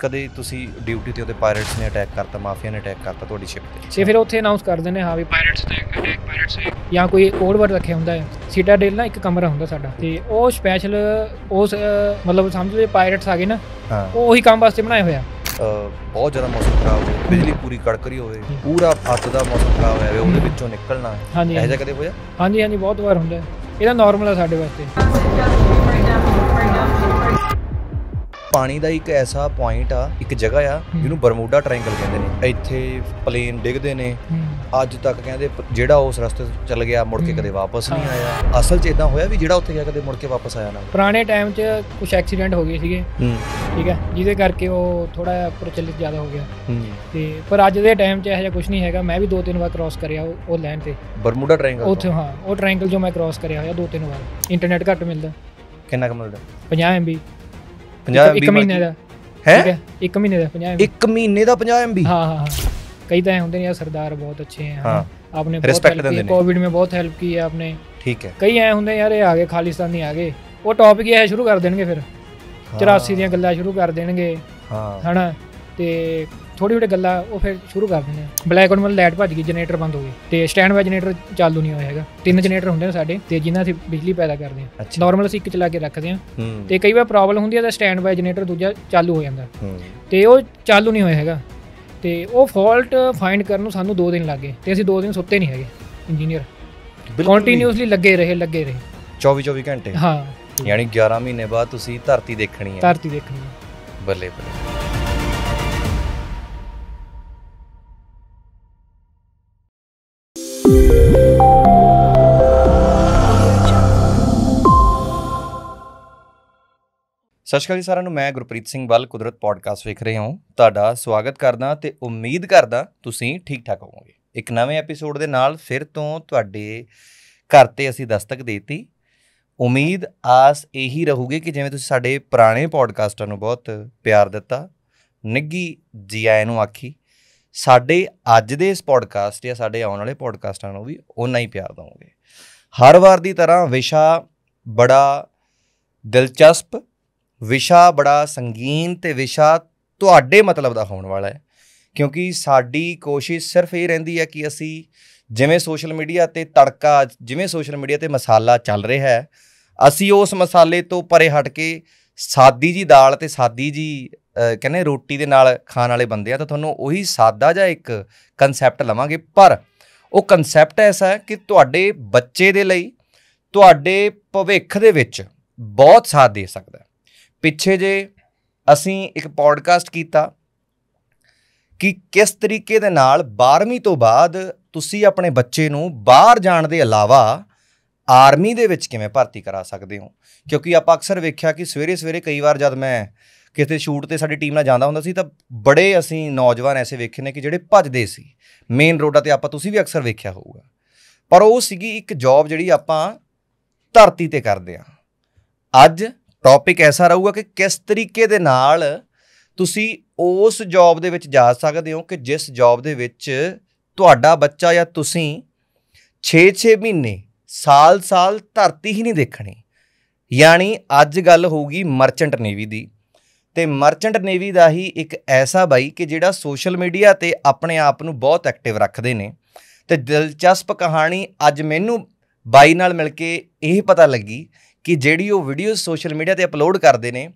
ਕਦੇ ਤੁਸੀਂ ਡਿਊਟੀ ਤੇ ਉਹਦੇ ਪਾਇਰੇਟਸ ਨੇ ਅਟੈਕ ਕਰਤਾ ਮਾਫੀਆ ਨੇ ਅਟੈਕ ਕਰਤਾ ਤੁਹਾਡੀ ਸ਼ਿਪ ਤੇ ਜੇ ਫਿਰ ਉੱਥੇ ਅਨਾਉਂਸ ਕਰ ਦਿੰਦੇ ਹਾਂ ਵੀ ਪਾਇਰੇਟਸ ਅਟੈਕ ਅਟੈਕ ਪਾਇਰੇਟਸ ਜਾਂ ਕੋਈ ਕੋਡ ਵਰਡ ਰੱਖਿਆ ਹੁੰਦਾ ਹੈ ਡੇਲ ਨਾ ਇੱਕ ਕਮਰਾ ਹੁੰਦਾ ਸਾਡਾ ਤੇ ਉਹ ਸਪੈਸ਼ਲ ਉਸ ਮਤਲਬ ਸਮਝ ਲਓ ਪਾਇਰੇਟਸ ਆ ਗਏ ਨਾ ਉਹ ਉਹੀ ਕੰਮ ਵਾਸਤੇ ਬਣਾਇਆ ਹੋਇਆ ਬਹੁਤ ਜ਼ਿਆਦਾ ਮੌਸਮ ਖਰਾਬ ਹੋਵੇ ਬਿਜਲੀ ਪੂਰੀ ਕੜਕਰੀ ਹੋਵੇ ਪੂਰਾ ਫੱਟ ਦਾ ਮੌਸਮ ਖਰਾਬ ਹੋਵੇ ਉਹਦੇ ਵਿੱਚੋਂ ਨਿਕਲਣਾ ਇਹ ਜਿਹਾ ਕਦੇ ਹੋਇਆ ਹਾਂਜੀ ਹਾਂਜੀ ਬਹੁਤ ਵਾਰ ਹੁੰਦਾ ਇਹਦਾ ਨਾਰਮਲ ਆ ਸਾਡੇ ਵਾਸਤੇ ਪਾਣੀ ਦਾ ਇੱਕ ਐਸਾ ਪੁਆਇੰਟ ਆ ਇੱਕ ਜਗ੍ਹਾ ਆ ਜਿਹਨੂੰ ਬਰਮੂਡਾ ਟ੍ਰਾਇੰਗਲ ਕਹਿੰਦੇ ਨੇ ਇੱਥੇ ਪਲੇਨ ਡਿੱਗਦੇ ਨੇ ਅੱਜ ਤੱਕ ਕਹਿੰਦੇ ਜਿਹੜਾ ਉਸ ਰਸਤੇ ਚੱਲ ਗਿਆ ਮੁੜ ਕੇ ਕਦੇ ਵਾਪਸ ਨਹੀਂ ਆਇਆ ਅਸਲ 'ਚ ਇਦਾਂ ਹੋਇਆ ਵੀ ਜਿਹੜਾ ਉੱਥੇ ਗਿਆ ਕਦੇ ਮੁੜ ਕੇ ਵਾਪਸ ਆਇਆ ਨਾ ਪੁਰਾਣੇ ਟਾਈਮ 'ਚ ਕੁਝ ਐਕਸੀਡੈਂਟ ਹੋ ਗਏ ਸੀਗੇ ਠੀਕ ਹੈ ਜਿਹਦੇ ਕਰਕੇ ਉਹ ਥੋੜਾ ਪ੍ਰਚਲਿਤ ਜ਼ਿਆਦਾ ਹੋ ਗਿਆ ਤੇ ਪਰ ਅੱਜ ਦੇ ਟਾਈਮ 'ਚ ਇਹੋ ਜਿਹਾ ਕੁਝ ਨਹੀਂ ਹੈਗਾ ਮੈਂ ਵੀ ਦੋ ਤਿੰਨ ਵਾਰ ਕ੍ਰਾਸ ਕਰਿਆ ਉਹ ਲੈਂਡ ਤੇ ਬਰਮੂਡਾ ਟ੍ਰਾਇੰਗਲ ਉੱਥੇ ਹਾਂ ਉਹ ਟ੍ਰਾਇੰਗਲ ਜੋ ਮੈਂ ਕ੍ਰਾਸ ਕਰਿਆ ਹੋਇਆ ਦੋ ਤਿੰਨ ਵਾਰ ਇੰਟਰਨੈਟ ਘੱਟ ਮਿਲਦਾ ਕਿੰਨਾ ਕੁ ਮਿਲਦਾ 50 ਐਮਬੀ 50 MB ਇੱਕ ਮਹੀਨੇ ਦਾ ਹੈ ਇੱਕ ਮਹੀਨੇ ਦਾ 50 ਇੱਕ ਮਹੀਨੇ ਦਾ 50 MB ਹਾਂ ਹਾਂ ਕਈ ਤਾਂ ਹੁੰਦੇ ਨੇ ਯਾਰ ਸਰਦਾਰ ਬਹੁਤ ਅੱਛੇ ਆ ਹਾਂ ਆਪਨੇ ਬਹੁਤ ਕੋਵਿਡ ਮੇ ਬਹੁਤ ਹੈਲਪ ਕੀ ਹੈ ਆਪਨੇ ਠੀਕ ਹੈ ਕਈ ਐ ਹੁੰਦੇ ਯਾਰ ਇਹ ਆ ਗਏ ਖਾਲਿਸਤਾਨੀ ਆ ਗਏ ਉਹ ਟੌਪਿਕ ਇਹ ਸ਼ੁਰੂ ਕਰ ਦੇਣਗੇ ਫਿਰ 84 ਦੀਆਂ ਗੱਲਾਂ ਸ਼ੁਰੂ ਕਰ ਦੇਣਗੇ ਹਾਂ ਹਨਾ ਤੇ ਥੋੜੀ ਥੋੜੀ ਗੱਲਾਂ ਉਹ ਫਿਰ ਸ਼ੁਰੂ ਕਰ ਦਿੰਦੇ ਆ ਬਲੈਕ ਆਊਟ ਮਤਲਬ ਲਾਈਟ ਭੱਜ ਗਈ ਜਨਰੇਟਰ ਬੰਦ ਹੋ ਗਏ ਤੇ ਸਟੈਂਡ ਬਾਈ ਜਨਰੇਟਰ ਚਾਲੂ ਨਹੀਂ ਹੋਇਆ ਹੈਗਾ ਤਿੰਨ ਜਨਰੇਟਰ ਹੁੰਦੇ ਨੇ ਸਾਡੇ ਤੇ ਜਿਨ੍ਹਾਂ ਅਸੀਂ ਬਿਜਲੀ ਪੈਦਾ ਕਰਦੇ ਆ ਨਾਰਮਲ ਅਸੀਂ ਇੱਕ ਚਲਾ ਕੇ ਰੱਖਦੇ ਆ ਤੇ ਕਈ ਵਾਰ ਪ੍ਰੋਬਲਮ ਹੁੰਦੀ ਹੈ ਤਾਂ ਸਟੈਂਡ ਬਾਈ ਜਨਰੇਟਰ ਦੂਜਾ ਚਾਲੂ ਹੋ ਜਾਂਦਾ ਤੇ ਉਹ ਚਾਲੂ ਨਹੀਂ ਹੋਇਆ ਹੈਗਾ ਤੇ ਉਹ ਫਾਲਟ ਫਾਈਂਡ ਕਰਨ ਨੂੰ ਸਾਨੂੰ 2 ਦਿਨ ਲੱਗੇ ਤੇ ਅਸੀਂ 2 ਦਿਨ ਸੁੱਤੇ ਨਹੀਂ ਹੈਗੇ ਇੰਜੀਨੀਅਰ ਕੰਟੀਨਿਊਸਲੀ ਲੱਗੇ ਰਹੇ ਲੱਗੇ ਰਹੇ 24 24 ਘੰਟੇ ਹਾਂ ਯਾਨੀ 11 ਮਹੀਨੇ ਬਾਅਦ ਤੁਸੀਂ ਧਰਤੀ ਦੇਖਣੀ ਹੈ ਧਰਤੀ ਦੇਖਣੀ ਹੈ ਬੱਲੇ ਬੱਲੇ ਸਤਿ ਸ਼੍ਰੀ ਅਕਾਲ ਸਾਰਿਆਂ ਨੂੰ ਮੈਂ ਗੁਰਪ੍ਰੀਤ ਸਿੰਘ ਵੱਲ ਕੁਦਰਤ ਪੋਡਕਾਸਟ ਵੇਖ ਰਹੇ ਹਾਂ ਤੁਹਾਡਾ ਸਵਾਗਤ ਕਰਦਾ ਤੇ ਉਮੀਦ ਕਰਦਾ ਤੁਸੀਂ ਠੀਕ ਠਾਕ ਹੋਵੋਗੇ ਇੱਕ ਨਵੇਂ ਐਪੀਸੋਡ ਦੇ ਨਾਲ ਫਿਰ ਤੋਂ ਤੁਹਾਡੇ ਘਰ ਤੇ ਅਸੀਂ ਦਸਤਕ ਦੇਤੀ ਉਮੀਦ ਆਸ ਇਹੀ ਰਹੂਗੀ ਕਿ ਜਿਵੇਂ ਤੁਸੀਂ ਸਾਡੇ ਪੁਰਾਣੇ ਪੋਡਕਾਸਟਾਂ ਨੂੰ ਬਹੁਤ ਪਿਆਰ ਦਿੱਤਾ ਨਿੱਗੀ ਜੀ ਆਏ ਨੂੰ ਆਖੀ ਸਾਡੇ ਅੱਜ ਦੇ ਇਸ ਪੋਡਕਾਸਟ ਜਾਂ ਸਾਡੇ ਆਉਣ ਵਾਲੇ ਪੋਡਕਾਸਟਾਂ ਨੂੰ ਵੀ ਉਨਾ ਹੀ ਪਿਆਰ ਦਿਓਗੇ ਹਰ ਵਾਰ ਦੀ ਤਰ੍ਹਾਂ ਵਿਸ਼ਾ ਬੜਾ ਦਿਲਚਸਪ ਵਿਸ਼ਾ ਬੜਾ ਸੰਗੀਨ ਤੇ ਵਿਸ਼ਾ ਤੁਹਾਡੇ ਮਤਲਬ ਦਾ ਹੋਣ ਵਾਲਾ ਹੈ ਕਿਉਂਕਿ ਸਾਡੀ ਕੋਸ਼ਿਸ਼ ਸਿਰਫ ਇਹ ਰਹਿੰਦੀ ਹੈ ਕਿ ਅਸੀਂ ਜਿਵੇਂ ਸੋਸ਼ਲ ਮੀਡੀਆ ਤੇ ਤੜਕਾ ਜਿਵੇਂ ਸੋਸ਼ਲ ਮੀਡੀਆ ਤੇ ਮਸਾਲਾ ਚੱਲ ਰਿਹਾ ਹੈ ਅਸੀਂ ਉਸ ਮਸਾਲੇ ਤੋਂ ਪਰੇ ਹਟ ਕੇ ਸਾਦੀ ਜੀ ਦਾਲ ਤੇ ਸਾਦੀ ਜੀ ਕਹਿੰਦੇ ਰੋਟੀ ਦੇ ਨਾਲ ਖਾਣ ਵਾਲੇ ਬੰਦੇ ਆ ਤਾਂ ਤੁਹਾਨੂੰ ਉਹੀ ਸਾਦਾ ਜਾਂ ਇੱਕ ਕਨਸੈਪਟ ਲਵਾਂਗੇ ਪਰ ਉਹ ਕਨਸੈਪਟ ਐਸਾ ਹੈ ਕਿ ਤੁਹਾਡੇ ਬੱਚੇ ਦੇ ਲਈ ਤੁਹਾਡੇ ਭਵਿੱਖ ਦੇ ਵਿੱਚ ਬਹੁਤ ਸਾਥ ਦੇ ਸਕਦਾ ਪਿੱਛੇ ਜੇ ਅਸੀਂ ਇੱਕ ਪੋਡਕਾਸਟ ਕੀਤਾ ਕਿ ਕਿਸ ਤਰੀਕੇ ਦੇ ਨਾਲ 12ਵੀਂ ਤੋਂ ਬਾਅਦ ਤੁਸੀਂ ਆਪਣੇ ਬੱਚੇ ਨੂੰ ਬਾਹਰ ਜਾਣ ਦੇ ਇਲਾਵਾ ਆਰਮੀ ਦੇ ਵਿੱਚ ਕਿਵੇਂ ਭਰਤੀ ਕਰਾ ਸਕਦੇ ਹੋ ਕਿਉਂਕਿ ਆਪਾਂ ਅਕਸਰ ਵੇਖਿਆ ਕਿ ਸਵੇਰੇ ਸਵੇਰੇ ਕਈ ਵਾਰ ਜਦ ਮੈਂ ਕਿਸੇ ਸ਼ੂਟ ਤੇ ਸਾਡੀ ਟੀਮ ਨਾਲ ਜਾਂਦਾ ਹੁੰਦਾ ਸੀ ਤਾਂ ਬੜੇ ਅਸੀਂ ਨੌਜਵਾਨ ਐਸੇ ਵੇਖੇ ਨੇ ਕਿ ਜਿਹੜੇ ਭੱਜਦੇ ਸੀ ਮੇਨ ਰੋਡਾਂ ਤੇ ਆਪਾਂ ਤੁਸੀਂ ਵੀ ਅਕਸਰ ਵੇਖਿਆ ਹੋਊਗਾ ਪਰ ਉਹ ਸੀਗੀ ਇੱਕ ਜੌਬ ਜਿਹੜੀ ਆਪਾਂ ਧਰਤੀ ਤੇ ਕਰਦੇ ਆ ਅੱਜ ਟੌਪਿਕ ਐਸਾ ਰਹੂਗਾ ਕਿ ਕਿਸ ਤਰੀਕੇ ਦੇ ਨਾਲ ਤੁਸੀਂ ਉਸ ਜੌਬ ਦੇ ਵਿੱਚ ਜਾ ਸਕਦੇ ਹੋ ਕਿ ਜਿਸ ਜੌਬ ਦੇ ਵਿੱਚ ਤੁਹਾਡਾ ਬੱਚਾ ਜਾਂ ਤੁਸੀਂ 6-6 ਮਹੀਨੇ ਸਾਲ-ਸਾਲ ਧਰਤੀ ਹੀ ਨਹੀਂ ਦੇਖਣੀ ਯਾਨੀ ਅੱਜ ਗੱਲ ਹੋਊਗੀ ਮਰਚੈਂਟ ਨੇਵੀ ਦੀ ਤੇ ਮਰਚੈਂਟ ਨੇਵੀ ਦਾ ਹੀ ਇੱਕ ਐਸਾ ਬਾਈ ਕਿ ਜਿਹੜਾ ਸੋਸ਼ਲ ਮੀਡੀਆ ਤੇ ਆਪਣੇ ਆਪ ਨੂੰ ਬਹੁਤ ਐਕਟਿਵ ਰੱਖਦੇ ਨੇ ਤੇ ਦਿਲਚਸਪ ਕਹਾਣੀ ਅੱਜ ਮੈਨੂੰ ਬਾਈ ਨਾਲ ਮਿਲ ਕੇ ਇਹ ਪਤਾ ਲੱਗੀ ਕਿ ਜਿਹੜੀ ਉਹ ਵੀਡੀਓ ਸੋਸ਼ਲ ਮੀਡੀਆ ਤੇ ਅਪਲੋਡ ਕਰਦੇ ਨੇ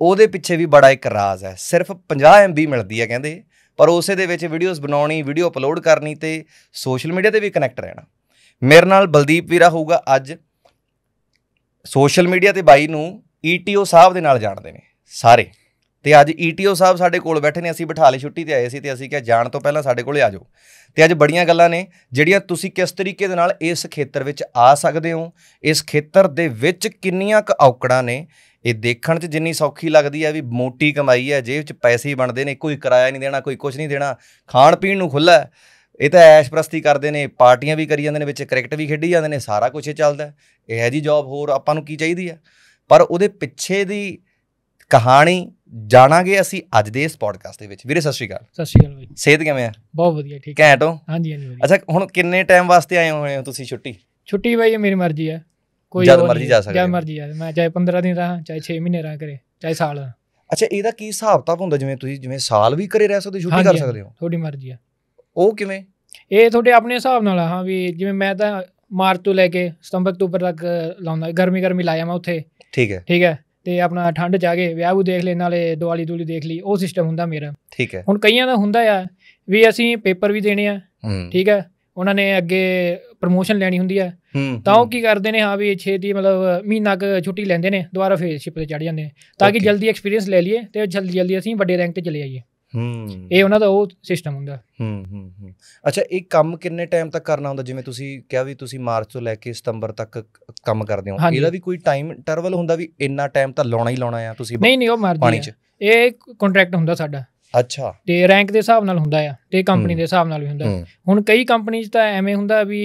ਉਹਦੇ ਪਿੱਛੇ ਵੀ ਬੜਾ ਇੱਕ ਰਾਜ਼ ਹੈ ਸਿਰਫ 50 MB ਮਿਲਦੀ ਹੈ ਕਹਿੰਦੇ ਪਰ ਉਸੇ ਦੇ ਵਿੱਚ ਵੀਡੀਓਜ਼ ਬਣਾਉਣੀ ਵੀਡੀਓ ਅਪਲੋਡ ਕਰਨੀ ਤੇ ਸੋਸ਼ਲ ਮੀਡੀਆ ਤੇ ਵੀ ਕਨੈਕਟ ਰਹਿਣਾ ਮੇਰੇ ਨਾਲ ਬਲਦੀਪ ਵੀਰਾ ਹੋਊਗਾ ਅੱਜ ਸੋਸ਼ਲ ਮੀਡੀਆ ਤੇ ਬਾਈ ਨੂੰ ਈਟੀਓ e ਸਾਹਿਬ ਦੇ ਨਾਲ ਜਾਣਦੇ ਨੇ ਸਾਰੇ ਤੇ ਅੱਜ ਈਟੀਓ e ਸਾਹਿਬ ਸਾਡੇ ਕੋਲ ਬੈਠੇ ਨੇ ਅਸੀਂ ਬਿਠਾ ਲਈ ਛੁੱਟੀ ਤੇ ਆਏ ਸੀ ਤੇ ਅਸੀਂ ਕਿਹਾ ਜਾਣ ਤੋਂ ਪਹਿਲਾਂ ਸਾਡੇ ਕੋਲੇ ਆ ਜਾਓ ਤੇ ਅੱਜ ਬੜੀਆਂ ਗੱਲਾਂ ਨੇ ਜਿਹੜੀਆਂ ਤੁਸੀਂ ਕਿਸ ਤਰੀਕੇ ਦੇ ਨਾਲ ਇਸ ਖੇਤਰ ਵਿੱਚ ਆ ਸਕਦੇ ਹੋ ਇਸ ਖੇਤਰ ਦੇ ਵਿੱਚ ਕਿੰਨੀਆਂ ਕੁ ਔਕੜਾਂ ਨੇ ਇਹ ਦੇਖਣ 'ਚ ਜਿੰਨੀ ਸੌਖੀ ਲੱਗਦੀ ਹੈ ਵੀ ਮੋਟੀ ਕਮਾਈ ਹੈ ਜੇਬ 'ਚ ਪੈਸੇ ਹੀ ਬਣਦੇ ਨੇ ਕੋਈ ਕਿਰਾਇਆ ਨਹੀਂ ਦੇਣਾ ਕੋਈ ਕੁਝ ਨਹੀਂ ਦੇਣਾ ਖਾਣ ਪੀਣ ਨੂੰ ਖੁੱਲਾ ਇਹ ਤਾਂ ਐਸ਼ ਪ੍ਰਸਤੀ ਕਰਦੇ ਨੇ ਪਾਰਟੀਆਂ ਵੀ ਕਰੀ ਜਾਂਦੇ ਨੇ ਵਿੱਚ ਕ੍ਰਿਕਟ ਵੀ ਖੇਡੀ ਜਾਂਦੇ ਨੇ ਸਾਰਾ ਕੁਝ ਇਹ ਚੱਲਦਾ ਇਹ ਹੈ ਜੀ ਜੌਬ ਹੋਰ ਆਪਾਂ ਨੂੰ ਕੀ ਚਾਹੀਦੀ ਹੈ ਪਰ ਉਹਦੇ ਪਿੱਛੇ ਦੀ ਕਹਾਣੀ ਜਾਣਾਂਗੇ ਅਸੀਂ ਅੱਜ ਦੇ ਇਸ ਪੋਡਕਾਸਟ ਦੇ ਵਿੱਚ ਵੀਰੇ ਸਤਿ ਸ਼੍ਰੀ ਅਕਾਲ ਸਤਿ ਸ਼੍ਰੀ ਅਕਾਲ ਬਾਈ ਸਿਹਤ ਕਿਵੇਂ ਆ ਬਹੁਤ ਵਧੀਆ ਠੀਕ ਹੈ ਘੈਂਟ ਹੋ ਹਾਂਜੀ ਹਾਂਜੀ ਅੱਛਾ ਹੁਣ ਕਿੰਨੇ ਟਾਈਮ ਵਾਸਤੇ ਆਏ ਹੋਏ ਹੋ ਤੁਸੀਂ ਛੁੱਟੀ ਛੁੱਟੀ ਬਾਈ ਮੇਰੀ ਮਰਜ਼ੀ ਆ ਕੋਈ ਜਦ ਮਰਜ਼ੀ ਜਾ ਸਕਦੇ ਜਦ ਮਰਜ਼ੀ ਆ ਮੈਂ ਚਾਹੇ 15 ਦਿਨ ਰਹਾ ਚਾਹੇ 6 ਮਹੀਨੇ ਰਹਾ ਕਰੇ ਚਾਹੇ ਸਾਲ ਅੱਛਾ ਇਹਦਾ ਕੀ ਹਿਸਾਬ ਤਾਂ ਹੁੰਦਾ ਜਿਵੇਂ ਤੁਸੀਂ ਜਿਵੇਂ ਸਾਲ ਵੀ ਕਰੇ ਰਹਿ ਸਕਦੇ ਛੁੱਟੀ ਕਰ ਸਕਦੇ ਹੋ ਤੁਹਾਡੀ ਮਰਜ਼ੀ ਆ ਉਹ ਕਿਵੇਂ ਇਹ ਤੁਹਾਡੇ ਆਪਣੇ ਹਿਸਾਬ ਨਾਲ ਆ ਹਾਂ ਵੀ ਜਿਵੇਂ ਮੈਂ ਤਾਂ ਮਾਰਚ ਤੋਂ ਲੈ ਕੇ ਸਤੰਬਰ ਤੋਂ ਉੱਪਰ ਤੱਕ ਲਾਉਂਦਾ ਗਰਮੀ ਗਰਮੀ ਲਾਇਆ ਮੈਂ ਉੱਥੇ ਠੀਕ ਹੈ ਠੀਕ ਹੈ ਤੇ ਆਪਣਾ ਠੰਡ ਜਾ ਕੇ ਵਿਆਹ ਉਹ ਦੇਖ ਲੈ ਨਾਲੇ ਦੀਵਾਲੀ ਦੂਲੀ ਦੇਖ ਲਈ ਉਹ ਸਿਸਟਮ ਹੁੰਦਾ ਮੇਰਾ ਠੀਕ ਹੈ ਹੁਣ ਕਈਆਂ ਦਾ ਹੁੰਦਾ ਆ ਵੀ ਅਸੀਂ ਪੇਪਰ ਵੀ ਦੇਣੇ ਆ ਠੀਕ ਹੈ ਉਹਨਾਂ ਨੇ ਅੱਗੇ ਪ੍ਰੋਮੋਸ਼ਨ ਲੈਣੀ ਹੁੰਦੀ ਆ ਤਾਂ ਉਹ ਕੀ ਕਰਦੇ ਨੇ ਹਾਂ ਵੀ 6 ਦੀ ਮਤਲਬ ਮਹੀਨਾ ਕ ਛੁੱਟੀ ਲੈਂਦੇ ਨੇ ਦੁਬਾਰਾ ਫੇਰ ਸ਼ਿਪ ਤੇ ਚੜ ਜਾਂਦੇ ਨੇ ਤਾਂ ਕਿ ਜਲਦੀ ਐਕਸਪੀਰੀਅੰਸ ਲੈ ਲਈਏ ਤੇ ਜਲਦੀ ਜਲਦੀ ਅਸੀਂ ਵੱਡੇ ਰੈਂਕ ਤੇ ਚਲੇ ਜਾਈਏ ਹੂੰ ਇਹ ਉਹਨਾਂ ਦਾ ਉਹ ਸਿਸਟਮ ਹੁੰਦਾ ਹੂੰ ਹੂੰ ਹੂੰ ਅੱਛਾ ਇਹ ਕੰਮ ਕਿੰਨੇ ਟਾਈਮ ਤੱਕ ਕਰਨਾ ਹੁੰਦਾ ਜਿਵੇਂ ਤੁਸੀਂ ਕਿਹਾ ਵੀ ਤੁਸੀਂ ਮਾਰਚ ਤੋਂ ਲੈ ਕੇ ਸਤੰਬਰ ਤੱਕ ਕੰਮ ਕਰਦੇ ਹੋ ਇਹਦਾ ਵੀ ਕੋਈ ਟਾਈਮ ਟਰਵਲ ਹੁੰਦਾ ਵੀ ਇੰਨਾ ਟਾਈਮ ਤਾਂ ਲਾਉਣਾ ਹੀ ਲਾਉਣਾ ਆ ਤੁਸੀਂ ਨਹੀਂ ਨਹੀਂ ਉਹ ਮਰਜ਼ੀ ਇਹ ਕੰਟਰੈਕਟ ਹੁੰਦਾ ਸਾਡਾ ਅੱਛਾ ਤੇ ਰੈਂਕ ਦੇ ਹਿਸਾਬ ਨਾਲ ਹੁੰਦਾ ਆ ਤੇ ਕੰਪਨੀ ਦੇ ਹਿਸਾਬ ਨਾਲ ਵੀ ਹੁੰਦਾ ਹੁਣ ਕਈ ਕੰਪਨੀ 'ਚ ਤਾਂ ਐਵੇਂ ਹੁੰਦਾ ਵੀ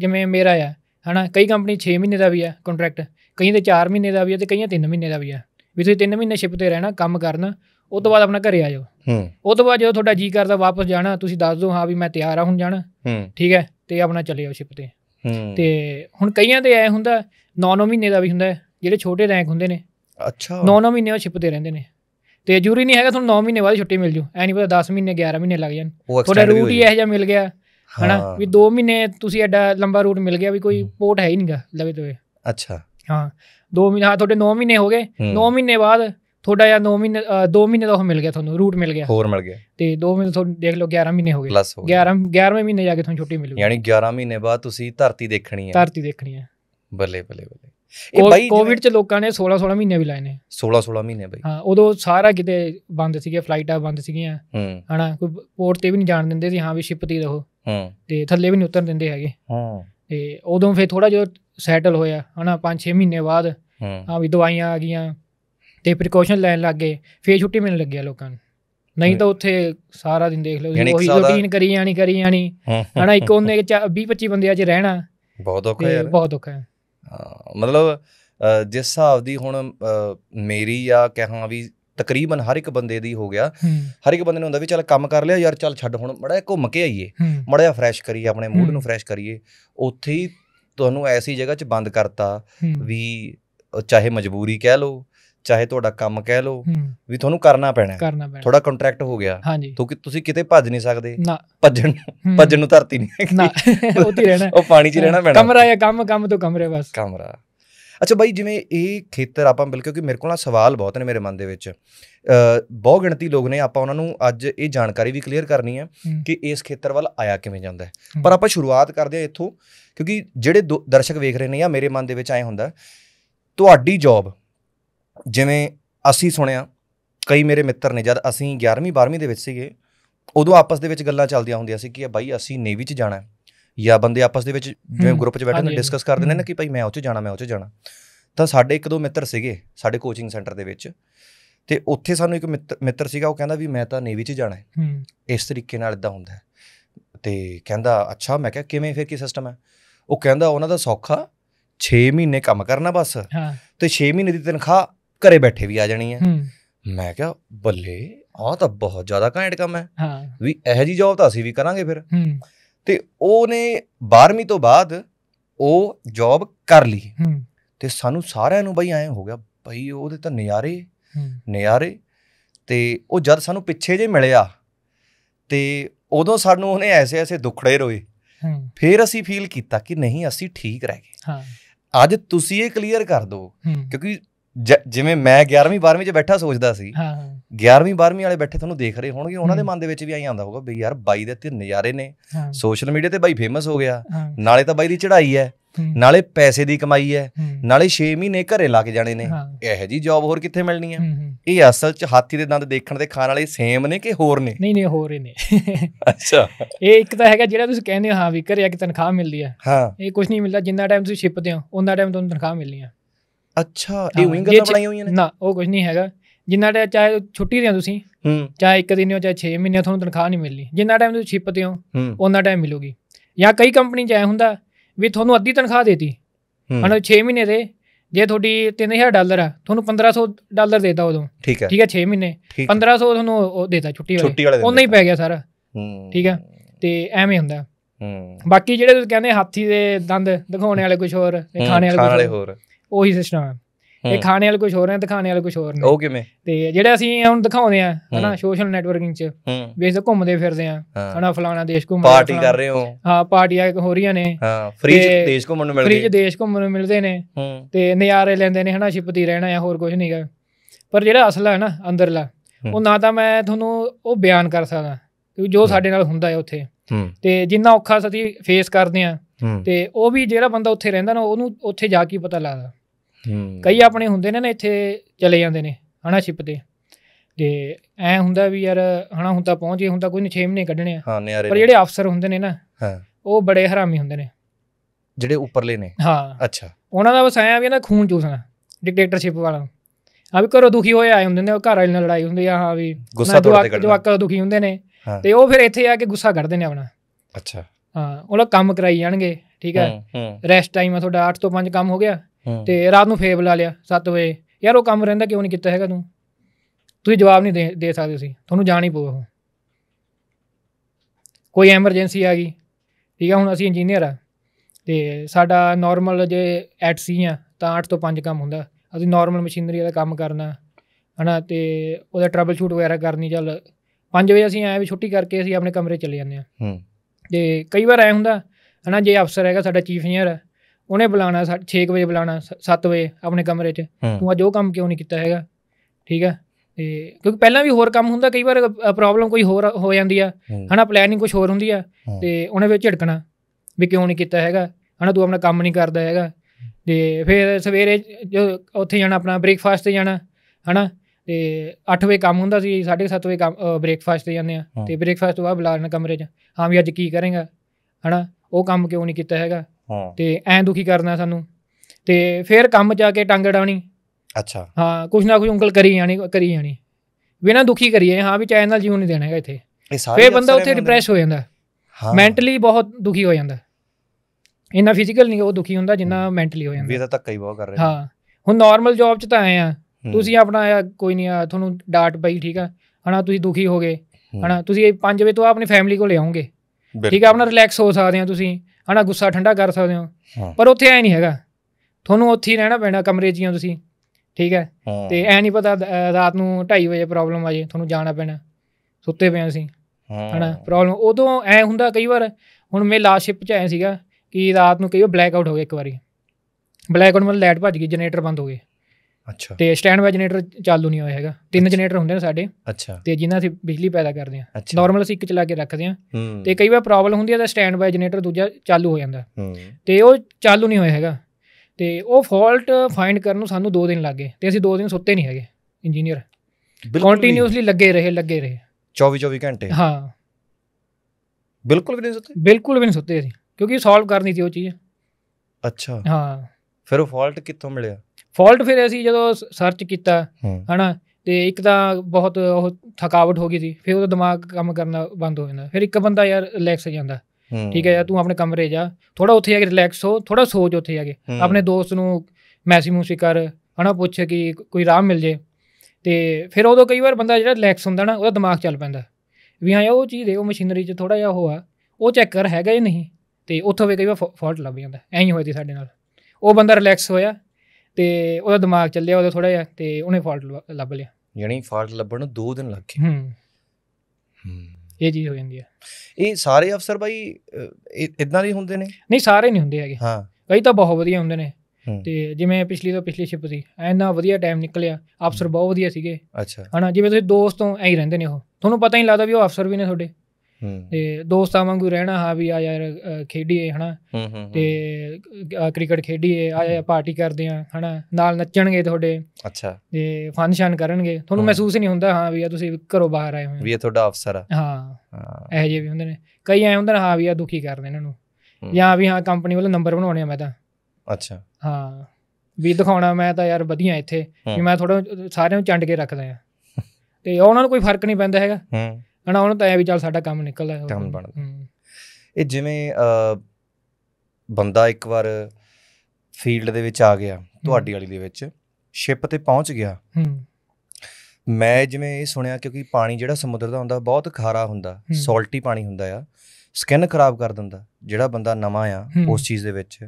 ਜਿਵੇਂ ਮੇਰਾ ਆ ਹਨਾ ਕਈ ਕੰਪਨੀ 6 ਮਹੀਨੇ ਦਾ ਵੀ ਆ ਕੰਟਰੈਕਟ ਕਈਆਂ ਦੇ 4 ਮਹੀਨੇ ਦਾ ਵੀ ਆ ਤੇ ਕਈਆਂ 3 ਮਹੀਨੇ ਦਾ ਵੀ ਆ ਵੀ ਤੁਸੀਂ 3 ਮਹੀਨੇ ਸ਼ਿਪ ਤੇ ਰਹਿਣਾ ਕੰਮ ਕਰਨਾ ਉਸ ਤੋਂ ਬਾਅਦ ਆਪਣਾ ਘਰੇ ਆ ਜਾਓ ਹੂੰ ਉਹ ਤੋਂ ਬਾਅਦ ਜਦੋਂ ਤੁਹਾਡਾ ਜੀ ਕਰਦਾ ਵਾਪਸ ਜਾਣਾ ਤੁਸੀਂ ਦੱਸ ਦਿਓ ਹਾਂ ਵੀ ਮੈਂ ਤਿਆਰ ਆ ਹੁਣ ਜਾਣਾ ਠੀਕ ਹੈ ਤੇ ਆਪਣਾ ਚਲੇ ਜਾਓ ਸ਼ਿਪ ਤੇ ਤੇ ਹੁਣ ਕਈਆਂ ਤੇ ਐ ਹੁੰਦਾ 9-9 ਮਹੀਨੇ ਦਾ ਵੀ ਹੁੰਦਾ ਜਿਹੜੇ ਛੋਟੇ ਰੈਂਕ ਹੁੰਦੇ ਨੇ ਅੱਛਾ 9-9 ਮਹੀਨੇ ਉਹ ਸ਼ਿਪ ਤੇ ਰਹਿੰਦੇ ਨੇ ਤੇ ਜੂਰੀ ਨਹੀਂ ਹੈਗਾ ਤੁਹਾਨੂੰ 9 ਮਹੀਨੇ ਬਾਅਦ ਛੁੱਟੀ ਮਿਲ ਜੂ ਐ ਨਹੀਂ ਪਤਾ 10 ਮਹੀਨੇ 11 ਮਹੀਨੇ ਲੱਗ ਜਾਣ ਤੁਹਾਡਾ ਰੂਟ ਹੀ ਇਹੋ ਜਿਹਾ ਮਿਲ ਗਿਆ ਹਨਾ ਵੀ 2 ਮਹੀਨੇ ਤੁਸੀਂ ਐਡਾ ਲੰਬਾ ਰੂਟ ਮਿਲ ਗਿਆ ਵੀ ਕੋਈ ਪੋਰਟ ਹੈ ਹੀ ਨਹੀਂਗਾ ਲਵੇ ਤੋਏ ਅੱਛਾ ਹਾਂ 2 ਮਹੀਨੇ ਹਾਂ ਤੁਹਾਡੇ 9 ਮਹੀਨੇ ਹੋ ਗਏ 9 ਮਹੀਨੇ ਬਾਅਦ ਥੋੜਾ ਜਿਹਾ 9 ਮਹੀਨੇ 2 ਮਹੀਨੇ ਦਾ ਉਹ ਮਿਲ ਗਿਆ ਤੁਹਾਨੂੰ ਰੂਟ ਮਿਲ ਗਿਆ ਹੋਰ ਮਿਲ ਗਿਆ ਤੇ 2 ਮਹੀਨੇ ਤੋਂ ਦੇਖ ਲਓ 11 ਮਹੀਨੇ ਹੋ ਗਏ 11 11ਵੇਂ ਮਹੀਨੇ ਜਾ ਕੇ ਤੁਹਾਨੂੰ ਛੁੱਟੀ ਮਿਲੂਗੀ ਯਾਨੀ 11 ਮਹੀਨੇ ਬਾਅਦ ਤੁਸੀਂ ਧਰਤੀ ਦੇਖਣੀ ਹੈ ਧਰਤੀ ਦੇਖਣੀ ਹੈ ਬੱਲੇ ਬੱਲੇ ਬੱਲੇ ਇਹ ਬਾਈ ਕੋਵਿਡ ਚ ਲੋਕਾਂ ਨੇ 16 16 ਮਹੀਨੇ ਵੀ ਲਾਏ ਨੇ 16 16 ਮਹੀਨੇ ਬਾਈ ਹਾਂ ਉਦੋਂ ਸਾਰਾ ਕਿਤੇ ਬੰਦ ਸੀਗੇ ਫਲਾਈਟਾਂ ਬੰਦ ਸੀਗੀਆਂ ਹਨਾ ਕੋਈ ਪੋਰਟ ਤੇ ਵੀ ਨਹੀਂ ਜਾਣ ਦਿੰਦੇ ਸੀ ਹਾਂ ਵੀ ਸ਼ਿਪ ਤੇ ਰਹੋ ਤੇ ਥੱਲੇ ਵੀ ਨਹੀਂ ਉਤਰ ਦਿੰਦੇ ਹੈਗੇ ਹਾਂ ਤੇ ਉਦੋਂ ਫੇਰ ਥੋੜਾ ਜਿਹਾ ਸੈਟਲ ਹੋਇਆ ਹਨਾ 5 6 ਮਹੀਨੇ ਬਾਅਦ ਹਾਂ ਵੀ ਦਵਾਈਆਂ ਆ ਗਈਆਂ ਤੇ ਪ੍ਰੀਕਾਸ਼ਨ ਲੈਣ ਲੱਗ ਗਏ ਫੇਰ ਛੁੱਟੀ ਮਿਲਣ ਲੱਗਿਆ ਲੋਕਾਂ ਨੂੰ ਨਹੀਂ ਤਾਂ ਉੱਥੇ ਸਾਰਾ ਦਿਨ ਦੇਖ ਲਓ ਉਹੀ ਰੁਟੀਨ ਕਰੀ ਜਾਣੀ ਕਰੀ ਜਾਣੀ ਹਣਾ ਇੱਕ ਉਹਨੇ 20 25 ਬੰਦਿਆਂ 'ਚ ਰਹਿਣਾ ਬਹੁਤ ਔਖਾ ਯਾਰ ਬਹੁਤ ਔਖਾ ਹੈ ਮਤਲਬ ਜਿਸ ਹਿਸਾਬ ਦੀ ਹੁਣ ਮੇਰੀ ਆ ਕਹਾਂ ਵੀ ਤਕਰੀਬਨ ਹਰ ਇੱਕ ਬੰਦੇ ਦੀ ਹੋ ਗਿਆ ਹਰ ਇੱਕ ਬੰਦੇ ਨੂੰ ਹੁੰਦਾ ਵੀ ਚੱਲ ਕੰਮ ਕਰ ਲਿਆ ਯਾਰ ਚੱਲ ਛੱਡ ਹੁਣ ਮੜਾ ਘੁੰਮ ਕੇ ਆਈਏ ਮੜਾ ਫਰੈਸ਼ ਕਰੀਏ ਆਪਣੇ ਮੂਡ ਨੂੰ ਫਰੈਸ਼ ਕਰੀਏ ਉੱਥੇ ਹੀ ਤੁਹਾਨੂੰ ਐਸੀ ਜਗ੍ਹਾ 'ਚ ਬੰਦ ਕਰਤਾ ਵੀ ਚਾਹੇ ਮਜਬੂਰੀ ਕਹਿ ਲਓ ਚਾਹੇ ਤੁਹਾਡਾ ਕੰਮ ਕਹਿ ਲਓ ਵੀ ਤੁਹਾਨੂੰ ਕਰਨਾ ਪੈਣਾ ਥੋੜਾ ਕੰਟਰੈਕਟ ਹੋ ਗਿਆ ਤੋ ਕਿ ਤੁਸੀਂ ਕਿਤੇ ਭੱਜ ਨਹੀਂ ਸਕਦੇ ਭੱਜਣ ਭੱਜਣ ਨੂੰ ਧਰਤੀ ਨਹੀਂ ਨਾ ਉੱਥੇ ਰਹਿਣਾ ਉਹ ਪਾਣੀ 'ਚ ਰਹਿਣਾ ਪੈਣਾ ਕਮਰਾ ਜਾਂ ਕੰਮ ਕੰਮ ਤੋਂ ਕਮਰੇ ਬਸ ਕਮਰਾ ਅੱਛਾ ਬਾਈ ਜਿਵੇਂ ਇਹ ਖੇਤਰ ਆਪਾਂ ਮਿਲ ਕਿਉਂਕਿ ਮੇਰੇ ਕੋਲ ਨਾ ਸਵਾਲ ਬਹੁਤ ਨੇ ਮੇਰੇ ਮਨ ਦੇ ਵਿੱਚ ਬਹੁ ਗਿਣਤੀ ਲੋਕ ਨੇ ਆਪਾਂ ਉਹਨਾਂ ਨੂੰ ਅੱਜ ਇਹ ਜਾਣਕਾਰੀ ਵੀ ਕਲੀਅਰ ਕਰਨੀ ਹੈ ਕਿ ਇਸ ਖੇਤਰ ਵੱਲ ਆਇਆ ਕਿਵੇਂ ਜਾਂਦਾ ਹੈ ਪਰ ਆਪਾਂ ਸ਼ੁਰੂਆਤ ਕਰਦੇ ਹਾਂ ਇੱਥੋਂ ਕਿਉਂਕਿ ਜਿਹੜੇ ਦਰਸ਼ਕ ਵੇਖ ਰਹੇ ਨੇ ਜਾਂ ਮੇਰੇ ਮਨ ਦੇ ਵਿੱਚ ਆਏ ਹੁੰਦਾ ਤੁਹਾਡੀ ਜੌਬ ਜਿਵੇਂ ਅਸੀਂ ਸੁਣਿਆ ਕਈ ਮੇਰੇ ਮਿੱਤਰ ਨੇ ਜਦ ਅਸੀਂ 11ਵੀਂ 12ਵੀਂ ਦੇ ਵਿੱਚ ਸੀਗੇ ਉਦੋਂ ਆਪਸ ਦੇ ਵਿੱਚ ਗੱਲਾਂ ਚੱਲਦੀਆਂ ਹੁੰਦੀਆਂ ਸੀ ਕਿ ਬਾਈ ਅਸੀਂ ਨੇਵੀ 'ਚ ਜਾਣਾ ਹੈ ਜਾਂ ਬੰਦੇ ਆਪਸ ਦੇ ਵਿੱਚ ਜਿਵੇਂ ਗਰੁੱਪ 'ਚ ਬੈਠੇ ਨੇ ਡਿਸਕਸ ਕਰਦੇ ਨੇ ਨਾ ਕਿ ਭਾਈ ਮੈਂ ਉਹ 'ਚ ਜਾਣਾ ਮੈਂ ਉਹ 'ਚ ਜਾਣਾ ਤਾਂ ਸਾਡੇ ਇੱਕ ਦੋ ਮਿੱਤਰ ਸੀਗੇ ਸਾਡੇ ਕੋਚਿੰਗ ਸੈਂਟਰ ਦੇ ਵਿੱਚ ਤੇ ਉੱਥੇ ਸਾਨੂੰ ਇੱਕ ਮਿੱਤਰ ਸੀਗਾ ਉਹ ਕਹਿੰਦਾ ਵੀ ਮੈਂ ਤਾਂ ਨੇਵੀ 'ਚ ਜਾਣਾ ਹੈ ਇਸ ਤਰੀਕੇ ਨਾਲ ਇਦਾਂ ਹੁੰਦਾ ਹੈ ਤੇ ਕਹਿੰਦਾ ਅੱਛਾ ਮੈਂ ਕਿਹਾ ਕਿਵੇਂ ਫਿਰ ਕੀ ਸਿਸਟਮ ਹੈ ਉਹ ਕਹਿੰਦਾ ਉਹਨਾਂ ਦਾ ਸੌਖਾ 6 ਮਹੀਨੇ ਕੰਮ ਕਰਨਾ ਬਸ ਤੇ 6 ਮਹੀਨੇ ਦੀ ਤਨਖਾਹ ਘਰੇ ਬੈਠੇ ਵੀ ਆ ਜਾਣੀ ਹੈ ਮੈਂ ਕਿਹਾ ਬੱਲੇ ਆ ਤਾਂ ਬਹੁਤ ਜ਼ਿਆਦਾ ਘੈਂਟ ਕੰਮ ਹੈ ਹਾਂ ਵੀ ਇਹ ਜੀ ਜੌਬ ਤਾਂ ਅਸੀਂ ਵੀ ਕਰਾਂਗੇ ਫਿਰ ਤੇ ਉਹਨੇ 12ਵੀਂ ਤੋਂ ਬਾਅਦ ਉਹ ਜੌਬ ਕਰ ਲਈ ਤੇ ਸਾਨੂੰ ਸਾਰਿਆਂ ਨੂੰ ਬਈ ਐ ਹੋ ਗਿਆ ਬਈ ਉਹਦੇ ਤਾਂ ਨਿਆਰੇ ਨਿਆਰੇ ਤੇ ਉਹ ਜਦ ਸਾਨੂੰ ਪਿੱਛੇ ਜੇ ਮਿਲਿਆ ਤੇ ਉਦੋਂ ਸਾਨੂੰ ਉਹਨੇ ਐਸੇ ਐਸੇ ਦੁਖੜੇ ਰੋਏ ਫਿਰ ਅਸੀਂ ਫੀਲ ਕੀਤਾ ਕਿ ਨਹੀਂ ਅਸੀਂ ਠੀਕ ਰਹਿ ਗਏ ਹਾਂ ਅੱਜ ਤੁਸੀਂ ਇਹ ਕਲੀਅਰ ਕਰ ਦਿਓ ਕਿਉਂਕਿ ਜਿਵੇਂ ਮੈਂ 11ਵੀਂ 12ਵੀਂ 'ਚ ਬੈਠਾ ਸੋਚਦਾ ਸੀ ਹਾਂ 11ਵੀਂ 12ਵੀਂ ਵਾਲੇ ਬੈਠੇ ਤੁਹਾਨੂੰ ਦੇਖ ਰਹੇ ਹੋਣਗੇ ਉਹਨਾਂ ਦੇ ਮਨ ਦੇ ਵਿੱਚ ਵੀ ਆਈ ਜਾਂਦਾ ਹੋਗਾ ਬਈ ਯਾਰ ਬਾਈ ਦੇ ਤੇ ਨਜ਼ਾਰੇ ਨੇ ਸੋਸ਼ਲ ਮੀਡੀਆ ਤੇ ਬਾਈ ਫੇਮਸ ਹੋ ਗਿਆ ਨਾਲੇ ਤਾਂ ਬਾਈ ਦੀ ਚੜ੍ਹਾਈ ਹੈ ਨਾਲੇ ਪੈਸੇ ਦੀ ਕਮਾਈ ਹੈ ਨਾਲੇ 6 ਮਹੀਨੇ ਘਰੇ ਲੱਗ ਜਾਣੇ ਨੇ ਇਹੋ ਜੀ ਜੌਬ ਹੋਰ ਕਿੱਥੇ ਮਿਲਣੀ ਹੈ ਇਹ ਅਸਲ 'ਚ ਹਾਥੀ ਦੇ ਦੰਦ ਦੇਖਣ ਤੇ ਖਾਣ ਵਾਲੇ ਸੇਮ ਨੇ ਕਿ ਹੋਰ ਨੇ ਨਹੀਂ ਨਹੀਂ ਹੋਰ ਹੀ ਨੇ ਅੱਛਾ ਇਹ ਇੱਕ ਤਾਂ ਹੈਗਾ ਜਿਹੜਾ ਤੁਸੀਂ ਕਹਿੰਦੇ ਹੋ ਹਾਂ ਵੀ ਘਰੇ ਆ ਕੇ ਤਨਖਾਹ ਮਿਲਦੀ ਹੈ ਇਹ ਕੁਝ ਨਹੀਂ ਮਿਲਦਾ ਜਿੰਨਾ ਟਾਈਮ ਤੁਸੀਂ ਛਿਪਦੇ ਹੋ ਉਹਨਾਂ ਟਾਈਮ ਤੁਹਾਨੂੰ ਤਨਖਾਹ ਮਿਲਣੀ ਹੈ ਅੱਛਾ ਇਹ ਵਿੰਗਰ ਨਾਲ ਬਣਾਈਆਂ ਹੋਈਆਂ ਨੇ ਨਾ ਉਹ ਕੁਝ ਨਹੀਂ ਹੈਗਾ ਜਿੰਨਾ ਟਾਈਮ ਚਾਹੇ ਛੁੱਟੀ ਦੇ ਤੁਸੀਂ ਹੂੰ ਚਾਹੇ ਇੱਕ ਦਿਨ ਹੋ ਚਾਹੇ 6 ਮਹੀਨੇ ਤੁਹਾਨੂੰ ਤਨਖਾਹ ਨਹੀਂ ਮਿਲਣੀ ਜਿੰਨਾ ਟਾਈਮ ਤੁਸੀਂ ਛਿਪ ਹੋ ਉਹਨਾਂ ਟਾਈਮ ਮਿਲੂਗੀ ਜਾਂ ਕਈ ਕੰਪਨੀ ਚ ਐ ਹੁੰਦਾ ਵੀ ਤੁਹਾਨੂੰ ਅੱਧੀ ਤਨਖਾਹ ਦੇਤੀ ਹਣ 6 ਮਹੀਨੇ ਦੇ ਜੇ ਤੁਹਾਡੀ 3000 ਡਾਲਰ ਆ ਤੁਹਾਨੂੰ 1500 ਡਾਲਰ ਦੇਤਾ ਉਦੋਂ ਠੀਕ ਹੈ 6 ਮਹੀਨੇ 1500 ਤੁਹਾਨੂੰ ਉਹ ਦੇਤਾ ਛੁੱਟੀ ਵਾਲੇ ਉਹਨਾਂ ਹੀ ਪੈ ਗਿਆ ਸਾਰਾ ਹੂੰ ਠੀਕ ਹੈ ਤੇ ਐਵੇਂ ਹੁੰਦਾ ਹੂੰ ਬਾਕੀ ਜਿਹੜੇ ਤੁਸੀਂ ਕਹਿੰਦੇ ਹਾਥੀ ਦੇ ਦੰਦ ਦਿਖਾਉਣ ਵਾਲੇ ਕੁਝ ਹੋਰ ਖਾਣੇ ਵਾਲੇ ਹੋਰ ਉਹੀ ਸਿਸਟਮ ਹੈ ਇਹ ਖਾਣੇ ਵਾਲੇ ਕੁਝ ਹੋਰ ਨੇ ਦਿਖਾਣੇ ਵਾਲੇ ਕੁਝ ਹੋਰ ਨੇ ਉਹ ਕਿਵੇਂ ਤੇ ਜਿਹੜਾ ਅਸੀਂ ਹੁਣ ਦਿਖਾਉਂਦੇ ਆ ਹਨਾ ਸੋਸ਼ਲ ਨੈਟਵਰਕਿੰਗ 'ਚ ਤਾਂ ਘੁੰਮਦੇ ਫਿਰਦੇ ਆ ਹਨਾ ਫਲਾਣਾ ਦੇਸ਼ ਘੁੰਮਦੇ ਪਾਰਟੀ ਕਰ ਰਹੇ ਹੋ ਹਾਂ ਪਾਰਟੀਆਂ ਹੋ ਰਹੀਆਂ ਨੇ ਹਾਂ ਫ੍ਰੀ 'ਚ ਦੇਸ਼ ਘੁੰਮਣ ਨੂੰ ਮਿਲਦੇ ਫ੍ਰੀ 'ਚ ਦੇਸ਼ ਘੁੰਮਣ ਨੂੰ ਮਿਲਦੇ ਨੇ ਤੇ ਨਜ਼ਾਰੇ ਲੈਂਦੇ ਨੇ ਹਨਾ ਛਿਪਦੀ ਰਹਿਣਾ ਆ ਹੋਰ ਕੁਝ ਨਹੀਂਗਾ ਪਰ ਜਿਹੜਾ ਅਸਲ ਹੈ ਨਾ ਅੰਦਰਲਾ ਉਹ ਨਾ ਤਾਂ ਮੈਂ ਤੁਹਾਨੂੰ ਉਹ ਬਿਆਨ ਕਰ ਸਕਦਾ ਕਿਉਂਕਿ ਜੋ ਸਾਡੇ ਨਾਲ ਹੁੰਦਾ ਹੈ ਉੱਥੇ ਤੇ ਜਿੰਨਾ ਔਖਾ ਸਦੀ ਫੇਸ ਕਰਦੇ ਆ ਤੇ ਉਹ ਵੀ ਜਿਹੜਾ ਬੰਦਾ ਉੱਥੇ ਰਹਿੰਦਾ ਨਾ ਉਹਨੂੰ ਉੱਥੇ ਜਾ ਕੇ ਪਤਾ ਲੱਗਦਾ ਕਈ ਆਪਣੇ ਹੁੰਦੇ ਨੇ ਨਾ ਇੱਥੇ ਚਲੇ ਜਾਂਦੇ ਨੇ ਹਨਾ ਸ਼ਿਪ ਤੇ ਤੇ ਐ ਹੁੰਦਾ ਵੀ ਯਾਰ ਹਣਾ ਹੁੰਦਾ ਪਹੁੰਚੇ ਹੁੰਦਾ ਕੋਈ ਨਿਛੇਮ ਨਹੀਂ ਕੱਢਣੇ ਹਾਂ ਨਿਆਰੇ ਪਰ ਜਿਹੜੇ ਅਫਸਰ ਹੁੰਦੇ ਨੇ ਨਾ ਹਾਂ ਉਹ ਬੜੇ ਹਰਾਮੀ ਹੁੰਦੇ ਨੇ ਜਿਹੜੇ ਉੱਪਰਲੇ ਨੇ ਹਾਂ ਅੱਛਾ ਉਹਨਾਂ ਦਾ ਬਸ ਐ ਆ ਵੀ ਨਾ ਖੂਨ ਚੂਸਣਾ ਡਿਕਟੇਟਰਸ਼ਿਪ ਵਾਲਾ ਆ ਵੀ ਕਰੋ ਦੁਖੀ ਹੋਏ ਆਏ ਹੁੰਦੇ ਨੇ ਉਹ ਘਰ ਵਾਲੇ ਨਾਲ ਲੜਾਈ ਹੁੰਦੀ ਆ ਹਾਂ ਵੀ ਗੁੱਸਾ ਤੋੜ ਕੇ ਜਵਾਕ ਦੁਖੀ ਹੁੰਦੇ ਨੇ ਤੇ ਉਹ ਫਿਰ ਇੱਥੇ ਆ ਕੇ ਗੁੱਸਾ ਕਰਦੇ ਨੇ ਆਪਣਾ ਅੱਛਾ ਹਾਂ ਉਹ ਲੋਕ ਕੰਮ ਕਰਾਈ ਜਾਣਗੇ ਠੀਕ ਹੈ ਰੈਸਟ ਟਾਈਮ ਆ ਤੁਹਾਡਾ 8 ਤੋਂ 5 ਕੰਮ ਹੋ ਗਿਆ ਤੇ ਰਾਤ ਨੂੰ ਫੇਵ ਲਾ ਲਿਆ 7 ਵਜੇ ਯਾਰ ਉਹ ਕੰਮ ਰਹਿੰਦਾ ਕਿਉਂ ਨਹੀਂ ਕੀਤਾ ਹੈਗਾ ਤੂੰ ਤੁਸੀਂ ਜਵਾਬ ਨਹੀਂ ਦੇ ਸਕਦੇ ਸੀ ਤੁਹਾਨੂੰ ਜਾਣ ਹੀ ਪਊਗਾ ਕੋਈ ਐਮਰਜੈਂਸੀ ਆ ਗਈ ਠੀਕ ਆ ਹੁਣ ਅਸੀਂ ਇੰਜੀਨੀਅਰ ਆ ਤੇ ਸਾਡਾ ਨਾਰਮਲ ਜੇ ਐਟ ਸੀ ਆ ਤਾਂ 8 ਤੋਂ 5 ਕੰਮ ਹੁੰਦਾ ਅਸੀਂ ਨਾਰਮਲ ਮਸ਼ੀਨਰੀ ਦਾ ਕੰਮ ਕਰਨਾ ਹਨਾ ਤੇ ਉਹਦਾ ਟਰਬਲ ਸ਼ੂਟ ਵਗੈਰਾ ਕਰਨੀ ਚੱਲ 5 ਵਜੇ ਅਸੀਂ ਐ ਵੀ ਛੁੱਟੀ ਕਰਕੇ ਅਸੀਂ ਆਪਣੇ ਕਮਰੇ ਚਲੇ ਜਾਂਦੇ ਆ ਹੂੰ ਤੇ ਕਈ ਵਾਰ ਐ ਹੁੰਦਾ ਹਨਾ ਜੇ ਅਫਸਰ ਹੈਗਾ ਸਾਡਾ ਚੀਫ ਇੰਜੀਨੀਅਰ ਉਹਨੇ ਬੁਲਾਣਾ 6 ਵਜੇ ਬੁਲਾਣਾ 7 ਵਜੇ ਆਪਣੇ ਕਮਰੇ 'ਚ ਤੂੰ ਅੱਜ ਉਹ ਕੰਮ ਕਿਉਂ ਨਹੀਂ ਕੀਤਾ ਹੈਗਾ ਠੀਕ ਹੈ ਤੇ ਕਿਉਂਕਿ ਪਹਿਲਾਂ ਵੀ ਹੋਰ ਕੰਮ ਹੁੰਦਾ ਕਈ ਵਾਰ ਪ੍ਰੋਬਲਮ ਕੋਈ ਹੋਰ ਹੋ ਜਾਂਦੀ ਆ ਹਨਾ ਪਲੈਨਿੰਗ ਕੁਝ ਹੋਰ ਹੁੰਦੀ ਆ ਤੇ ਉਹਨੇ ਵਿੱਚ ਝਟਕਣਾ ਵੀ ਕਿਉਂ ਨਹੀਂ ਕੀਤਾ ਹੈਗਾ ਹਨਾ ਤੂੰ ਆਪਣਾ ਕੰਮ ਨਹੀਂ ਕਰਦਾ ਹੈਗਾ ਤੇ ਫਿਰ ਸਵੇਰੇ ਜੋ ਉੱਥੇ ਜਾਣਾ ਆਪਣਾ ਬ੍ਰੇਕਫਾਸਟ ਤੇ ਜਾਣਾ ਹਨਾ ਤੇ 8 ਵਜੇ ਕੰਮ ਹੁੰਦਾ ਸੀ 7:30 ਵਜੇ ਕੰਮ ਬ੍ਰੇਕਫਾਸਟ ਤੇ ਜਾਂਦੇ ਆ ਤੇ ਬ੍ਰੇਕਫਾਸਟ ਤੋਂ ਬਾਅਦ ਬੁਲਾ ਲੈਣਾ ਕਮਰੇ 'ਚ ਹਾਂ ਵੀ ਅੱਜ ਕੀ ਕਰੇਗਾ ਹਨਾ ਉਹ ਕੰਮ ਕਿਉਂ ਨਹੀਂ ਕੀਤਾ ਹੈਗਾ ਤੇ ਐਂ ਦੁਖੀ ਕਰਨਾ ਸਾਨੂੰ ਤੇ ਫਿਰ ਕੰਮ ਜਾ ਕੇ ਟੰਗ ਡਾਉਣੀ ਅੱਛਾ ਹਾਂ ਕੁਛ ਨਾ ਕੁਛ ਉਂਗਲ ਕਰੀ ਜਾਣੀ ਕਰੀ ਜਾਣੀ ਬਿਨਾ ਦੁਖੀ ਕਰੀਏ ਹਾਂ ਵੀ ਚੈਨਲ ਨਾਲ ਜੀਉਣ ਨਹੀਂ ਦੇਣਾ ਹੈਗਾ ਇੱਥੇ ਫੇ ਬੰਦਾ ਉੱਥੇ ਡਿਪਰੈਸ ਹੋ ਜਾਂਦਾ ਹਾਂ ਮੈਂਟਲੀ ਬਹੁਤ ਦੁਖੀ ਹੋ ਜਾਂਦਾ ਇੰਨਾ ਫਿਜ਼ੀਕਲ ਨਹੀਂ ਉਹ ਦੁਖੀ ਹੁੰਦਾ ਜਿੰਨਾ ਮੈਂਟਲੀ ਹੋ ਜਾਂਦਾ ਵੀ ਇਹ ਤਾਂ ਧੱਕਾ ਹੀ ਬਹੁਤ ਕਰ ਰਹੇ ਹਾਂ ਹੁਣ ਨਾਰਮਲ ਜੌਬ 'ਚ ਤਾਂ ਆਏ ਆ ਤੁਸੀਂ ਆਪਣਾ ਕੋਈ ਨਹੀਂ ਆ ਤੁਹਾਨੂੰ ਡਾਟ ਪਈ ਠੀਕ ਆ ਹਣਾ ਤੁਸੀਂ ਦੁਖੀ ਹੋਗੇ ਹਣਾ ਤੁਸੀਂ 5 ਵਜੇ ਤੋਂ ਆਪਣੀ ਫੈਮਿਲੀ ਕੋਲ ਆਉਂਗੇ ਠੀਕ ਆ ਆਪਣਾ ਰਿਲੈਕਸ ਹੋ ਸਕਦੇ ਆ ਤੁਸੀਂ ਹਨਾ ਗੁੱਸਾ ਠੰਡਾ ਕਰ ਸਕਦੇ ਹੋ ਪਰ ਉੱਥੇ ਐ ਨਹੀਂ ਹੈਗਾ ਤੁਹਾਨੂੰ ਉੱਥੇ ਹੀ ਰਹਿਣਾ ਪੈਣਾ ਕਮਰੇ 'ਚ ਹੀ ਤੁਸੀਂ ਠੀਕ ਹੈ ਤੇ ਐ ਨਹੀਂ ਪਤਾ ਰਾਤ ਨੂੰ 2:30 ਵਜੇ ਪ੍ਰੋਬਲਮ ਆ ਜੇ ਤੁਹਾਨੂੰ ਜਾਣਾ ਪੈਣਾ ਸੁੱਤੇ ਪਏ ਅਸੀਂ ਹਨਾ ਪ੍ਰੋਬਲਮ ਉਦੋਂ ਐ ਹੁੰਦਾ ਕਈ ਵਾਰ ਹੁਣ ਮੈਂ ਲਾਸਟ ਸ਼ਿਪ 'ਚ ਆਇਆ ਸੀਗਾ ਕਿ ਰਾਤ ਨੂੰ ਕਈ ਵਾਰ ਬਲੈਕ ਆਊਟ ਹੋ ਗਿਆ ਇੱਕ ਵਾਰੀ ਬਲੈਕ ਆਊਟ ਮਤਲਬ ਲਾਈਟ ਭੱਜ ਗਈ ਜਨਰੇਟਰ ਬੰਦ ਹੋ ਗਏ ਅੱਛਾ ਤੇ ਸਟੈਂਡ ਬਾਈ ਜਨਰੇਟਰ ਚਾਲੂ ਨਹੀਂ ਹੋਇਆ ਹੈਗਾ ਤਿੰਨ ਜਨਰੇਟਰ ਹੁੰਦੇ ਨੇ ਸਾਡੇ ਅੱਛਾ ਤੇ ਜਿਨ੍ਹਾਂ ਅਸੀਂ ਬਿਜਲੀ ਪੈਦਾ ਕਰਦੇ ਆ ਨਾਰਮਲ ਅਸੀਂ ਇੱਕ ਚਲਾ ਕੇ ਰੱਖਦੇ ਆ ਤੇ ਕਈ ਵਾਰ ਪ੍ਰੋਬਲਮ ਹੁੰਦੀ ਆ ਤਾਂ ਸਟੈਂਡ ਬਾਈ ਜਨਰੇਟਰ ਦੂਜਾ ਚਾਲੂ ਹੋ ਜਾਂਦਾ ਤੇ ਉਹ ਚਾਲੂ ਨਹੀਂ ਹੋਇਆ ਹੈਗਾ ਤੇ ਉਹ ਫਾਲਟ ਫਾਈਂਡ ਕਰਨ ਨੂੰ ਸਾਨੂੰ 2 ਦਿਨ ਲੱਗੇ ਤੇ ਅਸੀਂ 2 ਦਿਨ ਸੁੱਤੇ ਨਹੀਂ ਹੈਗੇ ਇੰਜੀਨੀਅਰ ਕੰਟੀਨਿਊਸਲੀ ਲੱਗੇ ਰਹੇ ਲੱਗੇ ਰਹੇ 24 24 ਘੰਟੇ ਹਾਂ ਬਿਲਕੁਲ ਵੀ ਨਹੀਂ ਸੁੱਤੇ ਬਿਲਕੁਲ ਵੀ ਨਹੀਂ ਸੁੱਤੇ ਅਸੀਂ ਕਿਉਂਕਿ ਸੋਲਵ ਕਰਨੀ ਸੀ ਉਹ ਚੀਜ਼ ਅੱਛਾ ਹਾਂ ਫਿਰ ਉਹ ਫਾਲਟ ਕਿੱਥੋਂ ਮਿਲਿਆ ਫਾਲਟ ਫਿਰ ਅਸੀਂ ਜਦੋਂ ਸਰਚ ਕੀਤਾ ਹਨਾ ਤੇ ਇੱਕ ਤਾਂ ਬਹੁਤ ਉਹ ਥਕਾਵਟ ਹੋ ਗਈ ਸੀ ਫਿਰ ਉਹਦਾ ਦਿਮਾਗ ਕੰਮ ਕਰਨਾ ਬੰਦ ਹੋ ਜਾਂਦਾ ਫਿਰ ਇੱਕ ਬੰਦਾ ਯਾਰ ਰਿਲੈਕਸ ਹੋ ਜਾਂਦਾ ਠੀਕ ਹੈ ਯਾਰ ਤੂੰ ਆਪਣੇ ਕਮਰੇ ਜਾ ਥੋੜਾ ਉੱਥੇ ਜਾ ਕੇ ਰਿਲੈਕਸ ਹੋ ਥੋੜਾ ਸੋਚ ਉੱਥੇ ਜਾ ਕੇ ਆਪਣੇ ਦੋਸਤ ਨੂੰ ਮੈਸੇਜ ਮੂਸੀ ਕਰ ਹਨਾ ਪੁੱਛ ਕਿ ਕੋਈ ਰਾਹ ਮਿਲ ਜੇ ਤੇ ਫਿਰ ਉਦੋਂ ਕਈ ਵਾਰ ਬੰਦਾ ਜਿਹੜਾ ਰਿਲੈਕਸ ਹੁੰਦਾ ਨਾ ਉਹਦਾ ਦਿਮਾਗ ਚੱਲ ਪੈਂਦਾ ਵੀ ਹਾਂ ਯਾ ਉਹ ਚੀਜ਼ ਦੇ ਉਹ ਮਸ਼ੀਨਰੀ 'ਚ ਥੋੜਾ ਜਿਹਾ ਹੋਆ ਉਹ ਚੈੱਕ ਕਰ ਹੈਗਾ ਜਾਂ ਨਹੀਂ ਤੇ ਉੱਥੋਂ ਵੀ ਕਈ ਵਾਰ ਫਾਲਟ ਲੱਭ ਜਾਂਦਾ ਐਂ ਹੀ ਹੋਇਆ ਸੀ ਸਾਡੇ ਨਾਲ ਉਹ ਬੰਦਾ ਰਿਲੈਕਸ ਹੋਇਆ ਤੇ ਉਹਦਾ ਦਿਮਾਗ ਚੱਲਿਆ ਉਹਦੇ ਥੋੜਾ ਜਿਹਾ ਤੇ ਉਹਨੇ ਫਾਲਟ ਲੱਭ ਲਿਆ ਯਾਨੀ ਫਾਲਟ ਲੱਭਣ ਨੂੰ 2 ਦਿਨ ਲੱਗ ਗਏ ਹੂੰ ਹੂੰ ਇਹ ਜੀ ਹੋ ਜਾਂਦੀ ਹੈ ਇਹ ਸਾਰੇ ਅਫਸਰ ਬਾਈ ਇਦਾਂ ਦੇ ਹੁੰਦੇ ਨੇ ਨਹੀਂ ਸਾਰੇ ਨਹੀਂ ਹੁੰਦੇ ਹੈਗੇ ਹਾਂ ਕਈ ਤਾਂ ਬਹੁਤ ਵਧੀਆ ਹੁੰਦੇ ਨੇ ਤੇ ਜਿਵੇਂ ਪਿਛਲੀ ਤੋਂ ਪਿਛਲੀ ਸ਼ਿਪ ਸੀ ਐਨਾ ਵਧੀਆ ਟਾਈਮ ਨਿਕਲਿਆ ਅਫਸਰ ਬਹੁਤ ਵਧੀਆ ਸੀਗੇ ਅੱਛਾ ਹਨਾ ਜਿਵੇਂ ਤੁਸੀਂ ਦੋਸਤ ਹੋ ਐਂ ਹੀ ਰਹਿੰਦੇ ਨੇ ਉਹ ਤੁਹਾਨੂੰ ਪਤਾ ਹੀ ਲੱਗਦਾ ਵੀ ਉਹ ਅਫਸਰ ਵੀ ਨੇ ਤੁਹਾਡੇ ਤੇ ਦੋਸਤਾਂ ਵਾਂਗੂ ਰਹਿਣਾ ਹਾਂ ਵੀ ਆ ਯਾਰ ਖੇਡੀਏ ਹਨਾ ਤੇ ਕ੍ਰਿਕਟ ਖੇਡੀਏ ਆ ਯਾਰ ਪਾਰਟੀ ਕਰਦੇ ਆ ਹਨਾ ਨਾਲ ਨੱਚਣਗੇ ਤੁਹਾਡੇ ਅੱਛਾ ਤੇ ਫੰਕਸ਼ਨ ਕਰਨਗੇ ਤੁਹਾਨੂੰ ਮਹਿਸੂਸ ਨਹੀਂ ਹੁੰਦਾ ਹਾਂ ਵੀ ਆ ਤੁਸੀਂ ਘਰੋਂ ਬਾਹਰ ਆਏ ਹੋਏ ਵੀ ਇਹ ਤੁਹਾਡਾ ਅਫਸਰ ਆ ਹਾਂ ਇਹ ਜੇ ਵੀ ਹੁੰਦੇ ਨੇ ਕਈ ਐ ਹੁੰਦੇ ਨੇ ਹਾਂ ਵੀ ਆ ਦੁਖੀ ਕਰਦੇ ਇਹਨਾਂ ਨੂੰ ਜਾਂ ਵੀ ਹਾਂ ਕੰਪਨੀ ਵੱਲੋਂ ਨੰਬਰ ਬਣਾਉਣੇ ਆ ਮੈਂ ਤਾਂ ਅੱਛਾ ਹਾਂ ਵੀ ਦਿਖਾਉਣਾ ਮੈਂ ਤਾਂ ਯਾਰ ਵਧੀਆ ਇੱਥੇ ਵੀ ਮੈਂ ਥੋੜਾ ਸਾਰਿਆਂ ਨੂੰ ਚੰਡ ਕੇ ਰੱਖਦਾ ਆ ਤੇ ਉਹਨਾਂ ਨੂੰ ਕੋਈ ਫਰਕ ਨਹੀਂ ਪੈਂਦਾ ਹੈਗਾ ਹੂੰ ਹਨਾ ਉਹਨੂੰ ਤਾਂ ਐ ਵੀ ਚੱਲ ਸਾਡਾ ਕੰਮ ਨਿਕਲਦਾ ਹੈ ਕੰਮ ਬਣਦਾ ਇਹ ਜਿਵੇਂ ਬੰਦਾ ਇੱਕ ਵਾਰ ਫੀਲਡ ਦੇ ਵਿੱਚ ਆ ਗਿਆ ਤੁਹਾਡੀ ਵਾਲੀ ਦੇ ਵਿੱਚ ਸ਼ਿਪ ਤੇ ਪਹੁੰਚ ਗਿਆ ਮੈਂ ਜਿਵੇਂ ਇਹ ਸੁਣਿਆ ਕਿਉਂਕਿ ਪਾਣੀ ਜਿਹੜਾ ਸਮੁੰਦਰ ਦਾ ਹੁੰਦਾ ਬਹੁਤ ਖਾਰਾ ਹੁੰਦਾ ਸਾਲਟੀ ਪਾਣੀ ਹੁੰਦਾ ਆ ਸਕਿਨ ਖਰਾਬ ਕਰ ਦਿੰਦਾ ਜਿਹੜਾ ਬੰਦਾ ਨਵਾਂ ਆ ਉਸ ਚੀਜ਼ ਦੇ ਵਿੱਚ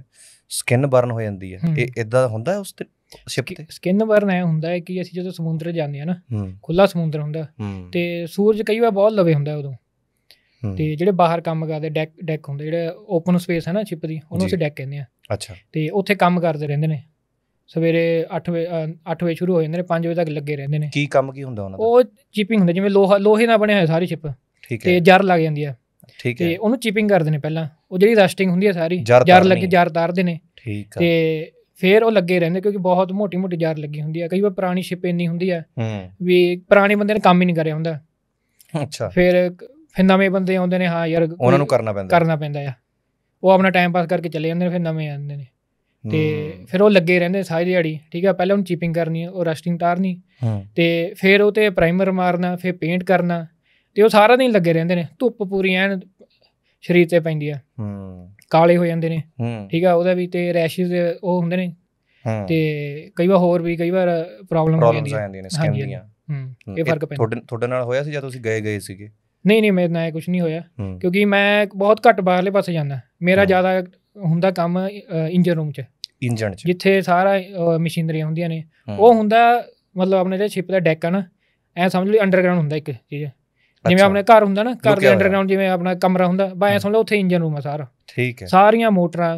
ਸਕਿਨ ਬਰਨ ਹੋ ਜਾਂਦੀ ਹੈ ਇਹ ਇਦਾਂ ਹੁੰਦਾ ਉਸ ਤੇ ਸਕਿਨ ਬਰਨ ਐ ਹੁੰਦਾ ਹੈ ਕਿ ਅਸੀਂ ਜਦੋਂ ਸਮੁੰਦਰ ਜਾਂਦੇ ਆ ਨਾ ਖੁੱਲਾ ਸਮੁੰਦਰ ਹੁੰਦਾ ਤੇ ਸੂਰਜ ਕਈ ਵਾਰ ਬਹੁਤ ਲਵੇ ਹੁੰਦਾ ਉਦੋਂ ਤੇ ਜਿਹੜੇ ਬਾਹਰ ਕੰਮ ਕਰਦੇ ਡੈਕ ਡੈਕ ਹੁੰਦੇ ਜਿਹੜੇ ਓਪਨ ਸਪੇਸ ਹੈ ਨਾ ਛਿਪ ਦੀ ਉਹਨੂੰ ਅਸੀਂ ਡੈਕ ਕਹਿੰਦੇ ਆ ਅੱਛਾ ਤੇ ਉੱਥੇ ਕੰਮ ਕਰਦੇ ਰਹਿੰਦੇ ਨੇ ਸਵੇਰੇ 8 ਵਜੇ 8 ਵਜੇ ਸ਼ੁਰੂ ਹੋ ਜਾਂਦੇ ਨੇ 5 ਵਜੇ ਤੱਕ ਲੱਗੇ ਰਹਿੰਦੇ ਨੇ ਕੀ ਕੰਮ ਕੀ ਹੁੰਦਾ ਉਹਨਾਂ ਦਾ ਉਹ ਚਿਪਿੰਗ ਹੁੰਦਾ ਜਿਵੇਂ ਲੋਹਾ ਲੋਹੇ ਨਾਲ ਬਣਿਆ ਹੋਇਆ ਸਾਰੀ ਛਿਪ ਠੀਕ ਹੈ ਤੇ ਜਰ ਲੱਗ ਜਾਂਦੀ ਆ ਠੀਕ ਹੈ ਤੇ ਉਹਨੂੰ ਚਿਪਿੰਗ ਕਰਦੇ ਨੇ ਪਹਿਲਾਂ ਉਹ ਜਿਹੜੀ ਰਸਟਿੰਗ ਹੁੰਦੀ ਹੈ ਸਾਰੀ ਜਰ ਲੱਗੇ ਜਰ ਤਾਰਦੇ ਨੇ ਠੀਕ ਹੈ ਤੇ ਫੇਰ ਉਹ ਲੱਗੇ ਰਹਿੰਦੇ ਕਿਉਂਕਿ ਬਹੁਤ ਮੋਟੀ ਮੋਟੀ ਜਾਰ ਲੱਗੀ ਹੁੰਦੀ ਹੈ ਕਈ ਵਾਰ ਪੁਰਾਣੀ ਸ਼ਿਪ ਇੰਨੀ ਹੁੰਦੀ ਹੈ ਵੀ ਪੁਰਾਣੇ ਬੰਦੇ ਨੇ ਕੰਮ ਹੀ ਨਹੀਂ ਕਰਿਆ ਹੁੰਦਾ ਅੱਛਾ ਫੇਰ ਫਿਰ ਨਵੇਂ ਬੰਦੇ ਆਉਂਦੇ ਨੇ ਹਾਂ ਯਾਰ ਉਹਨਾਂ ਨੂੰ ਕਰਨਾ ਪੈਂਦਾ ਕਰਨਾ ਪੈਂਦਾ ਆ ਉਹ ਆਪਣਾ ਟਾਈਮ ਪਾਸ ਕਰਕੇ ਚਲੇ ਜਾਂਦੇ ਨੇ ਫਿਰ ਨਵੇਂ ਆਉਂਦੇ ਨੇ ਤੇ ਫਿਰ ਉਹ ਲੱਗੇ ਰਹਿੰਦੇ ਸਾਰੀ ਦਿਹਾੜੀ ਠੀਕ ਹੈ ਪਹਿਲਾਂ ਉਹਨੂੰ ਚੀਪਿੰਗ ਕਰਨੀ ਉਹ ਰਸਟਿੰਗ ਤਾਰਨੀ ਤੇ ਫਿਰ ਉਹ ਤੇ ਪ੍ਰਾਈਮਰ ਮਾਰਨਾ ਫਿਰ ਪੇਂਟ ਕਰਨਾ ਤੇ ਉਹ ਸਾਰਾ ਦਿਨ ਲੱਗੇ ਰਹਿੰਦੇ ਨੇ ਧੁੱਪ ਪੂਰੀ ਐਨ ਸਰੀਰ ਤੇ ਪੈਂਦੀ ਆ ਹੂੰ ਕਾਲੇ ਹੋ ਜਾਂਦੇ ਨੇ ਠੀਕ ਆ ਉਹਦਾ ਵੀ ਤੇ ਰੈਸ਼ਸ ਉਹ ਹੁੰਦੇ ਨੇ ਤੇ ਕਈ ਵਾਰ ਹੋਰ ਵੀ ਕਈ ਵਾਰ ਪ੍ਰੋਬਲਮ ਹੋ ਜਾਂਦੀ ਨੇ ਸਕਿਨ ਦੀਆਂ ਇਹ ਫਰਕ ਪੈਂਦਾ ਤੁਹਾਡੇ ਤੁਹਾਡੇ ਨਾਲ ਹੋਇਆ ਸੀ ਜਦ ਤੁਸੀਂ ਗਏ ਗਏ ਸੀਗੇ ਨਹੀਂ ਨਹੀਂ ਮੇਰੇ ਨਾਲ ਕੁਝ ਨਹੀਂ ਹੋਇਆ ਕਿਉਂਕਿ ਮੈਂ ਬਹੁਤ ਘੱਟ ਬਾਹਰਲੇ ਪਾਸੇ ਜਾਂਦਾ ਮੇਰਾ ਜ਼ਿਆਦਾ ਹੁੰਦਾ ਕੰਮ ਇੰਜਨ ਰੂਮ 'ਚ ਇੰਜਨ 'ਚ ਜਿੱਥੇ ਸਾਰਾ ਮਸ਼ੀਨਰੀਆਂ ਹੁੰਦੀਆਂ ਨੇ ਉਹ ਹੁੰਦਾ ਮਤਲਬ ਆਪਣੇ ਜਿਹੜਾ ਛਿਪ ਦਾ ਡੈਕ ਹਨ ਐ ਸਮਝ ਲਈ ਅੰਡਰਗਰਾਉਂਡ ਹੁੰਦਾ ਇੱਕ ਚੀਜ਼ ਜਿਵੇਂ ਆਪਣੇ ਘਰ ਹੁੰਦਾ ਨਾ ਘਰ ਦੇ ਅੰਡਰਗਰਾਉਂਡ ਜਿਵੇਂ ਆਪਣਾ ਕਮਰਾ ਹੁੰਦਾ ਬਾਏ ਸੁਣ ਲਓ ਉੱਥੇ ਇੰਜਨ ਰੂਮ ਆ ਸਾਰਾ ਠੀਕ ਹੈ ਸਾਰੀਆਂ ਮੋਟਰਾਂ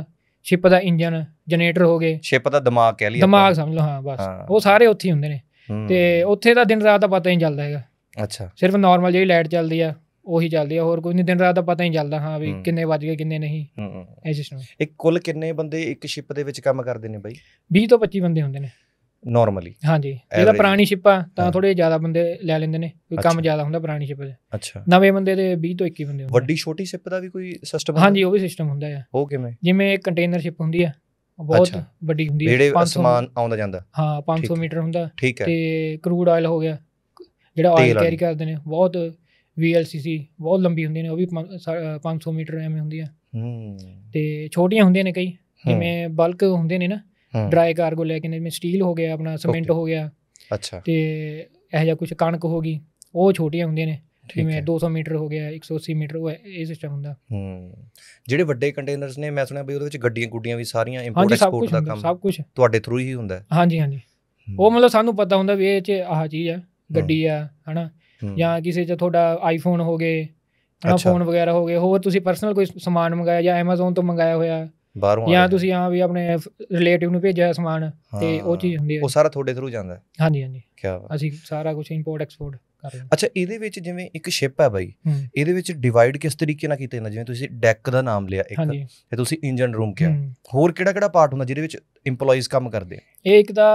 ਸ਼ਿਪ ਦਾ ਇੰਜਨ ਜਨਰੇਟਰ ਹੋ ਗਏ ਸ਼ਿਪ ਦਾ ਦਿਮਾਗ ਕਹਿ ਲਈ ਦਿਮਾਗ ਸਮਝ ਲਓ ਹਾਂ ਬਸ ਉਹ ਸਾਰੇ ਉੱਥੇ ਹੀ ਹੁੰਦੇ ਨੇ ਤੇ ਉੱਥੇ ਦਾ ਦਿਨ ਰਾਤ ਦਾ ਪਤਾ ਹੀ ਚੱਲਦਾ ਹੈਗਾ ਅੱਛਾ ਸਿਰਫ ਨਾਰਮਲ ਜਿਹੜੀ ਲਾਈਟ ਚੱਲਦੀ ਆ ਉਹੀ ਚੱਲਦੀ ਆ ਹੋਰ ਕੋਈ ਨਹੀਂ ਦਿਨ ਰਾਤ ਦਾ ਪਤਾ ਹੀ ਚੱਲਦਾ ਹਾਂ ਵੀ ਕਿੰਨੇ ਵੱਜ ਗਏ ਕਿੰਨੇ ਨਹੀਂ ਇਹ ਸਿਸਟਮ ਇੱਕ ਕੁੱਲ ਕਿੰਨੇ ਬੰਦੇ ਇੱਕ ਸ਼ਿਪ ਦੇ ਵਿੱਚ ਕੰਮ ਕਰਦੇ ਨੇ ਬਾਈ 20 ਤੋਂ 25 ਬੰਦੇ ਹੁੰਦੇ ਨੇ ਨਾਰਮਲੀ ਹਾਂਜੀ ਇਹਦਾ ਪੁਰਾਣੀ ਸ਼ਿਪ ਆ ਤਾਂ ਥੋੜੇ ਜ਼ਿਆਦਾ ਬੰਦੇ ਲੈ ਲੈਂਦੇ ਨੇ ਕੋਈ ਕੰਮ ਜ਼ਿਆਦਾ ਹੁੰਦਾ ਪੁਰਾਣੀ ਸ਼ਿਪ ਦੇ ਅੱਛਾ ਨਵੇਂ ਬੰਦੇ ਦੇ 20 ਤੋਂ 21 ਬੰਦੇ ਹੁੰਦੇ ਵੱਡੀ ਛੋਟੀ ਸ਼ਿਪ ਦਾ ਵੀ ਕੋਈ ਸਿਸਟਮ ਹਾਂਜੀ ਉਹ ਵੀ ਸਿਸਟਮ ਹੁੰਦਾ ਆ ਉਹ ਕਿਵੇਂ ਜਿਵੇਂ ਕੰਟੇਨਰ ਸ਼ਿਪ ਹੁੰਦੀ ਆ ਬਹੁਤ ਵੱਡੀ ਹੁੰਦੀ ਹੈ ਜਿਹੜੇ ਸਮਾਨ ਆਉਂਦਾ ਜਾਂਦਾ ਹਾਂ 500 ਮੀਟਰ ਹੁੰਦਾ ਤੇ ਕਰੂਡ ਆਇਲ ਹੋ ਗਿਆ ਜਿਹੜਾ ਆਇਲ ਕੈਰੀ ਕਰਦੇ ਨੇ ਬਹੁਤ VLCC ਬਹੁਤ ਲੰਬੀ ਹੁੰਦੀ ਨੇ ਉਹ ਵੀ 500 ਮੀਟਰ ਐਵੇਂ ਹੁੰਦੀ ਆ ਤੇ ਛੋਟੀਆਂ ਹੁੰਦੀਆਂ ਨੇ ਕਈ ਜਿਵੇਂ ਬਲਕ ਹੁੰਦੇ ਨੇ ਨਾ ਡਰਾਈ ਕਾਰਗੋ ਲੈ ਕੇ ਨੇ ਜਿਵੇਂ ਸਟੀਲ ਹੋ ਗਿਆ ਆਪਣਾ ਸਿਮੈਂਟ ਹੋ ਗਿਆ ਅੱਛਾ ਤੇ ਇਹ ਜਿਹਾ ਕੁਝ ਕਣਕ ਹੋ ਗਈ ਉਹ ਛੋਟੀਆਂ ਹੁੰਦੀਆਂ ਨੇ ਜਿਵੇਂ 200 ਮੀਟਰ ਹੋ ਗਿਆ 180 ਮੀਟਰ ਉਹ ਇਹ ਸਿਸਟਮ ਹੁੰਦਾ ਹੂੰ ਜਿਹੜੇ ਵੱਡੇ ਕੰਟੇਨਰਸ ਨੇ ਮੈਂ ਸੁਣਿਆ ਵੀ ਉਹਦੇ ਵਿੱਚ ਗੱਡੀਆਂ ਗੁੱਡੀਆਂ ਵੀ ਸਾਰੀਆਂ ਇੰਪੋਰਟ ਐਕਸਪੋਰਟ ਦਾ ਕੰਮ ਸਭ ਕੁਝ ਤੁਹਾਡੇ ਥਰੂ ਹੀ ਹੁੰਦਾ ਹਾਂਜੀ ਹਾਂਜੀ ਉਹ ਮਤਲਬ ਸਾਨੂੰ ਪਤਾ ਹੁੰਦਾ ਵੀ ਇਹ ਚ ਆਹ ਚੀਜ਼ ਆ ਗੱਡੀ ਆ ਹਨਾ ਜਾਂ ਕਿਸੇ ਚ ਤੁਹਾਡਾ ਆਈਫੋਨ ਹੋ ਗਏ ਹਨਾ ਫੋਨ ਵਗੈਰਾ ਹੋ ਗਏ ਹੋਰ ਤੁਸੀਂ ਪਰਸਨਲ ਕੋਈ ਸਮਾਨ ਮੰਗਾਇਆ ਜਾਂ Amazon ਤੋਂ ਮੰਗਾਇਆ ਹੋਇਆ ਬਾਹਰੋਂ ਜਾਂ ਤੁਸੀਂ ਹਾਂ ਵੀ ਆਪਣੇ ਰਿਲੇਟਿਵ ਨੂੰ ਭੇਜਿਆ ਸਮਾਨ ਤੇ ਉਹ ਚੀਜ਼ ਹੁੰਦੀ ਹੈ ਉਹ ਸਾਰਾ ਤੁਹਾਡੇ ਥਰੂ ਜਾਂਦਾ ਹੈ ਹਾਂਜੀ ਹਾਂਜੀ ਕੀ ਬਾਤ ਅਸੀਂ ਸਾਰਾ ਕੁਝ ਇੰਪੋਰਟ ਐਕਸਪੋਰਟ ਕਰਦੇ ਹਾਂ ਅੱਛਾ ਇਹਦੇ ਵਿੱਚ ਜਿਵੇਂ ਇੱਕ ਸ਼ਿਪ ਹੈ ਬਾਈ ਇਹਦੇ ਵਿੱਚ ਡਿਵਾਈਡ ਕਿਸ ਤਰੀਕੇ ਨਾਲ ਕੀਤਾ ਜਾਂਦਾ ਜਿਵੇਂ ਤੁਸੀਂ ਡੈਕ ਦਾ ਨਾਮ ਲਿਆ ਇੱਕ ਤੇ ਤੁਸੀਂ ਇੰਜਨ ਰੂਮ ਕਿਹਾ ਹੋਰ ਕਿਹੜਾ ਕਿਹੜਾ ਪਾਰਟ ਹੁੰਦਾ ਜਿਹਦੇ ਵਿੱਚ EMPLOYEES ਕੰਮ ਕਰਦੇ ਇਹ ਇੱਕ ਦਾ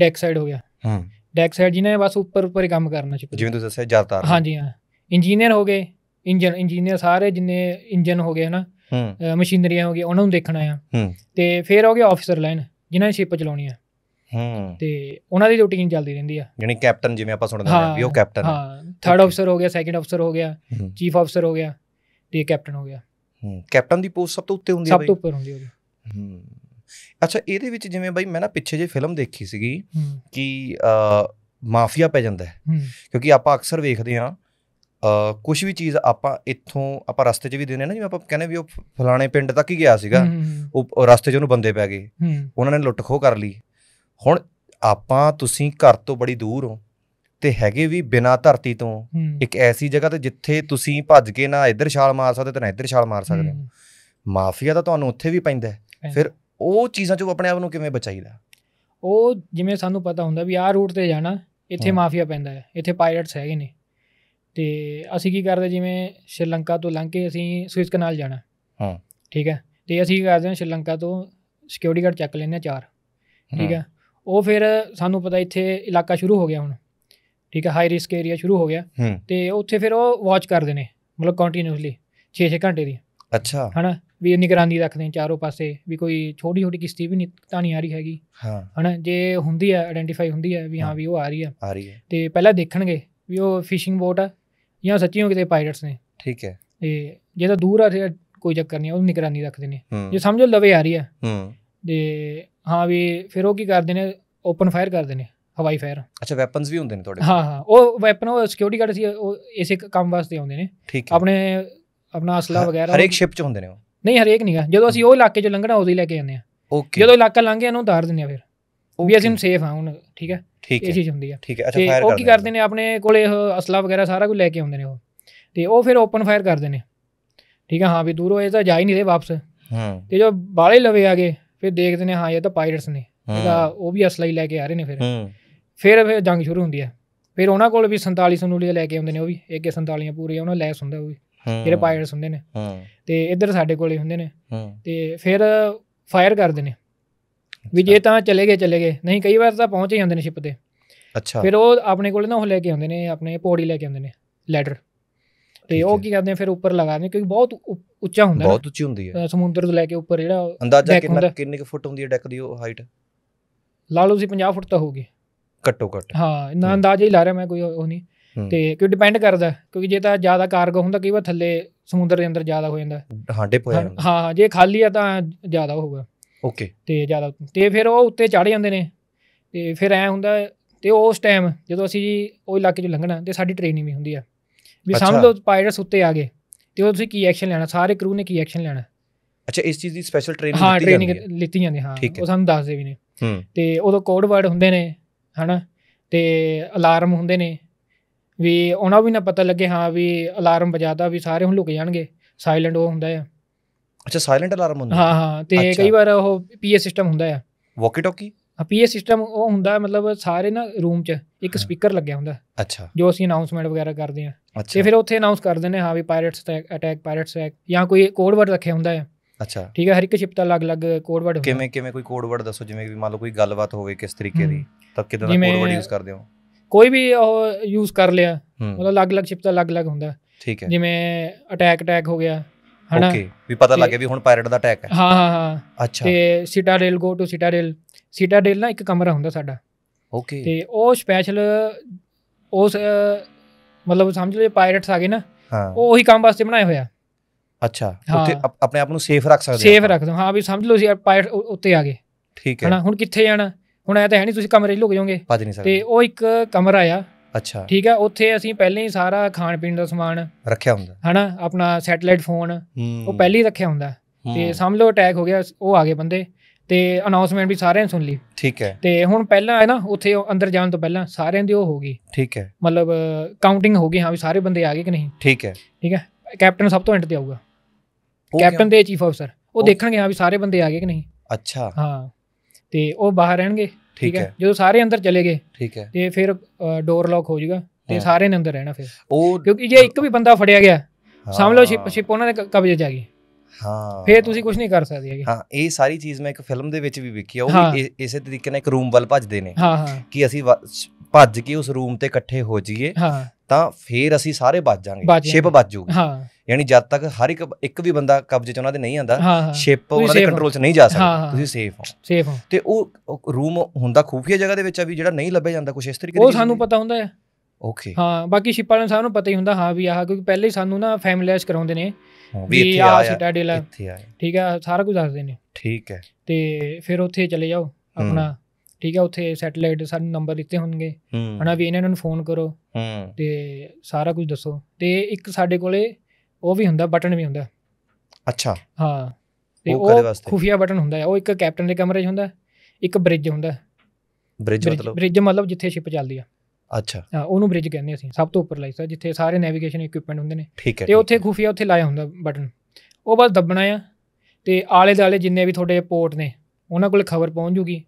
ਡੈਕ ਸਾਈਡ ਹੋ ਗਿਆ ਹੂੰ ਡੈਕ ਸਾਈਡ ਜਿਹਨੇ ਬਸ ਉੱਪਰ ਉੱਪਰ ਹੀ ਕੰਮ ਕਰਨਾ ਸ਼ਿਪ ਜਿਵੇਂ ਤੁਸੀਂ ਦੱਸਿਆ ਜ਼ਿਆਦਾਤਰ ਹਾਂਜੀ ਹਾਂ ਇੰਜੀਨੀਅਰ ਹੋ ਗਏ ਇੰਜਨ ਇੰਜੀਨੀਅਰ ਸਾਰੇ ਜਿੰਨੇ ਇੰਜਨ ਹੋ ਗਏ ਹਨਾ ਮਸ਼ੀਨਰੀਆਂ ਹੋ ਗਈਆਂ ਉਹਨਾਂ ਨੂੰ ਦੇਖਣਾ ਆ ਤੇ ਫਿਰ ਹੋ ਗਿਆ ਆਫੀਸਰ ਲਾਈਨ ਜਿਨ੍ਹਾਂ ਨੇ ਸ਼ਿਪ ਚਲਾਉਣੀ ਆ ਹੂੰ ਤੇ ਉਹਨਾਂ ਦੀ ਰੂਟੀਨ ਚੱਲਦੀ ਰਹਿੰਦੀ ਆ ਯਾਨੀ ਕੈਪਟਨ ਜਿਵੇਂ ਆਪਾਂ ਸੁਣਦੇ ਹਾਂ ਵੀ ਉਹ ਕੈਪਟਨ ਹਾਂ ਥਰਡ ਆਫਸਰ ਹੋ ਗਿਆ ਸੈਕੰਡ ਆਫਸਰ ਹੋ ਗਿਆ ਚੀਫ ਆਫਸਰ ਹੋ ਗਿਆ ਤੇ ਕੈਪਟਨ ਹੋ ਗਿਆ ਹੂੰ ਕੈਪਟਨ ਦੀ ਪੋਸਟ ਸਭ ਤੋਂ ਉੱਤੇ ਹੁੰਦੀ ਬਾਈ ਸਭ ਤੋਂ ਉੱਪਰ ਹੁੰਦੀ ਆ ਹੂੰ ਅੱਛਾ ਇਹਦੇ ਵਿੱਚ ਜਿਵੇਂ ਬਾਈ ਮੈਂ ਨਾ ਪਿੱਛੇ ਜੇ ਫਿਲਮ ਦੇਖੀ ਸੀਗੀ ਕਿ ਮਾਫੀਆ ਪੈ ਜਾਂਦਾ ਹੈ ਕਿਉਂਕਿ ਆਪਾਂ ਅਕਸਰ ਵੇਖਦੇ ਆ ਕੁਝ ਵੀ ਚੀਜ਼ ਆਪਾਂ ਇੱਥੋਂ ਆਪਾਂ ਰਸਤੇ 'ਚ ਵੀ ਦਿੰਦੇ ਨਾ ਜਿਵੇਂ ਆਪਾਂ ਕਹਿੰਦੇ ਵੀ ਉਹ ਫਲਾਣੇ ਪਿੰਡ ਤੱਕ ਹੀ ਗਿਆ ਸੀਗਾ ਉਹ ਰਸਤੇ 'ਚ ਉਹਨੂੰ ਬੰਦੇ ਪੈ ਗਏ ਉਹਨਾਂ ਨੇ ਲੁੱਟ ਖੋਹ ਕਰ ਲਈ ਹੁਣ ਆਪਾਂ ਤੁਸੀਂ ਘਰ ਤੋਂ ਬੜੀ ਦੂਰ ਹੋ ਤੇ ਹੈਗੇ ਵੀ ਬਿਨਾ ਧਰਤੀ ਤੋਂ ਇੱਕ ਐਸੀ ਜਗ੍ਹਾ ਤੇ ਜਿੱਥੇ ਤੁਸੀਂ ਭੱਜ ਕੇ ਨਾ ਇੱਧਰ ਛਾਲ ਮਾਰ ਸਕਦੇ ਤੇ ਨਾ ਇੱਧਰ ਛਾਲ ਮਾਰ ਸਕਦੇ ਮਾਫੀਆ ਤਾਂ ਤੁਹਾਨੂੰ ਉੱਥੇ ਵੀ ਪੈਂਦਾ ਫਿਰ ਉਹ ਚੀਜ਼ਾਂ ਚੋਂ ਆਪਣੇ ਆਪ ਨੂੰ ਕਿਵੇਂ ਬਚਾਈਦਾ ਉਹ ਜਿਵੇਂ ਸਾਨੂੰ ਪਤਾ ਹੁੰਦਾ ਵੀ ਆਹ ਰੂਟ ਤੇ ਜਾਣਾ ਇੱਥੇ ਮਾਫੀਆ ਪੈਂਦਾ ਹੈ ਇੱਥੇ ਪਾਇਰੇਟਸ ਹੈਗੇ ਨੇ ਤੇ ਅਸੀਂ ਕੀ ਕਰਦੇ ਜਿਵੇਂ ਸ਼੍ਰੀਲੰਕਾ ਤੋਂ ਲੰਘ ਕੇ ਅਸੀਂ ਸਵਿਸ ਕਨਾਲ ਜਾਣਾ ਹਾਂ ਠੀਕ ਹੈ ਤੇ ਅਸੀਂ ਕੀ ਕਰਦੇ ਹਾਂ ਸ਼੍ਰੀਲੰਕਾ ਤੋਂ ਸਿਕਿਉਰਿਟੀ ਗਾਰਡ ਚੱਕ ਲੈਂਦੇ ਆ ਚਾਰ ਠੀਕ ਹੈ ਉਹ ਫਿਰ ਸਾਨੂੰ ਪਤਾ ਇੱਥੇ ਇਲਾਕਾ ਸ਼ੁਰੂ ਹੋ ਗਿਆ ਹੁਣ ਠੀਕ ਹੈ ਹਾਈ ਰਿਸਕ ਏਰੀਆ ਸ਼ੁਰੂ ਹੋ ਗਿਆ ਤੇ ਉੱਥੇ ਫਿਰ ਉਹ ਵਾਚ ਕਰਦੇ ਨੇ ਮਤਲਬ ਕੰਟੀਨਿਊਸਲੀ 6-6 ਘੰਟੇ ਦੀ ਅੱਛਾ ਹਨਾ ਵੀ ਨਿਗਰਾਨੀ ਰੱਖਦੇ ਆ ਚਾਰੋਂ ਪਾਸੇ ਵੀ ਕੋਈ ਛੋਟੀ ਛੋਟੀ ਕਿਸ਼ਤੀ ਵੀ ਨਹੀਂ ਤਾਂ ਨਹੀਂ ਆ ਰਹੀ ਹੈਗੀ ਹਾਂ ਹਨਾ ਜੇ ਹੁੰਦੀ ਹੈ ਆਇਡੈਂਟੀਫਾਈ ਹੁੰਦੀ ਹੈ ਵੀ ਹਾਂ ਵੀ ਉਹ ਆ ਰਹੀ ਹੈ ਆ ਰਹੀ ਹੈ ਤੇ ਪਹਿਲਾਂ ਦੇਖਣਗੇ ਵੀ ਉਹ ਫਿਸ਼ਿੰਗ ਬੋਟ ਆ ਜਾਂ ਸੱਚੀਓ ਕਿਤੇ ਪਾਇਰਟਸ ਨੇ ਠੀਕ ਹੈ ਤੇ ਜੇ ਤਾਂ ਦੂਰ ਆ ਰਿਹਾ ਕੋਈ ਚੱਕਰ ਨਹੀਂ ਉਹ ਨਿਗਰਾਨੀ ਰੱਖਦੇ ਨੇ ਜੇ ਸਮਝੋ ਲਵੇ ਆ ਰਹੀ ਆ ਹੂੰ ਤੇ ਹਾਂ ਵੀ ਫਿਰ ਉਹ ਕੀ ਕਰਦੇ ਨੇ ਓਪਨ ਫਾਇਰ ਕਰਦੇ ਨੇ ਹਵਾਈ ਫਾਇਰ ਅੱਛਾ ਵੈਪਨਸ ਵੀ ਹੁੰਦੇ ਨੇ ਤੁਹਾਡੇ ਹਾਂ ਹਾਂ ਉਹ ਵੈਪਨ ਉਹ ਸਿਕਿਉਰਿਟੀ ਗਾਰਡ ਸੀ ਉਹ ਇਸੇ ਕੰਮ ਵਾਸਤੇ ਆਉਂਦੇ ਨੇ ਆਪਣੇ ਆਪਣਾ ਅਸਲਾ ਵਗੈਰਾ ਹਰੇਕ ਸ਼ਿਪ ਚ ਹੁੰਦੇ ਨੇ ਉਹ ਨਹੀਂ ਹਰੇਕ ਨਹੀਂਗਾ ਜਦੋਂ ਅਸੀਂ ਉਹ ਇਲਾਕੇ ਚ ਲੰਘਣਾ ਉਦੋਂ ਹੀ ਲੈ ਕੇ ਜਾਂਦੇ ਆ ਓਕੇ ਜਦੋਂ ਇਲਾਕਾ ਲੰਘ ਗਿਆ ਧਾਰ ਉਤਾਰ ਦਿੰਦੇ ਆ ਫਿਰ ਵੀ ਅਸੀਂ ਨੂੰ ਸੇਫ ਆ ਹੁਣ ਠੀਕ ਹੈ ਇਹ ਚੀਜ਼ ਹੁੰਦੀ ਆ ਠੀਕ ਹੈ ਅੱਛਾ ਫਾਇਰ ਕਰਦੇ ਉਹ ਕੀ ਕਰਦੇ ਨੇ ਆਪਣੇ ਕੋਲੇ ਇਹ ਅਸਲਾ ਵਗੈਰਾ ਸਾਰਾ ਕੁਝ ਲੈ ਕੇ ਆਉਂਦੇ ਨੇ ਉਹ ਤੇ ਉਹ ਫਿਰ ਓਪਨ ਫਾਇਰ ਕਰਦੇ ਨੇ ਠੀਕ ਹੈ ਹਾਂ ਵੀ ਦੂਰੋਂ ਇਹ ਤਾਂ ਜਾ ਹੀ ਨਹੀਂ ਰਹੇ ਵਾਪਸ ਹੂੰ ਤੇ ਜੋ ਬਾਲੇ ਲਵੇ ਆਗੇ ਫਿਰ ਦੇਖਦੇ ਨੇ ਹਾਂ ਇਹ ਤਾਂ ਪਾਇਰਟਸ ਨੇ ਇਹਦਾ ਉਹ ਵੀ ਅਸਲਾ ਹੀ ਲੈ ਕੇ ਆ ਰਹੇ ਨੇ ਫਿਰ ਫਿਰ ਫਿਰ ਜੰਗ ਸ਼ੁਰੂ ਹੁੰਦੀ ਆ ਫਿਰ ਉਹਨਾਂ ਕੋਲ ਵੀ 47 ਨੂੰ ਲੈ ਕੇ ਆਉਂਦੇ ਨੇ ਉਹ ਵੀ ਇੱਕ 47 ਪੂਰੇ ਉਹਨਾਂ ਲੈਸ ਹੁੰਦਾ ਉਹ ਵੀ ਜਿਹੜੇ ਪਾਇਰਟਸ ਹੁੰਦੇ ਨੇ ਤੇ ਇੱਧਰ ਸਾਡੇ ਕੋਲੇ ਹੁੰਦੇ ਨੇ ਤੇ ਫਿਰ ਫਾਇਰ ਕਰਦੇ ਨੇ ਵੀ ਜੇ ਤਾਂ ਚਲੇ ਗਏ ਚਲੇ ਗਏ ਨਹੀਂ ਕਈ ਵਾਰ ਤਾਂ ਪਹੁੰਚ ਹੀ ਜਾਂਦੇ ਨੇ ਸ਼ਿਪ ਤੇ ਅੱਛਾ ਫਿਰ ਉਹ ਆਪਣੇ ਕੋਲੇ ਨਾ ਉਹ ਲੈ ਕੇ ਆਉਂਦੇ ਨੇ ਆਪਣੇ ਪੌੜੀ ਲੈ ਕੇ ਆਉਂਦੇ ਨੇ ਲੈਡਰ ਤੇ ਉਹ ਕੀ ਕਰਦੇ ਆ ਫਿਰ ਉੱਪਰ ਲਗਾਉਂਦੇ ਕਿਉਂਕਿ ਬਹੁਤ ਉੱਚਾ ਹੁੰਦਾ ਬਹੁਤ ਉੱਚੀ ਹੁੰਦੀ ਹੈ ਸਮੁੰਦਰ ਤੋਂ ਲੈ ਕੇ ਉੱਪਰ ਜਿਹੜਾ ਅੰਦਾਜ਼ਾ ਕਿੰਨਾ ਕਿੰਨੇ ਕਿ ਫੁੱਟ ਹੁੰਦੀ ਹੈ ਡੈਕ ਦੀ ਉਹ ਹਾਈਟ ਲਾ ਲਓ ਸੀ 50 ਫੁੱਟ ਤਾਂ ਹੋਗੀ ਘੱਟੋ ਘੱਟ ਹਾਂ ਨਾ ਅੰਦਾਜ਼ਾ ਹੀ ਲਾ ਰਿਹਾ ਮੈਂ ਕੋਈ ਉਹ ਨਹੀਂ ਤੇ ਕਿਉਂ ਡਿਪੈਂਡ ਕਰਦਾ ਕਿਉਂਕਿ ਜੇ ਤਾਂ ਜ਼ਿਆਦਾ ਕਾਰਗੋ ਹੁੰਦਾ ਕਈ ਵਾਰ ਥੱਲੇ ਸਮੁੰਦਰ ਦੇ ਅੰਦਰ ਜ਼ਿਆਦਾ ਹੋ ਜਾਂਦਾ ਹਾਂਡੇ ਪੋਇਆ ਹਾਂ ਜੇ ਖਾਲੀ ਆ ਤਾਂ ਜ਼ਿਆਦਾ ਹੋਊਗਾ ਓਕੇ ਤੇ ਜ਼ਿਆਦਾ ਤੇ ਫਿਰ ਉਹ ਉੱਤੇ ਚੜ ਜਾਂਦੇ ਨੇ ਤੇ ਫਿਰ ਐ ਹੁੰਦਾ ਤੇ ਉਸ ਟਾਈਮ ਜਦੋਂ ਅਸੀਂ ਜੀ ਉਹ ਇਲਾਕੇ ਚੋਂ ਲੰਘਣਾ ਤੇ ਸਾਡੀ ਟ੍ਰੇਨਿੰਗ ਵੀ ਹੁੰਦੀ ਆ ਵੀ ਸਮਝ ਲਓ ਪਾਇਰਟਸ ਉੱਤੇ ਆ ਗਏ ਤੇ ਉਹ ਤੁਸੀਂ ਕੀ ਐਕਸ਼ਨ ਲੈਣਾ ਸਾਰੇ ਕਰੂ ਨੇ ਕੀ ਐਕਸ਼ਨ ਲੈਣਾ ਅੱਛਾ ਇਸ ਚੀਜ਼ ਦੀ ਸਪੈਸ਼ਲ ਟ੍ਰੇਨਿੰਗ ਹਾਂ ਟ੍ਰੇਨਿੰਗ ਲਿੱਤੀ ਜਾਂਦੀ ਹਾਂ ਉਹ ਸਾਨੂੰ ਦੱਸਦੇ ਵੀ ਨੇ ਤੇ ਉਦੋਂ ਕੋਡ ਵਰਡ ਹੁੰਦੇ ਨੇ ਹਨਾ ਤੇ ਅਲਾਰਮ ਹੁੰਦੇ ਨੇ ਵੀ ਉਹਨਾਂ ਵੀ ਨਾ ਪਤਾ ਲੱਗੇ ਹਾਂ ਵੀ ਅਲਾਰਮ ਵਜਾਦਾ ਵੀ ਸਾਰੇ ਹੁਣ ਲੁਕ ਜਾਣਗੇ ਸਾਇਲੈਂਟ ਉਹ ਹੁੰਦਾ ਆ ਅੱਛਾ ਸਾਇਲੈਂਟ ਅਲਾਰਮ ਹੁੰਦਾ ਹਾਂ ਹਾਂ ਤੇ ਕਈ ਵਾਰ ਉਹ ਪੀਏ ਸਿਸਟਮ ਹੁੰਦਾ ਆ ਵਾਕੀ ਟਾਕੀ ਪੀਏ ਸਿਸਟਮ ਉਹ ਹੁੰਦਾ ਮਤਲਬ ਸਾਰੇ ਨਾ ਰੂਮ 'ਚ ਇੱਕ ਸਪੀਕਰ ਲੱਗਿਆ ਹੁੰਦਾ ਅੱਛਾ ਜੋ ਅਸੀਂ ਅਨਾਉਂਸਮੈਂਟ ਵਗੈਰਾ ਕਰਦੇ ਆ ਤੇ ਫਿਰ ਉੱਥੇ ਅਨਾਉਂਸ ਕਰ ਦਿੰਦੇ ਹਾਂ ਵੀ ਪਾਇਰੇਟਸ ਅਟੈਕ ਪਾਇਰੇਟਸ ਅਟੈਕ ਜਾਂ ਕੋਈ ਕੋਡ ਵਰਡ ਰੱਖਿਆ ਹੁੰਦਾ ਹੈ ਅੱਛਾ ਠੀਕ ਹੈ ਹਰ ਇੱਕ ਸ਼ਿਪ ਦਾ ਅਲੱਗ-ਅਲੱਗ ਕੋਡ ਵਰਡ ਕਿਵੇਂ ਕਿਵੇਂ ਕੋਈ ਕੋਡ ਵਰਡ ਦੱਸੋ ਜਿਵੇਂ ਵੀ ਮੰਨ ਲਓ ਕੋਈ ਗੱਲਬਾਤ ਹੋਵੇ ਕਿਸ ਤਰੀਕੇ ਦੀ ਤਾਂ ਕਿਦਾਂ ਦਾ ਕੋਡ ਵਰਡ ਯੂਜ਼ ਕਰਦੇ ਹੋ ਕੋਈ ਵੀ ਉਹ ਯੂਜ਼ ਕਰ ਲਿਆ ਮਤਲਬ ਅਲੱਗ-ਅਲੱਗ ਸ਼ਿਪ ਦਾ ਅਲੱਗ-ਅਲੱਗ ਹੁੰਦਾ ਠੀਕ ਹੈ ਜਿਵੇਂ ਅਟੈਕ ਅਟੈਕ ਹੋ ਗਿਆ ਹਨਾ ਓਕੇ ਵੀ ਪਤਾ ਲੱਗੇ ਵੀ ਹੁਣ ਪਾਇਰਟ ਦਾ ਅਟੈਕ ਹੈ ਹਾਂ ਹਾਂ ਹਾਂ ਅੱਛਾ ਤੇ ਸਿਟਾਡੇਲ ਗੋ ਟੂ ਸਿਟਾਡੇਲ ਸਿਟਾਡੇਲ ਨਾ ਇੱਕ ਕਮਰਾ ਹੁੰਦਾ ਸਾਡਾ ਓਕੇ ਤੇ ਉਹ ਸਪੈਸ਼ਲ ਉਸ ਮਤਲਬ ਸਮਝ ਲਓ ਪਾਇਰਟਸ ਆ ਗਏ ਨਾ ਉਹ ਉਹੀ ਕੰਮ ਵਾਸਤੇ ਬਣਾਇਆ ਹੋਇਆ ਅੱਛਾ ਉੱਥੇ ਆਪਣੇ ਆਪ ਨੂੰ ਸੇਫ ਰੱਖ ਸਕਦੇ ਸੇਫ ਰੱਖਦੇ ਹਾਂ ਵੀ ਸਮਝ ਲਓ ਸੀ ਪਾਇਰਟ ਉੱਤੇ ਆ ਗਏ ਠੀਕ ਹੈ ਹਨਾ ਹੁਣ ਕਿੱਥੇ ਜਾਣਾ ਹੁਣ ਐ ਤਾਂ ਹੈ ਨਹੀਂ ਤੁਸੀਂ ਕਮਰੇ 'ਚ ਲੁਕ ਜਾਓਗੇ ਤੇ ਉਹ ਇੱਕ ਕਮਰਾ ਆ ਅੱਛਾ ਠੀਕ ਹੈ ਉੱਥੇ ਅਸੀਂ ਪਹਿਲਾਂ ਹੀ ਸਾਰਾ ਖਾਣ ਪੀਣ ਦਾ ਸਮਾਨ ਰੱਖਿਆ ਹੁੰਦਾ ਹਨਾ ਆਪਣਾ ਸੈਟਲਾਈਟ ਫੋਨ ਉਹ ਪਹਿਲਾਂ ਹੀ ਰੱਖਿਆ ਹੁੰਦਾ ਤੇ ਸਮਝ ਲਓ ਅਟੈਕ ਹੋ ਗਿਆ ਉਹ ਆ ਗਏ ਬੰਦੇ ਤੇ ਅਨਾਉਂਸਮੈਂਟ ਵੀ ਸਾਰਿਆਂ ਨੇ ਸੁਣ ਲਈ ਠੀਕ ਹੈ ਤੇ ਹੁਣ ਪਹਿਲਾਂ ਹੈ ਨਾ ਉੱਥੇ ਅੰਦਰ ਜਾਣ ਤੋਂ ਪਹਿਲਾਂ ਸਾਰਿਆਂ ਦੀ ਉਹ ਹੋ ਗਈ ਠੀਕ ਹੈ ਮਤਲਬ ਕਾਊਂਟਿੰਗ ਹੋ ਗਈ ਹਾਂ ਵੀ ਸਾਰੇ ਬੰਦੇ ਆ ਗਏ ਕਿ ਨਹੀਂ ਠੀਕ ਹੈ ਠੀਕ ਹੈ ਕੈਪਟਨ ਸਭ ਤੋਂ ਐਂਡ ਤੇ ਆਊਗਾ ਕੈਪਟਨ ਤੇ ਚੀਫ ਆਫਸਰ ਉਹ ਦੇਖਣਗੇ ਹਾਂ ਵੀ ਸਾਰੇ ਬੰਦੇ ਆ ਗਏ ਕਿ ਨਹੀਂ ਅੱਛਾ ਹਾਂ ਤੇ ਉਹ ਬਾਹਰ ਰਹਿਣਗੇ ਠੀਕ ਹੈ ਜਦੋਂ ਸਾਰੇ ਅੰਦਰ ਚਲੇ ਗਏ ਠੀਕ ਹੈ ਤੇ ਫਿਰ ਡੋਰ ਲੌਕ ਹੋ ਜਾਊਗਾ ਤੇ ਸਾਰੇ ਨੇ ਅੰਦਰ ਰਹਿਣਾ ਫਿਰ ਉਹ ਕਿਉਂਕਿ ਜੇ ਇੱਕ ਵੀ ਬੰਦਾ ਫੜਿਆ ਗਿਆ ਸਮਝ ਲਓ ਸ਼ਿਪ ਸ਼ਿਪ ਉਹਨਾਂ ਦੇ ਕਬਜ਼ੇ 'ਚ ਆ ਗਈ ਹਾਂ ਫੇਰ ਤੁਸੀਂ ਕੁਝ ਨਹੀਂ ਕਰ ਸਕਦੇ ਹੈਗੇ ਹਾਂ ਇਹ ਸਾਰੀ ਚੀਜ਼ ਮੈਂ ਇੱਕ ਫਿਲਮ ਦੇ ਵਿੱਚ ਵੀ ਵੇਖੀ ਆ ਉਹ ਵੀ ਇਸੇ ਤਰੀਕੇ ਨਾਲ ਇੱਕ ਰੂਮ ਵੱਲ ਭੱਜਦੇ ਨੇ ਹਾਂ ਹਾਂ ਕਿ ਅਸੀਂ ਭੱਜ ਕੇ ਉਸ ਰੂਮ ਤੇ ਇਕੱਠੇ ਹੋ ਜਾਈਏ ਹਾਂ ਤਾਂ ਫੇਰ ਅਸੀਂ ਸਾਰੇ ਬਚ ਜਾਾਂਗੇ ਸ਼ਿਪ ਬਚ ਜੂਗੀ ਹਾਂ ਯਾਨੀ ਜਦ ਤੱਕ ਹਰ ਇੱਕ ਇੱਕ ਵੀ ਬੰਦਾ ਕਬਜ਼ੇ 'ਚ ਉਹਨਾਂ ਦੇ ਨਹੀਂ ਆਂਦਾ ਸ਼ਿਪ ਉਹਨਾਂ ਦੇ ਕੰਟਰੋਲ 'ਚ ਨਹੀਂ ਜਾ ਸਕਦਾ ਤੁਸੀਂ ਸੇਫ ਹੋ ਸੇਫ ਹੋ ਤੇ ਉਹ ਰੂਮ ਹੁੰਦਾ ਖੂਫੀਆ ਜਗ੍ਹਾ ਦੇ ਵਿੱਚ ਆ ਵੀ ਜਿਹੜਾ ਨਹੀਂ ਲੱਭਿਆ ਜਾਂਦਾ ਕੁਝ ਇਸ ਤਰੀਕੇ ਦੇ ਉਹ ਸਾਨੂੰ ਪਤਾ ਹੁੰਦਾ ਹੈ ਓਕੇ ਹਾਂ ਬਾਕੀ ਸ਼ਿਪ ਵਾਲਿਆਂ ਸਾਨੂੰ ਪਤਾ ਹੀ ਹੁੰਦਾ ਹਾਂ ਵੀ ਆਹ ਕਿਉਂਕਿ ਪਹਿਲੇ ਹੀ ਸਾਨੂੰ ਨਾ ਫੈਮਿਲੀਸ ਕਰਾਉਂਦੇ ਨੇ ਵੀ ਇੱਥੇ ਆ ਲਾ ਇੱਥੇ ਆ ਠੀਕ ਆ ਸਾਰਾ ਕੁਝ ਦੱਸਦੇ ਨੇ ਠੀਕ ਹੈ ਤੇ ਫਿਰ ਉੱਥੇ ਚਲੇ ਜਾਓ ਆਪਣਾ ਠੀਕ ਹੈ ਉੱਥੇ ਸੈਟੇਲਾਈਟ ਸਾਨੂੰ ਨੰਬਰ ਦਿੱਤੇ ਹੋਣਗੇ ਹਨਾ ਵੀ ਇਹਨਾਂ ਨੂੰ ਫੋਨ ਕਰੋ ਤੇ ਸਾਰਾ ਕੁਝ ਦੱਸੋ ਤੇ ਇੱਕ ਸਾਡੇ ਕੋਲੇ ਉਹ ਵੀ ਹੁੰਦਾ ਬਟਨ ਵੀ ਹੁੰਦਾ ਅੱਛਾ ਹਾਂ ਤੇ ਉਹ ਖੁਫੀਆ ਬਟਨ ਹੁੰਦਾ ਹੈ ਉਹ ਇੱਕ ਕੈਪਟਨ ਦੇ ਕਮਰੇ 'ਚ ਹੁੰਦਾ ਇੱਕ ਬ੍ਰਿਜ ਹੁੰਦਾ ਬ੍ਰਿਜ ਮਤਲਬ ਬ੍ਰਿਜ ਮਤਲਬ ਜਿੱਥੇ ਸ਼ਿਪ ਚੱਲਦੀ ਆ ਅੱਛਾ ਹਾਂ ਉਹਨੂੰ ਬ੍ਰਿਜ ਕਹਿੰਦੇ ਅਸੀਂ ਸਭ ਤੋਂ ਉੱਪਰ ਲਾਈਸਾ ਜਿੱਥੇ ਸਾਰੇ ਨੈਵੀਗੇਸ਼ਨ ਇਕਵਿਪਮੈਂਟ ਹੁੰਦੇ ਨੇ ਤੇ ਉੱਥੇ ਖੁਫੀਆ ਉੱਥੇ ਲਾਇਆ ਹੁੰਦਾ ਬਟਨ ਉਹ ਬਸ ਦੱਬਣਾ ਆ ਤੇ ਆਲੇ ਦਾਲੇ ਜਿੰਨੇ ਵੀ ਤੁਹਾਡੇ ਪੋਰਟ ਨੇ ਉਹਨਾਂ ਕੋਲ ਖਬਰ ਪਹੁੰਚ ਜੂਗੀ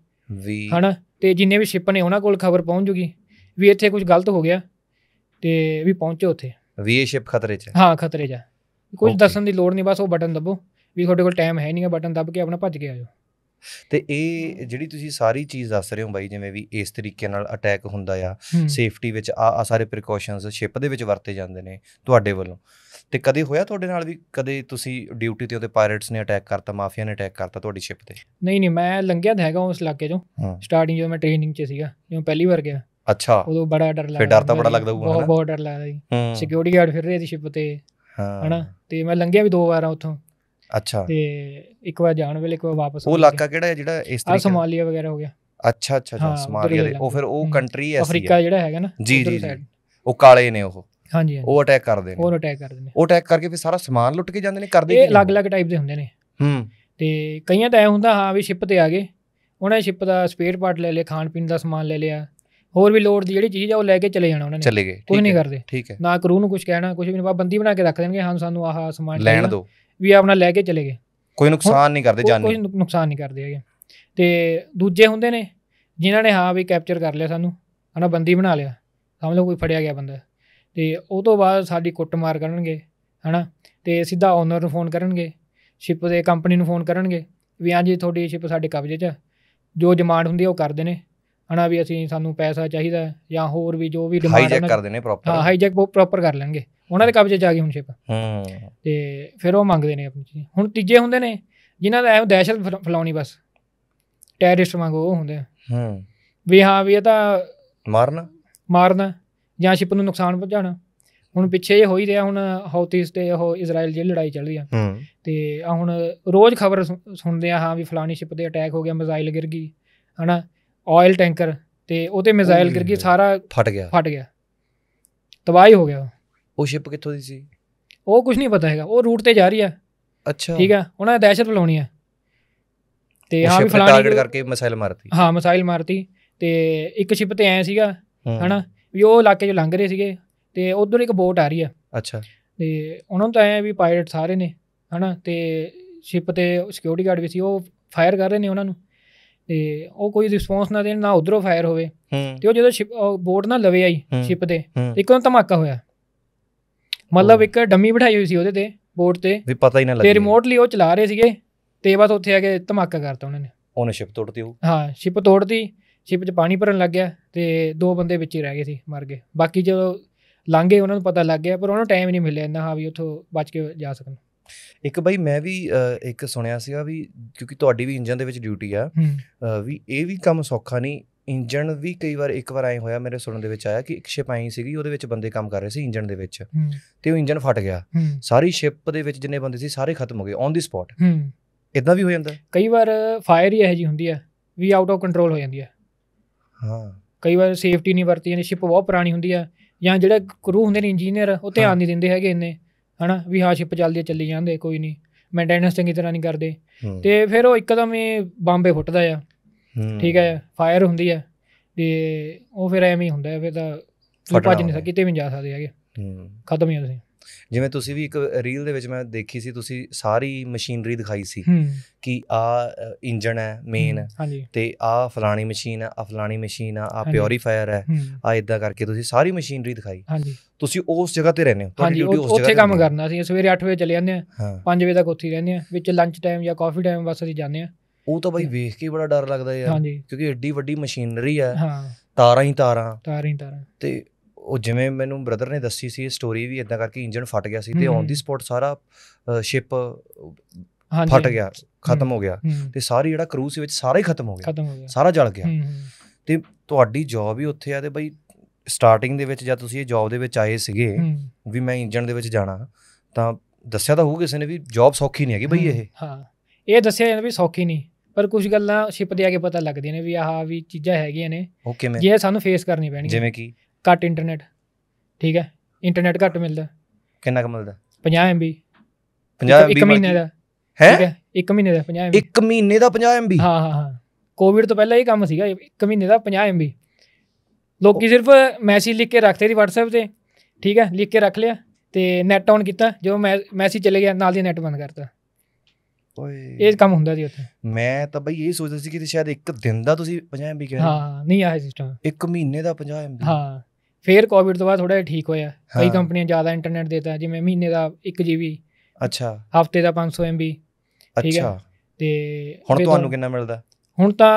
ਵੀ ਹਨਾ ਤੇ ਜਿੰਨੇ ਵੀ ਸ਼ਿਪ ਨੇ ਉਹਨਾਂ ਕੋਲ ਖਬਰ ਪਹੁੰਚ ਜੂਗੀ ਵੀ ਇੱਥੇ ਕੁਝ ਗਲਤ ਹੋ ਗਿਆ ਤੇ ਵੀ ਪਹੁੰਚੋ ਉੱਥੇ ਵੀਏ ਸ਼ਿਪ ਖਤਰੇ 'ਚ ਹਾਂ ਖਤਰੇ 'ਚ ਕੁਝ ਦੱਸਣ ਦੀ ਲੋੜ ਨਹੀਂ ਬਸ ਉਹ ਬਟਨ ਦਬੋ ਵੀ ਤੁਹਾਡੇ ਕੋਲ ਟਾਈਮ ਹੈ ਨਹੀਂ ਹੈ ਬਟਨ ਦਬ ਕੇ ਆਪਣਾ ਭੱਜ ਕੇ ਆ ਜਾਓ ਤੇ ਇਹ ਜਿਹੜੀ ਤੁਸੀਂ ਸਾਰੀ ਚੀਜ਼ ਦੱਸ ਰਹੇ ਹੋ ਬਾਈ ਜਿਵੇਂ ਵੀ ਇਸ ਤਰੀਕੇ ਨਾਲ ਅਟੈਕ ਹੁੰਦਾ ਆ ਸੇਫਟੀ ਵਿੱਚ ਆ ਆ ਸਾਰੇ ਪ੍ਰੀਕਾਸ਼ਨਸ ਸ਼ਿਪ ਦੇ ਵਿੱਚ ਵਰਤੇ ਜਾਂਦੇ ਨੇ ਤੁਹਾਡੇ ਵੱਲੋਂ ਤੇ ਕਦੇ ਹੋਇਆ ਤੁਹਾਡੇ ਨਾਲ ਵੀ ਕਦੇ ਤੁਸੀਂ ਡਿਊਟੀ ਤੇ ਉਹਦੇ ਪਾਇਰੇਟਸ ਨੇ ਅਟੈਕ ਕਰਤਾ ਮਾਫੀਆ ਨੇ ਅਟੈਕ ਕਰਤਾ ਤੁਹਾਡੀ ਸ਼ਿਪ ਤੇ ਨਹੀਂ ਨਹੀਂ ਮੈਂ ਲੰਘਿਆ ਤਾਂ ਹੈਗਾ ਉਸ ਇਲਾਕੇ ਚੋਂ ਸਟਾਰਟਿੰਗ ਜਦੋਂ ਮੈਂ ਟ੍ਰੇਨਿੰਗ 'ਚ ਸੀਗਾ ਜਦੋਂ ਪਹਿਲੀ ਵਾਰ ਗਿਆ ਅੱਛਾ ਉਦੋਂ ਬੜਾ ਡਰ ਲੱਗਦਾ ਫਿਰ ਡਰ ਤਾਂ ਬੜਾ ਲੱਗਦਾ ਹੋਊਗਾ ਬਹੁਤ ਬਹੁਤ ਡਰ ਲੱਗਦਾ ਜੀ ਸਿਕਿਉਰਿਟੀ ਗਾਰਡ ਫਿਰ ਰਹੇ ਸੀ ਸ਼ਿਪ ਤੇ ਹਾਂ ਹਨਾ ਤੇ ਮੈਂ ਲੰਘਿਆ ਵੀ ਦੋ ਵਾਰ ਉੱਥੋਂ ਅੱਛਾ ਤੇ ਇੱਕ ਵਾਰ ਜਾਣ ਵੇਲੇ ਇੱਕ ਵਾਰ ਵਾਪਸ ਉਹ ਇਲਾਕਾ ਕਿਹੜਾ ਹੈ ਜਿਹੜਾ ਇਸ ਤਰੀਕੇ ਆ ਸੋਮਾਲੀਆ ਵਗੈਰਾ ਹੋ ਗਿਆ ਅੱਛਾ ਅੱਛਾ ਅੱਛਾ ਸਮਾਲੀਆ ਦੇ ਉਹ ਫਿਰ ਉਹ ਕੰਟਰੀ ਐਸੀ ਅਫਰੀਕਾ ਜਿਹੜਾ ਹੈਗਾ ਨਾ ਜੀ ਜੀ ਉਹ ਕਾਲੇ ਨੇ ਉਹ ਹਾਂਜੀ ਉਹ ਅਟੈਕ ਕਰਦੇ ਨੇ ਉਹ ਅਟੈਕ ਕਰਦੇ ਨੇ ਉਹ ਅਟੈਕ ਕਰਕੇ ਫਿਰ ਸਾਰਾ ਸਮਾਨ ਲੁੱਟ ਕੇ ਜਾਂਦੇ ਨੇ ਕਰਦੇ ਕੀ ਇਹ ਅਲੱਗ-ਅਲੱਗ ਟਾਈਪ ਦੇ ਹੁੰਦੇ ਨੇ ਹੂੰ ਤੇ ਕਈਆਂ ਤਾਂ ਐ ਹੁੰਦਾ ਹਾਂ ਵੀ ਸ਼ਿਪ ਤੇ ਆ ਗਏ ਉਹਨਾਂ ਨੇ ਸ਼ਿਪ ਦਾ ਸਪੇਅਰ ਪਾਰਟ ਲੈ ਲਿਆ ਖਾਣ ਪੀਣ ਦਾ ਸਮਾਨ ਲੈ ਲਿਆ ਹੋਰ ਵੀ ਲੋੜ ਦੀ ਜਿਹੜੀ ਚੀਜ਼ ਆ ਉਹ ਲੈ ਕੇ ਚਲੇ ਜਾਣਾ ਉਹਨਾਂ ਨੇ ਚਲੇ ਗਏ ਨਹੀਂ ਕਰਦੇ ਠੀਕ ਹੈ ਨਾ ਕਰੂ ਨੂੰ ਕੁਝ ਕਹਿਣਾ ਕੁਝ ਵੀ ਨਹੀਂ ਬੰਦੀ ਬਣਾ ਕੇ ਰੱਖ ਦੇਣਗੇ ਹਾਂ ਸਾਨੂੰ ਆਹ ਸਮਾਨ ਲੈਣ ਦੋ ਵੀ ਆਪਣਾ ਲੈ ਕੇ ਚਲੇ ਗਏ ਕੋਈ ਨੁਕਸਾਨ ਨਹੀਂ ਕਰਦੇ ਜਾਨੀ ਕੋਈ ਨੁਕਸਾਨ ਨਹੀਂ ਕਰਦੇ ਹੈਗੇ ਤੇ ਦੂਜੇ ਹੁੰਦੇ ਨੇ ਜਿਨ੍ਹਾਂ ਨੇ ਹਾਂ ਵੀ ਕੈਪਚਰ ਕਰ ਲਿਆ ਸਾਨੂੰ ਹਨਾ ਬੰਦੀ ਬਣਾ ਲਿਆ ਸਮਝ ਲਓ ਕੋਈ ਫੜਿਆ ਗਿਆ ਬੰਦਾ ਤੇ ਉਹ ਤੋਂ ਬਾਅਦ ਸਾਡੀ ਕੁੱਟਮਾਰ ਕਰਨਗੇ ਹਨਾ ਤੇ ਸਿੱਧਾ ਓਨਰ ਨੂੰ ਫੋਨ ਕਰਨਗੇ ਸ਼ਿਪ ਦੇ ਕੰਪਨੀ ਨੂੰ ਫੋਨ ਕਰਨਗੇ ਵੀ ਹਾਂ ਜੀ ਤੁਹਾਡੀ ਸ਼ਿਪ ਸਾਡੇ ਕਬਜ਼ੇ 'ਚ ਜੋ ਡਿਮਾਂਡ ਹੁੰਦੀ ਹੈ ਉਹ ਕਰਦੇ ਨੇ ਹਨਾ ਵੀ ਅਸੀਂ ਸਾਨੂੰ ਪੈਸਾ ਚਾਹੀਦਾ ਜਾਂ ਹੋਰ ਵੀ ਜੋ ਵੀ ਡਿਮਾਂਡ ਹਾਈਜੈਕ ਕਰਦੇ ਨੇ ਪ੍ਰੋਪਰ ਹਾਂ ਹਾਈਜੈਕ ਪ੍ਰੋਪਰ ਕਰ ਲੈਣਗੇ ਉਹਨਾਂ ਦੇ ਕਬਜ਼ੇ ਚ ਆ ਗਈ ਹੁਣ ਸ਼ਿਪ ਹੂੰ ਤੇ ਫਿਰ ਉਹ ਮੰਗਦੇ ਨੇ ਆਪਣੀ ਚੀਜ਼ ਹੁਣ ਤੀਜੇ ਹੁੰਦੇ ਨੇ ਜਿਨ੍ਹਾਂ ਦਾ ਐ ਦਹਿਸ਼ਤ ਫਲਾਉਣੀ ਬਸ ਟੈਰਰਿਸਟ ਵਾਂਗੂ ਉਹ ਹੁੰਦੇ ਹੂੰ ਵੀ ਹਾਂ ਵੀ ਇਹ ਤਾਂ ਮਾਰਨਾ ਮਾਰਨਾ ਜਾਂ ਸ਼ਿਪ ਨੂੰ ਨੁਕਸਾਨ ਪਹੁੰਚਾਉਣਾ ਹੁਣ ਪਿੱਛੇ ਇਹ ਹੋ ਹੀ ਰਿਹਾ ਹੁਣ ਹੌਤੀਸ ਤੇ ਉਹ ਇਜ਼ਰਾਈਲ ਜੇ ਲੜਾਈ ਚੱਲ ਰਹੀ ਆ ਤੇ ਆ ਹੁਣ ਰੋਜ਼ ਖਬਰ ਸੁਣਦੇ ਆ ਹਾਂ ਵੀ ਫਲਾਣੀ ਸ਼ਿਪ ਤੇ ਅਟੈਕ ਹੋ ਗਿਆ ਮਿਜ਼ਾਈਲ ਗਿਰ ਗਈ ਹਨਾ ਆਇਲ ਟੈਂਕਰ ਤੇ ਉਹਤੇ ਮਿਜ਼ਾਈਲ ਗਿਰ ਗਈ ਸਾਰਾ ਫਟ ਗਿਆ ਫਟ ਗਿਆ ਤਬਾਹੀ ਹੋ ਗਿਆ ਉਹ ਸ਼ਿਪ ਕਿੱਥੋਂ ਦੀ ਸੀ ਉਹ ਕੁਝ ਨਹੀਂ ਪਤਾ ਹੈਗਾ ਉਹ ਰੂਟ ਤੇ ਜਾ ਰਹੀ ਆ ਅੱਛਾ ਠੀਕ ਆ ਉਹਨਾਂ ਨੇ ਦਹਿਸ਼ਤ ਫਲਾਉਣੀ ਆ ਤੇ ਹਾਂ ਵੀ ਫਲਾਣੀ ਟਾਰਗੇਟ ਕਰਕੇ ਮਿਸਾਈਲ ਮਾਰਤੀ ਹਾਂ ਮਿਸਾਈਲ ਮਾਰਤੀ ਤੇ ਇੱਕ ਸ਼ਿਪ ਤੇ ਆਇਆ ਸੀਗਾ ਹਨਾ ਵੀ ਉਹ ਇਲਾਕੇ ਚ ਲੰਘ ਰਹੇ ਸੀਗੇ ਤੇ ਉਧਰ ਇੱਕ ਬੋਟ ਆ ਰਹੀ ਆ ਅੱਛਾ ਤੇ ਉਹਨਾਂ ਨੂੰ ਤਾਂ ਆਇਆ ਵੀ ਪਾਇਰੇਟ ਸਾਰੇ ਨੇ ਹਨਾ ਤੇ ਸ਼ਿਪ ਤੇ ਸਿਕਿਉਰਿਟੀ ਗਾਰਡ ਵੀ ਸੀ ਉਹ ਫਾਇਰ ਕਰ ਰਹੇ ਨੇ ਉਹਨਾਂ ਨੂੰ ਤੇ ਉਹ ਕੋਈ ਰਿਸਪੌਂਸ ਨਾ ਦੇਣ ਨਾ ਉਧਰੋਂ ਫਾਇਰ ਹੋਵੇ ਤੇ ਉਹ ਜਦੋਂ ਬੋਰਡ ਨਾ ਲਵੇ ਆਈ ਸ਼ਿਪ ਦੇ ਇੱਕਦਮ ਧਮਾਕਾ ਹੋਇਆ ਮਤਲਬ ਇੱਕ ਡੰਮੀ ਬਿਠਾਈ ਹੋਈ ਸੀ ਉਹਦੇ ਤੇ ਬੋਰਡ ਤੇ ਵੀ ਪਤਾ ਹੀ ਨਾ ਲੱਗੇ ਤੇ ਰਿਮੋਟਲੀ ਉਹ ਚਲਾ ਰਹੇ ਸੀਗੇ ਤੇ ਬਸ ਉੱਥੇ ਆ ਕੇ ਧਮਾਕਾ ਕਰਤਾ ਉਹਨਾਂ ਨੇ ਉਹਨੇ ਸ਼ਿਪ ਤੋੜਤੀ ਉਹ ਹਾਂ ਸ਼ਿਪ ਤੋੜਤੀ ਸ਼ਿਪ 'ਚ ਪਾਣੀ ਭਰਨ ਲੱਗ ਗਿਆ ਤੇ ਦੋ ਬੰਦੇ ਵਿੱਚ ਹੀ ਰਹਿ ਗਏ ਸੀ ਮਰ ਗਏ ਬਾਕੀ ਜਦੋਂ ਲੰਘੇ ਉਹਨਾਂ ਨੂੰ ਪਤਾ ਲੱਗ ਗਿਆ ਪਰ ਉਹਨਾਂ ਨੂੰ ਟਾਈਮ ਨਹੀਂ ਮਿਲਿਆ ਇੰਨਾ ਹਾਂ ਵੀ ਉੱਥੋਂ ਬਚ ਕੇ ਜਾ ਸਕਣ ਇੱਕ ਬਾਈ ਮੈਂ ਵੀ ਇੱਕ ਸੁਣਿਆ ਸੀਗਾ ਵੀ ਕਿਉਂਕਿ ਤੁਹਾਡੀ ਵੀ ਇੰਜਨ ਦੇ ਵਿੱਚ ਡਿਊਟੀ ਆ ਵੀ ਇਹ ਵੀ ਕੰਮ ਸੌਖਾ ਨਹੀਂ ਇੰਜਨ ਵੀ ਕਈ ਵਾਰ ਇੱਕ ਵਾਰ ਐ ਹੋਇਆ ਮੇਰੇ ਸੁਣਨ ਦੇ ਵਿੱਚ ਆਇਆ ਕਿ ਇੱਕ ਸ਼ਿਪ ਆਈ ਸੀਗੀ ਉਹਦੇ ਵਿੱਚ ਬੰਦੇ ਕੰਮ ਕਰ ਰਹੇ ਸੀ ਇੰਜਨ ਦੇ ਵਿੱਚ ਤੇ ਉਹ ਇੰਜਨ ਫਟ ਗਿਆ ਸਾਰੀ ਸ਼ਿਪ ਦੇ ਵਿੱਚ ਜਿੰਨੇ ਬੰਦੇ ਸੀ ਸਾਰੇ ਖਤਮ ਹੋ ਗਏ ਔਨ ਦੀ ਸਪੌਟ ਇਦਾਂ ਵੀ ਹੋ ਜਾਂਦਾ ਕਈ ਵਾਰ ਫਾਇਰ ਹੀ ਇਹ ਜੀ ਹੁੰਦੀ ਆ ਵੀ ਆਊਟ ਆਫ ਕੰਟਰੋਲ ਹੋ ਜਾਂਦੀ ਆ ਹਾਂ ਕਈ ਵਾਰ ਸੇਫਟੀ ਨਹੀਂ ਵਰਤੀ ਜਾਂਦੀ ਸ਼ਿਪ ਬਹੁਤ ਪੁਰਾਣੀ ਹੁੰਦੀ ਆ ਜਾਂ ਜਿਹੜੇ ਕਰੂ ਹੁੰਦੇ ਨੇ ਇੰਜੀਨੀਅਰ ਉਹ ਧਿਆਨ ਨਹੀਂ ਦਿੰਦੇ ਹੈਗੇ ਇੰਨੇ ਹਨਾ ਵੀ ਹਾਂ ਸ਼ਿਪ ਚੱਲਦੀ ਚੱਲੀ ਜਾਂਦੇ ਕੋਈ ਨਹੀਂ ਮੇਨਟੇਨੈਂਸ ਚੰਗੀ ਤਰ੍ਹਾਂ ਨਹੀਂ ਕਰਦੇ ਤੇ ਫਿਰ ਉਹ ਇੱਕਦਮ ਹੀ ਬੰਬੇ ਫੁੱਟਦਾ ਆ ਠੀਕ ਹੈ ਫਾਇਰ ਹੁੰਦੀ ਹੈ ਤੇ ਉਹ ਫਿਰ ਐਵੇਂ ਹੀ ਹੁੰਦਾ ਫਿਰ ਤਾਂ ਫਟਾ ਨਹੀਂ ਸਕੀ ਤੇ ਵੀ ਜਾ ਸਕਦੇ ਹੈਗੇ ਖਤਮ ਹੀ ਹੋ ਤੁਸੀਂ ਜਿਵੇਂ ਤੁਸੀਂ ਵੀ ਇੱਕ ਰੀਲ ਦੇ ਵਿੱਚ ਮੈਂ ਦੇਖੀ ਸੀ ਤੁਸੀਂ ਸਾਰੀ ਮਸ਼ੀਨਰੀ ਦਿਖਾਈ ਸੀ ਕਿ ਆ ਇੰਜਨ ਹੈ ਮੇਨ ਤੇ ਆ ਫਲਾਣੀ ਮਸ਼ੀਨ ਆ ਫਲਾਣੀ ਮਸ਼ੀਨ ਆ ਆ ਪਿਓਰੀਫਾਇਰ ਹੈ ਆ ਇਦਾਂ ਕਰਕੇ ਤੁਸੀਂ ਸਾਰੀ ਮਸ਼ੀਨਰੀ ਦਿਖਾਈ ਹਾਂਜੀ ਤੁਸੀਂ ਉਸ ਜਗ੍ਹਾ ਤੇ ਰਹਿੰਦੇ ਹੋ ਤੁਹਾਡੀ ਡਿਊਟੀ ਉਸ ਜਗ੍ਹਾ ਤੇ ਉੱਥੇ ਕੰਮ ਕਰਨਾ ਸੀ ਸਵੇਰੇ 8 ਵਜੇ ਚਲੇ ਜਾਂਦੇ ਆ 5 ਵਜੇ ਤੱਕ ਉੱਥੇ ਰਹਿੰਦੇ ਆ ਵਿੱਚ ਲੰਚ ਟਾਈਮ ਜਾਂ ਕਾਫੀ ਟਾਈਮ ਬਸ ਅਸੀਂ ਜਾਂਦੇ ਆ ਉਹ ਤਾਂ ਬਾਈ ਵੇਖ ਕੇ ਬੜਾ ਡਰ ਲੱਗਦਾ ਯਾਰ ਕਿਉਂਕਿ ਐਡੀ ਵੱਡੀ ਮਸ਼ੀਨਰੀ ਹਾਂ ਤਾਰਾਂ ਹੀ ਤਾਰਾਂ ਤਾਰਾਂ ਹੀ ਤਾਰਾਂ ਤੇ ਉਹ ਜਿਵੇਂ ਮੈਨੂੰ ਬ੍ਰਦਰ ਨੇ ਦੱਸੀ ਸੀ ਇਹ ਸਟੋਰੀ ਵੀ ਇਦਾਂ ਕਰਕੇ ਇੰਜਨ ਫਟ ਗਿਆ ਸੀ ਤੇ ਔਨ ਦੀ ਸਪੌਟ ਸਾਰਾ ਸ਼ਿਪ ਫਟ ਗਿਆ ਖਤਮ ਹੋ ਗਿਆ ਤੇ ਸਾਰੀ ਜਿਹੜਾ ਕਰੂ ਸੀ ਵਿੱਚ ਸਾਰਾ ਹੀ ਖਤਮ ਹੋ ਗਿਆ ਸਾਰਾ ਜਲ ਗਿਆ ਤੇ ਤੁਹਾਡੀ ਜੌਬ ਹੀ ਉੱਥੇ ਆ ਤੇ ਬਈ ਸਟਾਰਟਿੰਗ ਦੇ ਵਿੱਚ ਜਦ ਤੁਸੀਂ ਇਹ ਜੌਬ ਦੇ ਵਿੱਚ ਆਏ ਸੀਗੇ ਵੀ ਮੈਂ ਇੰਜਨ ਦੇ ਵਿੱਚ ਜਾਣਾ ਤਾਂ ਦੱਸਿਆ ਤਾਂ ਹੋਊ ਕਿਸੇ ਨੇ ਵੀ ਜੌਬ ਸੌਖੀ ਨਹੀਂ ਹੈਗੀ ਬਈ ਇਹ ਹਾਂ ਇਹ ਦੱਸਿਆ ਜਾਂਦਾ ਵੀ ਸੌਖੀ ਨਹੀਂ ਪਰ ਕੁਝ ਗੱਲਾਂ ਸ਼ਿਪ ਦੇ ਆ ਕੇ ਪਤਾ ਲੱਗਦੀਆਂ ਨੇ ਵੀ ਆਹ ਵੀ ਚੀਜ਼ਾਂ ਹੈਗੀਆਂ ਨੇ ਜੇ ਸਾਨੂੰ ਫੇਸ ਕਰਨੀ ਪੈਣਗੀਆਂ ਜਿਵੇਂ ਕਿ ਘੱਟ ਇੰਟਰਨੈਟ ਠੀਕ ਹੈ ਇੰਟਰਨੈਟ ਘੱਟ ਮਿਲਦਾ ਕਿੰਨਾ ਕੁ ਮਿਲਦਾ 50 MB 50 MB ਇੱਕ ਮਹੀਨੇ ਦਾ ਹੈ ਠੀਕ ਹੈ ਇੱਕ ਮਹੀਨੇ ਦਾ 50 MB ਇੱਕ ਮਹੀਨੇ ਦਾ 50 MB ਹਾਂ ਹਾਂ ਹਾਂ ਕੋਵਿਡ ਤੋਂ ਪਹਿਲਾਂ ਇਹ ਕੰਮ ਸੀਗਾ ਇੱਕ ਮਹੀਨੇ ਦਾ 50 MB ਲੋਕੀ ਸਿਰਫ ਮੈਸੇਜ ਲਿਖ ਕੇ ਰੱਖਦੇ ਸੀ WhatsApp ਤੇ ਠੀਕ ਹੈ ਲਿਖ ਕੇ ਰੱਖ ਲਿਆ ਤੇ ਨੈਟ ਆਨ ਕੀਤਾ ਜਦੋਂ ਮੈਸੇਜ ਚਲੇ ਗਿਆ ਨਾਲ ਦੀ ਨੈਟ ਬੰਦ ਕਰਤਾ ਓਏ ਇਹ ਕੰਮ ਹੁੰਦਾ ਸੀ ਉੱਥੇ ਮੈਂ ਤਾਂ ਬਈ ਇਹ ਸੋਚਦਾ ਸੀ ਕਿ ਸ਼ਾਇਦ ਇੱਕ ਦਿਨ ਦਾ ਤੁਸੀਂ 50 MB ਕਹਿ ਰਹੇ ਹਾਂ ਨਹੀਂ ਆਹ ਸਿਸਟਮ ਇੱਕ ਮਹੀਨੇ ਦਾ 50 MB ਹਾਂ ਫੇਰ ਕੋਵਿਡ ਤੋਂ ਬਾਅਦ ਥੋੜਾ ਜਿਹਾ ਠੀਕ ਹੋਇਆ ਕਈ ਕੰਪਨੀਆਂ ਜ਼ਿਆਦਾ ਇੰਟਰਨੈਟ ਦੇਤਾ ਜਿਵੇਂ ਮਹੀਨੇ ਦਾ 1 ਜੀਬੀ ਅੱਛਾ ਹਫਤੇ ਦਾ 500 MB ਅੱਛਾ ਤੇ ਹੁਣ ਤੁਹਾਨੂੰ ਕਿੰਨਾ ਮਿਲਦਾ ਹੁਣ ਤਾਂ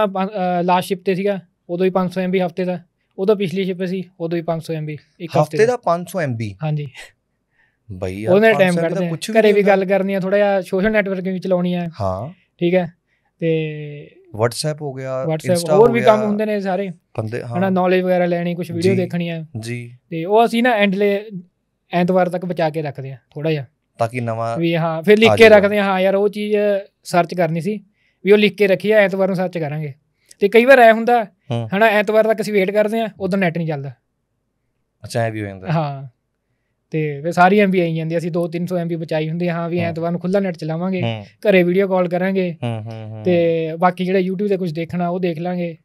ਲਾਸਟ ਸ਼ਿਪ ਤੇ ਸੀਗਾ ਉਦੋਂ ਹੀ 500 MB ਹਫਤੇ ਦਾ ਉਦੋਂ ਪਿਛਲੀ ਸ਼ਿਪ ਸੀ ਉਦੋਂ ਹੀ 500 MB ਇੱਕ ਹਫਤੇ ਦਾ 500 MB ਹਾਂਜੀ ਬਈ ਉਹਨੇ ਟਾਈਮ ਕੱਢਦੇ ਘਰੇ ਵੀ ਗੱਲ ਕਰਨੀ ਆ ਥੋੜਾ ਜਿਹਾ ਸੋਸ਼ਲ ਨੈਟਵਰਕਿੰਗ ਚਲਾਉਣੀ ਆ ਹਾਂ ਠੀਕ ਹੈ ਤੇ WhatsApp ਹੋ ਗਿਆ Instagram ਹੋਰ ਵੀ ਕੰਮ ਹੁੰਦੇ ਨੇ ਸਾਰੇ ਬੰਦੇ ਹਾਂ ਨਾ ਨੌਲੇਜ ਵਗੈਰਾ ਲੈਣੀ ਕੁਝ ਵੀਡੀਓ ਦੇਖਣੀ ਆ ਜੀ ਤੇ ਉਹ ਅਸੀਂ ਨਾ ਐਂਡਲੇ ਐਤਵਾਰ ਤੱਕ ਬਚਾ ਕੇ ਰੱਖਦੇ ਆ ਥੋੜਾ ਜਿਹਾ ਤਾਂ ਕਿ ਨਵਾਂ ਵੀ ਹਾਂ ਫਿਰ ਲਿਖ ਕੇ ਰੱਖਦੇ ਆ ਹਾਂ ਯਾਰ ਉਹ ਚੀਜ਼ ਸਰਚ ਕਰਨੀ ਸੀ ਵੀ ਉਹ ਲਿਖ ਕੇ ਰੱਖੀ ਆ ਐਤਵਾਰ ਨੂੰ ਸਰਚ ਕਰਾਂਗੇ ਤੇ ਕਈ ਵਾਰ ਐ ਹੁੰਦਾ ਹਨਾ ਐਤਵਾਰ ਤੱਕ ਅਸੀਂ ਵੇਟ ਕਰਦੇ ਆ ਉਦੋਂ ਨੈਟ ਨਹੀਂ ਚੱਲਦਾ ਅੱਛਾ ਐ ਵੀ ਹੋ ਜਾਂਦਾ ਹਾਂ ਤੇ ਵੇ ਸਾਰੀ ਐਮਬੀ ਆਈ ਜਾਂਦੀ ਅਸੀਂ 2-300 ਐਮਬੀ ਬਚਾਈ ਹੁੰਦੀ ਹਾਂ ਵੀ ਐਤਵਾਰ ਨੂੰ ਖੁੱਲਾ ਨੈਟ ਚਲਾਵਾਂਗੇ ਘਰੇ ਵੀਡੀਓ ਕਾਲ ਕਰਾਂਗੇ ਹਾਂ ਹਾਂ ਤੇ ਬਾਕੀ ਜਿਹੜਾ YouTube ਤੇ ਕੁਝ ਦੇਖਣਾ ਉਹ ਦੇਖ ਲਾਂਗੇ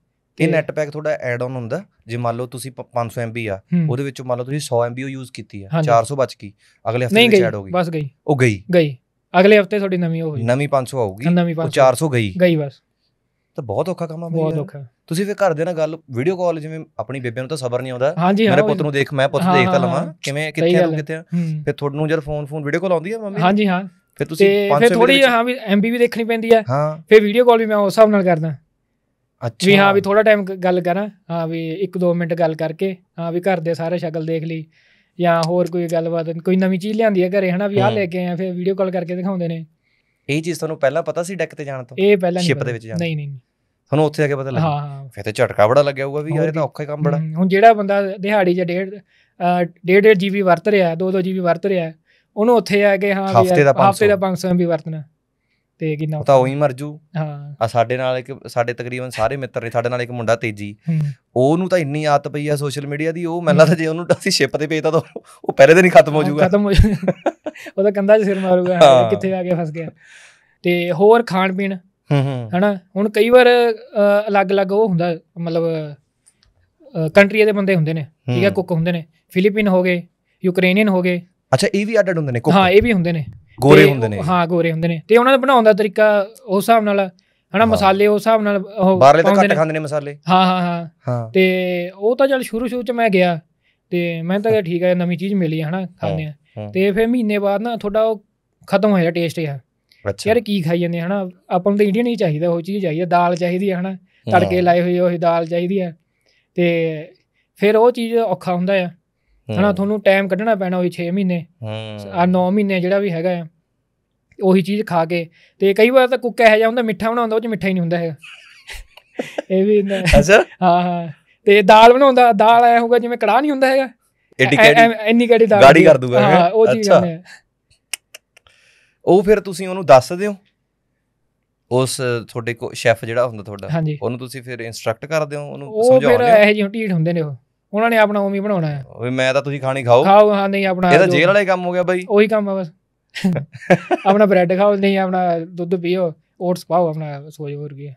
ਇਹ ਨੈਟ ਪੈਕ ਤੁਹਾਡਾ ਐਡ ਆਨ ਹੁੰਦਾ ਜੇ ਮੰਨ ਲਓ ਤੁਸੀਂ 500 MB ਆ ਉਹਦੇ ਵਿੱਚੋਂ ਮੰਨ ਲਓ ਤੁਸੀਂ 100 MB ਉਹ ਯੂਜ਼ ਕੀਤੀ ਆ 400 ਬਚ ਗਈ ਅਗਲੇ ਹਫਤੇ ਵਿੱਚ ਐਡ ਹੋ ਗਈ ਬਸ ਗਈ ਉਹ ਗਈ ਗਈ ਅਗਲੇ ਹਫਤੇ ਤੁਹਾਡੀ ਨਵੀਂ ਹੋ ਗਈ ਨਵੀਂ 500 ਆਊਗੀ ਉਹ 400 ਗਈ ਗਈ ਬਸ ਤਾਂ ਬਹੁਤ ਔਖਾ ਕੰਮ ਆ ਬਈ ਬਹੁਤ ਔਖਾ ਤੁਸੀਂ ਫਿਰ ਘਰ ਦੇ ਨਾਲ ਗੱਲ ਵੀਡੀਓ ਕਾਲ ਜਿਵੇਂ ਆਪਣੀ ਬੇਬੇ ਨੂੰ ਤਾਂ ਸਬਰ ਨਹੀਂ ਆਉਂਦਾ ਮੇਰੇ ਪੁੱਤ ਨੂੰ ਦੇਖ ਮੈਂ ਪੁੱਤ ਦੇਖ ਤਾਂ ਲਵਾਂ ਕਿਵੇਂ ਕਿੱਥੇ ਆ ਕਿੱਥੇ ਆ ਫਿਰ ਤੁਹਾਨੂੰ ਜਦ ਫੋਨ ਫੋਨ ਵੀਡੀਓ ਕਾਲ ਆਉਂਦੀ ਆ ਮੰਮੀ ਹਾਂਜੀ ਹਾਂ ਫਿਰ ਤੁਸੀਂ ਫੇਰ ਫਿਰ ਥੋੜੀ ਹਾਂ ਵੀ ਐਮਬੀ ਵੀ ਦੇਖਣੀ ਪੈਂਦੀ ਆ ਫਿਰ ਵੀਡੀਓ ਕਾਲ ਵੀ ਮੈਂ ਉਸ ਹਿਸਾਬ ਨਾਲ ਕਰਦਾ ਅੱਛਾ ਵੀ ਹਾਂ ਵੀ ਥੋੜਾ ਟਾਈਮ ਗੱਲ ਕਰਾਂ ਹਾਂ ਵੀ 1-2 ਮਿੰਟ ਗੱਲ ਕਰਕੇ ਹਾਂ ਵੀ ਘਰ ਦੇ ਸਾਰੇ ਸ਼ਕਲ ਦੇਖ ਲਈ ਜਾਂ ਹੋਰ ਕੋਈ ਗੱਲਬਾਤ ਕੋਈ ਨਵੀਂ ਚੀਜ਼ ਲਿਆਂਦੀ ਆ ਘਰੇ ਹਨਾ ਵੀ ਆ ਲੈ ਕੇ ਆਏ ਫੇਰ ਫਿਰ ਵੀਡੀਓ ਕਾਲ ਕਰਕੇ ਦਿਖਾਉਂਦੇ ਨੇ ਇਹ ਚੀਜ਼ ਤੁਹਾਨੂੰ ਪਹਿਲਾਂ ਪਤਾ ਸੀ ਡੈਕ ਤੇ ਜਾਣ ਤੋਂ ਇਹ ਪਹਿਲਾਂ ਨਹੀਂ ਸ਼ਿਪ ਦੇ ਵਿੱਚ ਜਾਣ ਨਹੀਂ ਨਹੀਂ ਤੁਹਾਨੂੰ ਉੱਥੇ ਜਾ ਕੇ ਪਤਾ ਲੱਗਿਆ ਫਿਰ ਤੇ ਝਟਕਾ ਬੜਾ ਲੱਗਿਆ ਹੋਊਗਾ ਵੀ ਯਾਰ ਇਹ ਤਾਂ ਔਖਾ ਹੀ ਕੰਮ ਬੜਾ ਹੁਣ ਜਿਹੜਾ ਬੰਦਾ ਦਿਹਾੜੀ 'ਚ ਡੇਢ ਡੇਢ ਡੇਢ ਜੀਬੀ ਵਰਤ ਰਿਹਾ 2-2 ਜੀਬੀ ਵਰਤ ਰਿਹਾ ਉਹਨੂੰ ਉੱਥੇ ਆ ਕੇ ਹਾਂ ਵੀ ਹਫਤੇ ਦਾ 500 ਵੀ ਵਰਤਣਾ ਤੇ ਕਿੰਨਾ ਤਾਂ ਉਹੀ ਮਰ ਜੂ ਹਾਂ ਆ ਸਾਡੇ ਨਾਲ ਇੱਕ ਸਾਡੇ ਤਕਰੀਬਨ ਸਾਰੇ ਮਿੱਤਰ ਨੇ ਸਾਡੇ ਨਾਲ ਇੱਕ ਮੁੰਡਾ ਤੇਜੀ ਉਹਨੂੰ ਤਾਂ ਇੰਨੀ ਆਦਤ ਪਈ ਆ ਸੋਸ਼ਲ ਮੀਡੀਆ ਦੀ ਉਹ ਮੈਨੂੰ ਲੱਗਦਾ ਜੇ ਉਹਨੂੰ ਅਸੀਂ ਸ਼ਿਪ ਤੇ ਭੇਜਦਾ ਤਾਂ ਉਹ ਪਹਿਲੇ ਦਿਨ ਹੀ ਖਤਮ ਹੋ ਜਾਊਗਾ ਖਤਮ ਹੋ ਜਾਊਗਾ ਉਹਦਾ ਕੰਦਾ 'ਚ ਸਿਰ ਮਾਰੂਗਾ ਕਿੱਥੇ ਆ ਕੇ ਫਸ ਗਿਆ ਤੇ ਹੋਰ ਖਾਣ ਪੀਣ ਹਨਾ ਹੁਣ ਕਈ ਵਾਰ ਅਲੱਗ-ਅਲੱਗ ਉਹ ਹੁੰਦਾ ਮਤਲਬ ਕੰਟਰੀ ਦੇ ਬੰਦੇ ਹੁੰਦੇ ਨੇ ਠੀਕ ਹੈ ਕੁੱਕ ਹੁੰਦੇ ਨੇ ਫਿਲੀਪੀਨ ਹੋ ਗਏ ਯੂਕਰੇਨੀਅਨ ਹੋ ਗਏ ਅੱਛਾ ਇਹ ਵੀ ਅਡਡ ਹੁੰਦੇ ਨੇ ਕੁੱਕ ਹਾਂ ਇਹ ਵੀ ਹੁੰਦੇ ਨੇ ਗੋਰੇ ਹੁੰਦੇ ਨੇ ਹਾਂ ਗੋਰੇ ਹੁੰਦੇ ਨੇ ਤੇ ਉਹਨਾਂ ਦਾ ਬਣਾਉਣ ਦਾ ਤਰੀਕਾ ਉਸ ਹਿਸਾਬ ਨਾਲ ਹਨਾ ਮਸਾਲੇ ਉਸ ਹਿਸਾਬ ਨਾਲ ਉਹ ਬਾਹਰਲੇ ਤਾਂ ਘੱਟ ਖਾਂਦੇ ਨੇ ਮਸਾਲੇ ਹਾਂ ਹਾਂ ਹਾਂ ਤੇ ਉਹ ਤਾਂ ਚਲ ਸ਼ੁਰੂ ਸ਼ੁਰੂ ਚ ਮੈਂ ਗਿਆ ਤੇ ਮੈਂ ਤਾਂ ਕਿਹਾ ਠੀਕ ਹੈ ਨਵੀਂ ਚੀਜ਼ ਮਿਲੀ ਹੈ ਹਨਾ ਖਾਂਦੇ ਆ ਤੇ ਫਿਰ ਮਹੀਨੇ ਬਾਅਦ ਨਾ ਤੁਹਾਡਾ ਉਹ ਖਤਮ ਹੋ ਜਾ ਟੇਸਟ ਆ ਯਾਰ ਕੀ ਖਾਈ ਜਾਂਦੇ ਹਨਾ ਆਪਾਂ ਨੂੰ ਤਾਂ ਇੰਡੀਅਨ ਹੀ ਚਾਹੀਦਾ ਉਹ ਚੀਜ਼ ਚਾਹੀਦੀ ਦਾਲ ਚਾਹੀਦੀ ਹੈ ਹਨਾ ਤੜਕੇ ਲਾਏ ਹੋਏ ਉਹ ਦਾਲ ਚਾਹੀਦੀ ਹੈ ਤੇ ਫਿਰ ਉਹ ਚੀਜ਼ ਔਖਾ ਹੁੰਦਾ ਆ ਹਨਾ ਤੁਹਾਨੂੰ ਟਾਈਮ ਕੱਢਣਾ ਪੈਣਾ ਉਹ 6 ਮਹੀਨੇ ਆ 9 ਮਹੀਨੇ ਜਿਹੜਾ ਵੀ ਹੈਗਾ ਆ ਉਹੀ ਚੀਜ਼ ਖਾ ਕੇ ਤੇ ਕਈ ਵਾਰ ਤਾਂ ਕੁੱਕ ਇਹ ਜਾਂ ਹੁੰਦਾ ਮਿੱਠਾ ਬਣਾਉਂਦਾ ਉਹ ਚ ਮਿੱਠਾ ਹੀ ਨਹੀਂ ਹੁੰਦਾ ਹੈਗਾ ਇਹ ਵੀ ਅੱਛਾ ਹਾਂ ਹਾਂ ਤੇ ਦਾਲ ਬਣਾਉਂਦਾ ਦਾਲ ਆਇਆ ਹੋਊਗਾ ਜਿਵੇਂ ਕੜਾਹ ਨਹੀਂ ਹੁੰਦਾ ਹੈਗਾ ਐਡੀ ਕੈਡੀ ਐਨੀ ਕੈਡੀ ਦਾਲ ਗਾੜੀ ਕਰ ਦੂਗਾ ਹਾਂ ਉਹ ਚੀਜ਼ ਹੈ ਉਹ ਫਿਰ ਤੁਸੀਂ ਉਹਨੂੰ ਦੱਸ ਦਿਓ ਉਸ ਤੁਹਾਡੇ ਕੋ ਸ਼ੈਫ ਜਿਹੜਾ ਹੁੰਦਾ ਤੁਹਾਡਾ ਉਹਨੂੰ ਤੁਸੀਂ ਫਿਰ ਇਨਸਟਰਕਟ ਕਰ ਦਿਓ ਉਹਨੂੰ ਸਮਝਾਉਂਦੇ ਹੋ ਉਹ ਫਿਰ ਇਹੋ ਜਿਹੇ ਢੀਠ ਹੁੰਦੇ ਨੇ ਉਹ ਉਹਨਾਂ ਨੇ ਆਪਣਾ ਓਮੀ ਬਣਾਉਣਾ ਹੈ ਓਏ ਮੈਂ ਤਾਂ ਤੁਸੀਂ ਖਾਣੀ ਖਾਓ ਖਾਓ ਹਾਂ ਨਹੀਂ ਆਪਣਾ ਇਹ ਤਾਂ ਜੇਲ੍ਹ ਵਾਲੇ ਕੰਮ ਹੋ ਗਿਆ ਬਾਈ ਉਹੀ ਕੰਮ ਆ ਬਸ ਆਪਣਾ ਬ੍ਰੈਡ ਖਾਓ ਨਹੀਂ ਆਪਣਾ ਦੁੱਧ ਪੀਓ ਓਟਸ ਪਾਓ ਆਪਣਾ ਸੋਜ ਹੋਰ ਗਿਆ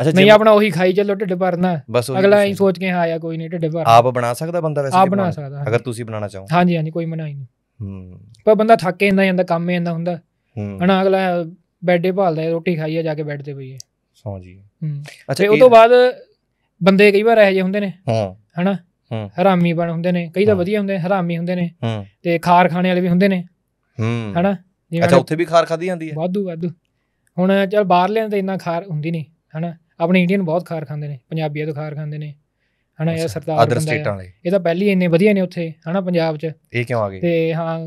ਅੱਛਾ ਨਹੀਂ ਆਪਣਾ ਉਹੀ ਖਾਈ ਚੱਲੋ ਢਿੱਡ ਭਰਨਾ ਅਗਲਾ ਇਹ ਸੋਚ ਕੇ ਆਇਆ ਕੋਈ ਨਹੀਂ ਢਿੱਡ ਭਰ ਆਪ ਬਣਾ ਸਕਦਾ ਬੰਦਾ ਵੈਸੇ ਆਪ ਬਣਾ ਸਕਦਾ ਅਗਰ ਤੁਸੀਂ ਬਣਾਉਣਾ ਚਾਹੋ ਹਾਂਜੀ ਹਾਂਜੀ ਕੋਈ ਮਨਾਹੀ ਨਹੀਂ ਹੂੰ ਪਰ ਬੰਦਾ ਥੱਕੇ ਜਾਂਦਾ ਜਾਂਦਾ ਕੰਮ ਜਾਂਦਾ ਹੁੰਦਾ ਹਣਾ ਅਗਲਾ ਬੈੱਡੇ ਭਾਲਦਾ ਰੋਟੀ ਖਾਈਏ ਜਾ ਕੇ ਬੈੱਡ ਤੇ ਪਈਏ ਸੌ ਜੀ ਹੂੰ ਅੱਛਾ ਤੇ ਉਸ ਤੋਂ ਬਾਅਦ ਬੰਦੇ ਕਈ ਵਾਰ ਇਹੋ ਜਿਹੇ ਹੁੰਦੇ ਨੇ ਹਾਂ ਹਨਾ ਹਰਾਮੀ ਬਣ ਹੁੰਦੇ ਨੇ ਕਈ ਤਾਂ ਵਧੀਆ ਹੁੰਦੇ ਹਰਾਮੀ ਹੁੰਦੇ ਨੇ ਤੇ ਖਾਰ ਖਾਣੇ ਵਾਲੇ ਵੀ ਹੁੰਦੇ ਨੇ ਹੂੰ ਹਨਾ ਅੱਛਾ ਉੱਥੇ ਵੀ ਖਾਰ ਖਾਦੀ ਜਾਂਦੀ ਹੈ ਵਾਧੂ ਵਾਧੂ ਹੁਣ ਚਲ ਬਾਹਰ ਲੈਣ ਤੇ ਇੰਨਾ ਖਾਰ ਹੁੰਦੀ ਨਹੀਂ ਹਨਾ ਆਪਣੇ ਇੰਡੀਅਨ ਬਹੁਤ ਖਾਰ ਖਾਂਦੇ ਨੇ ਪੰਜਾਬੀਆ ਤੋਂ ਖਾਰ ਖਾਂਦੇ ਨੇ ਹਨਾ ਇਹ ਸਰਦਾਰ ਅਦਰ ਸਟੇਟਾਂ ਵਾਲੇ ਇਹ ਤਾਂ ਪਹਿਲੀ ਇੰਨੇ ਵਧੀਆ ਨੇ ਉੱਥੇ ਹਨਾ ਪੰਜਾਬ 'ਚ ਇਹ ਕਿਉਂ ਆ ਗਏ ਤੇ ਹਾਂ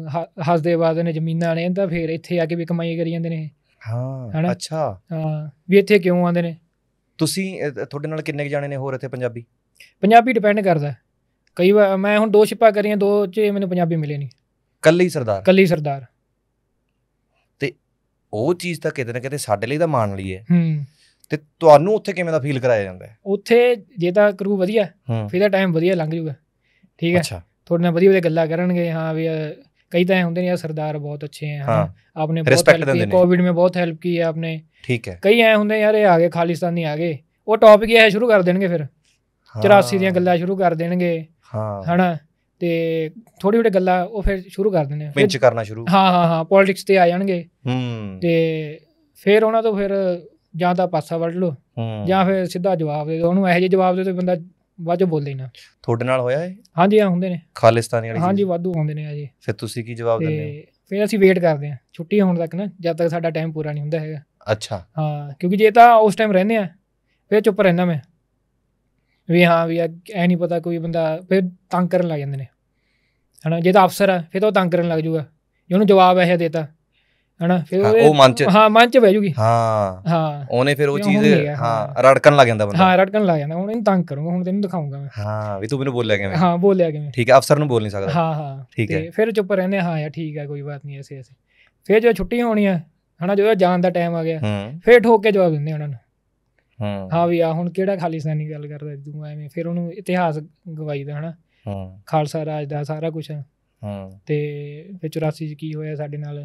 ਹੱਸਦੇ ਬਾਦ ਨੇ ਜ਼ਮੀਨਾਂ ਵਾਲੇ ਤਾਂ ਫੇਰ ਇੱਥੇ ਆ ਕੇ ਵੀ ਕਮਾਈ ਕਰੀ ਜਾਂਦੇ ਨੇ ਹਾਂ ਅੱਛਾ ਹਾਂ ਵੀ ਇੱਥੇ ਕਿਉਂ ਆਉਂਦੇ ਨੇ ਤੁਸੀਂ ਤੁਹਾਡੇ ਨਾਲ ਕਿੰਨੇ ਜਾਣੇ ਨੇ ਹੋਰ ਇੱਥੇ ਪੰਜਾਬੀ ਪੰਜਾਬੀ ਡਿਪੈਂਡ ਕਰਦਾ ਕਈ ਵਾਰ ਮੈਂ ਹੁਣ ਦੋ ਸ਼ਿਪਾ ਕਰੀਆਂ ਦੋ 'ਚ ਮੈਨੂੰ ਪੰਜਾਬੀ ਮਿਲੇ ਨਹੀਂ ਕੱਲੀ ਸਰਦਾਰ ਕੱਲੀ ਸਰਦਾਰ ਤੇ ਉਹ ਚੀਜ਼ ਤਾਂ ਕਿਤੇ ਨਾ ਕਿਤੇ ਸਾਡੇ ਲਈ ਤਾਂ ਮਾਣ ਲਈ ਹੈ ਹੂੰ ਤੇ ਤੁਹਾਨੂੰ ਉੱਥੇ ਕਿਵੇਂ ਦਾ ਫੀਲ ਕਰਾਇਆ ਜਾਂਦਾ ਹੈ ਉੱਥੇ ਜੇ ਤਾਂ ਕਰੂ ਵਧੀਆ ਫਿਰ ਤਾਂ ਟਾਈਮ ਵਧੀਆ ਲੰਘ ਜਾਊਗਾ ਠੀਕ ਹੈ ਅੱਛਾ ਤੁਹਾਡੇ ਨਾਲ ਵਧੀਆ ਵਧੀਆ ਗੱਲਾਂ ਕਰਨਗੇ ਹਾਂ ਵੀ ਕਈ ਤਾਂ ਹੁੰਦੇ ਨੇ ਯਾਰ ਸਰਦਾਰ ਬਹੁਤ ਅੱਛੇ ਆ ਹਾਂ ਆਪਨੇ ਬਹੁਤ ਹੈਲਪ ਕੀਤੀ ਕੋਵਿਡ ਮੇ ਬਹੁਤ ਹੈਲਪ ਕੀਤੀ ਹੈ ਆਪਨੇ ਠੀਕ ਹੈ ਕਈ ਐ ਹੁੰਦੇ ਯਾਰ ਇਹ ਆ ਗਏ ਖਾਲਿਸਤਾਨੀ ਆ ਗਏ ਉਹ ਟੌਪਿਕ ਇਹ ਸ਼ੁਰੂ ਕਰ ਦੇਣਗੇ ਫਿਰ 84 ਦੀਆਂ ਗੱਲਾਂ ਸ਼ੁਰੂ ਕਰ ਦੇਣਗੇ ਹਾਂ ਹਨਾ ਤੇ ਥੋੜੀ ਥੋੜੀ ਗੱਲਾਂ ਉਹ ਫਿਰ ਸ਼ੁਰੂ ਕਰ ਦਿੰਦੇ ਆ ਪਿੰਚ ਕਰਨਾ ਸ਼ੁਰੂ ਹਾਂ ਹਾਂ ਹਾਂ ਪੋਲਿਟਿਕਸ ਤੇ ਆ ਜਾਣਗੇ ਹੂੰ ਤੇ ਫਿਰ ਉਹਨਾਂ ਤੋਂ ਫਿਰ ਜਾਂ ਤਾਂ ਪਾਸਾ ਵੜ ਲਓ ਜਾਂ ਫਿਰ ਸਿੱਧਾ ਜਵਾਬ ਦੇ ਦਿਓ ਉਹਨੂੰ ਇਹੋ ਜਿਹੇ ਜਵਾਬ ਦੇ ਤੇ ਬੰਦਾ ਵਾਜ ਬੋਲੇ ਨਾ ਤੁਹਾਡੇ ਨਾਲ ਹੋਇਆ ਹੈ ਹਾਂਜੀ ਆ ਹੁੰਦੇ ਨੇ ਖਾਲਿਸਤਾਨੀ ਵਾਲੀ ਹਾਂਜੀ ਵਾਧੂ ਹੁੰਦੇ ਨੇ ਆ ਜੀ ਫਿਰ ਤੁਸੀਂ ਕੀ ਜਵਾਬ ਦਿੰਦੇ ਹੋ ਫਿਰ ਅਸੀਂ ਵੇਟ ਕਰਦੇ ਆ ਛੁੱਟੀ ਹੋਣ ਤੱਕ ਨਾ ਜਦ ਤੱਕ ਸਾਡਾ ਟਾਈਮ ਪੂਰਾ ਨਹੀਂ ਹੁੰਦਾ ਹੈਗਾ ਅੱਛਾ ਹਾਂ ਕਿਉਂਕਿ ਜੇ ਤਾਂ ਉਸ ਟਾਈਮ ਰਹਿੰਦੇ ਆ ਫਿਰ ਚੁੱਪ ਰਹਿਣਾ ਮੈਂ ਵੀ ਹਾਂ ਵੀ ਐ ਨਹੀਂ ਪਤਾ ਕੋਈ ਬੰਦਾ ਫਿਰ ਤੰਗ ਕਰਨ ਲੱਗ ਜਾਂਦੇ ਨੇ ਹਨਾ ਜੇ ਤਾਂ ਅਫਸਰ ਆ ਫਿਰ ਤਾਂ ਤੰਗ ਕਰਨ ਲੱਗ ਜਾਊਗਾ ਜੇ ਉਹਨੂੰ ਜਵਾਬ ਐਸਾ ਦੇਤਾ ਹਣਾ ਫਿਰ ਉਹ ਮਨ ਚ ਹਾਂ ਮਨ ਚ ਬਹਿ ਜੂਗੀ ਹਾਂ ਹਾਂ ਉਹਨੇ ਫਿਰ ਉਹ ਚੀਜ਼ ਹਾਂ ਰੜਕਣ ਲੱਗ ਜਾਂਦਾ ਬੰਦਾ ਹਾਂ ਰੜਕਣ ਲੱਗ ਜਾਂਦਾ ਹੁਣ ਇਹਨੂੰ ਤੰਗ ਕਰੂੰਗਾ ਹੁਣ ਤੈਨੂੰ ਦਿਖਾਉਂਗਾ ਮੈਂ ਹਾਂ ਵੀ ਤੂੰ ਮੈਨੂੰ ਬੋਲਿਆ ਕਿਵੇਂ ਹਾਂ ਬੋਲਿਆ ਕਿਵੇਂ ਠੀਕ ਹੈ ਅਫਸਰ ਨੂੰ ਬੋਲ ਨਹੀਂ ਸਕਦਾ ਹਾਂ ਹਾਂ ਠੀਕ ਹੈ ਫਿਰ ਚੁੱਪ ਰਹਿੰਦੇ ਹਾਂ ਯਾ ਠੀਕ ਹੈ ਕੋਈ ਬਾਤ ਨਹੀਂ ਐਸੇ ਐਸੇ ਫਿਰ ਜਦੋਂ ਛੁੱਟੀ ਹੋਣੀ ਹੈ ਹਣਾ ਜਦੋਂ ਜਾਣ ਦਾ ਟਾਈਮ ਆ ਗਿਆ ਫਿਰ ਠੋਕ ਕੇ ਜਵਾਬ ਦਿੰਦੇ ਉਹਨਾਂ ਨੂੰ ਹਾਂ ਹਾਂ ਵੀ ਆ ਹੁਣ ਕਿਹੜਾ ਖਾਲਿਸਤਾਨੀ ਗੱਲ ਕਰਦਾ ਤੂੰ ਐਵੇਂ ਫਿਰ ਉਹਨੂੰ ਇਤਿਹਾਸ ਗਵਾਈਦਾ ਹਣਾ ਹਾਂ ਖਾਲਸਾ ਰਾਜ ਦਾ ਸਾਰਾ ਕੁਝ ਹਾਂ ਤੇ ਫਿਰ 84 ਚ ਕੀ ਹੋਇਆ ਸਾਡੇ ਨਾਲ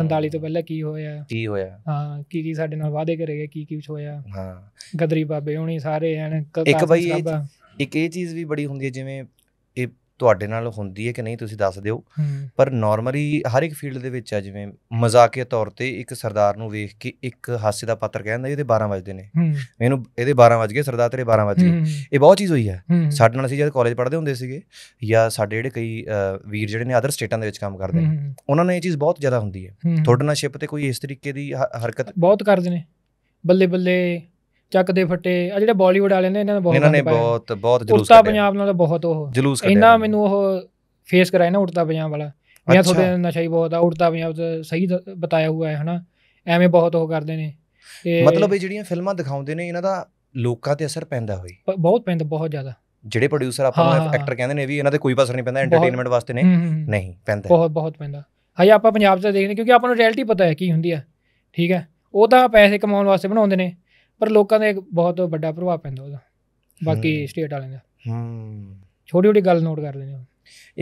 47 ਤੋਂ ਪਹਿਲਾਂ ਕੀ ਹੋਇਆ ਕੀ ਹੋਇਆ ਹਾਂ ਕੀ ਕੀ ਸਾਡੇ ਨਾਲ ਵਾਅਦੇ ਕਰੇ ਕੀ ਕੀ ਕੁਝ ਹੋਇਆ ਹਾਂ ਗਦਰੀ ਬਾਬੇ ਹੋਣੀ ਸਾਰੇ ਐਨ ਇੱਕ ਬਈ ਇੱਕ ਇਹ ਚੀਜ਼ ਵੀ ਬੜੀ ਹੁੰਦੀ ਹੈ ਜਿਵੇਂ ਤੁਹਾਡੇ ਨਾਲ ਹੁੰਦੀ ਹੈ ਕਿ ਨਹੀਂ ਤੁਸੀਂ ਦੱਸ ਦਿਓ ਪਰ ਨਾਰਮਲੀ ਹਰ ਇੱਕ ਫੀਲਡ ਦੇ ਵਿੱਚ ਆ ਜਿਵੇਂ ਮਜ਼ਾਕੀਆ ਤੌਰ ਤੇ ਇੱਕ ਸਰਦਾਰ ਨੂੰ ਵੇਖ ਕੇ ਇੱਕ ਹਾਸੇ ਦਾ ਪਾਤਰ ਕਹਿੰਦਾ ਇਹਦੇ 12 ਵਜਦੇ ਨੇ ਮੈਨੂੰ ਇਹਦੇ 12 ਵਜ ਗਏ ਸਰਦਾਰ ਤੇਰੇ 12 ਵਜ ਗਏ ਇਹ ਬਹੁਤ ਚੀਜ਼ ਹੋਈ ਹੈ ਸਾਡੇ ਨਾਲ ਅਸੀਂ ਜਦ ਕਾਲਜ ਪੜ੍ਹਦੇ ਹੁੰਦੇ ਸੀਗੇ ਜਾਂ ਸਾਡੇ ਜਿਹੜੇ ਕਈ ਵੀਰ ਜਿਹੜੇ ਨੇ ਅਦਰ ਸਟੇਟਾਂ ਦੇ ਵਿੱਚ ਕੰਮ ਕਰਦੇ ਨੇ ਉਹਨਾਂ ਨੇ ਇਹ ਚੀਜ਼ ਬਹੁਤ ਜ਼ਿਆਦਾ ਹੁੰਦੀ ਹੈ ਤੁਹਾਡੇ ਨਾਲ ਸ਼ਿਪ ਤੇ ਕੋਈ ਇਸ ਤਰੀਕੇ ਦੀ ਹਰਕਤ ਬਹੁਤ ਕਰਦੇ ਨੇ ਬੱਲੇ ਬੱਲੇ ਚੱਕਦੇ ਫੱਟੇ ਆ ਜਿਹੜੇ ਬਾਲੀਵੁੱਡ ਵਾਲੇ ਨੇ ਇਹਨਾਂ ਨੇ ਬਹੁਤ ਇਹਨਾਂ ਨੇ ਬਹੁਤ ਬਹੁਤ ਜਲੂਸ ਉੜਤਾ ਪੰਜਾਬ ਨਾਲ ਬਹੁਤ ਉਹ ਜਲੂਸ ਕੱਢਿਆ ਇਹਨਾਂ ਮੈਨੂੰ ਉਹ ਫੇਸ ਕਰਾਇਆ ਨਾ ਉੜਤਾ ਪੰਜਾਬ ਵਾਲਾ ਮੈਂ ਤੁਹਾਡੇ ਨਸ਼ਾ ਹੀ ਬਹੁਤ ਆ ਉੜਤਾ ਪੰਜਾਬ ਤੇ ਸਹੀ ਬਤਾਇਆ ਹੋਇਆ ਹੈ ਹਨਾ ਐਵੇਂ ਬਹੁਤ ਉਹ ਕਰਦੇ ਨੇ ਤੇ ਮਤਲਬ ਇਹ ਜਿਹੜੀਆਂ ਫਿਲਮਾਂ ਦਿਖਾਉਂਦੇ ਨੇ ਇਹਨਾਂ ਦਾ ਲੋਕਾਂ ਤੇ ਅਸਰ ਪੈਂਦਾ ਹੋਈ ਬਹੁਤ ਪੈਂਦਾ ਬਹੁਤ ਜ਼ਿਆਦਾ ਜਿਹੜੇ ਪ੍ਰੋਡਿਊਸਰ ਆਪਾਂ ਨੂੰ ਐਕਟਰ ਕਹਿੰਦੇ ਨੇ ਵੀ ਇਹਨਾਂ ਤੇ ਕੋਈ ਅਸਰ ਨਹੀਂ ਪੈਂਦਾ ਐਂਟਰਟੇਨਮੈਂਟ ਵਾਸਤੇ ਨੇ ਨਹੀਂ ਪੈਂਦਾ ਬਹੁਤ ਬਹੁਤ ਪੈਂਦਾ ਹਾਈ ਆਪਾਂ ਪੰਜਾਬ 'ਚ ਦੇਖਦੇ ਕਿਉਂਕਿ ਆਪਾਂ ਨੂੰ ਰਿਐਲਿਟੀ ਪਤਾ ਹੈ ਕੀ ਹੁੰਦੀ ਆ ਠੀਕ ਹੈ ਉਹ ਤਾਂ ਪੈਸੇ ਕਮਾਉਣ ਵਾਸਤੇ ਬਣਾਉਂਦੇ ਨੇ ਪਰ ਲੋਕਾਂ ਦੇ ਬਹੁਤ ਵੱਡਾ ਪ੍ਰਭਾਵ ਪੈਂਦਾ ਉਹਦਾ ਬਾਕੀ ਸਟੇਟ ਵਾਲਿਆਂ ਦਾ ਹੂੰ ਛੋਟੀ ਛੋਟੀ ਗੱਲ ਨੋਟ ਕਰ ਲੈਂਦੇ ਹੋ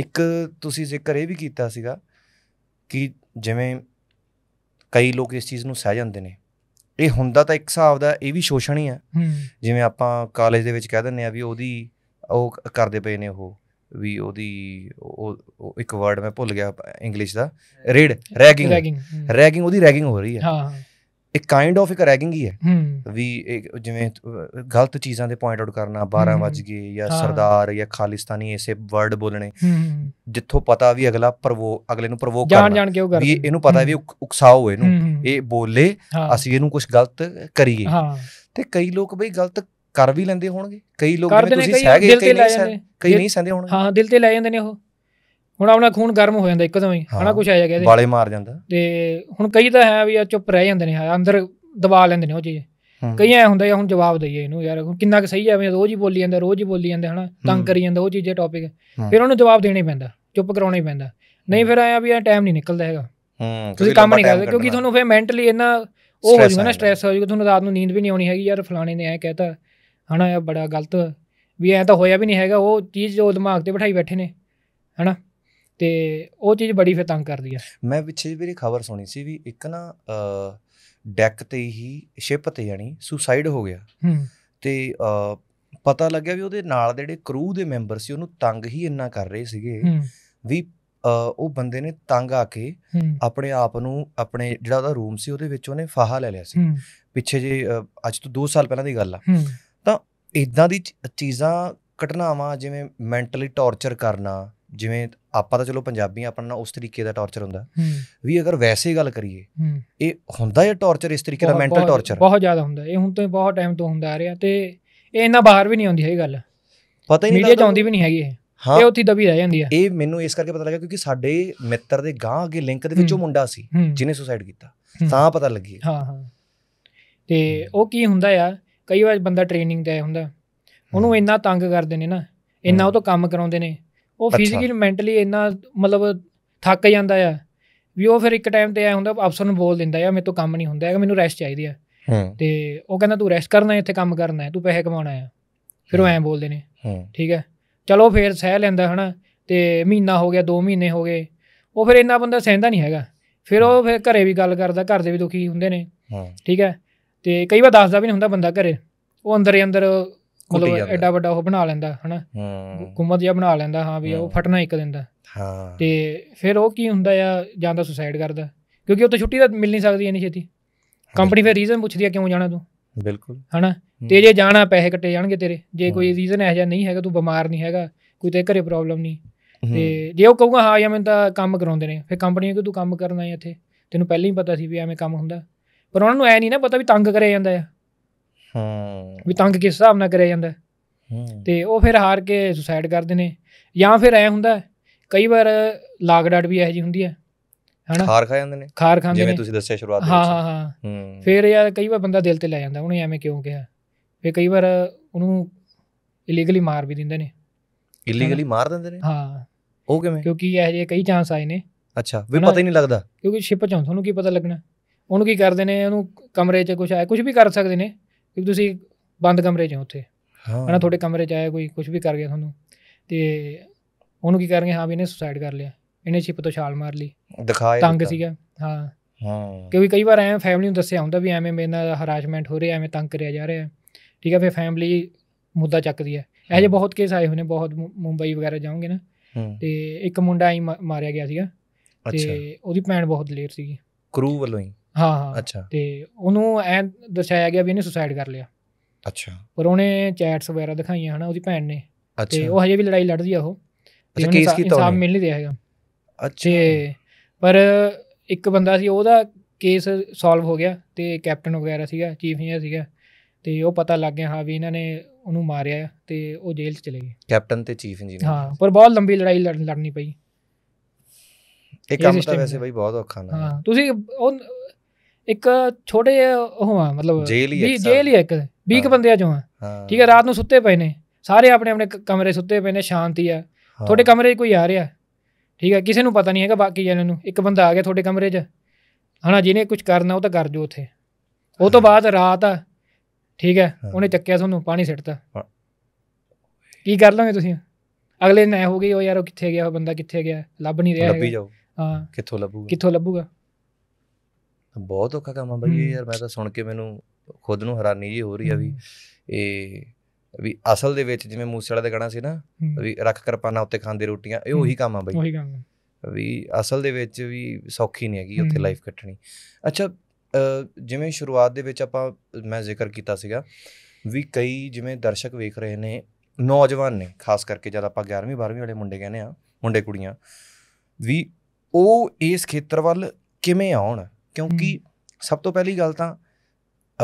ਇੱਕ ਤੁਸੀਂ ਜ਼ਿਕਰ ਇਹ ਵੀ ਕੀਤਾ ਸੀਗਾ ਕਿ ਜਿਵੇਂ ਕਈ ਲੋਕ ਇਸ ਚੀਜ਼ ਨੂੰ ਸਹਿ ਜਾਂਦੇ ਨੇ ਇਹ ਹੁੰਦਾ ਤਾਂ ਇੱਕ ਹਿਸਾਬ ਦਾ ਇਹ ਵੀ ਸ਼ੋਸ਼ਣ ਹੀ ਆ ਜਿਵੇਂ ਆਪਾਂ ਕਾਲਜ ਦੇ ਵਿੱਚ ਕਹਿ ਦਿੰਨੇ ਆ ਵੀ ਉਹਦੀ ਉਹ ਕਰਦੇ ਪਏ ਨੇ ਉਹ ਵੀ ਉਹਦੀ ਉਹ ਇੱਕ ਵਰਡ ਮੈਂ ਭੁੱਲ ਗਿਆ ਇੰਗਲਿਸ਼ ਦਾ ਰੇਡ ਰੈਗਿੰਗ ਰੈਗਿੰਗ ਉਹਦੀ ਰੈਗਿੰਗ ਹੋ ਰਹੀ ਹੈ ਹਾਂ ਇੱਕ ਕਾਈਂਡ ਆਫ ਇੱਕ ਰੈਗਿੰਗ ਹੀ ਹੈ ਵੀ ਜਿਵੇਂ ਗਲਤ ਚੀਜ਼ਾਂ ਦੇ ਪੁਆਇੰਟ ਆਊਟ ਕਰਨਾ 12 ਵਜ ਗਏ ਜਾਂ ਸਰਦਾਰ ਜਾਂ ਖਾਲਿਸਤਾਨੀ ਐਸੇ ਵਰਡ ਬੋਲਣੇ ਜਿੱਥੋਂ ਪਤਾ ਵੀ ਅਗਲਾ ਪ੍ਰਵੋ ਅਗਲੇ ਨੂੰ ਪ੍ਰਵੋਕ ਕਰਨਾ ਵੀ ਇਹਨੂੰ ਪਤਾ ਵੀ ਉਕਸਾਓ ਇਹਨੂੰ ਇਹ ਬੋਲੇ ਅਸੀਂ ਇਹਨੂੰ ਕੁਝ ਗਲਤ ਕਰੀਏ ਤੇ ਕਈ ਲੋਕ ਬਈ ਗਲਤ ਕਰ ਵੀ ਲੈਂਦੇ ਹੋਣਗੇ ਕਈ ਲੋਕ ਜਿਵੇਂ ਤੁਸੀਂ ਸਹਿ ਗਏ ਕਈ ਨਹੀਂ ਸਹਿੰਦੇ ਹੋਣਗੇ ਹਾਂ ਦਿਲ ਤੇ ਲੈ ਜਾਂਦੇ ਨੇ ਉਹ ਹੁਣ ਆਪਣਾ ਖੂਨ ਗਰਮ ਹੋ ਜਾਂਦਾ ਇੱਕਦਮ ਹੀ ਹਨਾ ਕੁਝ ਆ ਜਾ ਗਿਆ ਬਾਲੇ ਮਾਰ ਜਾਂਦਾ ਤੇ ਹੁਣ ਕਈ ਤਾਂ ਹੈ ਵੀ ਆ ਚੁੱਪ ਰਹਿ ਜਾਂਦੇ ਨੇ ਅੰਦਰ ਦਬਾ ਲੈਂਦੇ ਨੇ ਉਹ ਚੀਜ਼ ਕਈ ਐ ਹੁੰਦਾ ਹੁਣ ਜਵਾਬ ਦਈਏ ਇਹਨੂੰ ਯਾਰ ਕਿੰਨਾ ਕੁ ਸਹੀ ਐਵੇਂ ਰੋਜ਼ ਹੀ ਬੋਲੀ ਜਾਂਦਾ ਰੋਜ਼ ਹੀ ਬੋਲੀ ਜਾਂਦਾ ਹਨਾ ਤੰਗ ਕਰੀ ਜਾਂਦਾ ਉਹ ਚੀਜ਼ੇ ਟੌਪਿਕ ਫਿਰ ਉਹਨੂੰ ਜਵਾਬ ਦੇਣੇ ਪੈਂਦਾ ਚੁੱਪ ਕਰਾਉਣਾ ਹੀ ਪੈਂਦਾ ਨਹੀਂ ਫਿਰ ਆਇਆ ਵੀ ਆ ਟਾਈਮ ਨਹੀਂ ਨਿਕਲਦਾ ਹੈਗਾ ਹੂੰ ਤੁਸੀਂ ਕੰਮ ਨਹੀਂ ਕਰਦੇ ਕਿਉਂਕਿ ਤੁਹਾਨੂੰ ਫਿਰ ਮੈਂਟਲੀ ਇਹਨਾਂ ਉਹ ਹੋ ਜੂਗਾ ਨਾ ਸਟ੍ਰੈਸ ਹੋ ਜੂਗਾ ਤੁਹਾਨੂੰ ਰਾਤ ਨੂੰ ਨੀਂਦ ਵੀ ਨਹੀਂ ਆਉਣੀ ਹੈਗੀ ਯਾਰ ਫਲਾਣੇ ਨੇ ਐ ਕਹਿਤਾ ਹਨਾ ਇਹ ਬੜਾ ਗਲਤ ਵੀ ਐ ਤਾਂ ਹੋਇਆ ਵੀ ਨਹੀਂ ਹੈਗਾ ਉਹ ਚੀਜ਼ ਜੋ ਦਿਮਾਗ ਤੇ ਬਿਠਾਈ ਬੈਠੇ ਨੇ ਹਨਾ ਤੇ ਉਹ ਚੀਜ਼ ਬੜੀ ਫੇ ਤੰਗ ਕਰਦੀ ਆ ਮੈਂ ਪਿੱਛੇ ਵੀ ਖਬਰ ਸੁਣੀ ਸੀ ਵੀ ਇੱਕ ਨਾ ਡੈਕ ਤੇ ਹੀ ਸ਼ਿਪ ਤੇ ਯਾਨੀ ਸੁਸਾਈਡ ਹੋ ਗਿਆ ਹੂੰ ਤੇ ਪਤਾ ਲੱਗਿਆ ਵੀ ਉਹਦੇ ਨਾਲ ਦੇ ਜਿਹੜੇ ਕਰੂ ਦੇ ਮੈਂਬਰ ਸੀ ਉਹਨੂੰ ਤੰਗ ਹੀ ਇੰਨਾ ਕਰ ਰਹੇ ਸੀਗੇ ਵੀ ਉਹ ਬੰਦੇ ਨੇ ਤੰਗ ਆ ਕੇ ਆਪਣੇ ਆਪ ਨੂੰ ਆਪਣੇ ਜਿਹੜਾ ਉਹਦਾ ਰੂਮ ਸੀ ਉਹਦੇ ਵਿੱਚ ਉਹਨੇ ਫਾਹਾ ਲੈ ਲਿਆ ਸੀ ਪਿੱਛੇ ਜੇ ਅੱਜ ਤੋਂ 2 ਸਾਲ ਪਹਿਲਾਂ ਦੀ ਗੱਲ ਆ ਤਾਂ ਇਦਾਂ ਦੀ ਚੀਜ਼ਾਂ ਘਟਨਾਵਾਂ ਜਿਵੇਂ ਮੈਂਟਲੀ ਟੌਰਚਰ ਕਰਨਾ ਜਿਵੇਂ ਆਪਾਂ ਤਾਂ ਚਲੋ ਪੰਜਾਬੀ ਆਪਣਾ ਉਸ ਤਰੀਕੇ ਦਾ ਟੌਰਚਰ ਹੁੰਦਾ ਵੀ ਅਗਰ ਵੈਸੇ ਗੱਲ ਕਰੀਏ ਇਹ ਹੁੰਦਾ ਹੈ ਟੌਰਚਰ ਇਸ ਤਰੀਕੇ ਦਾ ਮੈਂਟਲ ਟੌਰਚਰ ਬਹੁਤ ਜ਼ਿਆਦਾ ਹੁੰਦਾ ਇਹ ਹੁਣ ਤੋਂ ਬਹੁਤ ਟਾਈਮ ਤੋਂ ਹੁੰਦਾ ਆ ਰਿਹਾ ਤੇ ਇਹ ਇੰਨਾ ਬਾਹਰ ਵੀ ਨਹੀਂ ਆਉਂਦੀ ਹੈ ਗੱਲ ਪਤਾ ਹੀ ਨਹੀਂ ਮੀਡੀਆ ਚ ਆਉਂਦੀ ਵੀ ਨਹੀਂ ਹੈਗੀ ਇਹ ਹਾਂ ਇਹ ਉੱਥੇ ਦਬੀ ਰਹਿ ਜਾਂਦੀ ਆ ਇਹ ਮੈਨੂੰ ਇਸ ਕਰਕੇ ਪਤਾ ਲੱਗਾ ਕਿਉਂਕਿ ਸਾਡੇ ਮਿੱਤਰ ਦੇ ਗਾਂ ਅੱਗੇ ਲਿੰਕ ਦੇ ਵਿੱਚ ਉਹ ਮੁੰਡਾ ਸੀ ਜਿਹਨੇ ਸੁਸਾਈਡ ਕੀਤਾ ਤਾਂ ਪਤਾ ਲੱਗੀ ਹਾਂ ਹਾਂ ਤੇ ਉਹ ਕੀ ਹੁੰਦਾ ਆ ਕਈ ਵਾਰ ਬੰਦਾ ਟ੍ਰੇਨਿੰਗ ਤੇ ਹੁੰਦਾ ਉਹਨੂੰ ਇੰਨਾ ਤੰਗ ਕਰਦੇ ਨੇ ਨਾ ਇੰਨਾ ਉਹ ਤੋਂ ਕੰਮ ਕਰਾਉਂਦੇ ਨੇ ਉਹ ਫਿਜ਼ੀਕਲੀ ਮੈਂਟਲੀ ਇੰਨਾ ਮਤਲਬ ਥੱਕ ਜਾਂਦਾ ਆ ਵੀ ਉਹ ਫਿਰ ਇੱਕ ਟਾਈਮ ਤੇ ਆਇਆ ਹੁੰਦਾ ਅਫਸਰ ਨੂੰ ਬੋਲ ਦਿੰਦਾ ਆ ਮੇਰੇ ਤੋਂ ਕੰਮ ਨਹੀਂ ਹੁੰਦਾ ਹੈਗਾ ਮੈਨੂੰ ਰੈਸਟ ਚਾਹੀਦੀ ਆ ਤੇ ਉਹ ਕਹਿੰਦਾ ਤੂੰ ਰੈਸਟ ਕਰਨਾ ਇੱਥੇ ਕੰਮ ਕਰਨਾ ਹੈ ਤੂੰ ਪੈਸੇ ਕਮਾਉਣਾ ਆ ਫਿਰ ਉਹ ਐਂ ਬੋਲਦੇ ਨੇ ਠੀਕ ਹੈ ਚਲੋ ਫੇਰ ਸਹਿ ਲੈਂਦਾ ਹਨਾ ਤੇ ਮਹੀਨਾ ਹੋ ਗਿਆ 2 ਮਹੀਨੇ ਹੋ ਗਏ ਉਹ ਫਿਰ ਇੰਨਾ ਬੰਦਾ ਸਹਿੰਦਾ ਨਹੀਂ ਹੈਗਾ ਫਿਰ ਉਹ ਫਿਰ ਘਰੇ ਵੀ ਗੱਲ ਕਰਦਾ ਘਰ ਦੇ ਵੀ ਦੁਖੀ ਹੁੰਦੇ ਨੇ ਠੀਕ ਹੈ ਤੇ ਕਈ ਵਾਰ ਦੱਸਦਾ ਵੀ ਨਹੀਂ ਹੁੰਦਾ ਬੰਦਾ ਘਰੇ ਉਹ ਅੰਦਰ ਹੀ ਅੰਦਰ ਮਤਲਬ ਐਡਾ ਵੱਡਾ ਉਹ ਬਣਾ ਲੈਂਦਾ ਹਨਾ ਹਕੂਮਤ ਜਿਹਾ ਬਣਾ ਲੈਂਦਾ ਹਾਂ ਵੀ ਉਹ ਫਟਣਾ ਇੱਕ ਦਿਨ ਦਾ ਹਾਂ ਤੇ ਫਿਰ ਉਹ ਕੀ ਹੁੰਦਾ ਆ ਜਾਂਦਾ ਸੁਸਾਈਡ ਕਰਦਾ ਕਿਉਂਕਿ ਉਹ ਤਾਂ ਛੁੱਟੀ ਤਾਂ ਮਿਲ ਨਹੀਂ ਸਕਦੀ ਇਨੀ ਛੇਤੀ ਕੰਪਨੀ ਫਿਰ ਰੀਜ਼ਨ ਪੁੱਛਦੀ ਆ ਕਿਉਂ ਜਾਣਾ ਤੂੰ ਬਿਲਕੁਲ ਹਨਾ ਤੇ ਜੇ ਜਾਣਾ ਪੈਸੇ ਕੱਟੇ ਜਾਣਗੇ ਤੇਰੇ ਜੇ ਕੋਈ ਰੀਜ਼ਨ ਇਹ ਜਾਂ ਨਹੀਂ ਹੈਗਾ ਤੂੰ ਬਿਮਾਰ ਨਹੀਂ ਹੈਗਾ ਕੋਈ ਤੇ ਘਰੇ ਪ੍ਰੋਬਲਮ ਨਹੀਂ ਤੇ ਜੇ ਉਹ ਕਹੂਗਾ ਹਾਂ ਜਾਂ ਮੈਂ ਤਾਂ ਕੰਮ ਕਰਾਉਂਦੇ ਨੇ ਫਿਰ ਕੰਪਨੀ ਕਿ ਤੂੰ ਕੰਮ ਕਰਨਾ ਹੈ ਇੱਥੇ ਤੈਨੂੰ ਪਹਿਲਾਂ ਹੀ ਪਤਾ ਸੀ ਵੀ ਐਵੇਂ ਕੰਮ ਹੁੰਦਾ ਪਰ ਉਹਨਾਂ ਨੂੰ ਐ ਨਹੀਂ ਨਾ ਪਤਾ ਵੀ ਤੰਗ ਕਰਿਆ ਜਾਂਦਾ ਆ ਹੂੰ ਵੀ ਤੰਗ ਕਿਸ ਹਿਸਾਬ ਨਾਲ ਕਰਿਆ ਜਾਂਦਾ ਤੇ ਉਹ ਫਿਰ ਹਾਰ ਕੇ ਸੁਸਾਈਡ ਕਰਦੇ ਨੇ ਜਾਂ ਫਿਰ ਐ ਹੁੰਦਾ ਕਈ ਵਾਰ ਲਾਗ ਡਾਟ ਵੀ ਇਹੋ ਜੀ ਹੁੰਦੀ ਹੈ ਹਨਾ ਖਾਰ ਖਾ ਜਾਂਦੇ ਨੇ ਖਾਰ ਖਾਂਦੇ ਨੇ ਜਿਵੇਂ ਤੁਸੀਂ ਦੱਸਿਆ ਸ਼ੁਰੂਆਤ ਵਿੱਚ ਹਾਂ ਹਾਂ ਹਾਂ ਫਿਰ ਯਾਰ ਕਈ ਵਾਰ ਬੰਦਾ ਦਿਲ ਤੇ ਲੈ ਜਾਂਦਾ ਉਹਨੇ ਐਵੇਂ ਕਿਉਂ ਕਿਹਾ ਫਿਰ ਕਈ ਵਾਰ ਉਹਨੂੰ ਇਲੀਗਲੀ ਮਾਰ ਵੀ ਦਿੰਦੇ ਨੇ ਇਲੀਗਲੀ ਮਾਰ ਦਿੰਦੇ ਨੇ ਹਾਂ ਉਹ ਕਿਵੇਂ ਕਿਉਂਕਿ ਇਹ ਜੇ ਕਈ ਚਾਂਸ ਆਏ ਨੇ ਅੱਛਾ ਵੀ ਪਤਾ ਹੀ ਨਹੀਂ ਲੱਗਦਾ ਕਿਉਂਕਿ ਸ਼ਿਪ ਚ ਤੁਹਾਨੂੰ ਕੀ ਪਤਾ ਲੱਗਣਾ ਉਹਨੂੰ ਕੀ ਕਰਦੇ ਨੇ ਉਹਨੂੰ ਕਮਰੇ 'ਚ ਕੁਝ ਆਇਆ ਕੁਝ ਵੀ ਕਰ ਸਕਦੇ ਨੇ ਕਿ ਤੁਸੀਂ ਬੰਦ ਕਮਰੇ 'ਚ ਹੋ ਉੱਥੇ ਹਾਂ ਹਨਾ ਤੁਹਾਡੇ ਕਮਰੇ 'ਚ ਆਇਆ ਕੋਈ ਕੁਝ ਵੀ ਕਰ ਗਿਆ ਤੁਹਾਨੂੰ ਤੇ ਉਹਨੂੰ ਕੀ ਕਰਨਗੇ ਹਾਂ ਵੀ ਇਹਨੇ ਸੁਸਾਈਡ ਕਰ ਲਿਆ ਇਹਨੇ ਛਿਪ ਤੋਂ ਛਾਲ ਮਾਰ ਲਈ ਦਿਖਾਇਆ ਤੰਗ ਸੀਗਾ ਹਾਂ ਹਾਂ ਕਿਉਂਕਿ ਕਈ ਵਾਰ ਐਵੇਂ ਫੈਮਿਲੀ ਨੂੰ ਦੱਸਿਆ ਹੁੰਦਾ ਵੀ ਐਵੇਂ ਮੇਰੇ ਨਾਲ ਹਰਾਸਮੈਂਟ ਹੋ ਰਿਹਾ ਐਵੇਂ ਤੰਗ ਕਰਿਆ ਜਾ ਰਿਹਾ ਠੀਕ ਹੈ ਫਿਰ ਫੈਮਿਲੀ ਮੁੱਦਾ ਚੱਕਦੀ ਹੈ ਇਹ ਜੇ ਬਹੁਤ ਕੇਸ ਆਏ ਹੋਣੇ ਬਹੁਤ ਮੁੰਬਈ ਵਗੈਰਾ ਜਾਓਗੇ ਨਾ ਤੇ ਇੱਕ ਮੁੰਡਾ ਹੀ ਮਾਰਿਆ ਗਿਆ ਸੀਗਾ ਤੇ ਉਹਦੀ ਭੈਣ ਬਹੁਤ ਦਲੇਰ ਸੀਗੀ ਕਰੂ ਵੱਲੋਂ ਹੀ ਹਾਂ ਹਾਂ ਅੱਛਾ ਤੇ ਉਹਨੂੰ ਐ ਦਰਸਾਇਆ ਗਿਆ ਵੀ ਇਹਨੇ ਸੁਸਾਈਡ ਕਰ ਲਿਆ ਅੱਛਾ ਪਰ ਉਹਨੇ ਚੈਟਸ ਵਗੈਰਾ ਦਿਖਾਈਆਂ ਹਨਾ ਉਹਦੀ ਭੈਣ ਨੇ ਤੇ ਉਹ ਹਜੇ ਵੀ ਲੜਾਈ ਲੜਦੀ ਆ ਉਹ ਅੱਛਾ ਕੇਸ ਕੀ ਤੌਰ ਤੇ ਮਿਲ ਨਹੀਂ ਰਿਹਾ ਹੈਗਾ ਅੱਛਾ ਪਰ ਇੱਕ ਬੰਦਾ ਸੀ ਉਹਦਾ ਕੇਸ ਸੋਲਵ ਹੋ ਗਿਆ ਤੇ ਕੈਪਟਨ ਵਗੈਰਾ ਸੀਗਾ ਚੀਫ ਇੰਜੀਨੀਅਰ ਸੀਗਾ ਤੇ ਉਹ ਪਤਾ ਲੱਗ ਗਿਆ ਹਾਂ ਵੀ ਇਹਨਾਂ ਨੇ ਉਹਨੂੰ ਮਾਰਿਆ ਤੇ ਉਹ ਜੇਲ੍ਹ ਚ ਚਲੇ ਗਏ ਕੈਪਟਨ ਤੇ ਚੀਫ ਇੰਜੀਨੀਅਰ ਹਾਂ ਪਰ ਬਹੁਤ ਲੰਬੀ ਲੜਾਈ ਲੜਨੀ ਪਈ ਇਹ ਕੰਮ ਤਾਂ ਵੈਸੇ ਬਈ ਬਹੁਤ ਔਖਾ ਨਾ ਹਾਂ ਤੁਸੀਂ ਉਹ ਇੱਕ ਛੋਟੇ ਉਹ ਆ ਮਤਲਬ ਜੇਲ ਹੀ ਹੀ ਇੱਕ 20 ਬੰਦਿਆਂ ਚੋਂ ਆ ਠੀਕ ਹੈ ਰਾਤ ਨੂੰ ਸੁੱਤੇ ਪਏ ਨੇ ਸਾਰੇ ਆਪਣੇ ਆਪਣੇ ਕਮਰੇ ਸੁੱਤੇ ਪਏ ਨੇ ਸ਼ਾਂਤੀ ਆ ਤੁਹਾਡੇ ਕਮਰੇ 'ਚ ਕੋਈ ਆ ਰਿਹਾ ਠੀਕ ਹੈ ਕਿਸੇ ਨੂੰ ਪਤਾ ਨਹੀਂ ਹੈਗਾ ਬਾਕੀ ਜਣਾਂ ਨੂੰ ਇੱਕ ਬੰਦਾ ਆ ਗਿਆ ਤੁਹਾਡੇ ਕਮਰੇ 'ਚ ਹਣਾ ਜਿਹਨੇ ਕੁਝ ਕਰਨਾ ਉਹ ਤਾਂ ਕਰ ਜੋ ਉੱਥੇ ਉਹ ਤੋਂ ਬਾਅਦ ਰਾਤ ਆ ਠੀਕ ਹੈ ਉਹਨੇ ਚੱਕਿਆ ਤੁਹਾਨੂੰ ਪਾਣੀ ਸਿੱਟਦਾ ਕੀ ਕਰ ਲਓਗੇ ਤੁਸੀਂ ਅਗਲੇ ਨੇ ਹੋ ਗਈ ਉਹ ਯਾਰ ਉਹ ਕਿੱਥੇ ਗਿਆ ਉਹ ਬੰਦਾ ਕਿੱਥੇ ਗਿਆ ਲੱਭ ਨਹੀਂ ਰਿਹਾ ਲੱਭੀ ਜਾਓ ਹਾਂ ਕਿੱਥੋਂ ਲੱਭੂਗਾ ਕਿੱਥੋਂ ਲੱਭੂਗਾ ਬਹੁਤ ਔਖਾ ਕੰਮ ਆ ਬਈ ਯਾਰ ਮੈਂ ਤਾਂ ਸੁਣ ਕੇ ਮੈਨੂੰ ਖੁਦ ਨੂੰ ਹੈਰਾਨੀ ਜੀ ਹੋ ਰਹੀ ਆ ਵੀ ਇਹ ਵੀ ਅਸਲ ਦੇ ਵਿੱਚ ਜਿਵੇਂ ਮੂਸੇ ਵਾਲਾ ਦਾ ਗਾਣਾ ਸੀ ਨਾ ਵੀ ਰੱਖ ਕਿਰਪਾਨਾ ਉੱਤੇ ਖਾਂਦੇ ਰੋਟੀਆਂ ਇਹ ਉਹੀ ਕੰਮ ਆ ਬਈ ਉਹੀ ਕੰਮ ਵੀ ਅਸਲ ਦੇ ਵਿੱਚ ਵੀ ਸੌਖੀ ਨਹੀਂ ਹੈਗੀ ਉੱਥੇ ਲਾਈਫ ਕੱਟਣੀ ਅੱਛਾ ਜਿਵੇਂ ਸ਼ੁਰੂਆਤ ਦੇ ਵਿੱਚ ਆਪਾਂ ਮੈਂ ਜ਼ਿਕਰ ਕੀਤਾ ਸੀਗਾ ਵੀ ਕਈ ਜਿਵੇਂ ਦਰਸ਼ਕ ਵੇਖ ਰਹੇ ਨੇ ਨੌਜਵਾਨ ਨੇ ਖਾਸ ਕਰਕੇ ਜਦ ਆਪਾਂ 11ਵੀਂ 12ਵੀਂ ਵਾਲੇ ਮੁੰਡੇ ਕਹਿੰਦੇ ਆ ਮੁੰਡੇ ਕੁੜੀਆਂ ਵੀ ਉਹ ਇਸ ਖੇਤਰ ਵੱਲ ਕਿਵੇਂ ਆਉਣ ਕਿਉਂਕਿ ਸਭ ਤੋਂ ਪਹਿਲੀ ਗੱਲ ਤਾਂ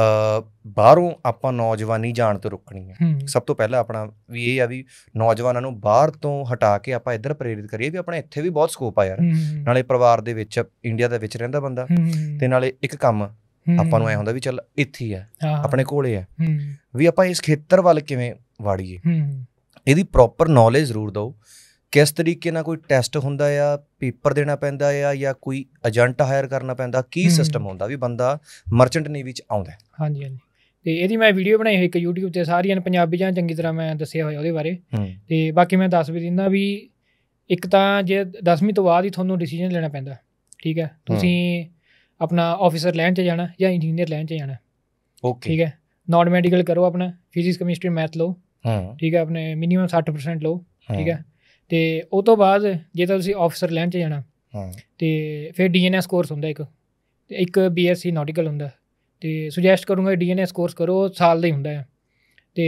ਅ ਬਾਹਰੋਂ ਆਪਾਂ ਨੌਜਵਾਨੀ ਜਾਣ ਤੋਂ ਰੁਕਣੀ ਹੈ ਸਭ ਤੋਂ ਪਹਿਲਾਂ ਆਪਣਾ ਵੀ ਇਹ ਆ ਵੀ ਨੌਜਵਾਨਾਂ ਨੂੰ ਬਾਹਰ ਤੋਂ ਹਟਾ ਕੇ ਆਪਾਂ ਇੱਧਰ ਪ੍ਰੇਰਿਤ ਕਰੀਏ ਵੀ ਆਪਣਾ ਇੱਥੇ ਵੀ ਬਹੁਤ ਸਕੋਪ ਆ ਯਾਰ ਨਾਲੇ ਪਰਿਵਾਰ ਦੇ ਵਿੱਚ ਇੰਡੀਆ ਦੇ ਵਿੱਚ ਰਹਿੰਦਾ ਬੰਦਾ ਤੇ ਨਾਲੇ ਇੱਕ ਕੰਮ ਆਪਾਂ ਨੂੰ ਐ ਹੁੰਦਾ ਵੀ ਚੱਲ ਇੱਥੇ ਹੀ ਆ ਆਪਣੇ ਕੋਲੇ ਆ ਵੀ ਆਪਾਂ ਇਸ ਖੇਤਰ ਵੱਲ ਕਿਵੇਂ ਵਾੜੀਏ ਇਹਦੀ ਪ੍ਰੋਪਰ ਨੌਲੇਜ ਜ਼ਰੂਰ ਦਿਓ ਕਿਸ ਤਰੀਕੇ ਨਾਲ ਕੋਈ ਟੈਸਟ ਹੁੰਦਾ ਆ ਪੇਪਰ ਦੇਣਾ ਪੈਂਦਾ ਆ ਜਾਂ ਕੋਈ ਏਜੰਟ ਹਾਇਰ ਕਰਨਾ ਪੈਂਦਾ ਕੀ ਸਿਸਟਮ ਹੁੰਦਾ ਵੀ ਬੰਦਾ ਮਰਚੈਂਟ ਨੇਵੀ ਚ ਆਉਂਦਾ ਹਾਂਜੀ ਹਾਂਜੀ ਤੇ ਇਹਦੀ ਮੈਂ ਵੀਡੀਓ ਬਣਾਈ ਹੋਈ ਇੱਕ YouTube ਤੇ ਸਾਰੀਆਂ ਪੰਜਾਬੀ ਜਾਂ ਚੰਗੀ ਤਰ੍ਹਾਂ ਮੈਂ ਦੱਸਿਆ ਹੋਇਆ ਉਹਦੇ ਬਾਰੇ ਤੇ ਬਾਕੀ ਮੈਂ ਦੱਸ ਵੀ ਦਿੰਦਾ ਵੀ ਇੱਕ ਤਾਂ ਜੇ 10ਵੀਂ ਤੋਂ ਬਾਅਦ ਹੀ ਤੁਹਾਨੂੰ ਡਿਸੀਜਨ ਲੈਣਾ ਪੈਂਦਾ ਠੀਕ ਹੈ ਤੁਸੀਂ ਆਪਣਾ ਆਫੀਸਰ ਲਾਈਨ 'ਚ ਜਾਣਾ ਜਾਂ ਇੰਜੀਨੀਅਰ ਲਾਈਨ 'ਚ ਜਾਣਾ ਓਕੇ ਠੀਕ ਹੈ ਨਾਨ ਮੈਡੀਕਲ ਕਰੋ ਆਪਣਾ ਫਿਜ਼ਿਕਸ ਕੈਮਿਸਟਰੀ ਮੈਥ ਲਓ ਹਾਂ ਠੀਕ ਹੈ ਆਪਣੇ ਮਿਨੀਮਮ 60% ਲਓ ਠੀਕ ਹੈ ਤੇ ਉਹ ਤੋਂ ਬਾਅਦ ਜੇ ਤਾਂ ਤੁਸੀਂ ਆਫਸਰ ਲੈਣ ਚ ਜਾਣਾ ਹਾਂ ਤੇ ਫਿਰ ਡੀਐਨਐਸ ਕੋਰਸ ਹੁੰਦਾ ਇੱਕ ਤੇ ਇੱਕ ਬੀਐਸਸੀ ਨੌਟਿਕਲ ਹੁੰਦਾ ਤੇ ਸੁਜੈਸਟ ਕਰੂੰਗਾ ਡੀਐਨਐਸ ਕੋਰਸ ਕਰੋ ਸਾਲ ਦਾ ਹੀ ਹੁੰਦਾ ਹੈ ਤੇ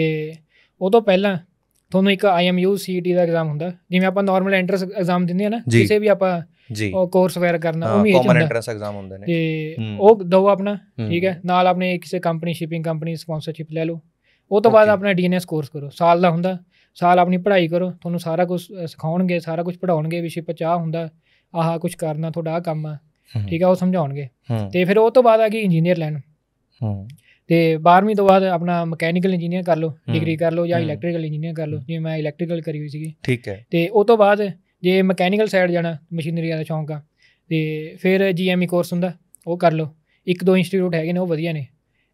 ਉਹ ਤੋਂ ਪਹਿਲਾਂ ਤੁਹਾਨੂੰ ਇੱਕ ਆਈਐਮਯੂ ਸੀਟੀ e ਦਾ ਐਗਜ਼ਾਮ ਹੁੰਦਾ ਜਿਵੇਂ ਆਪਾਂ ਨਾਰਮਲ ਐਂਟਰੈਂਸ ਐਗਜ਼ਾਮ ਦਿੰਦੇ ਆ ਨਾ ਕਿਸੇ ਵੀ ਆਪਾਂ ਉਹ ਕੋਰਸ ਵਗੈਰਾ ਕਰਨਾ ਉਹ ਵੀ ਇਹ ਕੋਮਨ ਐਂਟਰੈਂਸ ਐਗਜ਼ਾਮ ਹੁੰਦੇ ਨੇ ਤੇ ਉਹ ਦੋ ਆਪਣਾ ਠੀਕ ਹੈ ਨਾਲ ਆਪਣੇ ਕਿਸੇ ਕੰਪਨੀ ਸ਼ਿਪਿੰਗ ਕੰਪਨੀ ਸਪਾਂਸਰਸ਼ਿਪ ਲੈ ਲਓ ਉਹ ਤੋਂ ਬਾਅਦ ਆਪਣਾ ਡੀਐਨਐਸ ਕੋਰਸ ਕਰੋ ਸਾਲ ਦਾ ਹੁੰਦਾ ਸਾਲ ਆਪਣੀ ਪੜ੍ਹਾਈ ਕਰੋ ਤੁਹਾਨੂੰ ਸਾਰਾ ਕੁਝ ਸਿਖਾਉਣਗੇ ਸਾਰਾ ਕੁਝ ਪੜਾਉਣਗੇ ਵਿਸ਼ੇ ਪਚਾ ਹੁੰਦਾ ਆਹ ਕੁਝ ਕਰਨਾ ਤੁਹਾਡਾ ਆ ਕੰਮ ਆ ਠੀਕ ਆ ਉਹ ਸਮਝਾਉਣਗੇ ਤੇ ਫਿਰ ਉਹ ਤੋਂ ਬਾਅਦ ਆ ਗਈ ਇੰਜੀਨੀਅਰ ਲੈਣ ਤੇ 12ਵੀਂ ਤੋਂ ਬਾਅਦ ਆਪਣਾ ਮਕੈਨੀਕਲ ਇੰਜੀਨੀਅਰ ਕਰ ਲਓ ਡਿਗਰੀ ਕਰ ਲਓ ਜਾਂ ਇਲੈਕਟ੍ਰੀਕਲ ਇੰਜੀਨੀਅਰ ਕਰ ਲਓ ਜਿਵੇਂ ਮੈਂ ਇਲੈਕਟ੍ਰੀਕਲ ਕਰੀ ਹੋਈ ਸੀਗੀ ਠੀਕ ਹੈ ਤੇ ਉਹ ਤੋਂ ਬਾਅਦ ਜੇ ਮਕੈਨੀਕਲ ਸਾਈਡ ਜਾਣਾ ਮਸ਼ੀਨਰੀਆਂ ਦਾ ਸ਼ੌਂਕ ਆ ਤੇ ਫਿਰ ਜੀਐਮਈ ਕੋਰਸ e ਹੁੰਦਾ ਉਹ ਕਰ ਲਓ ਇੱਕ ਦੋ ਇੰਸਟੀਚਿਊਟ ਹੈਗੇ ਨੇ ਉਹ ਵਧੀਆ ਨੇ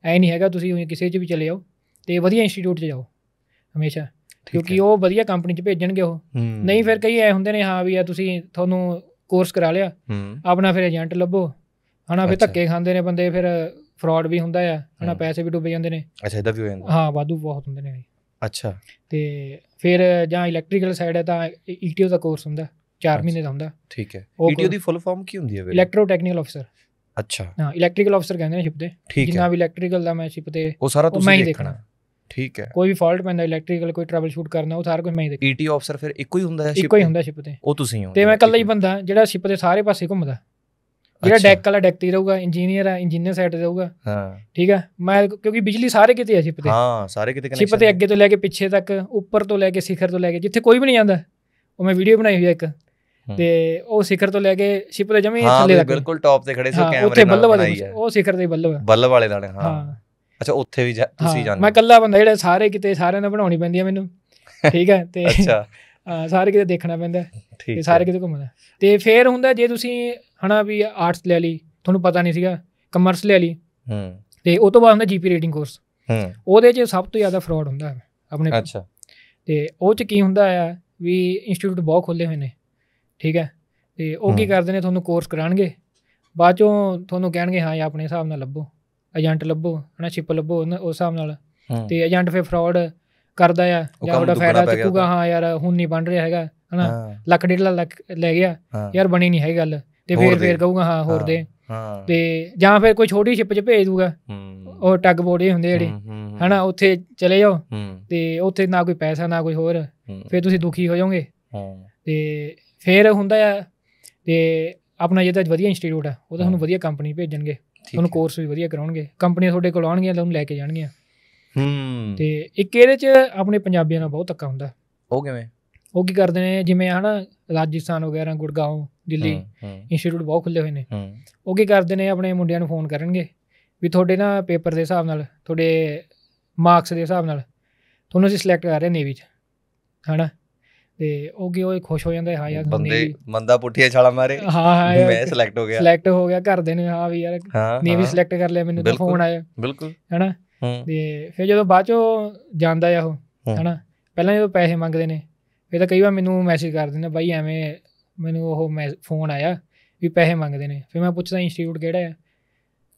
ਐ ਨਹੀਂ ਹੈਗਾ ਤੁਸੀਂ ਕਿਸੇ 'ਚ ਵੀ ਚਲੇ ਜਾਓ ਤੇ ਵਧੀਆ ਇੰਸਟੀਚਿਊਟ 'ਚ ਜਾਓ ਹਮੇਸ਼ਾ ਕਿਉਂਕਿ ਉਹ ਵਧੀਆ ਕੰਪਨੀ 'ਚ ਭੇਜਣਗੇ ਉਹ ਨਹੀਂ ਫਿਰ ਕਈ ਐ ਹੁੰਦੇ ਨੇ ਹਾਂ ਵੀ ਆ ਤੁਸੀਂ ਤੁਹਾਨੂੰ ਕੋਰਸ ਕਰਾ ਲਿਆ ਆਪਣਾ ਫਿਰ ਏਜੰਟ ਲੱਭੋ ਹਨਾ ਫਿਰ ਧੱਕੇ ਖਾਂਦੇ ਨੇ ਬੰਦੇ ਫਿਰ ਫਰਾਡ ਵੀ ਹੁੰਦਾ ਆ ਹਨਾ ਪੈਸੇ ਵੀ ਡੁੱਬੇ ਜਾਂਦੇ ਨੇ ਅੱਛਾ ਇਹਦਾ ਵੀ ਹੋ ਜਾਂਦਾ ਹਾਂ ਵਾਧੂ ਬਹੁਤ ਹੁੰਦੇ ਨੇ ਅੱਛਾ ਤੇ ਫਿਰ ਜਾਂ ਇਲੈਕਟ੍ਰੀਕਲ ਸਾਈਡ ਹੈ ਤਾਂ ਈਟੀਓ e ਦਾ ਕੋਰਸ ਹੁੰਦਾ 4 ਮਹੀਨੇ ਦਾ ਹੁੰਦਾ ਠੀਕ ਹੈ ਈਟੀਓ e ਦੀ ਫੁੱਲ ਫਾਰਮ ਕੀ ਹੁੰਦੀ ਹੈ ਵੀ ਇਲੈਕਟ੍ਰੋ ਟੈਕਨੀਕਲ ਅਫਸਰ ਅੱਛਾ ਹਾਂ ਇਲੈਕਟ੍ਰੀਕਲ ਅਫਸਰ ਕਹਿੰਦੇ ਨੇ ਸ਼ਿਪ ਦੇ ਜਿੰਨਾ ਵੀ ਇਲੈਕਟ੍ਰੀਕਲ ਦਾ ਮੈਂ ਸ਼ਿਪ ਤੇ ਉਹ ਸਾਰਾ ਤੁਸੀਂ ਦੇਖਣਾ ਠੀਕ ਹੈ ਕੋਈ ਵੀ ਫਾਲਟ ਪੈਂਦਾ ਇਲੈਕਟ੍ਰੀਕਲ ਕੋਈ ਟਰਬਲ ਸ਼ੂਟ ਕਰਨਾ ਉਹ ਸਾਰਾ ਕੁਝ ਮੈਂ ਹੀ ਦੇਖਦਾ ਈਟੀ ਆਫਸਰ ਫਿਰ ਇੱਕੋ ਹੀ ਹੁੰਦਾ ਹੈ ਸ਼ਿਪ ਇੱਕੋ ਹੀ ਹੁੰਦਾ ਸ਼ਿਪ ਤੇ ਉਹ ਤੁਸੀਂ ਹੋ ਤੇ ਮੈਂ ਇਕੱਲਾ ਹੀ ਬੰਦਾ ਜਿਹੜਾ ਸ਼ਿਪ ਤੇ ਸਾਰੇ ਪਾਸੇ ਘੁੰਮਦਾ ਜਿਹੜਾ ਡੈਕ ਵਾਲਾ ਡੈਕ ਤੇ ਰਹੂਗਾ ਇੰਜੀਨੀਅਰ ਆ ਇੰਜੀਨੀਅਰ ਸਾਈਡ ਤੇ ਰਹੂਗਾ ਹਾਂ ਠੀਕ ਹੈ ਮੈਂ ਕਿਉਂਕਿ ਬਿਜਲੀ ਸਾਰੇ ਕਿਤੇ ਆ ਸ਼ਿਪ ਤੇ ਹਾਂ ਸਾਰੇ ਕਿਤੇ ਕਨੈਕਸ਼ਨ ਸ਼ਿਪ ਤੇ ਅੱਗੇ ਤੋਂ ਲੈ ਕੇ ਪਿੱਛੇ ਤੱਕ ਉੱਪਰ ਤੋਂ ਲੈ ਕੇ ਸਿਖਰ ਤੋਂ ਲੈ ਕੇ ਜਿੱਥੇ ਕੋਈ ਵੀ ਨਹੀਂ ਜਾਂਦਾ ਉਹ ਮੈਂ ਵੀਡੀਓ ਬਣਾਈ ਹੋਈ ਹੈ ਇੱਕ ਤੇ ਉਹ ਸਿਖਰ ਤੋਂ ਲੈ ਕੇ ਸ਼ਿਪ ਦੇ ਜਮੇ ਥੱਲੇ ਤੱਕ ਬਿਲਕੁਲ ਟੌਪ ਤੇ ਖੜੇ ਸੀ ਕੈਮਰੇ ਨਾਲ ਉੱਥੇ ਬੱਲਬ ਉਹ ਸਿਖਰ ਦੇ ਬੱਲਬ ਬੱਲਬ ਵਾਲੇ ਦਾਣੇ ਹਾਂ ਅੱਛਾ ਉੱਥੇ ਵੀ ਤੁਸੀਂ ਜਾਂਦੇ ਮੈਂ ਇਕੱਲਾ ਬੰਦਾ ਜਿਹੜਾ ਸਾਰੇ ਕਿਤੇ ਸਾਰਿਆਂ ਨੂੰ ਬਣਾਉਣੀ ਪੈਂਦੀ ਆ ਮੈਨੂੰ ਠੀਕ ਹੈ ਤੇ ਅੱਛਾ ਸਾਰੇ ਕਿਤੇ ਦੇਖਣਾ ਪੈਂਦਾ ਹੈ ਸਾਰੇ ਕਿਤੇ ਘੁੰਮਣਾ ਤੇ ਫੇਰ ਹੁੰਦਾ ਜੇ ਤੁਸੀਂ ਹਨਾ ਵੀ ਆਰਟਸ ਲੈ ਲਈ ਤੁਹਾਨੂੰ ਪਤਾ ਨਹੀਂ ਸੀਗਾ ਕਮਰਸ ਲੈ ਲਈ ਹੂੰ ਤੇ ਉਸ ਤੋਂ ਬਾਅਦ ਹੁੰਦਾ ਜੀਪੀ ਰੇਟਿੰਗ ਕੋਰਸ ਹੂੰ ਉਹਦੇ 'ਚ ਸਭ ਤੋਂ ਜ਼ਿਆਦਾ ਫਰਾਡ ਹੁੰਦਾ ਆਪਣੇ ਅੱਛਾ ਤੇ ਉਹ 'ਚ ਕੀ ਹੁੰਦਾ ਆ ਵੀ ਇੰਸਟੀਚਿਊਟ ਬਹੁਤ ਖੁੱਲੇ ਹੋਏ ਨੇ ਠੀਕ ਹੈ ਤੇ ਉਹ ਕੀ ਕਰਦੇ ਨੇ ਤੁਹਾਨੂੰ ਕੋਰਸ ਕਰਾਣਗੇ ਬਾਅਦ ਚੋਂ ਤੁਹਾਨੂੰ ਕਹਿਣਗੇ ਹਾਂ ਇਹ ਆਪਣੇ ਹਿਸਾਬ ਨਾਲ ਲੱਭੋ ਏਜੰਟ ਲੱਭੋ ਹਨਾ ਸ਼ਿਪ ਲੱਭੋ ਉਸ ਹਿਸਾਬ ਨਾਲ ਤੇ ਏਜੰਟ ਫੇ ਫਰਾਡ ਕਰਦਾ ਆ ਜਾਂ ਉਹਦਾ ਫਾਇਦਾ ਚੁੱਕੂਗਾ ਹਾਂ ਯਾਰ ਹੁਣ ਨਹੀਂ ਬਣ ਰਿਹਾ ਹੈਗਾ ਹਨਾ ਲੱਖ ਡੇਢ ਲੱਖ ਲੈ ਗਿਆ ਯਾਰ ਬਣੀ ਨਹੀਂ ਹੈ ਗੱਲ ਤੇ ਫੇਰ ਫੇਰ ਕਹੂਗਾ ਹਾਂ ਹੋਰ ਦੇ ਤੇ ਜਾਂ ਫੇਰ ਕੋਈ ਛੋਟੀ ਸ਼ਿਪ 'ਚ ਭੇਜ ਦੂਗਾ ਉਹ ਟੱਗ ਬੋੜੇ ਹੁੰਦੇ ਜਿਹੜੇ ਹਨਾ ਉੱਥੇ ਚਲੇ ਜਾਓ ਤੇ ਉੱਥੇ ਨਾ ਕੋਈ ਪੈਸਾ ਨਾ ਕੋਈ ਹੋਰ ਫੇਰ ਤੁਸੀਂ ਦੁਖੀ ਹੋ ਜਾਓਗੇ ਤੇ ਫੇਰ ਹੁੰਦਾ ਆ ਤੇ ਆਪਣਾ ਜਿਹੜਾ ਵਧੀਆ ਇੰਸਟੀਚਿਊਟ ਆ ਉਹ ਤਾਂ ਤੁਹਾਨੂੰ ਵਧੀਆ ਕੰਪਨੀ ਭੇਜਣਗੇ ਤੁਹਾਨੂੰ ਕੋਰਸ ਵੀ ਵਧੀਆ ਕਰਾਉਣਗੇ ਕੰਪਨੀਆਂ ਤੁਹਾਡੇ ਕੋਲ ਆਉਣਗੀਆਂ ਤੁਹਾਨੂੰ ਲੈ ਕੇ ਜਾਣਗੀਆਂ ਹੂੰ ਤੇ ਇੱਕ ਇਹਦੇ ਚ ਆਪਣੇ ਪੰਜਾਬੀਆਂ ਨਾਲ ਬਹੁਤ ੱੱਕਾ ਹੁੰਦਾ ਉਹ ਕਿਵੇਂ ਉਹ ਕੀ ਕਰਦੇ ਨੇ ਜਿਵੇਂ ਹਨਾ ਰਾਜਸਥਾਨ ਵਗੈਰਾ ਗੁੜਗਾਉਂ ਦਿੱਲੀ ਇੰਸਟੀਚਿਊਟ ਬਹੁਤ ਖੁੱਲੇ ਹੋਏ ਨੇ ਉਹ ਕੀ ਕਰਦੇ ਨੇ ਆਪਣੇ ਮੁੰਡਿਆਂ ਨੂੰ ਫੋਨ ਕਰਨਗੇ ਵੀ ਤੁਹਾਡੇ ਨਾ ਪੇਪਰ ਦੇ ਹਿਸਾਬ ਨਾਲ ਤੁਹਾਡੇ ਮਾਰਕਸ ਦੇ ਹਿਸਾਬ ਨਾਲ ਤੁਹਾਨੂੰ ਅਸੀਂ ਸਿਲੈਕਟ ਕਰ ਰਹੇ ਨੇਵੀ ਚ ਹਨਾ ਤੇ ਉਹ ਗਏ ਉਹ ਖੁਸ਼ ਹੋ ਜਾਂਦੇ ਹਾਂ ਯਾਰ ਬੰਦੇ ਮੰਦਾ ਪੁੱਠੀਆਂ ਛਾਲਾ ਮਾਰੇ ਹਾਂ ਹਾਂ ਮੈਂ ਸਿਲੈਕਟ ਹੋ ਗਿਆ ਸਿਲੈਕਟ ਹੋ ਗਿਆ ਘਰ ਦੇ ਨੇ ਹਾਂ ਵੀ ਯਾਰ ਨੀ ਵੀ ਸਿਲੈਕਟ ਕਰ ਲਿਆ ਮੈਨੂੰ ਤਾਂ ਫੋਨ ਆਇਆ ਬਿਲਕੁਲ ਹੈਨਾ ਤੇ ਫਿਰ ਜਦੋਂ ਬਾਅਦ ਚੋਂ ਜਾਂਦਾ ਆ ਉਹ ਹੈਨਾ ਪਹਿਲਾਂ ਜਦੋਂ ਪੈਸੇ ਮੰਗਦੇ ਨੇ ਫਿਰ ਤਾਂ ਕਈ ਵਾਰ ਮੈਨੂੰ ਮੈਸੇਜ ਕਰ ਦਿੰਦੇ ਬਾਈ ਐਵੇਂ ਮੈਨੂੰ ਉਹ ਫੋਨ ਆਇਆ ਵੀ ਪੈਸੇ ਮੰਗਦੇ ਨੇ ਫਿਰ ਮੈਂ ਪੁੱਛਦਾ ਇੰਸਟੀਚਿਊਟ ਕਿਹੜਾ ਆ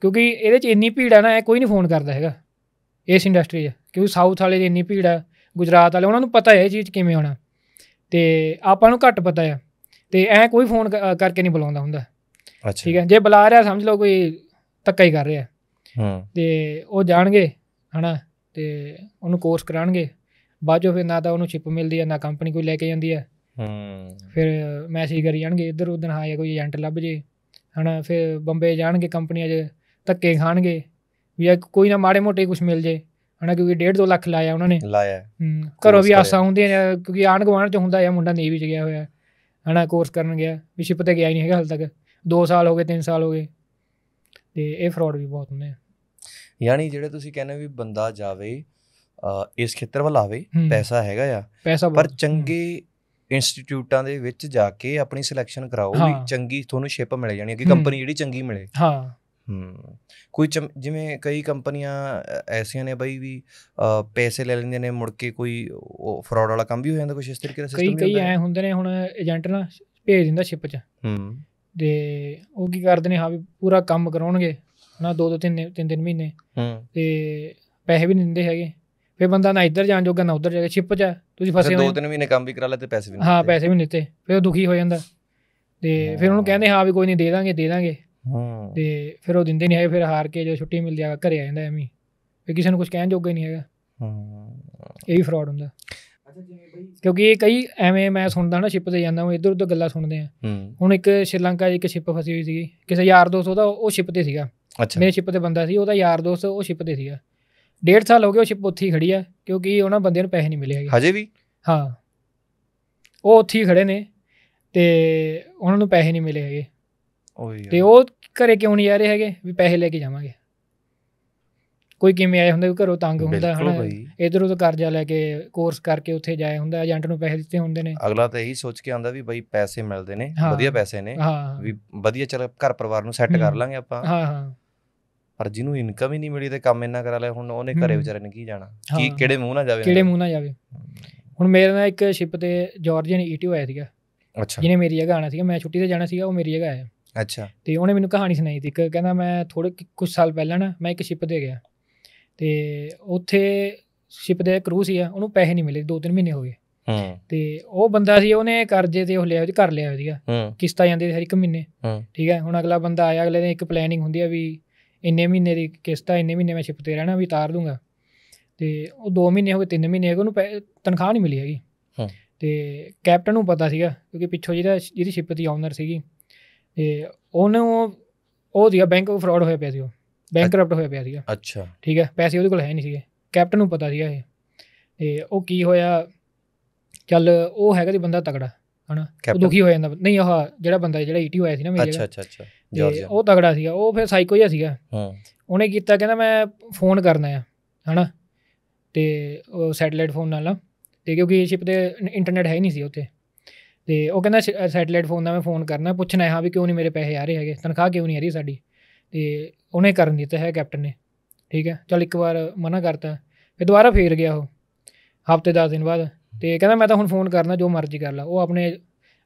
ਕਿਉਂਕਿ ਇਹਦੇ 'ਚ ਇੰਨੀ ਭੀੜ ਆ ਨਾ ਕੋਈ ਨਹੀਂ ਫੋਨ ਕਰਦਾ ਹੈਗਾ ਇਸ ਇੰਡਸਟਰੀ 'ਚ ਕਿਉਂਕਿ ਸਾਊਥ ਵਾਲੇ ਦੀ ਇੰਨੀ ਭੀੜ ਆ ਗੁਜਰਾਤ ਵਾਲੇ ਉਹਨਾਂ ਨੂੰ ਪਤਾ ਹੈ ਇਹ ਚੀਜ਼ ਕਿਵੇਂ ਹੋਣਾ ਤੇ ਆਪਾਂ ਨੂੰ ਘੱਟ ਪਤਾ ਆ ਤੇ ਐ ਕੋਈ ਫੋਨ ਕਰਕੇ ਨਹੀਂ ਬੁਲਾਉਂਦਾ ਹੁੰਦਾ ਅੱਛਾ ਠੀਕ ਹੈ ਜੇ ਬੁਲਾ ਰਿਹਾ ਸਮਝ ਲਓ ਕੋਈ ਤੱਕਾ ਹੀ ਕਰ ਰਿਹਾ ਹੂੰ ਤੇ ਉਹ ਜਾਣਗੇ ਹਨਾ ਤੇ ਉਹਨੂੰ ਕੋਰਸ ਕਰਾਣਗੇ ਬਾਅਦ ਜੋ ਫਿਰ ਨਾ ਤਾਂ ਉਹਨੂੰ ਚਿਪ ਮਿਲਦੀ ਹੈ ਨਾ ਕੰਪਨੀ ਕੋਈ ਲੈ ਕੇ ਜਾਂਦੀ ਹੈ ਹੂੰ ਫਿਰ ਮੈਸੇਜ ਕਰੀ ਜਾਣਗੇ ਇੱਧਰ ਉਧਰ ਹਾਂ ਜਾਂ ਕੋਈ ਏਜੰਟ ਲੱਭ ਜੇ ਹਨਾ ਫਿਰ ਬੰਬੇ ਜਾਣਗੇ ਕੰਪਨੀਆਂ ਜੇ ਤੱਕੇ ਖਾਣਗੇ ਵੀ ਕੋਈ ਨਾ ਮਾੜੇ ਮੋਟੇ ਕੁਝ ਮਿਲ ਜੇ ਹਨਾ ਕਿਉਂਕਿ 1.5 ਲੱਖ ਲਾਇਆ ਉਹਨਾਂ ਨੇ ਲਾਇਆ ਹੂੰ ਘਰੋਂ ਵੀ ਆਸਾਂ ਹੁੰਦੀਆਂ ਹੈ ਕਿਉਂਕਿ ਆਣ ਗਵਾਣ ਚ ਹੁੰਦਾ ਹੈ ਮੁੰਡਾ ਨੇਵੀ ਚ ਗਿਆ ਹੋਇਆ ਹਨਾ ਕੋਰਸ ਕਰਨ ਗਿਆ ਵਿਸ਼ੇ ਪਤਾ ਗਿਆ ਹੀ ਨਹੀਂ ਹੈਗਾ ਹਾਲ ਤੱਕ 2 ਸਾਲ ਹੋ ਗਏ 3 ਸਾਲ ਹੋ ਗਏ ਤੇ ਇਹ ਫਰਾਡ ਵੀ ਬਹੁਤ ਹੁੰਦੇ ਆ ਯਾਨੀ ਜਿਹੜੇ ਤੁਸੀਂ ਕਹਿੰਦੇ ਵੀ ਬੰਦਾ ਜਾਵੇ ਇਸ ਖੇਤਰ ਵੱਲ ਆਵੇ ਪੈਸਾ ਹੈਗਾ ਆ ਪਰ ਚੰਗੇ ਇੰਸਟੀਚਿਊਟਾਂ ਦੇ ਵਿੱਚ ਜਾ ਕੇ ਆਪਣੀ ਸਿਲੈਕਸ਼ਨ ਕਰਾਓ ਵੀ ਚੰਗੀ ਤੁਹਾਨੂੰ ਸ਼ਿਪ ਮਿਲ ਜਾਣੀ ਹੈ ਕਿ ਕੰਪਨੀ ਜਿਹੜੀ ਚੰਗੀ ਮਿਲੇ ਹਾਂ ਹੂੰ ਕੋਈ ਜਿਵੇਂ ਕਈ ਕੰਪਨੀਆਂ ਐਸੀਆਂ ਨੇ ਬਈ ਵੀ ਪੈਸੇ ਲੈ ਲੈਂਦੇ ਨੇ ਮੁੜ ਕੇ ਕੋਈ ਫਰਾਡ ਵਾਲਾ ਕੰਮ ਵੀ ਹੋ ਜਾਂਦਾ ਕੁਝ ਇਸ ਤਰੀਕੇ ਦਾ ਸਿਸਟਮ ਹੁੰਦਾ ਕਈ ਕਈ ਐ ਹੁੰਦੇ ਨੇ ਹੁਣ ਏਜੰਟ ਨਾ ਭੇਜ ਦਿੰਦਾ ਸ਼ਿਪ 'ਚ ਹੂੰ ਤੇ ਉਹ ਕੀ ਕਰਦੇ ਨੇ ਹਾਂ ਵੀ ਪੂਰਾ ਕੰਮ ਕਰਾਉਣਗੇ ਨਾ 2-2 3 ਤਿੰਨ ਦਿਨ ਮਹੀਨੇ ਹੂੰ ਤੇ ਪੈਸੇ ਵੀ ਨਹੀਂ ਦਿੰਦੇ ਹੈਗੇ ਫੇ ਬੰਦਾ ਨਾ ਇੱਧਰ ਜਾਣ ਜੋਗਾ ਨਾ ਉੱਧਰ ਕੇ ਸ਼ਿਪ 'ਚ ਤੁਸੀਂ ਫਸੇ ਹੋ 2-3 ਮਹੀਨੇ ਕੰਮ ਵੀ ਕਰਾ ਲੈ ਤੇ ਪੈਸੇ ਵੀ ਨਹੀਂ ਹਾਂ ਪੈਸੇ ਵੀ ਨਹੀਂ ਦਿੱਤੇ ਫੇ ਉਹ ਦੁਖੀ ਹੋ ਜਾਂਦਾ ਤੇ ਫਿਰ ਉਹਨੂੰ ਕਹਿੰਦੇ ਹਾਂ ਵੀ ਕੋਈ ਨਹੀਂ ਦੇ ਦਾਂਗੇ ਦੇ ਦਾਂਗੇ ਹਾਂ ਤੇ ਫਿਰ ਉਹ ਦਿੰਦੇ ਨਹੀਂ ਹੈ ਫਿਰ ਹਾਰ ਕੇ ਜੋ ਛੁੱਟੀ ਮਿਲਦੀ ਆ ਘਰੇ ਆ ਜਾਂਦਾ ਐਵੇਂ ਫਿਰ ਕਿਸੇ ਨੂੰ ਕੁਝ ਕਹਿਣ ਜੋਗਾ ਹੀ ਨਹੀਂ ਹੈਗਾ ਹੂੰ ਇਹ ਵੀ ਫਰਾਡ ਹੁੰਦਾ ਅੱਛਾ ਜਿਵੇਂ ਬਈ ਕਿਉਂਕਿ ਇਹ ਕਈ ਐਵੇਂ ਮੈਂ ਸੁਣਦਾ ਨਾ ਸ਼ਿਪ ਤੇ ਜਾਂਦਾ ਹਾਂ ਇਧਰ ਉਧਰ ਗੱਲਾਂ ਸੁਣਦੇ ਆ ਹੁਣ ਇੱਕ ਸ਼੍ਰੀਲੰਕਾ ਇੱਕ ਸ਼ਿਪ ਫਸੀ ਹੋਈ ਸੀ ਕਿਸੇ ਯਾਰ ਦੋਸਤ ਉਹਦਾ ਉਹ ਸ਼ਿਪ ਤੇ ਸੀਗਾ ਮੇਰੇ ਸ਼ਿਪ ਤੇ ਬੰਦਾ ਸੀ ਉਹਦਾ ਯਾਰ ਦੋਸਤ ਉਹ ਸ਼ਿਪ ਤੇ ਸੀਗਾ ਡੇਢ ਸਾਲ ਹੋ ਗਏ ਉਹ ਸ਼ਿਪ ਉੱਥੇ ਹੀ ਖੜੀ ਆ ਕਿਉਂਕਿ ਉਹਨਾਂ ਬੰਦਿਆਂ ਨੂੰ ਪੈਸੇ ਨਹੀਂ ਮਿਲੇ ਹੈਗੇ ਹਜੇ ਵੀ ਹਾਂ ਉਹ ਉੱਥੇ ਹੀ ਖੜੇ ਨੇ ਤੇ ਉਹਨਾਂ ਨੂੰ ਪੈਸੇ ਨਹੀਂ ਮਿਲੇ ਹੈਗੇ ਤੇ ਉਹ ਘਰੇ ਕਿਉਂ ਨਹੀਂ ਆ ਰਹੇ ਹੈਗੇ ਵੀ ਪੈਸੇ ਲੈ ਕੇ ਜਾਵਾਂਗੇ ਕੋਈ ਕਿਵੇਂ ਆਏ ਹੁੰਦੇ ਘਰੋਂ ਤੰਗ ਹੁੰਦਾ ਹਨਾ ਇਧਰੋਂ ਉਧਰ ਕਰਜ਼ਾ ਲੈ ਕੇ ਕੋਰਸ ਕਰਕੇ ਉੱਥੇ ਜਾਏ ਹੁੰਦਾ ਏਜੰਟ ਨੂੰ ਪੈਸੇ ਦਿੱਤੇ ਹੁੰਦੇ ਨੇ ਅਗਲਾ ਤਾਂ ਇਹੀ ਸੋਚ ਕੇ ਆਉਂਦਾ ਵੀ ਬਈ ਪੈਸੇ ਮਿਲਦੇ ਨੇ ਵਧੀਆ ਪੈਸੇ ਨੇ ਵੀ ਵਧੀਆ ਚਲ ਘਰ ਪਰਿਵਾਰ ਨੂੰ ਸੈੱਟ ਕਰ ਲਾਂਗੇ ਆਪਾਂ ਹਾਂ ਹਾਂ ਪਰ ਜਿਹਨੂੰ ਇਨਕਮ ਹੀ ਨਹੀਂ ਮਿਲੀ ਤੇ ਕੰਮ ਇੰਨਾ ਕਰਾ ਲਿਆ ਹੁਣ ਉਹਨੇ ਘਰੇ ਵਿਚਾਰੇ ਨੇ ਕੀ ਜਾਣਾ ਕੀ ਕਿਹੜੇ ਮੂੰਹ ਨਾਲ ਜਾਵੇ ਕਿਹੜੇ ਮੂੰਹ ਨਾਲ ਜਾਵੇ ਹੁਣ ਮੇਰੇ ਨਾਲ ਇੱਕ ਸ਼ਿਪ ਤੇ ਜਾਰਜੀਅਨ ਈਟੀਓ e ਆਇਆ ਸੀਗਾ ਅੱਛਾ ਜਿਹਨੇ ਮੇਰੀ ਜਗ੍ਹਾ ਆਣਾ ਸੀਗਾ ਮੈਂ ਛੁੱਟੀ ਤੇ ਜਾਣਾ ਸੀਗਾ ਉਹ ਮੇਰੀ ਜਗ੍ਹਾ ਆਇਆ ਅੱਛਾ ਤੇ ਉਹਨੇ ਮੈਨੂੰ ਕਹਾਣੀ ਸੁਣਾਈ ਸੀ ਕਹਿੰਦਾ ਮੈਂ ਥੋੜੇ ਕੁਝ ਸਾਲ ਪਹਿਲਾਂ ਨਾ ਮੈਂ ਇੱਕ ਸ਼ਿਪ ਤੇ ਗਿਆ ਤੇ ਉੱਥੇ ਸ਼ਿਪ ਦੇ ਕਰੂ ਸੀ ਉਹਨੂੰ ਪੈਸੇ ਨਹੀਂ ਮਿਲੇ 2-3 ਮਹੀਨੇ ਹੋ ਗਏ ਹੂੰ ਤੇ ਉਹ ਬੰਦਾ ਸੀ ਉਹਨੇ ਕਰਜ਼ੇ ਤੇ ਉਹ ਲਿਆ ਕਰ ਲਿਆ ਸੀਗਾ ਕਿਸ਼ਤਾਂ ਜਾਂਦੀ ਹਰ ਇੱਕ ਮਹੀਨੇ ਠੀਕ ਹੈ ਹੁਣ ਅਗਲਾ ਬੰਦਾ ਆਇਆ ਅਗਲੇ ਨੇ ਇੱਕ ਪਲੈਨਿੰਗ ਹੁੰਦੀ ਆ ਵੀ ਇੰਨੇ ਮਹੀਨੇ ਦੀ ਕਿਸ਼ਤਾਂ ਇੰਨੇ ਮਹੀਨੇ ਮੈਂ ਸ਼ਿਪ ਤੇ ਰਹਿਣਾ ਵੀ ਤਾਰ ਦੂੰਗਾ ਤੇ ਉਹ 2 ਮਹੀਨੇ ਹੋ ਗਏ 3 ਮਹੀਨੇ ਹੋ ਗਏ ਉਹਨੂੰ ਤਨਖਾਹ ਨਹੀਂ ਮਿਲੀ ਹੈਗੀ ਤੇ ਕੈਪਟਨ ਨੂੰ ਪਤਾ ਸੀਗਾ ਕਿਉਂਕਿ ਪਿੱਛੋਂ ਜਿਹੜਾ ਜਿਹਦੀ ਸ਼ਿਪ ਦੀ ਆਨਰ ਸੀਗੀ ਤੇ ਉਹਨੇ ਉਹ ਦੀਆ ਬੈਂਕ ਫਰਾਡ ਹੋਇਆ ਪਿਆ ਸੀ ਉਹ ਬੈਂਕਰਪਟ ਹੋਇਆ ਪਿਆ ਸੀਗਾ ਅੱਛਾ ਠੀਕ ਹੈ ਪੈਸੇ ਉਹਦੇ ਕੋਲ ਹੈ ਨਹੀਂ ਸੀਗੇ ਕੈਪਟਨ ਨੂੰ ਪਤਾ ਸੀਗਾ ਇਹ ਤੇ ਉਹ ਕੀ ਹੋਇਆ ਚੱਲ ਉਹ ਹੈਗਾ ਜੀ ਬੰਦਾ ਤਗੜਾ ਹਨਾ ਉਹ ਦੁਖੀ ਹੋ ਜਾਂਦਾ ਨਹੀਂ ਉਹ ਜਿਹੜਾ ਬੰਦਾ ਜਿਹੜਾ ਈਟੀ e ਹੋਇਆ ਸੀ ਨਾ ਮੇਰੇ ਅੱਛਾ ਅੱਛਾ ਅੱਛਾ ਉਹ ਤਗੜਾ ਸੀਗਾ ਉਹ ਫਿਰ ਸਾਈਕੋ ਜਿਹਾ ਸੀਗਾ ਹਾਂ ਉਹਨੇ ਕੀਤਾ ਕਹਿੰਦਾ ਮੈਂ ਫੋਨ ਕਰਨਾ ਆ ਹਨਾ ਤੇ ਉਹ ਸੈਟਲਾਈਟ ਫੋਨ ਨਾਲ ਤੇ ਕਿਉਂਕਿ ਸ਼ਿਪ ਤੇ ਇੰਟਰਨੈਟ ਹੈ ਹੀ ਨਹੀਂ ਸੀ ਉੱਥੇ ਤੇ ਉਹ ਕਹਿੰਦਾ ਸੈਟਲਾਈਟ ਫੋਨ ਦਾ ਮੈਂ ਫੋਨ ਕਰਨਾ ਪੁੱਛਣਾ ਹਾਂ ਵੀ ਕਿਉਂ ਨਹੀਂ ਮੇਰੇ ਪੈਸੇ ਆ ਰਹੇ ਹੈਗੇ ਤਨਖਾਹ ਕਿਉਂ ਨਹੀਂ ਆ ਰਹੀ ਸਾਡੀ ਤੇ ਉਹਨੇ ਕਰਨ ਦਿੱਤਾ ਹੈ ਕੈਪਟਨ ਨੇ ਠੀਕ ਹੈ ਚਲ ਇੱਕ ਵਾਰ ਮਨਾ ਕਰਤਾ ਫਿਰ ਦੁਬਾਰਾ ਫੇਰ ਗਿਆ ਉਹ ਹਫਤੇ 10 ਦਿਨ ਬਾਅਦ ਤੇ ਕਹਿੰਦਾ ਮੈਂ ਤਾਂ ਹੁਣ ਫੋਨ ਕਰਨਾ ਜੋ ਮਰਜ਼ੀ ਕਰ ਲਾ ਉਹ ਆਪਣੇ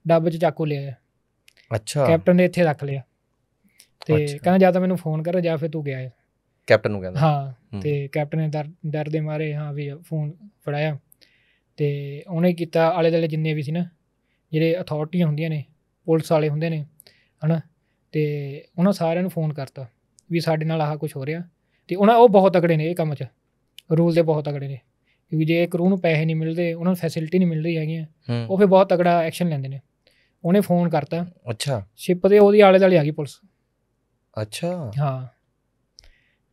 ਡੱਬ 'ਚ ਚਾਕੂ ਲਿਆ ਅੱਛਾ ਕੈਪਟਨ ਨੇ ਇੱਥੇ ਰੱਖ ਲਿਆ ਤੇ ਕਹਿੰਦਾ ਜਾਂ ਤਾਂ ਮੈਨੂੰ ਫੋਨ ਕਰ ਜਾਂ ਫਿਰ ਤੂੰ ਗਿਆ ਕੈਪਟਨ ਨੂੰ ਕਹਿੰਦਾ ਹਾਂ ਤੇ ਕੈਪਟਨ ਨੇ ਡਰ ਦੇ ਮਾਰੇ ਹਾਂ ਵੀ ਫੋਨ ਫੜਾਇਆ ਤੇ ਉਹਨੇ ਕੀਤਾ ਆਲੇ-ਦਲੇ ਜਿੰਨੇ ਵੀ ਸੀ ਨਾ ਜਿਹੜੇ ਅਥਾਰਟੀਆਂ ਹੁੰਦੀਆਂ ਨੇ ਪੁਲਿਸ ਵਾਲੇ ਹੁੰਦੇ ਨੇ ਹਨਾ ਤੇ ਉਹਨਾਂ ਸਾਰਿਆਂ ਨੂੰ ਫੋਨ ਕਰਤਾ ਵੀ ਸਾਡੇ ਨਾਲ ਆਹ ਕੁਝ ਹੋ ਰਿਹਾ ਤੇ ਉਹਨਾਂ ਉਹ ਬਹੁਤ ਤਕੜੇ ਨੇ ਇਹ ਕੰਮ 'ਚ ਰੂਲ ਦੇ ਬਹੁਤ ਤਕੜੇ ਨੇ ਕਿਉਂਕਿ ਜੇ ਇੱਕ ਰੂ ਨੂੰ ਪੈਸੇ ਨਹੀਂ ਮਿਲਦੇ ਉਹਨਾਂ ਨੂੰ ਫੈਸਿਲਿਟੀ ਨਹੀਂ ਮਿਲ ਰਹੀ ਹੈਗੀਆਂ ਉਹ ਫਿਰ ਬਹੁਤ ਤਕੜਾ ਐਕਸ਼ਨ ਲੈਂਦੇ ਨੇ ਉਹਨੇ ਫੋਨ ਕਰਤਾ ਅੱਛਾ ਸ਼ਿਪ ਦੇ ਉਹਦੀ ਆਲੇ ਦਾਲੇ ਆ ਗਈ ਪੁਲਿਸ ਅੱਛਾ ਹਾਂ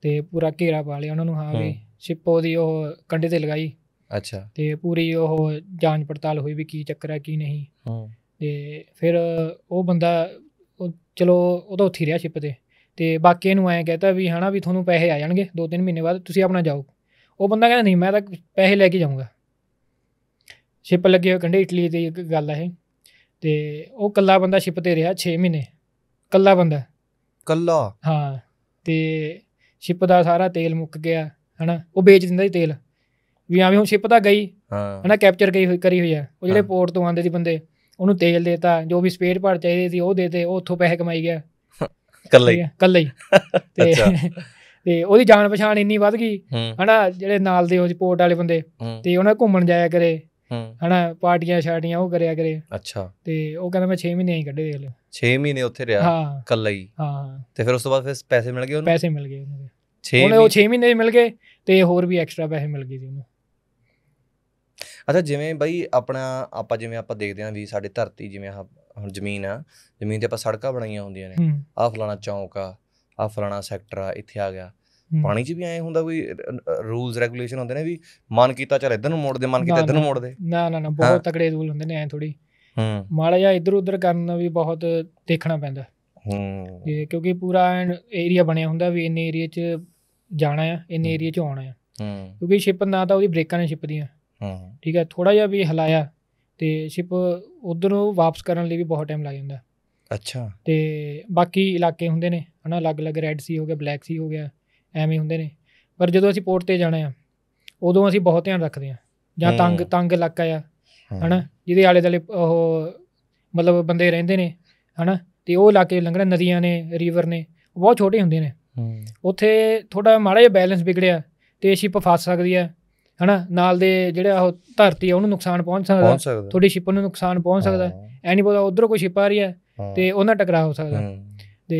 ਤੇ ਪੂਰਾ ਘੇਰਾ ਪਾ ਲਿਆ ਉਹਨਾਂ ਨੂੰ ਹਾਂ ਵੀ ਸ਼ਿਪ ਉਹਦੀ ਉਹ ਕੰਡੇ ਤੇ ਲਗਾਈ ਅੱਛਾ ਤੇ ਪੂਰੀ ਉਹ ਜਾਂਚ ਪੜਤਾਲ ਹੋਈ ਵੀ ਕੀ ਚੱਕਰ ਹੈ ਕੀ ਨਹੀਂ ਹਾਂ ਤੇ ਫਿਰ ਉਹ ਬੰਦਾ ਚਲੋ ਉਹ ਤਾਂ ਉੱਥੇ ਰਿਹਾ ਸ਼ਿਪ ਤੇ ਤੇ ਬਾਕੀ ਇਹਨੂੰ ਐਂ ਕਹਤਾ ਵੀ ਹਨਾ ਵੀ ਤੁਹਾਨੂੰ ਪੈਸੇ ਆ ਜਾਣਗੇ 2-3 ਮਹੀਨੇ ਬਾਅਦ ਤੁਸੀਂ ਆਪਣਾ ਜਾਓ ਉਹ ਬੰਦਾ ਕਹਿੰਦਾ ਨਹੀਂ ਮੈਂ ਤਾਂ ਪੈਸੇ ਲੈ ਕੇ ਜਾਊਂਗਾ ਸ਼ਿਪ ਲੱਗੇ ਹੋਏ ਕੰਡੇ ਇਟਲੀ ਦੀ ਇੱਕ ਗੱਲ ਹੈ ਤੇ ਉਹ ਕੱਲਾ ਬੰਦਾ ਸ਼ਿਪ ਤੇ ਰਿਹਾ 6 ਮਹੀਨੇ ਕੱਲਾ ਬੰਦਾ ਕੱਲਾ ਹਾਂ ਤੇ ਸ਼ਿਪ ਦਾ ਸਾਰਾ ਤੇਲ ਮੁੱਕ ਗਿਆ ਹਨਾ ਉਹ ਵੇਚ ਦਿੰਦਾ ਸੀ ਤੇਲ ਵੀ ਆਵੇਂ ਹੁਣ ਸ਼ਿਪ ਤਾਂ ਗਈ ਹਾਂ ਹਨਾ ਕੈਪਚਰ ਗਈ ਕਰੀ ਹੋਈ ਆ ਉਹ ਜਿਹੜੇ ਪੋਰਟ ਤੋਂ ਆਉਂਦੇ ਸੀ ਬੰਦੇ ਉਹਨੂੰ ਤੇਲ ਦੇਤਾ ਜੋ ਵੀ ਸਪੇਅਰ ਪਾਰਟ ਚਾਹੀਦੇ ਸੀ ਉਹ ਦੇਤੇ ਉਹ ਉੱਥੋਂ ਪੈਸੇ ਕਮਾਈ ਗਿਆ ਕੱਲੇ ਹੀ ਕੱਲਾ ਹੀ ਤੇ ਤੇ ਉਹਦੀ ਜਾਣ ਪਛਾਣ ਇੰਨੀ ਵੱਧ ਗਈ ਹਨਾ ਜਿਹੜੇ ਨਾਲ ਦੇ ਉਹ ਪੋਰਟ ਵਾਲੇ ਬੰਦੇ ਤੇ ਉਹਨਾਂ ਘੁੰਮਣ ਜਾਇਆ ਕਰੇ ਹਨਾ ਪਾਰਟੀਆਂ ਛਾੜੀਆਂ ਉਹ ਕਰਿਆ ਕਰੇ ਅੱਛਾ ਤੇ ਉਹ ਕਹਿੰਦਾ ਮੈਂ 6 ਮਹੀਨੇ ਹੀ ਕੱਢੇ ਦੇਖ ਲੈ 6 ਮਹੀਨੇ ਉੱਥੇ ਰਿਹਾ ਕੱਲੇ ਹੀ ਹਾਂ ਤੇ ਫਿਰ ਉਸ ਤੋਂ ਬਾਅਦ ਫਿਰ ਪੈਸੇ ਮਿਲ ਗਏ ਉਹਨੂੰ ਪੈਸੇ ਮਿਲ ਗਏ ਉਹਨੂੰ 6 ਉਹਨੇ ਉਹ 6 ਮਹੀਨੇ ਮਿਲ ਗਏ ਤੇ ਹੋਰ ਵੀ ਐਕਸਟਰਾ ਪੈਸੇ ਮਿਲ ਗਏ ਸੀ ਉਹਨੂੰ ਅੱਛਾ ਜਿਵੇਂ ਬਾਈ ਆਪਣਾ ਆਪਾਂ ਜਿਵੇਂ ਆਪਾਂ ਦੇਖਦੇ ਆਂ ਵੀ ਸਾਡੇ ਧਰਤੀ ਜਿਵੇਂ ਹੁਣ ਜ਼ਮੀਨ ਆ ਜ਼ਮੀਨ ਤੇ ਆਪਾਂ ਸੜਕਾਂ ਬਣਾਈਆਂ ਹੁੰਦੀਆਂ ਨੇ ਆ ਫਲਾਣਾ ਚੌਂਕ ਆ ਆ ਫਲਾਣਾ ਸੈਕਟਰ ਆ ਇੱਥੇ ਆ ਗਿਆ ਪਾਣੀ 'ਚ ਵੀ ਐ ਹੁੰਦਾ ਕੋਈ ਰੂਲਸ ਰੈਗੂਲੇਸ਼ਨ ਹੁੰਦੇ ਨੇ ਵੀ ਮਨ ਕੀਤਾ ਚੱਲ ਇਧਰ ਨੂੰ ਮੋੜ ਦੇ ਮਨ ਕੀਤਾ ਇਧਰ ਨੂੰ ਮੋੜ ਦੇ ਨਾ ਨਾ ਨਾ ਬਹੁਤ ਤਕੜੇ ਰੂਲ ਹੁੰਦੇ ਨੇ ਐ ਥੋੜੀ ਹੂੰ ਮਾੜਾ ਜਿਹਾ ਇਧਰ ਉਧਰ ਕਰਨ ਵੀ ਬਹੁਤ ਦੇਖਣਾ ਪੈਂਦਾ ਹੂੰ ਇਹ ਕਿਉਂਕਿ ਪੂਰਾ ਏਰੀਆ ਬਣਿਆ ਹੁੰਦਾ ਵੀ ਇੰਨੇ ਏਰੀਆ 'ਚ ਜਾਣਾ ਆ ਇੰਨੇ ਏਰੀਆ 'ਚ ਆਉਣਾ ਆ ਹੂੰ ਕਿਉਂਕਿ ਸ਼ਿਪ ਨਾ ਤਾਂ ਉਹਦੀ ਬ੍ਰੇਕਾਂ ਨੇ ਸ਼ਿਪ ਦੀਆਂ ਠੀਕ ਹੈ ਥੋੜਾ ਜਿਹਾ ਵੀ ਹਲਾਇਆ ਤੇ ਸ਼ਿਪ ਉਧਰ ਨੂੰ ਵਾਪਸ ਕਰਨ ਲਈ ਵੀ ਬਹੁਤ ਟਾਈਮ ਲੱਗ ਜਾਂਦਾ ਅੱਛਾ ਤੇ ਬਾਕੀ ਇਲਾਕੇ ਹੁੰਦੇ ਨੇ ਹਨਾ ਅਲੱਗ-ਅਲੱਗ ਰੈੱਡ ਸੀ ਹੋ ਗਿਆ ਬਲੈਕ ਸੀ ਹੋ ਗਿਆ ਐਵੇਂ ਹੁੰਦੇ ਨੇ ਪਰ ਜਦੋਂ ਅਸੀਂ ਪੋਰਟ ਤੇ ਜਾਣਾ ਆ ਉਦੋਂ ਅਸੀਂ ਬਹੁਤ ਧਿਆਨ ਰੱਖਦੇ ਆ ਜਾਂ ਤੰਗ ਤੰਗ ਇਲਾਕਾ ਆ ਹਨਾ ਜਿਹਦੇ ਆਲੇ ਦਲੇ ਉਹ ਮਤਲਬ ਬੰਦੇ ਰਹਿੰਦੇ ਨੇ ਹਨਾ ਤੇ ਉਹ ਇਲਾਕੇ ਲੰਘਣਾ ਨਦੀਆਂ ਨੇ ਰਿਵਰ ਨੇ ਬਹੁਤ ਛੋਟੇ ਹੁੰਦੇ ਨੇ ਉੱਥੇ ਥੋੜਾ ਮਾੜਾ ਜਿਹਾ ਬੈਲੈਂਸ ਵਿਗੜਿਆ ਤੇ ਸ਼ਿਪ ਫਸ ਸਕਦੀ ਆ ਹਨਾ ਨਾਲ ਦੇ ਜਿਹੜਾ ਉਹ ਧਰਤੀ ਆ ਉਹਨੂੰ ਨੁਕਸਾਨ ਪਹੁੰਚ ਸਕਦਾ ਤੁਹਾਡੀ ਸ਼ਿਪ ਨੂੰ ਨੁਕਸਾਨ ਪਹੁੰਚ ਸਕਦਾ ਐ ਨਹੀਂ ਪਤਾ ਉਧਰੋਂ ਕੋਈ ਸ਼ਿਪ ਆ ਰਹੀ ਹੈ ਤੇ ਉਹਨਾਂ ਟਕਰਾਅ ਹੋ ਸਕਦਾ ਤੇ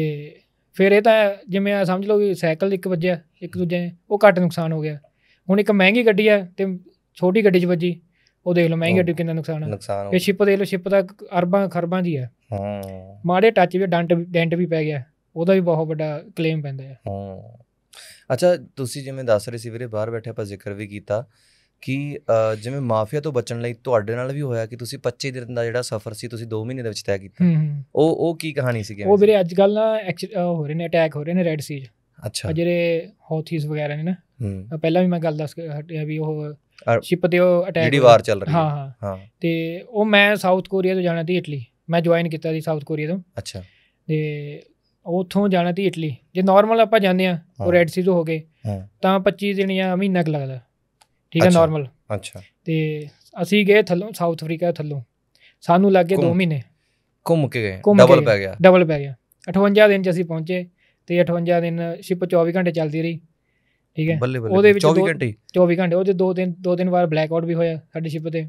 ਫਿਰ ਇਹ ਤਾਂ ਜਿਵੇਂ ਆ ਸਮਝ ਲਓ ਕਿ ਸਾਈਕਲ ਇੱਕ ਵੱਜਿਆ ਇੱਕ ਦੂਜੇ ਉਹ ਘੱਟ ਨੁਕਸਾਨ ਹੋ ਗਿਆ ਹੁਣ ਇੱਕ ਮਹਿੰਗੀ ਗੱਡੀ ਆ ਤੇ ਛੋਟੀ ਗੱਡੀ 'ਚ ਵੱਜੀ ਉਹ ਦੇਖ ਲਓ ਮਹਿੰਗੀ ਗੱਡੀ ਕਿੰਨਾ ਨੁਕਸਾਨ ਆ ਇਹ ਸ਼ਿਪ ਦੇਖ ਲਓ ਸ਼ਿਪ ਦਾ ਅਰਬਾਂ ਖਰਬਾਂ ਦੀ ਆ ਹਾਂ ਮਾੜੇ ਟੱਚ ਵੀ ਡੈਂਟ ਡੈਂਟ ਵੀ ਪੈ ਗਿਆ ਉਹਦਾ ਵੀ ਬਹੁਤ ਵੱਡਾ ਕਲੇਮ ਪੈਂਦਾ ਹੈ ਹਾਂ ਅੱਛਾ ਤੁਸੀਂ ਜਿਵੇਂ ਦੱਸ ਰਹੇ ਸੀ ਵੀਰੇ ਬਾਹਰ ਬੈਠੇ ਆਪਾਂ ਜ਼ਿਕਰ ਵੀ ਕੀਤਾ ਕਿ ਜਿਵੇਂ ਮਾਫੀਆ ਤੋਂ ਬਚਣ ਲਈ ਤੁਹਾਡੇ ਨਾਲ ਵੀ ਹੋਇਆ ਕਿ ਤੁਸੀਂ 25 ਦਿਨ ਦਾ ਜਿਹੜਾ ਸਫ਼ਰ ਸੀ ਤੁਸੀਂ 2 ਮਹੀਨੇ ਦੇ ਵਿੱਚ ਤੈਅ ਕੀਤਾ ਉਹ ਉਹ ਕੀ ਕਹਾਣੀ ਸੀ ਉਹ ਵੀਰੇ ਅੱਜ ਕੱਲ ਨਾ ਹੋ ਰਹੇ ਨੇ ਅਟੈਕ ਹੋ ਰਹੇ ਨੇ ਰੈੱਡ ਸੀਜ ਅੱਛਾ ਜਿਹੜੇ ਹੌਥੀਸ ਵਗੈਰਾ ਨੇ ਨਾ ਪਹਿਲਾਂ ਵੀ ਮੈਂ ਗੱਲ ਦੱਸ ਹਟਿਆ ਵੀ ਉਹ ਸ਼ਿਪ ਤੇ ਉਹ ਅਟੈਕ ਜਿਹੜੀ ਵਾਰ ਚੱਲ ਰਹੀ ਹੈ ਹਾਂ ਹਾਂ ਤੇ ਉਹ ਮੈਂ ਸਾਊਥ ਕੋਰੀਆ ਤੋਂ ਜਾਣਾ ਸੀ ਇਟਲੀ ਮੈਂ ਜੁਆਇਨ ਕੀਤਾ ਸੀ ਸਾਊਥ ਕੋਰੀਆ ਤੋਂ ਅੱਛਾ ਤੇ ਉਥੋਂ ਜਾਣਾ ਤੇ ਇਟਲੀ ਜੇ ਨਾਰਮਲ ਆਪਾਂ ਜਾਂਦੇ ਆ ਉਹ ਰੈਡ ਸੀ ਤੋਂ ਹੋ ਕੇ ਤਾਂ 25 ਦਿਨ ਜਾਂ ਮਹੀਨਾ ਕ ਲੱਗਦਾ ਠੀਕ ਹੈ ਨਾਰਮਲ ਅੱਛਾ ਤੇ ਅਸੀਂ ਗਏ ਥੱਲੋਂ ਸਾਊਥ ਅਫਰੀਕਾ ਥੱਲੋਂ ਸਾਨੂੰ ਲੱਗ ਗਏ 2 ਮਹੀਨੇ ਘੁੰਮ ਕੇ ਗਏ ਡਬਲ ਪੈ ਗਿਆ ਡਬਲ ਪੈ ਗਿਆ 58 ਦਿਨ ਚ ਅਸੀਂ ਪਹੁੰਚੇ ਤੇ 58 ਦਿਨ ਸ਼ਿਪ 24 ਘੰਟੇ ਚੱਲਦੀ ਰਹੀ ਠੀਕ ਹੈ ਉਹਦੇ ਵਿੱਚ 24 ਘੰਟੇ 24 ਘੰਟੇ ਉਹਦੇ 2 ਦਿਨ 2 ਦਿਨ ਬਾਅਦ ਬਲੈਕ ਆਊਟ ਵੀ ਹੋਇਆ ਸਾਡੀ ਸ਼ਿਪ ਤੇ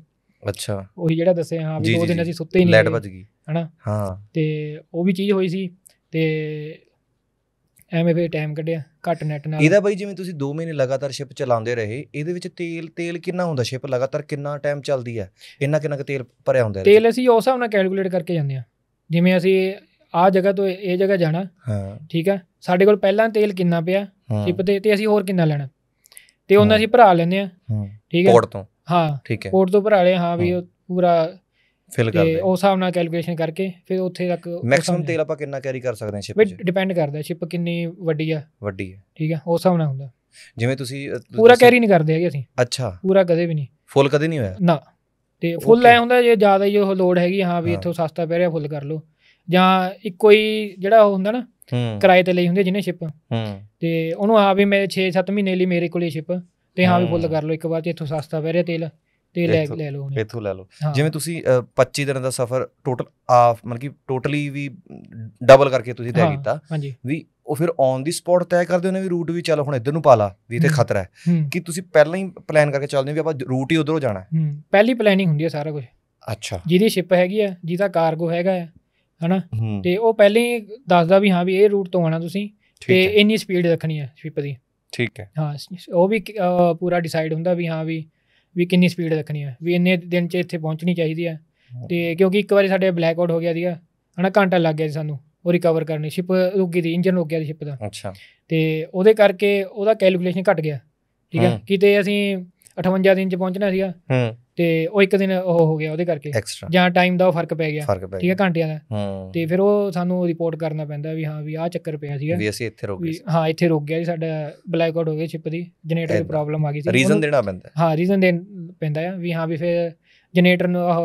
ਅੱਛਾ ਉਹੀ ਜਿਹੜਾ ਦੱਸਿਆ ਹਾਂ ਵੀ 2 ਦਿਨ ਅਸੀਂ ਸੁੱਤੇ ਹੀ ਨਹੀਂ ਲਾਈਟ ਵੱਜ ਗਈ ਹਨਾ ਹਾਂ ਤੇ ਉਹ ਵੀ ਚੀਜ਼ ਹੋਈ ਸੀ ਤੇ ਐਵੇਂ ਫੇ ਟਾਈਮ ਕੱਢਿਆ ਘੱਟ ਨੈਟ ਨਾਲ ਇਹਦਾ ਬਾਈ ਜਿਵੇਂ ਤੁਸੀਂ 2 ਮਹੀਨੇ ਲਗਾਤਾਰ ਸ਼ਿਪ ਚਲਾਉਂਦੇ ਰਹੇ ਇਹਦੇ ਵਿੱਚ ਤੇਲ ਤੇਲ ਕਿੰਨਾ ਹੁੰਦਾ ਸ਼ਿਪ ਲਗਾਤਾਰ ਕਿੰਨਾ ਟਾਈਮ ਚੱਲਦੀ ਹੈ ਇੰਨਾ ਕਿੰਨਾ ਕੁ ਤੇਲ ਭਰਿਆ ਹੁੰਦਾ ਤੇਲ ਅਸੀਂ ਉਸ ਹਿਸਾਬ ਨਾਲ ਕੈਲਕੂਲੇਟ ਕਰਕੇ ਜਾਂਦੇ ਆ ਜਿਵੇਂ ਅਸੀਂ ਆ ਜਗ੍ਹਾ ਤੋਂ ਇਹ ਜਗ੍ਹਾ ਜਾਣਾ ਹਾਂ ਠੀਕ ਆ ਸਾਡੇ ਕੋਲ ਪਹਿਲਾਂ ਤੇਲ ਕਿੰਨਾ ਪਿਆ ਸ਼ਿਪ ਤੇ ਤੇ ਅਸੀਂ ਹੋਰ ਕਿੰਨਾ ਲੈਣਾ ਤੇ ਉਹਨਾਂ ਅਸੀਂ ਭਰਾ ਲੈਂਦੇ ਆ ਠੀਕ ਹੈ ਪੋਰਟ ਤੋਂ ਹਾਂ ਠੀਕ ਹੈ ਪੋਰਟ ਤੋਂ ਭਰਾ ਲਿਆ ਹਾਂ ਵੀ ਪੂਰਾ ਫਿਲ ਕਰਦੇ ਤੇ ਉਸ ਹਿਸਾਬ ਨਾਲ ਕੈਲਕੂਲੇਸ਼ਨ ਕਰਕੇ ਫਿਰ ਉੱਥੇ ਤੱਕ ਮੈਕਸਿਮਮ ਤੇਲ ਆਪਾਂ ਕਿੰਨਾ ਕੈਰੀ ਕਰ ਸਕਦੇ ਹਾਂ ਸ਼ਿਪ ਵਿੱਚ ਡਿਪੈਂਡ ਕਰਦਾ ਸ਼ਿਪ ਕਿੰਨੀ ਵੱਡੀ ਆ ਵੱਡੀ ਹੈ ਠੀਕ ਆ ਉਸ ਹਿਸਾਬ ਨਾਲ ਹੁੰਦਾ ਜਿਵੇਂ ਤੁਸੀਂ ਪੂਰਾ ਕੈਰੀ ਨਹੀਂ ਕਰਦੇ ਹੈਗੇ ਅਸੀਂ ਅੱਛਾ ਪੂਰਾ ਕਦੇ ਵੀ ਨਹੀਂ ਫੁੱਲ ਕਦੇ ਨਹੀਂ ਹੋਇਆ ਨਾ ਤੇ ਫੁੱਲ ਐ ਹੁੰਦਾ ਜੇ ਜ਼ਿਆਦਾ ਹੀ ਉਹ ਲੋਡ ਹੈਗੀ ਹਾਂ ਵੀ ਇੱਥੋਂ ਸਸਤਾ ਪੈ ਰਿਹਾ ਫੁੱਲ ਕਰ ਲਓ ਜਾਂ ਇੱਕੋ ਹੀ ਜਿਹੜਾ ਉਹ ਹੁੰਦਾ ਨਾ ਕਿਰਾਏ ਤੇ ਲਈ ਹੁੰਦੀ ਜਿਹਨੇ ਸ਼ਿਪ ਤੇ ਉਹਨੂੰ ਆ ਵੀ ਮੈਂ 6-7 ਮਹੀਨੇ ਲਈ ਮੇਰੇ ਕੋਲੇ ਸ਼ਿਪ ਤੇ ਹਾਂ ਵੀ ਫੁੱਲ ਕਰ ਲਓ ਇੱਕ ਵਾਰ ਤੇ ਇੱਥੋਂ ਸਸਤਾ ਪੈ ਰਿਹਾ ਤੇਲ ਤੇ ਲੈ ਲੈ ਲਓ ਇਥੋਂ ਲੈ ਲਓ ਜਿਵੇਂ ਤੁਸੀਂ 25 ਦਿਨਾਂ ਦਾ ਸਫ਼ਰ ਟੋਟਲ ਆਫ ਮਤਲਬ ਕਿ ਟੋਟਲੀ ਵੀ ਡਬਲ ਕਰਕੇ ਤੁਸੀਂ ਤੈਅ ਕੀਤਾ ਵੀ ਉਹ ਫਿਰ ਔਨ ਦੀ ਸਪੌਟ ਤੈਅ ਕਰਦੇ ਉਹਨੇ ਵੀ ਰੂਟ ਵੀ ਚੱਲ ਹੁਣ ਇੱਧਰ ਨੂੰ ਪਾ ਲਾ ਵੀ ਤੇ ਖਤਰਾ ਹੈ ਕਿ ਤੁਸੀਂ ਪਹਿਲਾਂ ਹੀ ਪਲਾਨ ਕਰਕੇ ਚੱਲਦੇ ਹੋ ਵੀ ਆਪਾਂ ਰੂਟ ਹੀ ਉਧਰੋਂ ਜਾਣਾ ਹੈ ਪਹਿਲੀ ਪਲੈਨਿੰਗ ਹੁੰਦੀ ਹੈ ਸਾਰਾ ਕੁਝ ਅੱਛਾ ਜਿਹਦੀ ਸ਼ਿਪ ਹੈਗੀ ਆ ਜਿਹਦਾ ਕਾਰਗੋ ਹੈਗਾ ਆ ਹਨਾ ਤੇ ਉਹ ਪਹਿਲੇ ਦੱਸਦਾ ਵੀ ਹਾਂ ਵੀ ਇਹ ਰੂਟ ਤੋਂ ਆਣਾ ਤੁਸੀਂ ਤੇ ਇੰਨੀ ਸਪੀਡ ਰੱਖਣੀ ਹੈ ਸ਼ਿਪ ਦੀ ਠੀਕ ਹੈ ਹਾਂ ਉਹ ਵੀ ਪੂਰਾ ਡਿਸਾਈਡ ਹੁੰਦਾ ਵੀ ਹਾਂ ਵੀ ਵੀ ਕਿੰਨੀ ਸਪੀਡ ਰੱਖਣੀ ਹੈ ਵੀ ਇੰਨੇ ਦਿਨ 'ਚ ਇੱਥੇ ਪਹੁੰਚਣੀ ਚਾਹੀਦੀ ਹੈ ਤੇ ਕਿਉਂਕਿ ਇੱਕ ਵਾਰੀ ਸਾਡੇ ਬਲੈਕ ਆਊਟ ਹੋ ਗਿਆ ਸੀਗਾ ਹਨਾ ਘੰਟਾ ਲੱਗ ਗਿਆ ਸੀ ਸਾਨੂੰ ਉਹ ਰਿਕਵਰ ਕਰਨੀ ਸ਼ਿਪ ਰੁਕ ਗਈ ਦੀ ਇੰਜਨ ਰੁਕ ਗਿਆ ਸੀ ਸ਼ਿਪ ਦਾ ਅੱਛਾ ਤੇ ਉਹਦੇ ਕਰਕੇ ਉਹਦਾ ਕੈਲਕੂਲੇਸ਼ਨ ਘਟ ਗਿਆ ਠੀਕ ਹੈ ਕਿਤੇ ਅਸੀਂ 58 ਦਿਨ 'ਚ ਪਹੁੰਚਣਾ ਸੀਗਾ ਤੇ ਉਹ ਇੱਕ ਦਿਨ ਉਹ ਹੋ ਗਿਆ ਉਹਦੇ ਕਰਕੇ ਜਾਂ ਟਾਈਮ ਦਾ ਫਰਕ ਪੈ ਗਿਆ ਠੀਕ ਹੈ ਘੰਟਿਆਂ ਦਾ ਤੇ ਫਿਰ ਉਹ ਸਾਨੂੰ ਰਿਪੋਰਟ ਕਰਨਾ ਪੈਂਦਾ ਵੀ ਹਾਂ ਵੀ ਆਹ ਚੱਕਰ ਪਿਆ ਸੀਗਾ ਵੀ ਅਸੀਂ ਇੱਥੇ ਰੁਕ ਗਏ ਹਾਂ ਇੱਥੇ ਰੁਕ ਗਿਆ ਜੀ ਸਾਡਾ ਬਲੈਕ ਆਊਟ ਹੋ ਗਿਆ ਚਿਪ ਦੀ ਜਨਰੇਟਰ ਦੀ ਪ੍ਰੋਬਲਮ ਆ ਗਈ ਸੀ ਰੀਜ਼ਨ ਦੇਣਾ ਪੈਂਦਾ ਹਾਂ ਰੀਜ਼ਨ ਦੇਣ ਪੈਂਦਾ ਆ ਵੀ ਹਾਂ ਵੀ ਫਿਰ ਜਨਰੇਟਰ ਨੂੰ ਉਹ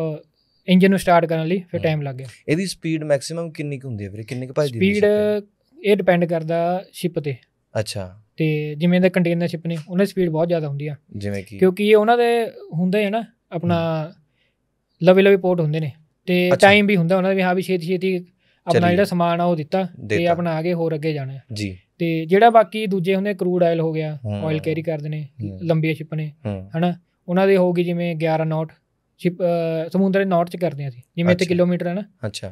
ਇੰਜਨ ਨੂੰ ਸਟਾਰਟ ਕਰਨ ਲਈ ਫਿਰ ਟਾਈਮ ਲੱਗ ਗਿਆ ਇਹਦੀ ਸਪੀਡ ਮੈਕਸਿਮਮ ਕਿੰਨੀ ਕੁ ਹੁੰਦੀ ਹੈ ਵੀਰੇ ਕਿੰਨੇ ਕੁ ਭੱਜਦੀ ਹੈ ਸਪੀਡ ਇਹ ਡਿਪੈਂਡ ਕਰਦਾ ਸ਼ਿਪ ਤੇ ਅੱਛਾ ਤੇ ਜਿਵੇਂ ਦਾ ਕੰਟੇਨਰ ਸ਼ਿਪ ਨੇ ਉਹਨਾਂ ਦੀ ਸਪੀਡ ਬਹੁਤ ਜ਼ਿਆਦਾ ਹੁੰਦੀ ਆ ਜਿਵੇਂ ਕਿ ਕਿਉਂਕਿ ਇਹ ਉਹਨਾਂ ਦੇ ਹੁੰਦੇ ਹੈ ਨਾ ਆਪਣਾ ਲਵੇ ਲਵੇ ਪੋਰਟ ਹੁੰਦੇ ਨੇ ਤੇ ਟਾਈਮ ਵੀ ਹੁੰਦਾ ਉਹਨਾਂ ਦਾ ਵੀ ਹਾਂ ਵੀ ਛੇਤੀ ਛੇਤੀ ਆਪਣਾ ਜਿਹੜਾ ਸਮਾਨ ਆ ਉਹ ਦਿੱਤਾ ਤੇ ਆਪਣਾ ਆਗੇ ਹੋਰ ਅੱਗੇ ਜਾਣਾ ਜੀ ਤੇ ਜਿਹੜਾ ਬਾਕੀ ਦੂਜੇ ਹੁੰਦੇ ਕਰੂਡ ਆਇਲ ਹੋ ਗਿਆ ਆਇਲ ਕੈਰੀ ਕਰਦੇ ਨੇ ਲੰਬੀਆਂ ਸ਼ਿਪ ਨੇ ਹਨਾ ਉਹਨਾਂ ਦੇ ਹੋਗੀ ਜਿਵੇਂ 11 ਨੌਟ ਸ਼ਿਪ ਸਮੁੰਦਰ ਦੇ ਨੌਟ ਚ ਕਰਦੇ ਆ ਸੀ ਜਿਵੇਂ ਤੇ ਕਿਲੋਮੀਟਰ ਹੈ ਨਾ ਅੱਛਾ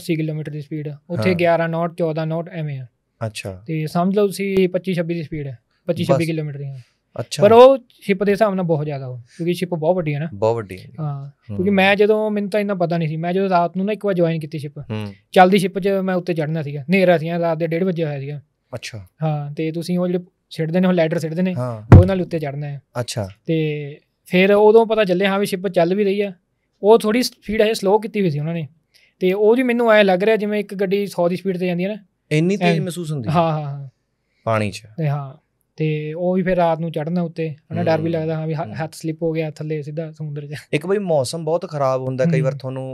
80 ਕਿਲੋਮੀਟਰ ਦੀ ਸਪੀਡ ਉੱਥੇ 11 ਨੌਟ 14 ਨੌਟ ਐਵੇਂ ਆ ਅੱਛਾ ਤੇ ਸਮਝ ਲਓ ਤੁਸੀਂ 25 26 ਦੀ ਸਪੀਡ ਹੈ 25 26 ਕਿਲੋਮੀਟਰ ਦੀ ਹੈ ਅੱਛਾ ਪਰ ਉਹ ਸ਼ਿਪ ਦੇ ਹਿਸਾਬ ਨਾਲ ਬਹੁਤ ਜ਼ਿਆਦਾ ਹੋ ਕਿਉਂਕਿ ਸ਼ਿਪ ਬਹੁਤ ਵੱਡੀ ਹੈ ਨਾ ਬਹੁਤ ਵੱਡੀ ਹੈ ਹਾਂ ਕਿਉਂਕਿ ਮੈਂ ਜਦੋਂ ਮੈਨੂੰ ਤਾਂ ਇੰਨਾ ਪਤਾ ਨਹੀਂ ਸੀ ਮੈਂ ਜਦੋਂ ਰਾਤ ਨੂੰ ਨਾ ਇੱਕ ਵਾਰ ਜੁਆਇਨ ਕੀਤੀ ਸ਼ਿਪ ਚੱਲਦੀ ਸ਼ਿਪ 'ਚ ਮੈਂ ਉੱਤੇ ਚੜਨਾ ਸੀਗਾ ਨੇਰਾ ਸੀ ਰਾਤ ਦੇ 1:30 ਵਜੇ ਹੋਇਆ ਸੀਗਾ ਅੱਛਾ ਹਾਂ ਤੇ ਤੁਸੀਂ ਉਹ ਜਿਹੜੇ ਛੱਡਦੇ ਨੇ ਉਹ ਲੈਡਰ ਛੱਡਦੇ ਨੇ ਉਹ ਨਾਲ ਉੱਤੇ ਚੜਨਾ ਹੈ ਅੱਛਾ ਤੇ ਫਿਰ ਉਦੋਂ ਪਤਾ ਚੱਲੇ ਹਾਂ ਵੀ ਸ਼ਿਪ ਚੱਲ ਵੀ ਰਹੀ ਆ ਉਹ ਥੋੜੀ ਸਪੀਡ ਹੈ ਸਲੋ ਕੀਤੀ ਹੋਈ ਸੀ ਉਹਨਾਂ ਨੇ ਤੇ ਉਹ ਵੀ ਮੈਨੂੰ ਐ ਲੱਗ ਰਿਹਾ ਜਿਵੇਂ ਇੱਕ ਗੱਡੀ 100 ਦੀ ਸਪੀਡ ਤੇ ਜਾਂਦੀ ਹੈ ਨਾ ਇੰਨੀ ਤੇਜ਼ ਮਹਿਸੂਸ ਹੁੰਦੀ ਹਾਂ ਹਾਂ ਹਾਂ ਪਾਣੀ 'ਚ ਤੇ ਹਾਂ ਤੇ ਉਹ ਵੀ ਫਿਰ ਰਾਤ ਨੂੰ ਚੜਨਾ ਉੱਤੇ ਹਨਾ ਡਰ ਵੀ ਲੱਗਦਾ ਹਾਂ ਵੀ ਹੱਥ ਸਲਿਪ ਹੋ ਗਿਆ ਥੱਲੇ ਸਿੱਧਾ ਸਮੁੰਦਰ 'ਚ ਇੱਕ ਵਾਰੀ ਮੌਸਮ ਬਹੁਤ ਖਰਾਬ ਹੁੰਦਾ ਕਈ ਵਾਰ ਤੁਹਾਨੂੰ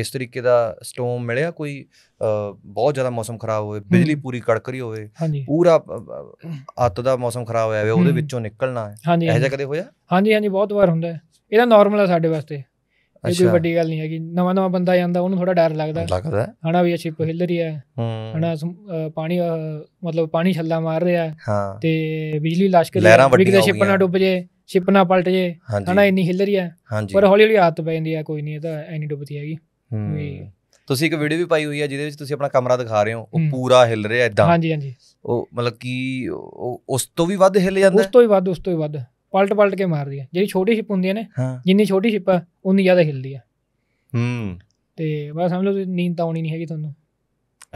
ਇਸ ਤਰੀਕੇ ਦਾ ਸਟੋਰਮ ਮਿਲਿਆ ਕੋਈ ਬਹੁਤ ਜ਼ਿਆਦਾ ਮੌਸਮ ਖਰਾਬ ਹੋਵੇ ਬਿਜਲੀ ਪੂਰੀ ਕੜਕਰੀ ਹੋਵੇ ਪੂਰਾ ਅੱਤ ਦਾ ਮੌਸਮ ਖਰਾਬ ਹੋਇਆ ਹੋਵੇ ਉਹਦੇ ਵਿੱਚੋਂ ਨਿਕਲਣਾ ਹੈ ਇਹ ਜਿਹਾ ਕਦੇ ਹੋਇਆ ਹਾਂਜੀ ਹਾਂਜੀ ਬਹੁਤ ਵਾਰ ਹੁੰਦਾ ਹੈ ਇਹਦਾ ਨਾਰਮਲ ਆ ਸਾਡੇ ਵਾਸਤੇ ਇਹ ਕੋਈ ਵੱਡੀ ਗੱਲ ਨਹੀਂ ਹੈਗੀ ਨਵਾਂ ਨਵਾਂ ਬੰਦਾ ਜਾਂਦਾ ਉਹਨੂੰ ਥੋੜਾ ਡਰ ਲੱਗਦਾ ਲੱਗਦਾ ਹਨਾ ਵੀ ਅਛੀ ਹਿੱਲ ਰਹੀ ਹੈ ਹਨਾ ਪਾਣੀ ਮਤਲਬ ਪਾਣੀ ਛੱਲਾ ਮਾਰ ਰਿਹਾ ਹੈ ਤੇ ਬਿਜਲੀ ਲਾਸ਼ ਕੇ ਲਹਿਰਾਂ ਸ਼ਿਪ ਨਾ ਡੁੱਬ ਜੇ ਸ਼ਿਪ ਨਾ ਪਲਟ ਜੇ ਹਨਾ ਇੰਨੀ ਹਿੱਲ ਰਹੀ ਹੈ ਪਰ ਹੌਲੀ ਹੌਲੀ ਆਤ ਪੈ ਜਾਂਦੀ ਹੈ ਕੋਈ ਨਹੀਂ ਇਹ ਤਾਂ ਐਨੀ ਡੁੱਬਦੀ ਹੈਗੀ ਤੁਸੀਂ ਇੱਕ ਵੀਡੀਓ ਵੀ ਪਾਈ ਹੋਈ ਹੈ ਜਿਹਦੇ ਵਿੱਚ ਤੁਸੀਂ ਆਪਣਾ ਕਮਰਾ ਦਿਖਾ ਰਹੇ ਹੋ ਉਹ ਪੂਰਾ ਹਿੱਲ ਰਿਹਾ ਇਦਾਂ ਹਾਂਜੀ ਹਾਂਜੀ ਉਹ ਮਤਲਬ ਕੀ ਉਸ ਤੋਂ ਵੀ ਵੱਧ ਹਿੱਲ ਜਾਂਦਾ ਉਸ ਤੋਂ ਵੀ ਵੱਧ ਉਸ ਤੋਂ ਵੀ ਵੱਧ ਪਲਟ ਪਲਟ ਕੇ ਮਾਰਦੀ ਹੈ ਜਿਹੜੀ ਛੋਟੀ ਸ਼ਿਪ ਹੁੰਦੀ ਹੈ ਨੇ ਜਿੰਨੀ ਛੋਟੀ ਸ਼ਿਪ ਆ ਉਨੀ ਜ਼ਿਆਦਾ ਹਿਲਦੀ ਆ ਹੂੰ ਤੇ ਬਸ ਸਮਝ ਲਓ ਨੀਂਦ ਤਾਂ ਆਉਣੀ ਨਹੀਂ ਹੈਗੀ ਤੁਹਾਨੂੰ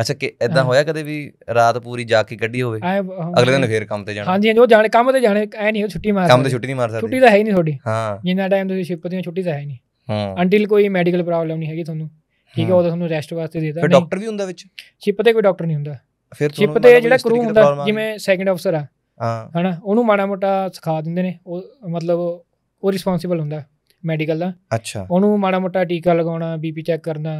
ਅੱਛਾ ਕਿ ਐਦਾਂ ਹੋਇਆ ਕਦੇ ਵੀ ਰਾਤ ਪੂਰੀ ਜਾ ਕੇ ਕੱਢੀ ਹੋਵੇ ਅਗਲੇ ਦਿਨ ਫੇਰ ਕੰਮ ਤੇ ਜਾਣਾ ਹਾਂਜੀ ਉਹ ਜਾਣੇ ਕੰਮ ਤੇ ਜਾਣੇ ਐ ਨਹੀਂ ਉਹ ਛੁੱਟੀ ਮਾਰ ਕੰਮ ਤੇ ਛੁੱਟੀ ਨਹੀਂ ਮਾਰ ਸਕਦੇ ਛੁੱਟੀ ਤਾਂ ਹੈ ਹੀ ਨਹੀਂ ਤੁਹਾਡੀ ਹਾਂ ਜਿੰਨਾ ਟਾਈਮ ਤੁਸੀਂ ਸ਼ਿਪ ਤੇ ਛੁੱਟੀ ਤਾਂ ਹੈ ਨਹੀਂ ਹਾਂ ਅੰਟਿਲ ਕੋਈ ਮੈਡੀਕਲ ਪ੍ਰੋਬਲਮ ਨਹੀਂ ਹੈਗੀ ਤੁਹਾਨੂੰ ਠੀਕ ਹੈ ਉਹ ਤੁਹਾਨੂੰ ਰੈਸਟ ਵਾਸਤੇ ਦੇਦਾ ਫਿਰ ਡਾਕਟਰ ਵੀ ਹੁੰਦਾ ਵਿੱਚ ਸ਼ਿਪ ਤੇ ਕੋਈ ਡਾਕਟਰ ਨਹੀਂ ਹੁੰਦਾ ਫਿਰ ਸ਼ਿਪ ਤੇ ਜਿਹੜਾ ਕਰੂ ਹੁੰਦਾ ਜਿਵੇਂ ਸੈਕੰਡ ਅਫਸਰ ਆ ਹਾਂ ਹਨਾ ਉਹਨੂੰ ਮਾੜਾ ਮੋਟਾ ਸਿਖਾ ਦਿੰਦੇ ਨੇ ਉਹ ਮਤਲਬ ਉਹ ਰਿਸਪੌਂਸੀਬਲ ਹੁੰਦਾ ਮੈਡੀਕਲ ਦਾ ਅੱਛਾ ਉਹਨੂੰ ਮਾੜਾ ਮੋਟਾ ਟੀਕਾ ਲਗਾਉਣਾ ਬੀਪੀ ਚੈੱਕ ਕਰਨਾ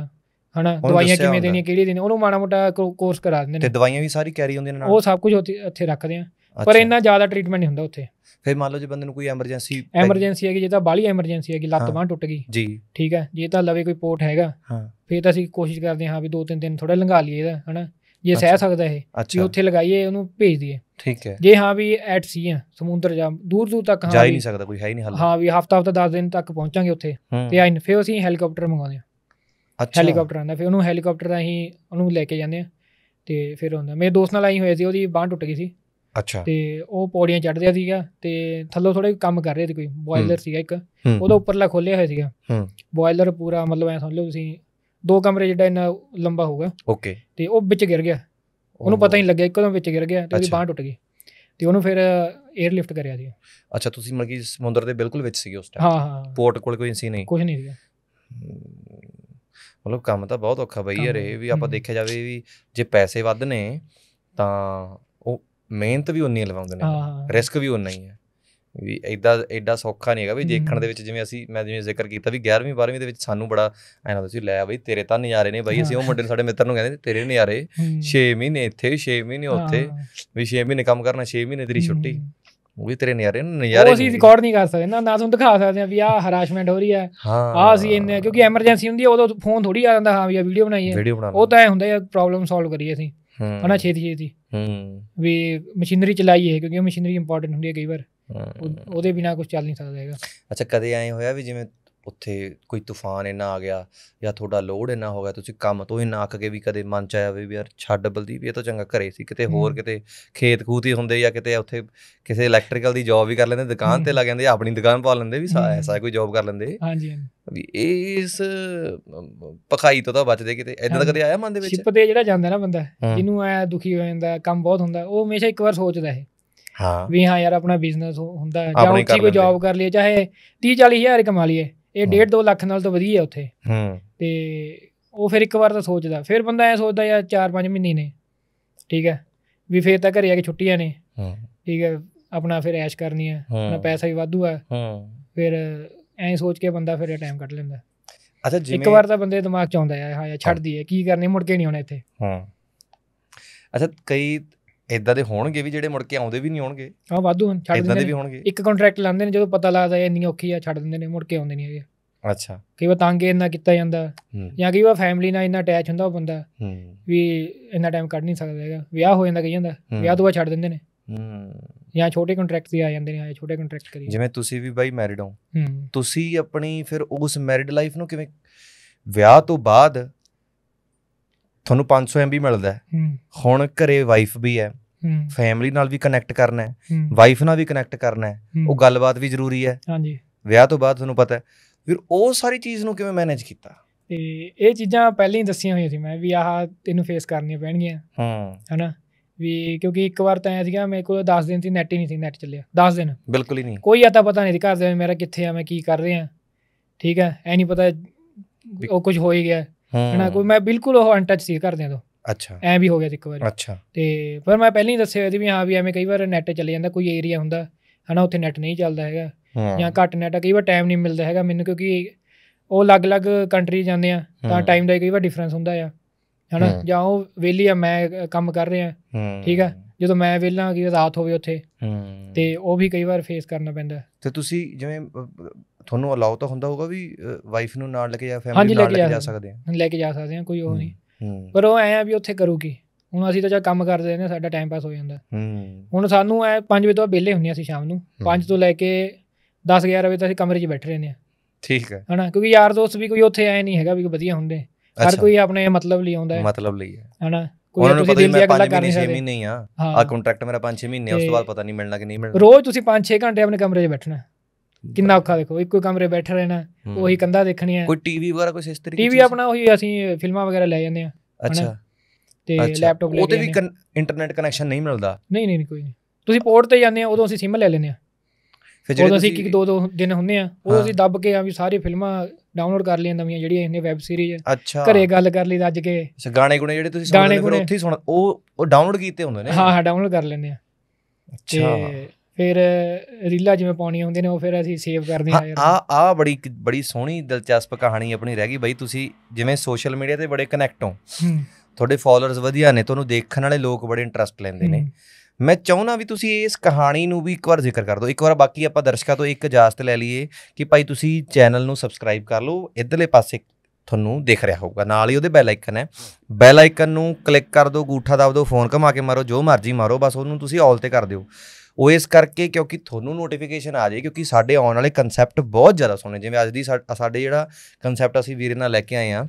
ਹਨਾ ਦਵਾਈਆਂ ਕਿਵੇਂ ਦੇਣੀਆਂ ਕਿਹੜੀ ਦੇਣੀ ਉਹਨੂੰ ਮਾੜਾ ਮੋਟਾ ਕੋਰਸ ਕਰਾ ਦਿੰਦੇ ਨੇ ਤੇ ਦਵਾਈਆਂ ਵੀ ਸਾਰੀ ਕੈਰੀ ਹੁੰਦੀਆਂ ਨੇ ਨਾਲ ਉਹ ਸਭ ਕੁਝ ਉੱਥੇ ਰੱਖਦੇ ਆ ਪਰ ਇੰਨਾ ਜ਼ਿਆਦਾ ਟ੍ਰੀਟਮੈਂਟ ਨਹੀਂ ਹੁੰਦਾ ਉੱਥੇ ਫੇਰ ਮੰਨ ਲਓ ਜੇ ਬੰਦੇ ਨੂੰ ਕੋਈ ਐਮਰਜੈਂਸੀ ਐਮਰਜੈਂਸੀ ਹੈਗੀ ਜੇ ਤਾਂ ਬਾਲੀ ਐਮਰਜੈਂਸੀ ਹੈਗੀ ਲੱਤ ਬਾਹ ਟੁੱਟ ਗਈ ਜੀ ਠੀਕ ਹੈ ਜੇ ਤਾਂ ਲਵੇ ਕੋਈ ਪੋਰਟ ਹੈਗਾ ਹਾਂ ਫੇਰ ਤਾਂ ਅਸੀਂ ਕੋਸ਼ਿਸ਼ ਕਰਦੇ ਹਾਂ ਵੀ ਦੋ ਤਿੰਨ ਦਿਨ ਥੋੜਾ ਲੰਘਾ ਲਈਏ ਇਹਦਾ ਹਨਾ ਜੇ ਸਹਿ ਸਕਦਾ ਇਹ ਜੇ ਉੱਥੇ ਲਗਾਈਏ ਉਹਨੂੰ ਭੇਜ ਦਈਏ ਠੀਕ ਹੈ ਜੇ ਹਾਂ ਵੀ ਐਟ ਸੀ ਆ ਸਮੁੰਦਰ ਜਾਂ ਦੂਰ ਦੂਰ ਤੱਕ ਹਾਂ ਜਾ ਹੀ ਨਹੀਂ ਸਕਦਾ ਕੋਈ ਹੈ ਹੀ ਨਹੀਂ ਹੱਲ ਹਾਂ ਵੀ ਹਫਤਾ ਹਫਤਾ 10 ਦਿਨ ਤੱਕ ਪਹੁੰਚਾਂਗੇ ਉੱਥੇ ਤੇ ਆਇਨ ਫਿਰ ਅਸੀਂ ਹੈਲੀਕਾਪਟਰ ਮੰਗਾਉਂਦੇ ਆ ਅੱਛਾ ਹੈਲੀਕਾਪਟਰ ਆਂਦਾ ਫਿਰ ਉਹਨੂੰ ਹੈਲੀਕਾਪਟਰ ਹੀ ਉਹਨੂੰ ਲੈ ਕੇ ਜਾਂਦੇ ਆ ਤੇ ਫਿਰ ਹੁੰਦਾ ਮੇਰੇ ਦੋਸਤ ਨਾਲ ਆਈ ਹੋਏ ਸੀ ਉਹਦੀ ਬਾਹ ਟੁੱਟ ਗਈ ਸੀ ਅੱਛਾ ਤੇ ਉਹ ਪੌੜੀਆਂ ਚੜ੍ਹਦੇ ਸੀਗਾ ਤੇ ਥੱਲੋਂ ਥੋੜੇ ਕੰਮ ਕਰ ਰਹੇ ਸੀ ਕੋਈ ਬੋਇਲਰ ਸੀਗਾ ਇੱਕ ਉਹਦਾ ਉੱਪਰਲਾ ਖੋਲਿਆ ਹੋਇਆ ਸੀਗਾ ਹੂੰ ਬੋਇਲਰ ਪੂਰਾ ਮਤਲਬ ਐ ਸਮਝ ਲਓ ਤੁਸੀਂ ਦੋ ਕਮਰੇ ਜਿਹੜਾ ਇੰਨਾ ਲੰਬਾ ਹੋਊਗਾ ਓਕੇ ਤੇ ਉਹ ਵਿੱਚ ਗਿਰ ਗਿਆ ਉਹਨੂੰ ਪਤਾ ਹੀ ਨਹੀਂ ਲੱਗਿਆ ਇੱਕਦਮ ਵਿੱਚ ਗਿਰ ਗਿਆ ਤੇ ਉਹਦੀ ਬਾਹ ਟੁੱਟ ਗਈ ਤੇ ਉਹਨੂੰ ਫਿਰ 에ਅਰ ਲਿਫਟ ਕਰਿਆ ਜੀ ਅੱਛਾ ਤੁਸੀਂ ਮਤਲਬ ਕਿ ਸਮੁੰਦਰ ਦੇ ਬਿਲਕੁਲ ਵਿੱਚ ਸੀਗੇ ਉਸ ਟਾਈਮ ਹਾਂ ਹਾਂ ਪੋਰਟ ਕੋਲ ਕੋਈ ਸੀ ਨਹੀਂ ਕੁਝ ਨਹੀਂ ਸੀਗਾ ਮਤਲਬ ਕੰਮ ਤਾਂ ਬਹੁਤ ਔਖਾ ਬਈ ਯਾਰ ਇਹ ਵੀ ਆਪਾਂ ਦੇਖਿਆ ਜਾਵੇ ਵੀ ਜੇ ਪੈਸੇ ਵੱਧ ਨੇ ਤਾਂ ਉਹ ਮਿਹਨਤ ਵੀ ਉਨੀ ਲਵਾਉਂਦੇ ਨੇ ਰਿਸਕ ਵੀ ਉਨਾ ਹੀ ਹੈ ਵੀ ਐਡਾ ਐਡਾ ਸੌਖਾ ਨਹੀਂ ਹੈਗਾ ਵੀ ਦੇਖਣ ਦੇ ਵਿੱਚ ਜਿਵੇਂ ਅਸੀਂ ਮੈਂ ਜਿਵੇਂ ਜ਼ਿਕਰ ਕੀਤਾ ਵੀ 11ਵੀਂ 12ਵੀਂ ਦੇ ਵਿੱਚ ਸਾਨੂੰ ਬੜਾ ਐਨਾ ਹੁੰਦਾ ਸੀ ਲੈ ਬਈ ਤੇਰੇ ਤਾਂ ਨਜ਼ਾਰੇ ਨੇ ਬਈ ਅਸੀਂ ਉਹ ਮੁੰਡੇ ਨੂੰ ਸਾਡੇ ਮਿੱਤਰ ਨੂੰ ਕਹਿੰਦੇ ਤੇਰੇ ਨਜ਼ਾਰੇ 6 ਮਹੀਨੇ ਇੱਥੇ 6 ਮਹੀਨੇ ਉੱਥੇ ਵੀ 6 ਮਹੀਨੇ ਕੰਮ ਕਰਨਾ 6 ਮਹੀਨੇ ਤੇਰੀ ਛੁੱਟੀ ਉਹ ਵੀ ਤੇਰੇ ਨਜ਼ਾਰੇ ਨਜ਼ਾਰੇ ਉਹ ਅਸੀਂ ਰਿਕਾਰਡ ਨਹੀਂ ਕਰ ਸਕਦੇ ਨਾ ਨਾ ਤੁਹਾਨੂੰ ਦਿਖਾ ਸਕਦੇ ਆ ਵੀ ਆ ਹਰਾਸ਼ਮੈਂਟ ਹੋ ਰਹੀ ਹੈ ਆ ਅਸੀਂ ਇੰਨੇ ਕਿਉਂਕਿ ਐਮਰਜੈਂਸੀ ਹੁੰਦੀ ਹੈ ਉਦੋਂ ਫੋਨ ਥੋੜੀ ਆ ਜਾਂਦਾ ਹਾਂ ਵੀ ਆ ਵੀਡੀਓ ਬਣਾਈਏ ਉਹ ਤਾਂ ਐ ਹੁੰਦਾ ਹੈ ਪ੍ਰੋਬਲਮ ਸੋਲਵ ਕਰੀਏ ਅਸੀਂ ਹਣਾ ਛੇਤੀ ਛੇਤੀ ਹੂੰ ਵੀ ਮਸ਼ੀਨਰੀ ਚਲਾਈਏ ਕਿਉਂਕਿ ਮਸ਼ੀਨਰੀ ਇੰਪੋਰਟੈਂਟ ਹੁੰਦੀ ਹੈ ਕਈ ਵਾਰ ਉਹਦੇ ਬਿਨਾ ਕੁਝ ਚੱਲ ਨਹੀਂ ਸਕਦਾ ਹੈਗਾ ਅੱਛਾ ਕਦੇ ਐ ਹੋਇਆ ਵੀ ਜਿਵੇਂ ਉੱਥੇ ਕੋਈ ਤੂਫਾਨ ਇੰਨਾ ਆ ਗਿਆ ਜਾਂ ਤੁਹਾਡਾ ਲੋਡ ਇੰਨਾ ਹੋ ਗਿਆ ਤੁਸੀਂ ਕੰਮ ਤੋਂ ਇੰਨਾ ਆਖ ਕੇ ਵੀ ਕਦੇ ਮਨ ਚ ਆਇਆ ਵੀ ਯਾਰ ਛੱਡ ਬਲਦੀਪ ਇਹ ਤਾਂ ਚੰਗਾ ਘਰੇ ਸੀ ਕਿਤੇ ਹੋਰ ਕਿਤੇ ਖੇਤ ਖੂਤ ਹੀ ਹੁੰਦੇ ਜਾਂ ਕਿਤੇ ਉੱਥੇ ਕਿਸੇ ਇਲੈਕਟ੍ਰੀਕਲ ਦੀ ਜੌਬ ਵੀ ਕਰ ਲੈਂਦੇ ਦੁਕਾਨ ਤੇ ਲੱਗ ਜਾਂਦੇ ਆਪਣੀ ਦੁਕਾਨ ਪਾ ਲੈਂਦੇ ਵੀ ਐਸਾ ਕੋਈ ਜੌਬ ਕਰ ਲੈਂਦੇ ਹਾਂਜੀ ਵੀ ਇਸ ਪਖਾਈ ਤੋਂ ਤਾਂ ਬਚਦੇ ਕਿਤੇ ਇਦਾਂ ਦਾ ਕਦੇ ਆਇਆ ਮਨ ਦੇ ਵਿੱਚ ਛਿਪਦੇ ਜਿਹੜਾ ਜਾਂਦਾ ਨਾ ਬੰਦਾ ਜਿਹਨੂੰ ਐ ਦੁਖੀ ਹੋ ਜਾਂਦਾ ਕੰਮ ਬਹੁਤ ਹੁੰਦਾ ਉਹ ਹਮੇਸ਼ਾ ਇੱਕ ਵਾਰ ਸੋਚਦਾ ਹੈ ਹਾਂ ਵੀ ਹਾਂ ਯਾਰ ਆਪਣਾ ਬਿਜ਼ਨਸ ਹੁੰਦਾ ਜਾਂ ਉੱਚੀ ਕੋਈ ਜੌਬ ਕਰ ਲਈਏ ਚਾਹੇ 30 40000 ਕਮਾ ਲਈਏ ਇਹ 1.5 2 ਲੱਖ ਨਾਲ ਤਾਂ ਵਧੀਆ ਹੈ ਉੱਥੇ ਹੂੰ ਤੇ ਉਹ ਫਿਰ ਇੱਕ ਵਾਰ ਤਾਂ ਸੋਚਦਾ ਫਿਰ ਬੰਦਾ ਐ ਸੋਚਦਾ ਯਾਰ 4-5 ਮਹੀਨੇ ਨੇ ਠੀਕ ਹੈ ਵੀ ਫੇਰ ਤਾਂ ਘਰੇ ਆ ਕੇ ਛੁੱਟੀਆਂ ਨੇ ਹੂੰ ਠੀਕ ਹੈ ਆਪਣਾ ਫਿਰ ਐਸ਼ ਕਰਨੀ ਹੈ ਆਪਣਾ ਪੈਸਾ ਵੀ ਵਾਧੂ ਹੈ ਹੂੰ ਫਿਰ ਐਂ ਸੋਚ ਕੇ ਬੰਦਾ ਫਿਰ ਇਹ ਟਾਈਮ ਕੱਢ ਲੈਂਦਾ ਅੱਛਾ ਜਿਵੇਂ ਇੱਕ ਵਾਰ ਤਾਂ ਬੰਦੇ ਦਿਮਾਗ ਚ ਆਉਂਦਾ ਹੈ ਹਾਂ ਯਾਰ ਛੱਡ ਦਈਏ ਕੀ ਕਰਨੀ ਮੁੜ ਕੇ ਨਹੀਂ ਆਉਣਾ ਇੱਥੇ ਹਾਂ ਅੱਛਾ ਕਈ ਇਦਾਂ ਦੇ ਹੋਣਗੇ ਵੀ ਜਿਹੜੇ ਮੁੜ ਕੇ ਆਉਂਦੇ ਵੀ ਨਹੀਂ ਹੋਣਗੇ ਹਾਂ ਵਾਧੂ ਹਨ ਛੱਡ ਦਿੰਦੇ ਇਦਾਂ ਦੇ ਵੀ ਹੋਣਗੇ ਇੱਕ ਕੰਟਰੈਕਟ ਲਾਉਂਦੇ ਨੇ ਜਦੋਂ ਪਤਾ ਲੱਗਦਾ ਇਹ ਇੰਨੀ ਔਖੀ ਆ ਛੱਡ ਦਿੰਦੇ ਨੇ ਮੁੜ ਕੇ ਆਉਂਦੇ ਨਹੀਂ ਹੈਗੇ ਅੱਛਾ ਕਈ ਵਾਰ ਤਾਂ ਕਿ ਇੰਨਾ ਕੀਤਾ ਜਾਂਦਾ ਜਾਂ ਕਈ ਵਾਰ ਫੈਮਿਲੀ ਨਾਲ ਇੰਨਾ ਅਟੈਚ ਹੁੰਦਾ ਉਹ ਬੰਦਾ ਵੀ ਇੰਨਾ ਟਾਈਮ ਕੱਢ ਨਹੀਂ ਸਕਦਾ ਹੈਗਾ ਵਿਆਹ ਹੋ ਜਾਂਦਾ ਕਈ ਜਾਂਦਾ ਵਿਆਹ ਤੋਂ ਬਾਅਦ ਛੱਡ ਦਿੰਦੇ ਨੇ ਹੂੰ ਜਾਂ ਛੋਟੇ ਕੰਟਰੈਕਟ ਤੇ ਆ ਜਾਂਦੇ ਨੇ ਆਏ ਛੋਟੇ ਕੰਟਰੈਕਟ ਕਰੀ ਜਿਵੇਂ ਤੁਸੀਂ ਵੀ ਬਾਈ ਮੈਰਿਡ ਹੋ ਤੁਸੀਂ ਆਪਣੀ ਫਿਰ ਉਸ ਮੈਰਿਡ ਲਾਈਫ ਨੂੰ ਕਿਵੇਂ ਵਿਆਹ ਤੋਂ ਬਾਅਦ ਤੁਹਾਨੂੰ 500 ਐਮਬੀ ਮਿਲਦਾ ਹੁਣ ਘਰੇ ਵਾਈਫ ਵੀ ਹੈ ਫੈਮਿਲੀ ਨਾਲ ਵੀ ਕਨੈਕਟ ਕਰਨਾ ਹੈ ਵਾਈਫ ਨਾਲ ਵੀ ਕਨੈਕਟ ਕਰਨਾ ਹੈ ਉਹ ਗੱਲਬਾਤ ਵੀ ਜ਼ਰੂਰੀ ਹੈ ਹਾਂਜੀ ਵਿਆਹ ਤੋਂ ਬਾਅਦ ਤੁਹਾਨੂੰ ਪਤਾ ਹੈ ਫਿਰ ਉਹ ਸਾਰੀ ਚੀਜ਼ ਨੂੰ ਕਿਵੇਂ ਮੈਨੇਜ ਕੀਤਾ ਤੇ ਇਹ ਚੀਜ਼ਾਂ ਪਹਿਲਾਂ ਹੀ ਦੱਸੀਆਂ ਹੋਈਆਂ ਸੀ ਮੈਂ ਵੀ ਆਹ ਤੈਨੂੰ ਫੇਸ ਕਰਨੀਆਂ ਪੈਣਗੀਆਂ ਹਾਂ ਹੈਨਾ ਵੀ ਕਿਉਂਕਿ ਇੱਕ ਵਾਰ ਤਾਂ ਆਇਆ ਸੀਗਾ ਮੇਰੇ ਕੋਲ 10 ਦਿਨ ਸੀ ਨੈਟ ਹੀ ਨਹੀਂ ਸੀ ਨੈਟ ਚੱਲਿਆ 10 ਦਿਨ ਬਿਲਕੁਲ ਹੀ ਨਹੀਂ ਕੋਈ ਆਤਾ ਪਤਾ ਨਹੀਂ ਸੀ ਘਰ ਦੇ ਮੇਰਾ ਕਿੱਥੇ ਆ ਮੈਂ ਕੀ ਕਰ ਰਿਹਾ ਠੀਕ ਹੈ ਐ ਨਹੀਂ ਪਤਾ ਉਹ ਕੁਝ ਹੋ ਹੀ ਗਿਆ ਹੈਨਾ ਕੋਈ ਮੈਂ ਬਿਲਕੁਲ ਉਹ ਅਨਟੱਚ ਸੀ ਘਰ ਦੇ ਤੋਂ ਅੱਛਾ ਐ ਵੀ ਹੋ ਗਿਆ ਇੱਕ ਵਾਰ ਅੱਛਾ ਤੇ ਪਰ ਮੈਂ ਪਹਿਲਾਂ ਹੀ ਦੱਸਿਆ ਸੀ ਵੀ ਹਾਂ ਵੀ ਐਵੇਂ ਕਈ ਵਾਰ ਨੈਟ ਚੱਲੇ ਜਾਂਦਾ ਕੋਈ ਏਰੀਆ ਹੁੰਦਾ ਹਨਾ ਉੱਥੇ ਨੈਟ ਨਹੀਂ ਚੱਲਦਾ ਹੈਗਾ ਜਾਂ ਘੱਟ ਨੈਟ ਆ ਕਈ ਵਾਰ ਟਾਈਮ ਨਹੀਂ ਮਿਲਦਾ ਹੈਗਾ ਮੈਨੂੰ ਕਿਉਂਕਿ ਉਹ ਅਲੱਗ-ਅਲੱਗ ਕੰਟਰੀ ਜਾਂਦੇ ਆ ਤਾਂ ਟਾਈਮ ਦਾ ਕਈ ਵਾਰ ਡਿਫਰੈਂਸ ਹੁੰਦਾ ਆ ਹਨਾ ਜਾਂ ਉਹ ਵੇਲੀ ਆ ਮੈਂ ਕੰਮ ਕਰ ਰਿਹਾ ਠੀਕ ਆ ਜਦੋਂ ਮੈਂ ਵੇਲਾ ਕਿ ਰਾਤ ਹੋਵੇ ਉੱਥੇ ਤੇ ਉਹ ਵੀ ਕਈ ਵਾਰ ਫੇਸ ਕਰਨਾ ਪੈਂਦਾ ਤੇ ਤੁਸੀਂ ਜਿਵੇਂ ਤੁਹਾਨੂੰ ਅਲਾਉ ਤਾਂ ਹੁੰਦਾ ਹੋਊਗਾ ਵੀ ਵਾਈਫ ਨੂੰ ਨਾਲ ਲੈ ਕੇ ਜਾਂ ਫੈਮਿਲੀ ਨਾਲ ਲੈ ਕੇ ਜਾ ਸਕਦੇ ਆ ਲੈ ਕੇ ਜਾ ਸਕਦੇ ਆ ਕੋਈ ਉਹ ਨਹੀਂ ਪਰ ਉਹ ਐ ਆ ਵੀ ਉੱਥੇ ਕਰੂ ਕੀ ਹੁਣ ਅਸੀਂ ਤਾਂ ਚਾ ਕੰਮ ਕਰਦੇ ਨੇ ਸਾਡਾ ਟਾਈਮ ਪਾਸ ਹੋ ਜਾਂਦਾ ਹੁਣ ਸਾਨੂੰ ਐ 5 ਵਜੇ ਤੋਂ ਵਿਹਲੇ ਹੁੰਨੇ ਅਸੀਂ ਸ਼ਾਮ ਨੂੰ 5 ਤੋਂ ਲੈ ਕੇ 10 11 ਵਜੇ ਤੱਕ ਅਸੀਂ ਕਮਰੇ 'ਚ ਬੈਠੇ ਰਹਿੰਦੇ ਆ ਠੀਕ ਹੈ ਹਨਾ ਕਿਉਂਕਿ ਯਾਰ ਦੋਸਤ ਵੀ ਕੋਈ ਉੱਥੇ ਆਏ ਨਹੀਂ ਹੈਗਾ ਵੀ ਵਧੀਆ ਹੁੰਦੇ ਹਰ ਕੋਈ ਆਪਣੇ ਮਤਲਬ ਲਈ ਆਉਂਦਾ ਹੈ ਮਤਲਬ ਲਈ ਹੈ ਹਨਾ ਕੋਈ ਤੁਸੀਂ ਦਿਨ ਦੀਆਂ ਗੱਲਾਂ ਕਰਨੀ ਹੈ 6 ਮਹੀਨੇ ਆ ਆ ਕੰਟਰੈਕਟ ਮੇਰਾ 5-6 ਮਹੀਨੇ ਉਸ ਤੋਂ ਬਾਅਦ ਪਤਾ ਨਹੀਂ ਮਿਲਣਾ ਕਿ ਨਹੀਂ ਮਿਲਣਾ ਰੋਜ਼ ਤੁਸੀਂ 5-6 ਘੰਟੇ ਆਪਣੇ ਕਮਰੇ 'ਚ ਬੈਠਣਾ ਕਿੰਨਾ ਔਖਾ ਦੇਖੋ ਇੱਕੋ ਕਮਰੇ ਬੈਠੇ ਰਹਿਣਾ ਉਹੀ ਕੰਧਾ ਦੇਖਣੀ ਹੈ ਕੋਈ ਟੀਵੀ ਵਗੈਰਾ ਕੋਈ ਇਸ ਤਰੀਕੇ ਟੀਵੀ ਆਪਣਾ ਉਹੀ ਅਸੀਂ ਫਿਲਮਾਂ ਵਗੈਰਾ ਲੈ ਜਾਂਦੇ ਆ ਅੱਛਾ ਤੇ ਲੈਪਟਾਪ ਲੈ ਉਹਦੇ ਵੀ ਇੰਟਰਨੈਟ ਕਨੈਕਸ਼ਨ ਨਹੀਂ ਮਿਲਦਾ ਨਹੀਂ ਨਹੀਂ ਕੋਈ ਨਹੀਂ ਤੁਸੀਂ ਪੋਰਟ ਤੇ ਜਾਂਦੇ ਆ ਉਦੋਂ ਅਸੀਂ ਸਿਮ ਲੈ ਲੈਂਦੇ ਆ ਫਿਰ ਜਿਹੜੇ ਅਸੀਂ ਇੱਕ ਦੋ ਦੋ ਦਿਨ ਹੁੰਦੇ ਆ ਉਹ ਅਸੀਂ ਦੱਬ ਕੇ ਆ ਵੀ ਸਾਰੀ ਫਿਲਮਾਂ ਡਾਊਨਲੋਡ ਕਰ ਲਈਆਂ ਨਵੀਆਂ ਜਿਹੜੀਆਂ ਇਹਨੇ ਵੈਬ ਸੀਰੀਜ਼ ਅੱਛਾ ਘਰੇ ਗੱਲ ਕਰ ਲਈ ਅੱਜ ਕੇ ਅੱਛਾ ਗਾਣੇ ਗੁਣੇ ਜਿਹੜੇ ਤੁਸੀਂ ਸੁਣਦੇ ਹੋ ਉੱਥੇ ਹੀ ਸੁਣ ਉਹ ਉਹ ਡਾਊਨਲੋਡ ਕੀਤੇ ਹੁੰਦੇ ਨੇ ਹਾਂ ਹਾਂ ਡਾਊਨਲੋਡ ਕਰ ਲੈਂਦੇ ਆ ਅੱਛਾ ਫਿਰ ਰੀਲਾ ਜਿਵੇਂ ਪਾਉਣੀਆਂ ਹੁੰਦੀਆਂ ਨੇ ਉਹ ਫਿਰ ਅਸੀਂ ਸੇਵ ਕਰਦੇ ਆ ਯਾਰ ਆ ਆ ਬੜੀ ਬੜੀ ਸੋਹਣੀ ਦਿਲਚਸਪ ਕਹਾਣੀ ਆਪਣੀ ਰਹਿ ਗਈ ਬਈ ਤੁਸੀਂ ਜਿਵੇਂ ਸੋਸ਼ਲ ਮੀਡੀਆ ਤੇ ਬੜੇ ਕਨੈਕਟ ਹੋ ਤੁਹਾਡੇ ਫਾਲੋਅਰਸ ਵਧੀਆ ਨੇ ਤੁਹਾਨੂੰ ਦੇਖਣ ਵਾਲੇ ਲੋਕ ਬੜੇ ਇੰਟਰਸਟ ਲੈਂਦੇ ਨੇ ਮੈਂ ਚਾਹੁੰਨਾ ਵੀ ਤੁਸੀਂ ਇਸ ਕਹਾਣੀ ਨੂੰ ਵੀ ਇੱਕ ਵਾਰ ਜ਼ਿਕਰ ਕਰ ਦਿਓ ਇੱਕ ਵਾਰ ਬਾਕੀ ਆਪਾਂ ਦਰਸ਼ਕਾਂ ਤੋਂ ਇੱਕ ਇਜਾਜ਼ਤ ਲੈ ਲਈਏ ਕਿ ਭਾਈ ਤੁਸੀਂ ਚੈਨਲ ਨੂੰ ਸਬਸਕ੍ਰਾਈਬ ਕਰ ਲਓ ਇਧਰਲੇ ਪਾਸੇ ਤੁਹਾਨੂੰ ਦਿਖ ਰਿਹਾ ਹੋਊਗਾ ਨਾਲ ਹੀ ਉਹਦੇ ਬੈਲ ਆਈਕਨ ਹੈ ਬੈਲ ਆਈਕਨ ਨੂੰ ਕਲਿੱਕ ਕਰ ਦਿਓ ਗੂਠਾ ਦਬ ਦਿਓ ਫੋਨ ਘਮਾ ਕੇ ਮਾਰੋ ਜੋ ਮਰਜ਼ੀ ਮਾਰੋ ਬਸ ਉਹਨੂੰ ਤੁਸੀਂ ਆਲ ਤੇ ਕਰ ਦਿਓ ਉਹ ਇਸ ਕਰਕੇ ਕਿਉਂਕਿ ਤੁਹਾਨੂੰ ਨੋਟੀਫਿਕੇਸ਼ਨ ਆ ਜਾਏ ਕਿਉਂਕਿ ਸਾਡੇ ਆਉਣ ਵਾਲੇ ਕਨਸੈਪਟ ਬਹੁਤ ਜ਼ਿਆਦਾ ਸੋਹਣੇ ਜਿਵੇਂ ਅੱਜ ਦੀ ਸਾਡੇ ਜਿਹੜਾ ਕਨਸੈਪਟ ਅਸੀਂ ਵੀਰੇ ਨਾਲ ਲੈ ਕੇ ਆਏ ਆ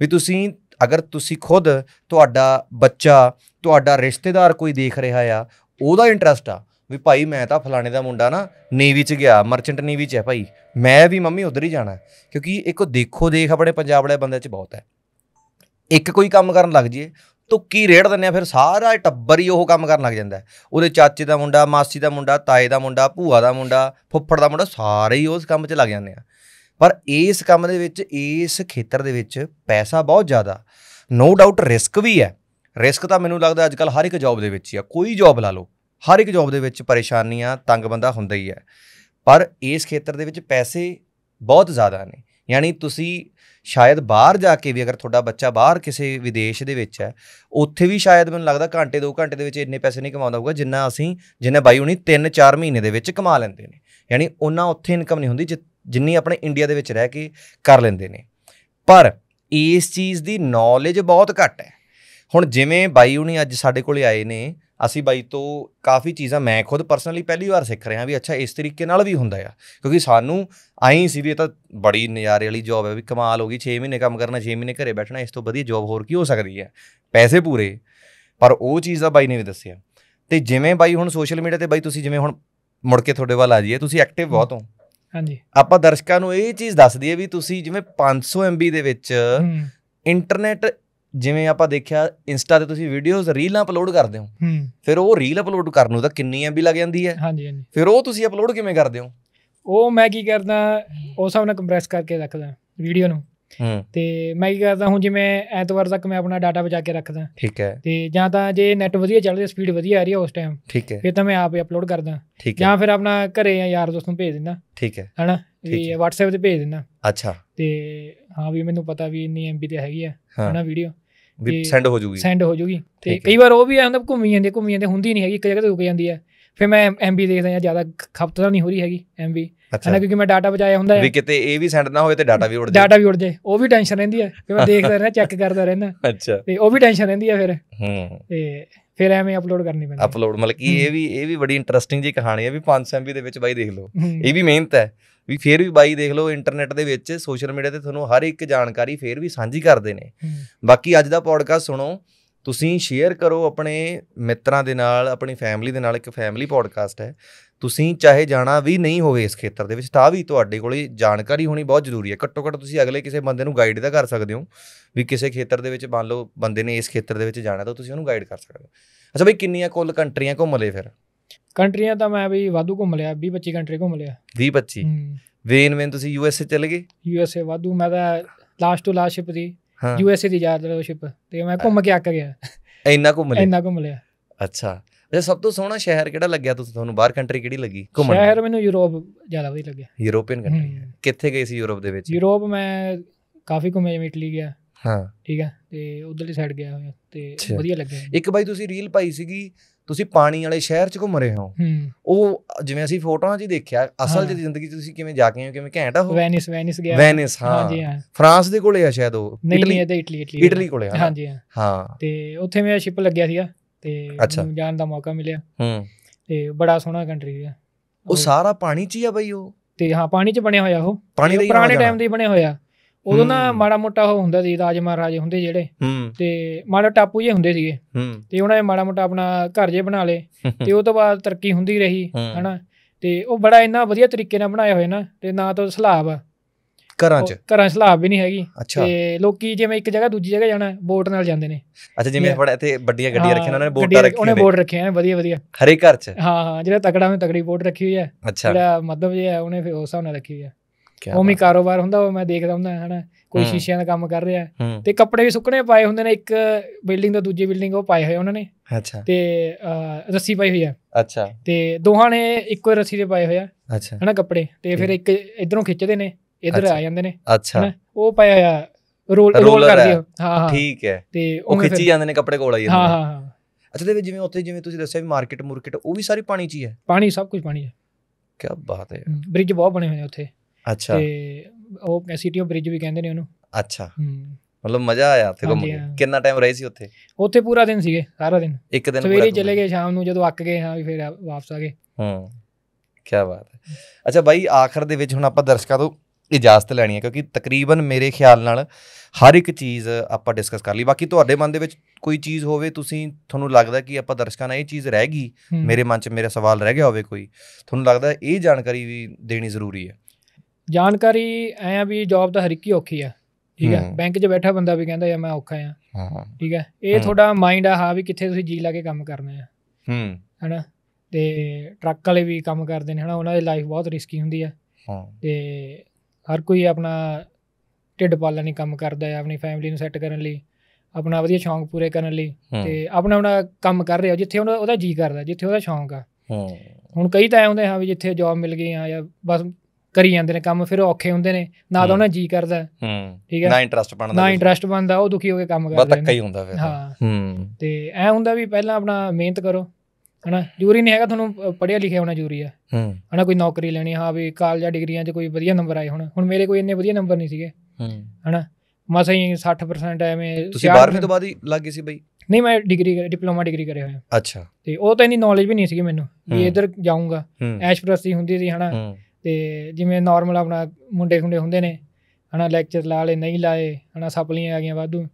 ਵੀ ਤੁਸੀਂ ਅਗਰ ਤੁਸੀਂ ਖੁਦ ਤੁਹਾਡਾ ਬੱਚਾ ਤੁਹਾਡਾ ਰਿਸ਼ਤੇਦਾਰ ਕੋਈ ਦੇਖ ਰਿਹਾ ਆ ਉਹਦਾ ਇੰਟਰਸਟ ਆ ਵੀ ਭਾਈ ਮੈਂ ਤਾਂ ਫਲਾਣੇ ਦਾ ਮੁੰਡਾ ਨਾ ਨੇਵੀ 'ਚ ਗਿਆ ਮਰਚੈਂਟ ਨੇਵੀ 'ਚ ਹੈ ਭਾਈ ਮੈਂ ਵੀ ਮੰਮੀ ਉਧਰ ਹੀ ਜਾਣਾ ਕਿਉਂਕਿ ਇੱਕ ਦੇਖੋ ਦੇਖ ਆਪਣੇ ਪੰਜਾਬ ਵਾਲੇ ਬੰਦੇ 'ਚ ਬਹੁਤ ਹੈ ਇੱਕ ਕੋਈ ਕੰਮ ਕਰਨ ਲੱਗ ਜੀਏ ਤੁੱਕੀ ਰੇੜ ਦਿੰਨੇ ਆ ਫਿਰ ਸਾਰਾ ਟੱਬਰ ਹੀ ਉਹ ਕੰਮ ਕਰਨ ਲੱਗ ਜਾਂਦਾ ਉਹਦੇ ਚਾਚੇ ਦਾ ਮੁੰਡਾ ਮਾਸੀ ਦਾ ਮੁੰਡਾ ਤਾਏ ਦਾ ਮੁੰਡਾ ਭੂਆ ਦਾ ਮੁੰਡਾ ਫੁੱਫੜ ਦਾ ਮੁੰਡਾ ਸਾਰੇ ਹੀ ਉਸ ਕੰਮ 'ਚ ਲੱਗ ਜਾਂਦੇ ਆ ਪਰ ਇਸ ਕੰਮ ਦੇ ਵਿੱਚ ਇਸ ਖੇਤਰ ਦੇ ਵਿੱਚ ਪੈਸਾ ਬਹੁਤ ਜ਼ਿਆਦਾ ਨੋ ਡਾਊਟ ਰਿਸਕ ਵੀ ਹੈ ਰਿਸਕ ਤਾਂ ਮੈਨੂੰ ਲੱਗਦਾ ਅੱਜ ਕੱਲ ਹਰ ਇੱਕ ਜੌਬ ਦੇ ਵਿੱਚ ਹੀ ਆ ਕੋਈ ਜੌਬ ਲਾ ਲਓ ਹਰ ਇੱਕ ਜੌਬ ਦੇ ਵਿੱਚ ਪਰੇਸ਼ਾਨੀਆਂ ਤੰਗ ਬੰਦਾ ਹੁੰਦਾ ਹੀ ਹੈ ਪਰ ਇਸ ਖੇਤਰ ਦੇ ਵਿੱਚ ਪੈਸੇ ਬਹੁਤ ਜ਼ਿਆਦਾ ਨੇ ਯਾਨੀ ਤੁਸੀਂ ਸ਼ਾਇਦ ਬਾਹਰ ਜਾ ਕੇ ਵੀ ਅਗਰ ਤੁਹਾਡਾ ਬੱਚਾ ਬਾਹਰ ਕਿਸੇ ਵਿਦੇਸ਼ ਦੇ ਵਿੱਚ ਹੈ ਉੱਥੇ ਵੀ ਸ਼ਾਇਦ ਮੈਨੂੰ ਲੱਗਦਾ ਘੰਟੇ 2 ਘੰਟੇ ਦੇ ਵਿੱਚ ਇੰਨੇ ਪੈਸੇ ਨਹੀਂ ਕਮਾਉਂਦਾ ਹੋਊਗਾ ਜਿੰਨਾ ਅਸੀਂ ਜਿੰਨੇ ਬਾਈ ਹੁਣੀ 3-4 ਮਹੀਨੇ ਦੇ ਵਿੱਚ ਕਮਾ ਲੈਂਦੇ ਨੇ ਯਾਨੀ ਉਹਨਾਂ ਉੱਥੇ ਇਨਕਮ ਨਹੀਂ ਹੁੰਦੀ ਜਿੰਨੀ ਆਪਣੇ ਇੰਡੀਆ ਦੇ ਵਿੱਚ ਰਹਿ ਕੇ ਕਰ ਲੈਂਦੇ ਨੇ ਪਰ ਇਸ ਚੀਜ਼ ਦੀ ਨੌਲੇਜ ਬਹੁਤ ਘੱਟ ਹੈ ਹੁਣ ਜਿਵੇਂ ਬਾਈ ਹੁਣੀ ਅੱਜ ਸਾਡੇ ਕੋਲੇ ਆਏ ਨੇ ਅਸੀਂ ਬਾਈ ਤੋਂ ਕਾਫੀ ਚੀਜ਼ਾਂ ਮੈਂ ਖੁਦ ਪਰਸਨਲੀ ਪਹਿਲੀ ਵਾਰ ਸਿੱਖ ਰਿਹਾ ਵੀ ਅੱਛਾ ਇਸ ਤਰੀਕੇ ਨਾਲ ਵੀ ਹੁੰਦਾ ਆ ਕਿਉਂਕਿ ਸਾਨੂੰ ਆਈ ਸੀ ਵੀ ਇਹ ਤਾਂ ਬੜੀ ਨਜ਼ਾਰੇ ਵਾਲੀ ਜੌਬ ਹੈ ਵੀ ਕਮਾਲ ਹੋ ਗਈ 6 ਮਹੀਨੇ ਕੰਮ ਕਰਨਾ 6 ਮਹੀਨੇ ਘਰੇ ਬੈਠਣਾ ਇਸ ਤੋਂ ਵਧੀਆ ਜੌਬ ਹੋਰ ਕੀ ਹੋ ਸਕਦੀ ਹੈ ਪੈਸੇ ਪੂਰੇ ਪਰ ਉਹ ਚੀਜ਼ ਦਾ ਬਾਈ ਨੇ ਵੀ ਦੱਸਿਆ ਤੇ ਜਿਵੇਂ ਬਾਈ ਹੁਣ ਸੋਸ਼ਲ ਮੀਡੀਆ ਤੇ ਬਾਈ ਤੁਸੀਂ ਜਿਵੇਂ ਹੁਣ ਮੁੜ ਕੇ ਤੁਹਾਡੇ ਵੱਲ ਆ ਜਾਈਏ ਤੁਸੀਂ ਐਕਟਿਵ ਬਹੁਤ ਹੋ ਹਾਂਜੀ ਆਪਾਂ ਦਰਸ਼ਕਾਂ ਨੂੰ ਇਹ ਚੀਜ਼ ਦੱਸ ਦਈਏ ਵੀ ਤੁਸੀਂ ਜਿਵੇਂ 500 MB ਦੇ ਵਿੱਚ ਇੰਟਰਨੈਟ ਜਿਵੇਂ ਆਪਾਂ ਦੇਖਿਆ ਇੰਸਟਾ ਤੇ ਤੁਸੀਂ ਵੀਡੀਓਜ਼ ਰੀਲਾਂ ਅਪਲੋਡ ਕਰਦੇ ਹੋ ਫਿਰ ਉਹ ਰੀਲ ਅਪਲੋਡ ਕਰਨ ਨੂੰ ਤਾਂ ਕਿੰਨੀ ਐਮਬੀ ਲੱਗ ਜਾਂਦੀ ਹੈ ਹਾਂਜੀ ਹਾਂਜੀ ਫਿਰ ਉਹ ਤੁਸੀਂ ਅਪਲੋਡ ਕਿਵੇਂ ਕਰਦੇ ਹੋ ਉਹ ਮੈਂ ਕੀ ਕਰਦਾ ਉਹ ਸਭ ਨਾਲ ਕੰਪਰੈਸ ਕਰਕੇ ਰੱਖਦਾ ਵੀਡੀਓ ਨੂੰ ਹੂੰ ਤੇ ਮੈਂ ਕੀ ਕਰਦਾ ਹੁਣ ਜਿਵੇਂ ਐਤਵਾਰ ਤੱਕ ਮੈਂ ਆਪਣਾ ਡਾਟਾ ਬਚਾ ਕੇ ਰੱਖਦਾ ਠੀਕ ਹੈ ਤੇ ਜਾਂ ਤਾਂ ਜੇ ਨੈਟ ਵਧੀਆ ਚੱਲ ਰਿਹਾ ਸਪੀਡ ਵਧੀਆ ਆ ਰਹੀ ਹੈ ਉਸ ਟਾਈਮ ਠੀਕ ਹੈ ਫਿਰ ਤਾਂ ਮੈਂ ਆਪੇ ਅਪਲੋਡ ਕਰਦਾ ਜਾਂ ਫਿਰ ਆਪਣਾ ਘਰੇ ਜਾਂ ਯਾਰ ਦੋਸਤ ਨੂੰ ਭੇਜ ਦਿੰਦਾ ਠੀਕ ਹੈ ਹਨਾ ਵੀ WhatsApp ਤੇ ਭੇਜ ਦਿੰਦਾ ਅੱਛਾ ਤੇ ਹਾਂ ਵੀ ਮੈਨੂੰ ਪਤਾ ਵੀ ਇੰਨੀ ਐਮਬੀ ਤੇ ਹੈਗੀ ਆ ਹਨਾ ਵੀਡੀਓ ਵੀ ਸੈਂਡ ਹੋ ਜੂਗੀ ਸੈਂਡ ਹੋ ਜੂਗੀ ਤੇ ਕਈ ਵਾਰ ਉਹ ਵੀ ਆ ਹੁੰਦਾ ਘੁੰਮੀ ਜਾਂਦੀ ਘੁੰਮੀ ਜਾਂਦੀ ਹੁੰਦੀ ਨਹੀਂ ਹੈਗੀ ਇੱਕ ਜਗ੍ਹਾ ਤੇ ਰੁਕ ਜਾਂਦੀ ਹੈ ਫਿਰ ਮੈਂ ਐਮਬੀ ਦੇਖਦਾ ਜਾਂ ਜ਼ਿਆਦਾ ਖਪਤ ਤਾਂ ਨਹੀਂ ਹੋ ਰਹੀ ਹੈਗੀ ਐਮਬੀ ਹਨਾ ਕਿਉਂਕਿ ਮੈਂ ਡਾਟਾ ਬਚਾਇਆ ਹੁੰਦਾ ਹੈ ਵੀ ਕਿਤੇ ਇਹ ਵੀ ਸੈਂਡ ਨਾ ਹੋਏ ਤੇ ਡਾਟਾ ਵੀ ਉੜ ਜਾਵੇ ਡਾਟਾ ਵੀ ਉੜ ਜਾਵੇ ਉਹ ਵੀ ਟੈਨਸ਼ਨ ਰਹਿੰਦੀ ਹੈ ਕਿ ਮੈਂ ਦੇਖਦਾ ਰਹਿਣਾ ਚੈੱਕ ਕਰਦਾ ਰਹਿਣਾ ਅੱਛਾ ਤੇ ਉਹ ਵੀ ਟੈਨਸ਼ਨ ਰਹਿੰਦੀ ਹੈ ਫਿਰ ਹੂੰ ਤੇ ਫਿਰ ਐਵੇਂ ਅਪਲੋਡ ਕਰਨੀ ਪੈਂਦੀ ਅਪਲੋਡ ਮਤਲਬ ਕਿ ਇਹ ਵੀ ਇਹ ਵੀ ਬੜੀ ਇੰਟਰਸਟਿੰਗ ਜੀ ਕਹਾਣੀ ਹੈ ਵੀ 5 MB ਦੇ ਵਿੱਚ ਬਾਈ ਦੇਖ ਲਓ ਇਹ ਵੀ ਮਿਹਨਤ ਹੈ ਵੀ ਫੇਰ ਵੀ ਬਾਈ ਦੇਖ ਲਓ ਇੰਟਰਨੈਟ ਦੇ ਵਿੱਚ ਸੋਸ਼ਲ ਮੀਡੀਆ ਤੇ ਤੁਹਾਨੂੰ ਹਰ ਇੱਕ ਜਾਣਕਾਰੀ ਫੇਰ ਵੀ ਸਾਂਝੀ ਕਰਦੇ ਨੇ ਬਾਕੀ ਅੱਜ ਦਾ ਪੋਡਕਾਸਟ ਸੁਣੋ ਤੁਸੀਂ ਸ਼ੇਅਰ ਕਰੋ ਆਪਣੇ ਮਿੱਤਰਾਂ ਦੇ ਨਾਲ ਆਪਣੀ ਫੈਮਿਲੀ ਦੇ ਨਾਲ ਇੱਕ ਫੈਮਿਲੀ ਪੋਡਕਾਸਟ ਹੈ ਤੁਸੀਂ ਚਾਹੇ ਜਾਣਾ ਵੀ ਨਹੀਂ ਹੋਵੇ ਇਸ ਖੇਤਰ ਦੇ ਵਿੱਚ ਤਾਂ ਵੀ ਤੁਹਾਡੇ ਕੋਲੇ ਜਾਣਕਾਰੀ ਹੋਣੀ ਬਹੁਤ ਜ਼ਰੂਰੀ ਹੈ ਘੱਟੋ ਘੱਟ ਤੁਸੀਂ ਅਗਲੇ ਕਿਸੇ ਬੰਦੇ ਨੂੰ ਗਾਈਡ ਤਾਂ ਕਰ ਸਕਦੇ ਹੋ ਵੀ ਕਿਸੇ ਖੇਤਰ ਦੇ ਵਿੱਚ ਮੰਨ ਲਓ ਬੰਦੇ ਨੇ ਇਸ ਖੇਤਰ ਦੇ ਵਿੱਚ ਜਾਣਾ ਤਾਂ ਤੁਸੀਂ ਉਹਨੂੰ ਗਾਈਡ ਕਰ ਸਕਦੇ ਹੋ ਅੱਛਾ ਬਈ ਕਿੰਨੀਆਂ ਕੁੱਲ ਕੰਟਰੀਆਂ ਘੁੰਮ ਲਏ ਫਿਰ ਕੰਟਰੀਆਂ ਤਾਂ ਮੈਂ ਵੀ ਵਾਧੂ ਘੁੰਮ ਲਿਆ 20 25 ਕੰਟਰੀ ਘੁੰਮ ਲਿਆ 20 25 ਵੇਨ ਵੇਨ ਤੁਸੀਂ ਯੂ ਐਸ ਏ ਚਲੇ ਗਏ ਯੂ ਐਸ ਏ ਵਾਧੂ ਮੈਂ ਤਾਂ ਲਾਸਟ ਟੂ ਲਾਸਟ ਸ਼ਿਪ ਦੀ ਯੂ ਐਸ ਏ ਦੀ ਯਾਰ ਸ਼ਿਪ ਤੇ ਮੈਂ ਘੁੰਮ ਕੇ ਆ ਕੇ ਗਿਆ ਇੰਨਾ ਘੁੰਮ ਲਿਆ ਇੰਨਾ ਘੁੰਮ ਲਿਆ ਅੱਛਾ ਅੱਛਾ ਸਭ ਤੋਂ ਸੋਹਣਾ ਸ਼ਹਿਰ ਕਿਹੜਾ ਲੱਗਿਆ ਤੁਸੀਂ ਤੁਹਾਨੂੰ ਬਾਹਰ ਕੰਟਰੀ ਕਿਹੜੀ ਲੱਗੀ ਘੁੰਮਣ ਸ਼ਹਿਰ ਮੈਨੂੰ ਯੂਰਪ ਜ਼ਿਆਦਾ ਵਧੀਆ ਲੱਗਿਆ ਯੂਰੋਪੀਅਨ ਕੰਟਰੀ ਕਿੱਥੇ ਗਏ ਸੀ ਯੂਰਪ ਦੇ ਵਿੱਚ ਯੂਰਪ ਮੈਂ ਕਾਫੀ ਘੁੰਮੇ ਜਿਵੇਂ ਇਟਲੀ ਗਿਆ ਹਾਂ ਠੀਕ ਹੈ ਤੇ ਉਧਰਲੀ ਸਾਈਡ ਗਿਆ ਹੋਇਆ ਤੇ ਵਧੀਆ ਲੱਗਿਆ ਇੱਕ ਬਾਈ ਤੁਸੀਂ ਰੀਲ ਪਾਈ ਸੀਗੀ ਤੁਸੀਂ ਪਾਣੀ ਵਾਲੇ ਸ਼ਹਿਰ ਚ ਘੁੰਮ ਰਹੇ ਹੋ ਉਹ ਜਿਵੇਂ ਅਸੀਂ ਫੋਟੋਆਂ 'ਚ ਹੀ ਦੇਖਿਆ ਅਸਲ ਜੀ ਜ਼ਿੰਦਗੀ 'ਚ ਤੁਸੀਂ ਕਿਵੇਂ ਜਾ ਕੇ ਹੋ ਕਿਵੇਂ ਘੈਂਟ ਹੋ ਵੈਨਿਸ ਵੈਨਿਸ ਗਿਆ ਵੈਨਿਸ ਹਾਂ ਫਰਾਂਸ ਦੇ ਕੋਲੇ ਆ ਸ਼ਾਇਦ ਉਹ ਇਟਲੀ ਨਹੀਂ ਇਹ ਇਟਲੀ ਇਟਲੀ ਇਟਲੀ ਕੋਲੇ ਹਾਂ ਜੀ ਹਾਂ ਤੇ ਉੱਥੇ ਮੇਰਾ ਸ਼ਿਪ ਲੱਗਿਆ ਸੀਗਾ ਤੇ ਮੈਨੂੰ ਜਾਣ ਦਾ ਮੌਕਾ ਮਿਲਿਆ ਹੂੰ ਤੇ ਬੜਾ ਸੋਹਣਾ ਕੰਟਰੀ ਹੈ ਉਹ ਸਾਰਾ ਪਾਣੀ 'ਚ ਹੀ ਆ ਬਈ ਉਹ ਤੇ ਹਾਂ ਪਾਣੀ 'ਚ ਬਣਿਆ ਹੋਇਆ ਉਹ ਪਾਣੀ ਦੇ ਪੁਰਾਣੇ ਟਾਈਮ ਦੇ ਬਣੇ ਹੋਇਆ ਉਦੋਂ ਨਾ ਮਾੜਾ ਮੋਟਾ ਉਹ ਹੁੰਦਾ ਸੀ ਰਾਜ ਮਹਾਰਾਜ ਹੁੰਦੇ ਜਿਹੜੇ ਤੇ ਮਾੜਾ ਟਾਪੂ ਜੇ ਹੁੰਦੇ ਸੀਗੇ ਤੇ ਉਹਨਾਂ ਨੇ ਮਾੜਾ ਮੋਟਾ ਆਪਣਾ ਘਰ ਜੇ ਬਣਾ ਲਏ ਤੇ ਉਹ ਤੋਂ ਬਾਅਦ ਤਰੱਕੀ ਹੁੰਦੀ ਰਹੀ ਹਨਾ ਤੇ ਉਹ ਬੜਾ ਇੰਨਾ ਵਧੀਆ ਤਰੀਕੇ ਨਾਲ ਬਣਾਇਆ ਹੋਇਆ ਨਾ ਤੇ ਨਾ ਤਾਂ ਸਲਾਬ ਆ ਘਰਾਂ 'ਚ ਘਰਾਂ 'ਚ ਲਾਭ ਵੀ ਨਹੀਂ ਹੈਗੀ ਤੇ ਲੋਕੀ ਜਿਵੇਂ ਇੱਕ ਜਗ੍ਹਾ ਦੂਜੀ ਜਗ੍ਹਾ ਜਾਣਾ ਬੋਟ ਨਾਲ ਜਾਂਦੇ ਨੇ ਅੱਛਾ ਜਿਵੇਂ ਫੜਾ ਇੱਥੇ ਵੱਡੀਆਂ ਗੱਡੀਆਂ ਰੱਖੀਆਂ ਉਹਨਾਂ ਨੇ ਬੋਟਾਂ ਰੱਖੀਆਂ ਉਹਨੇ ਬੋਟ ਰੱਖੇ ਆ ਵਧੀਆ ਵਧੀਆ ਹਰੇ ਘਰ 'ਚ ਹਾਂ ਹਾਂ ਜਿਹੜਾ ਤਕੜਾ ਉਹਨੇ ਤਕੜੀ ਬੋਟ ਰੱਖੀ ਹੋਈ ਹੈ ਜਿਹੜਾ ਮਤਲਬ ਜਿਹਾ ਉਹਨੇ ਫਿਰ ਉਸ ਹਿਸਾਬ ਨਾਲ ਰੱਖੀ ਹੋਈ ਹੈ ਉਹ ਵੀ ਕਾਰੋਬਾਰ ਹੁੰਦਾ ਉਹ ਮੈਂ ਦੇਖਦਾ ਹੁੰਦਾ ਹਨਾ ਕੋਈ ਸ਼ੀਸ਼ਿਆਂ ਦਾ ਕੰਮ ਕਰ ਰਿਹਾ ਤੇ ਕੱਪੜੇ ਵੀ ਸੁੱਕਣੇ ਪਾਏ ਹੁੰਦੇ ਨੇ ਇੱਕ ਬਿਲਡਿੰਗ ਤੋਂ ਦੂਜੀ ਬਿਲਡਿੰਗ ਉਹ ਪਾਏ ਹੋਏ ਉਹਨਾਂ ਨੇ ਅੱਛਾ ਤੇ ਰੱਸੀ ਪਾਈ ਹੋਈ ਆ ਅੱਛਾ ਤੇ ਦੋਹਾਂ ਨੇ ਇੱਕੋ ਰੱਸੀ ਦੇ ਪਾਏ ਹੋਏ ਆ ਅੱਛਾ ਹਨਾ ਕੱਪੜੇ ਤੇ ਫਿਰ ਇੱਕ ਇਧਰੋਂ ਖਿੱਚਦੇ ਨੇ ਇਧਰ ਆ ਜਾਂਦੇ ਨੇ ਅੱਛਾ ਉਹ ਪਾਇਆ ਆ ਰੋਲ ਰੋਲ ਕਰਦੇ ਹਾਂ ਹਾਂ ਠੀਕ ਹੈ ਤੇ ਉਹ ਖਿੱਚੀ ਜਾਂਦੇ ਨੇ ਕੱਪੜੇ ਕੋਲ ਆ ਜਾਂਦੇ ਹਾਂ ਹਾਂ ਅੱਛਾ ਤੇ ਜਿਵੇਂ ਉੱਥੇ ਜਿਵੇਂ ਤੁਸੀਂ ਦੱਸਿਆ ਵੀ ਮਾਰਕੀਟ ਮੁਰਕੀਟ ਉਹ ਵੀ ਸਾਰੀ ਪਾਣੀ 'ਚ ਹੀ ਹੈ ਪਾਣੀ ਸਭ ਕੁਝ ਪਾਣੀ ਹੈ ਕੀ ਬਾਤ ਹੈ ਬ੍ਰਿਜ ਬਹੁਤ ਬਣੇ ਹੋਏ ਨੇ ਉੱਥੇ ਅੱਛਾ ਤੇ ਉਹ ਸਿਟੀਓ ਬ੍ਰਿਜ ਵੀ ਕਹਿੰਦੇ ਨੇ ਉਹਨੂੰ ਅੱਛਾ ਮਤਲਬ ਮਜ਼ਾ ਆਇਆ ਉੱਥੇ ਘੁੰਮ ਕੇ ਕਿੰਨਾ ਟਾਈਮ ਰਹੇ ਸੀ ਉੱਥੇ ਉੱਥੇ ਪੂਰਾ ਦਿਨ ਸੀਗੇ ਸਾਰਾ ਦਿਨ ਇੱਕ ਦਿਨ ਸਵੇਰੇ ਚਲੇ ਗਏ ਸ਼ਾਮ ਨੂੰ ਜਦੋਂ ਅੱਕ ਗਏ ਹਾਂ ਵੀ ਫਿਰ ਵਾਪਸ ਆ ਗਏ ਹੂੰ ਕੀ ਬਾਤ ਹੈ ਅੱਛਾ ਬਾਈ ਆਖਰ ਦੇ ਵਿੱਚ ਹੁਣ ਆਪਾਂ ਦਰਸ਼ਕਾਂ ਤੋਂ ਇਜਾਜ਼ਤ ਲੈਣੀ ਹੈ ਕਿਉਂਕਿ ਤਕਰੀਬਨ ਮੇਰੇ ਖਿਆਲ ਨਾਲ ਹਰ ਇੱਕ ਚੀਜ਼ ਆਪਾਂ ਡਿਸਕਸ ਕਰ ਲਈ ਬਾਕੀ ਤੁਹਾਡੇ ਮਨ ਦੇ ਵਿੱਚ ਕੋਈ ਚੀਜ਼ ਹੋਵੇ ਤੁਸੀਂ ਤੁਹਾਨੂੰ ਲੱਗਦਾ ਕਿ ਆਪਾਂ ਦਰਸ਼ਕਾਂ ਨਾਲ ਇਹ ਚੀਜ਼ ਰਹਿ ਗਈ ਮੇਰੇ ਮਨ 'ਚ ਮੇਰਾ ਸਵਾਲ ਰਹਿ ਗਿਆ ਹੋਵੇ ਕੋਈ ਤੁਹਾਨੂੰ ਲੱਗਦਾ ਇਹ ਜਾਣਕਾਰੀ ਵੀ ਦੇਣੀ ਜ਼ਰੂਰੀ ਹੈ ਜਾਣਕਾਰੀ ਐ ਆ ਵੀ ਜੌਬ ਤਾਂ ਹਰ ਇੱਕ ਹੀ ਔਖੀ ਆ ਠੀਕ ਹੈ ਬੈਂਕ 'ਚ ਬੈਠਾ ਬੰਦਾ ਵੀ ਕਹਿੰਦਾ ਯਾ ਮੈਂ ਔਖਾ ਆ ਹਾਂ ਠੀਕ ਹੈ ਇਹ ਤੁਹਾਡਾ ਮਾਈਂਡ ਆ ਹਾਂ ਵੀ ਕਿੱਥੇ ਤੁਸੀਂ ਜੀ ਲਾ ਕੇ ਕੰਮ ਕਰਨਾ ਹੈ ਹੂੰ ਹੈਨਾ ਤੇ ਟਰੱਕ ਵਾਲੇ ਵੀ ਕੰਮ ਕਰਦੇ ਨੇ ਹਨਾ ਉਹਨਾਂ ਦੀ ਲਾਈਫ ਬਹੁਤ ਰਿਸਕੀ ਹੁੰਦੀ ਆ ਹਾਂ ਤੇ ਹਰ ਕੋਈ ਆਪਣਾ ਢਿੱਡ ਪਾਲਣ ਲਈ ਕੰਮ ਕਰਦਾ ਹੈ ਆਪਣੀ ਫੈਮਿਲੀ ਨੂੰ ਸੈੱਟ ਕਰਨ ਲਈ ਆਪਣਾ ਵਧੀਆ ਸ਼ੌਂਕ ਪੂਰੇ ਕਰਨ ਲਈ ਤੇ ਆਪਣਾ ਆਪਣਾ ਕੰਮ ਕਰ ਰਿਹਾ ਜਿੱਥੇ ਉਹਦਾ ਉਹਦਾ ਜੀ ਕਰਦਾ ਜਿੱਥੇ ਉਹਦਾ ਸ਼ੌਂਕ ਆ ਹੁਣ ਕਈ ਤਾਂ ਆਉਂਦੇ ਹਾਂ ਵੀ ਜਿੱਥੇ ਜੌਬ ਮਿਲ ਗਈ ਆ ਜਾਂ ਬਸ ਕਰੀ ਜਾਂਦੇ ਨੇ ਕੰਮ ਫਿਰ ਔਖੇ ਹੁੰਦੇ ਨੇ ਨਾ ਤਾਂ ਉਹਨਾਂ ਜੀ ਕਰਦਾ ਹੂੰ ਠੀਕ ਹੈ ਨਾ ਇੰਟਰਸਟ ਬਣਦਾ ਨਾ ਇੰਟਰਸਟ ਬਣਦਾ ਉਹ ਦੁਖੀ ਹੋ ਕੇ ਕੰਮ ਕਰਦੇ ਨੇ ਬਸ ਤੱਕ ਹੀ ਹੁੰਦਾ ਫਿਰ ਹਾਂ ਹੂੰ ਤੇ ਐ ਹੁੰਦਾ ਵੀ ਪਹਿਲਾਂ ਆਪਣਾ ਮਿਹਨਤ ਕਰੋ ਹਣਾ ਜ਼ਰੂਰੀ ਨਹੀਂ ਹੈਗਾ ਤੁਹਾਨੂੰ ਪੜਿਆ ਲਿਖਿਆ ਹੋਣਾ ਜ਼ਰੂਰੀ ਆ ਹਣਾ ਕੋਈ ਨੌਕਰੀ ਲੈਣੀ ਹਾਂ ਵੀ ਜਾਂ ਡਿਗਰੀਆਂ 'ਚ ਕੋਈ ਵਧੀਆ ਨੰਬਰ ਆਏ ਹੁਣ ਹੁਣ ਮੇਰੇ ਕੋਈ ਇੰਨੇ ਵਧੀਆ ਨੰਬਰ ਨਹੀਂ ਸੀਗੇ ਹਣਾ ਮਸਾਂ ਹੀ 60% ਐਵੇਂ ਤੁਸੀਂ 12ਵੀਂ ਤੋਂ ਬਾਅਦ ਹੀ ਲੱਗ ਗਏ ਸੀ ਬਈ ਨਹੀਂ ਮੈਂ ਡਿਗਰੀ ਡਿਪਲੋਮਾ ਡਿਗਰੀ ਕਰਿਆ ਹੋਇਆ ਅੱਛਾ ਤੇ ਉਹ ਤਾਂ ਇਨੀ ਨੌਲੇਜ ਵੀ ਨਹੀਂ ਸੀਗੀ ਮੈਨੂੰ ਵੀ ਇਧਰ ਜਾਊਂਗਾ ਐਸ਼ਪ੍ਰਸਤੀ ਹੁੰਦੀ ਸੀ ਹਣਾ ਤੇ ਜਿਵੇਂ ਨਾਰਮਲ ਆਪਣਾ ਮੁੰਡੇ ਖੁੰਡੇ ਹੁੰਦੇ ਨੇ ਹਣਾ ਲੈਕਚਰ ਲਾ ਲੇ ਨਹੀਂ ਲਾਏ ਹਣਾ ਸਪਲੀਆਂ ਆ ਗਈਆਂ ਵਾਧੂ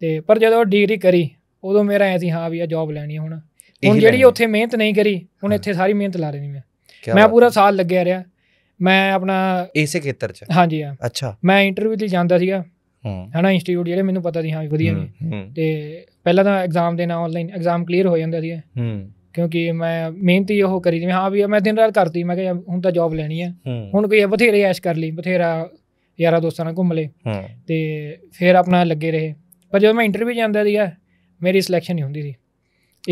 ਤੇ ਪਰ ਜਦੋਂ ਡਿਗਰੀ ਕਰੀ ਉਦੋਂ ਮੇਰਾ ਐ ਸੀ ਹਾਂ ਵੀ ਆ ਜੌਬ ਲੈਣੀ ਹੁਣ ਹੁਣ ਜਿਹੜੀ ਉੱਥੇ ਮਿਹਨਤ ਨਹੀਂ ਕਰੀ ਹੁਣ ਇੱਥੇ ਸਾਰੀ ਮਿਹਨਤ ਲਾ ਰਹੀ ਮੈਂ ਮੈਂ ਪੂਰਾ ਸਾਲ ਲੱਗਿਆ ਰਿਹਾ ਮੈਂ ਆਪਣਾ ਇਸੇ ਖੇਤਰ 'ਚ ਹਾਂਜੀ ਹਾਂ ਅੱਛਾ ਮੈਂ ਇੰਟਰਵਿਊ ਲਈ ਜਾਂਦਾ ਸੀਗਾ ਹਾਂ ਹਨਾ ਇੰਸਟੀਚਿਊਟ ਜਿਹੜੇ ਮੈਨੂੰ ਪਤਾ ਸੀ ਹਾਂ ਵਧੀਆ ਨੇ ਤੇ ਪਹਿਲਾਂ ਤਾਂ ਐਗਜ਼ਾਮ ਦੇਣਾ ਆਨਲਾਈਨ ਐਗਜ਼ਾਮ ਕਲੀਅਰ ਹੋ ਜਾਂਦਾ ਸੀ ਕਿਉਂਕਿ ਮੈਂ ਮਿਹਨਤੀ ਉਹ ਕਰੀ ਜਿਵੇਂ ਹਾਂ ਵੀ ਮੈਂ ਦਿਨ ਰਾਤ ਕਰਦੀ ਮੈਂ ਕਿਹਾ ਹੁਣ ਤਾਂ ਜੌਬ ਲੈਣੀ ਆ ਹੁਣ ਕੋਈ ਬਥੇਰੇ ਐਸ਼ ਕਰ ਲਈ ਬਥੇਰਾ ਯਾਰਾ ਦੋਸਤਾਂ ਨਾਲ ਘੁੰਮ ਲੇ ਤੇ ਫਿਰ ਆਪਣਾ ਲੱਗੇ ਰਹੇ ਪਰ ਜਦੋਂ ਮੈਂ ਇੰਟਰਵਿਊ ਜਾਂਦਾ ਸੀਗਾ ਮੇਰੀ ਸਿਲੈਕਸ਼ਨ ਨਹੀਂ ਹੁੰਦੀ ਸੀ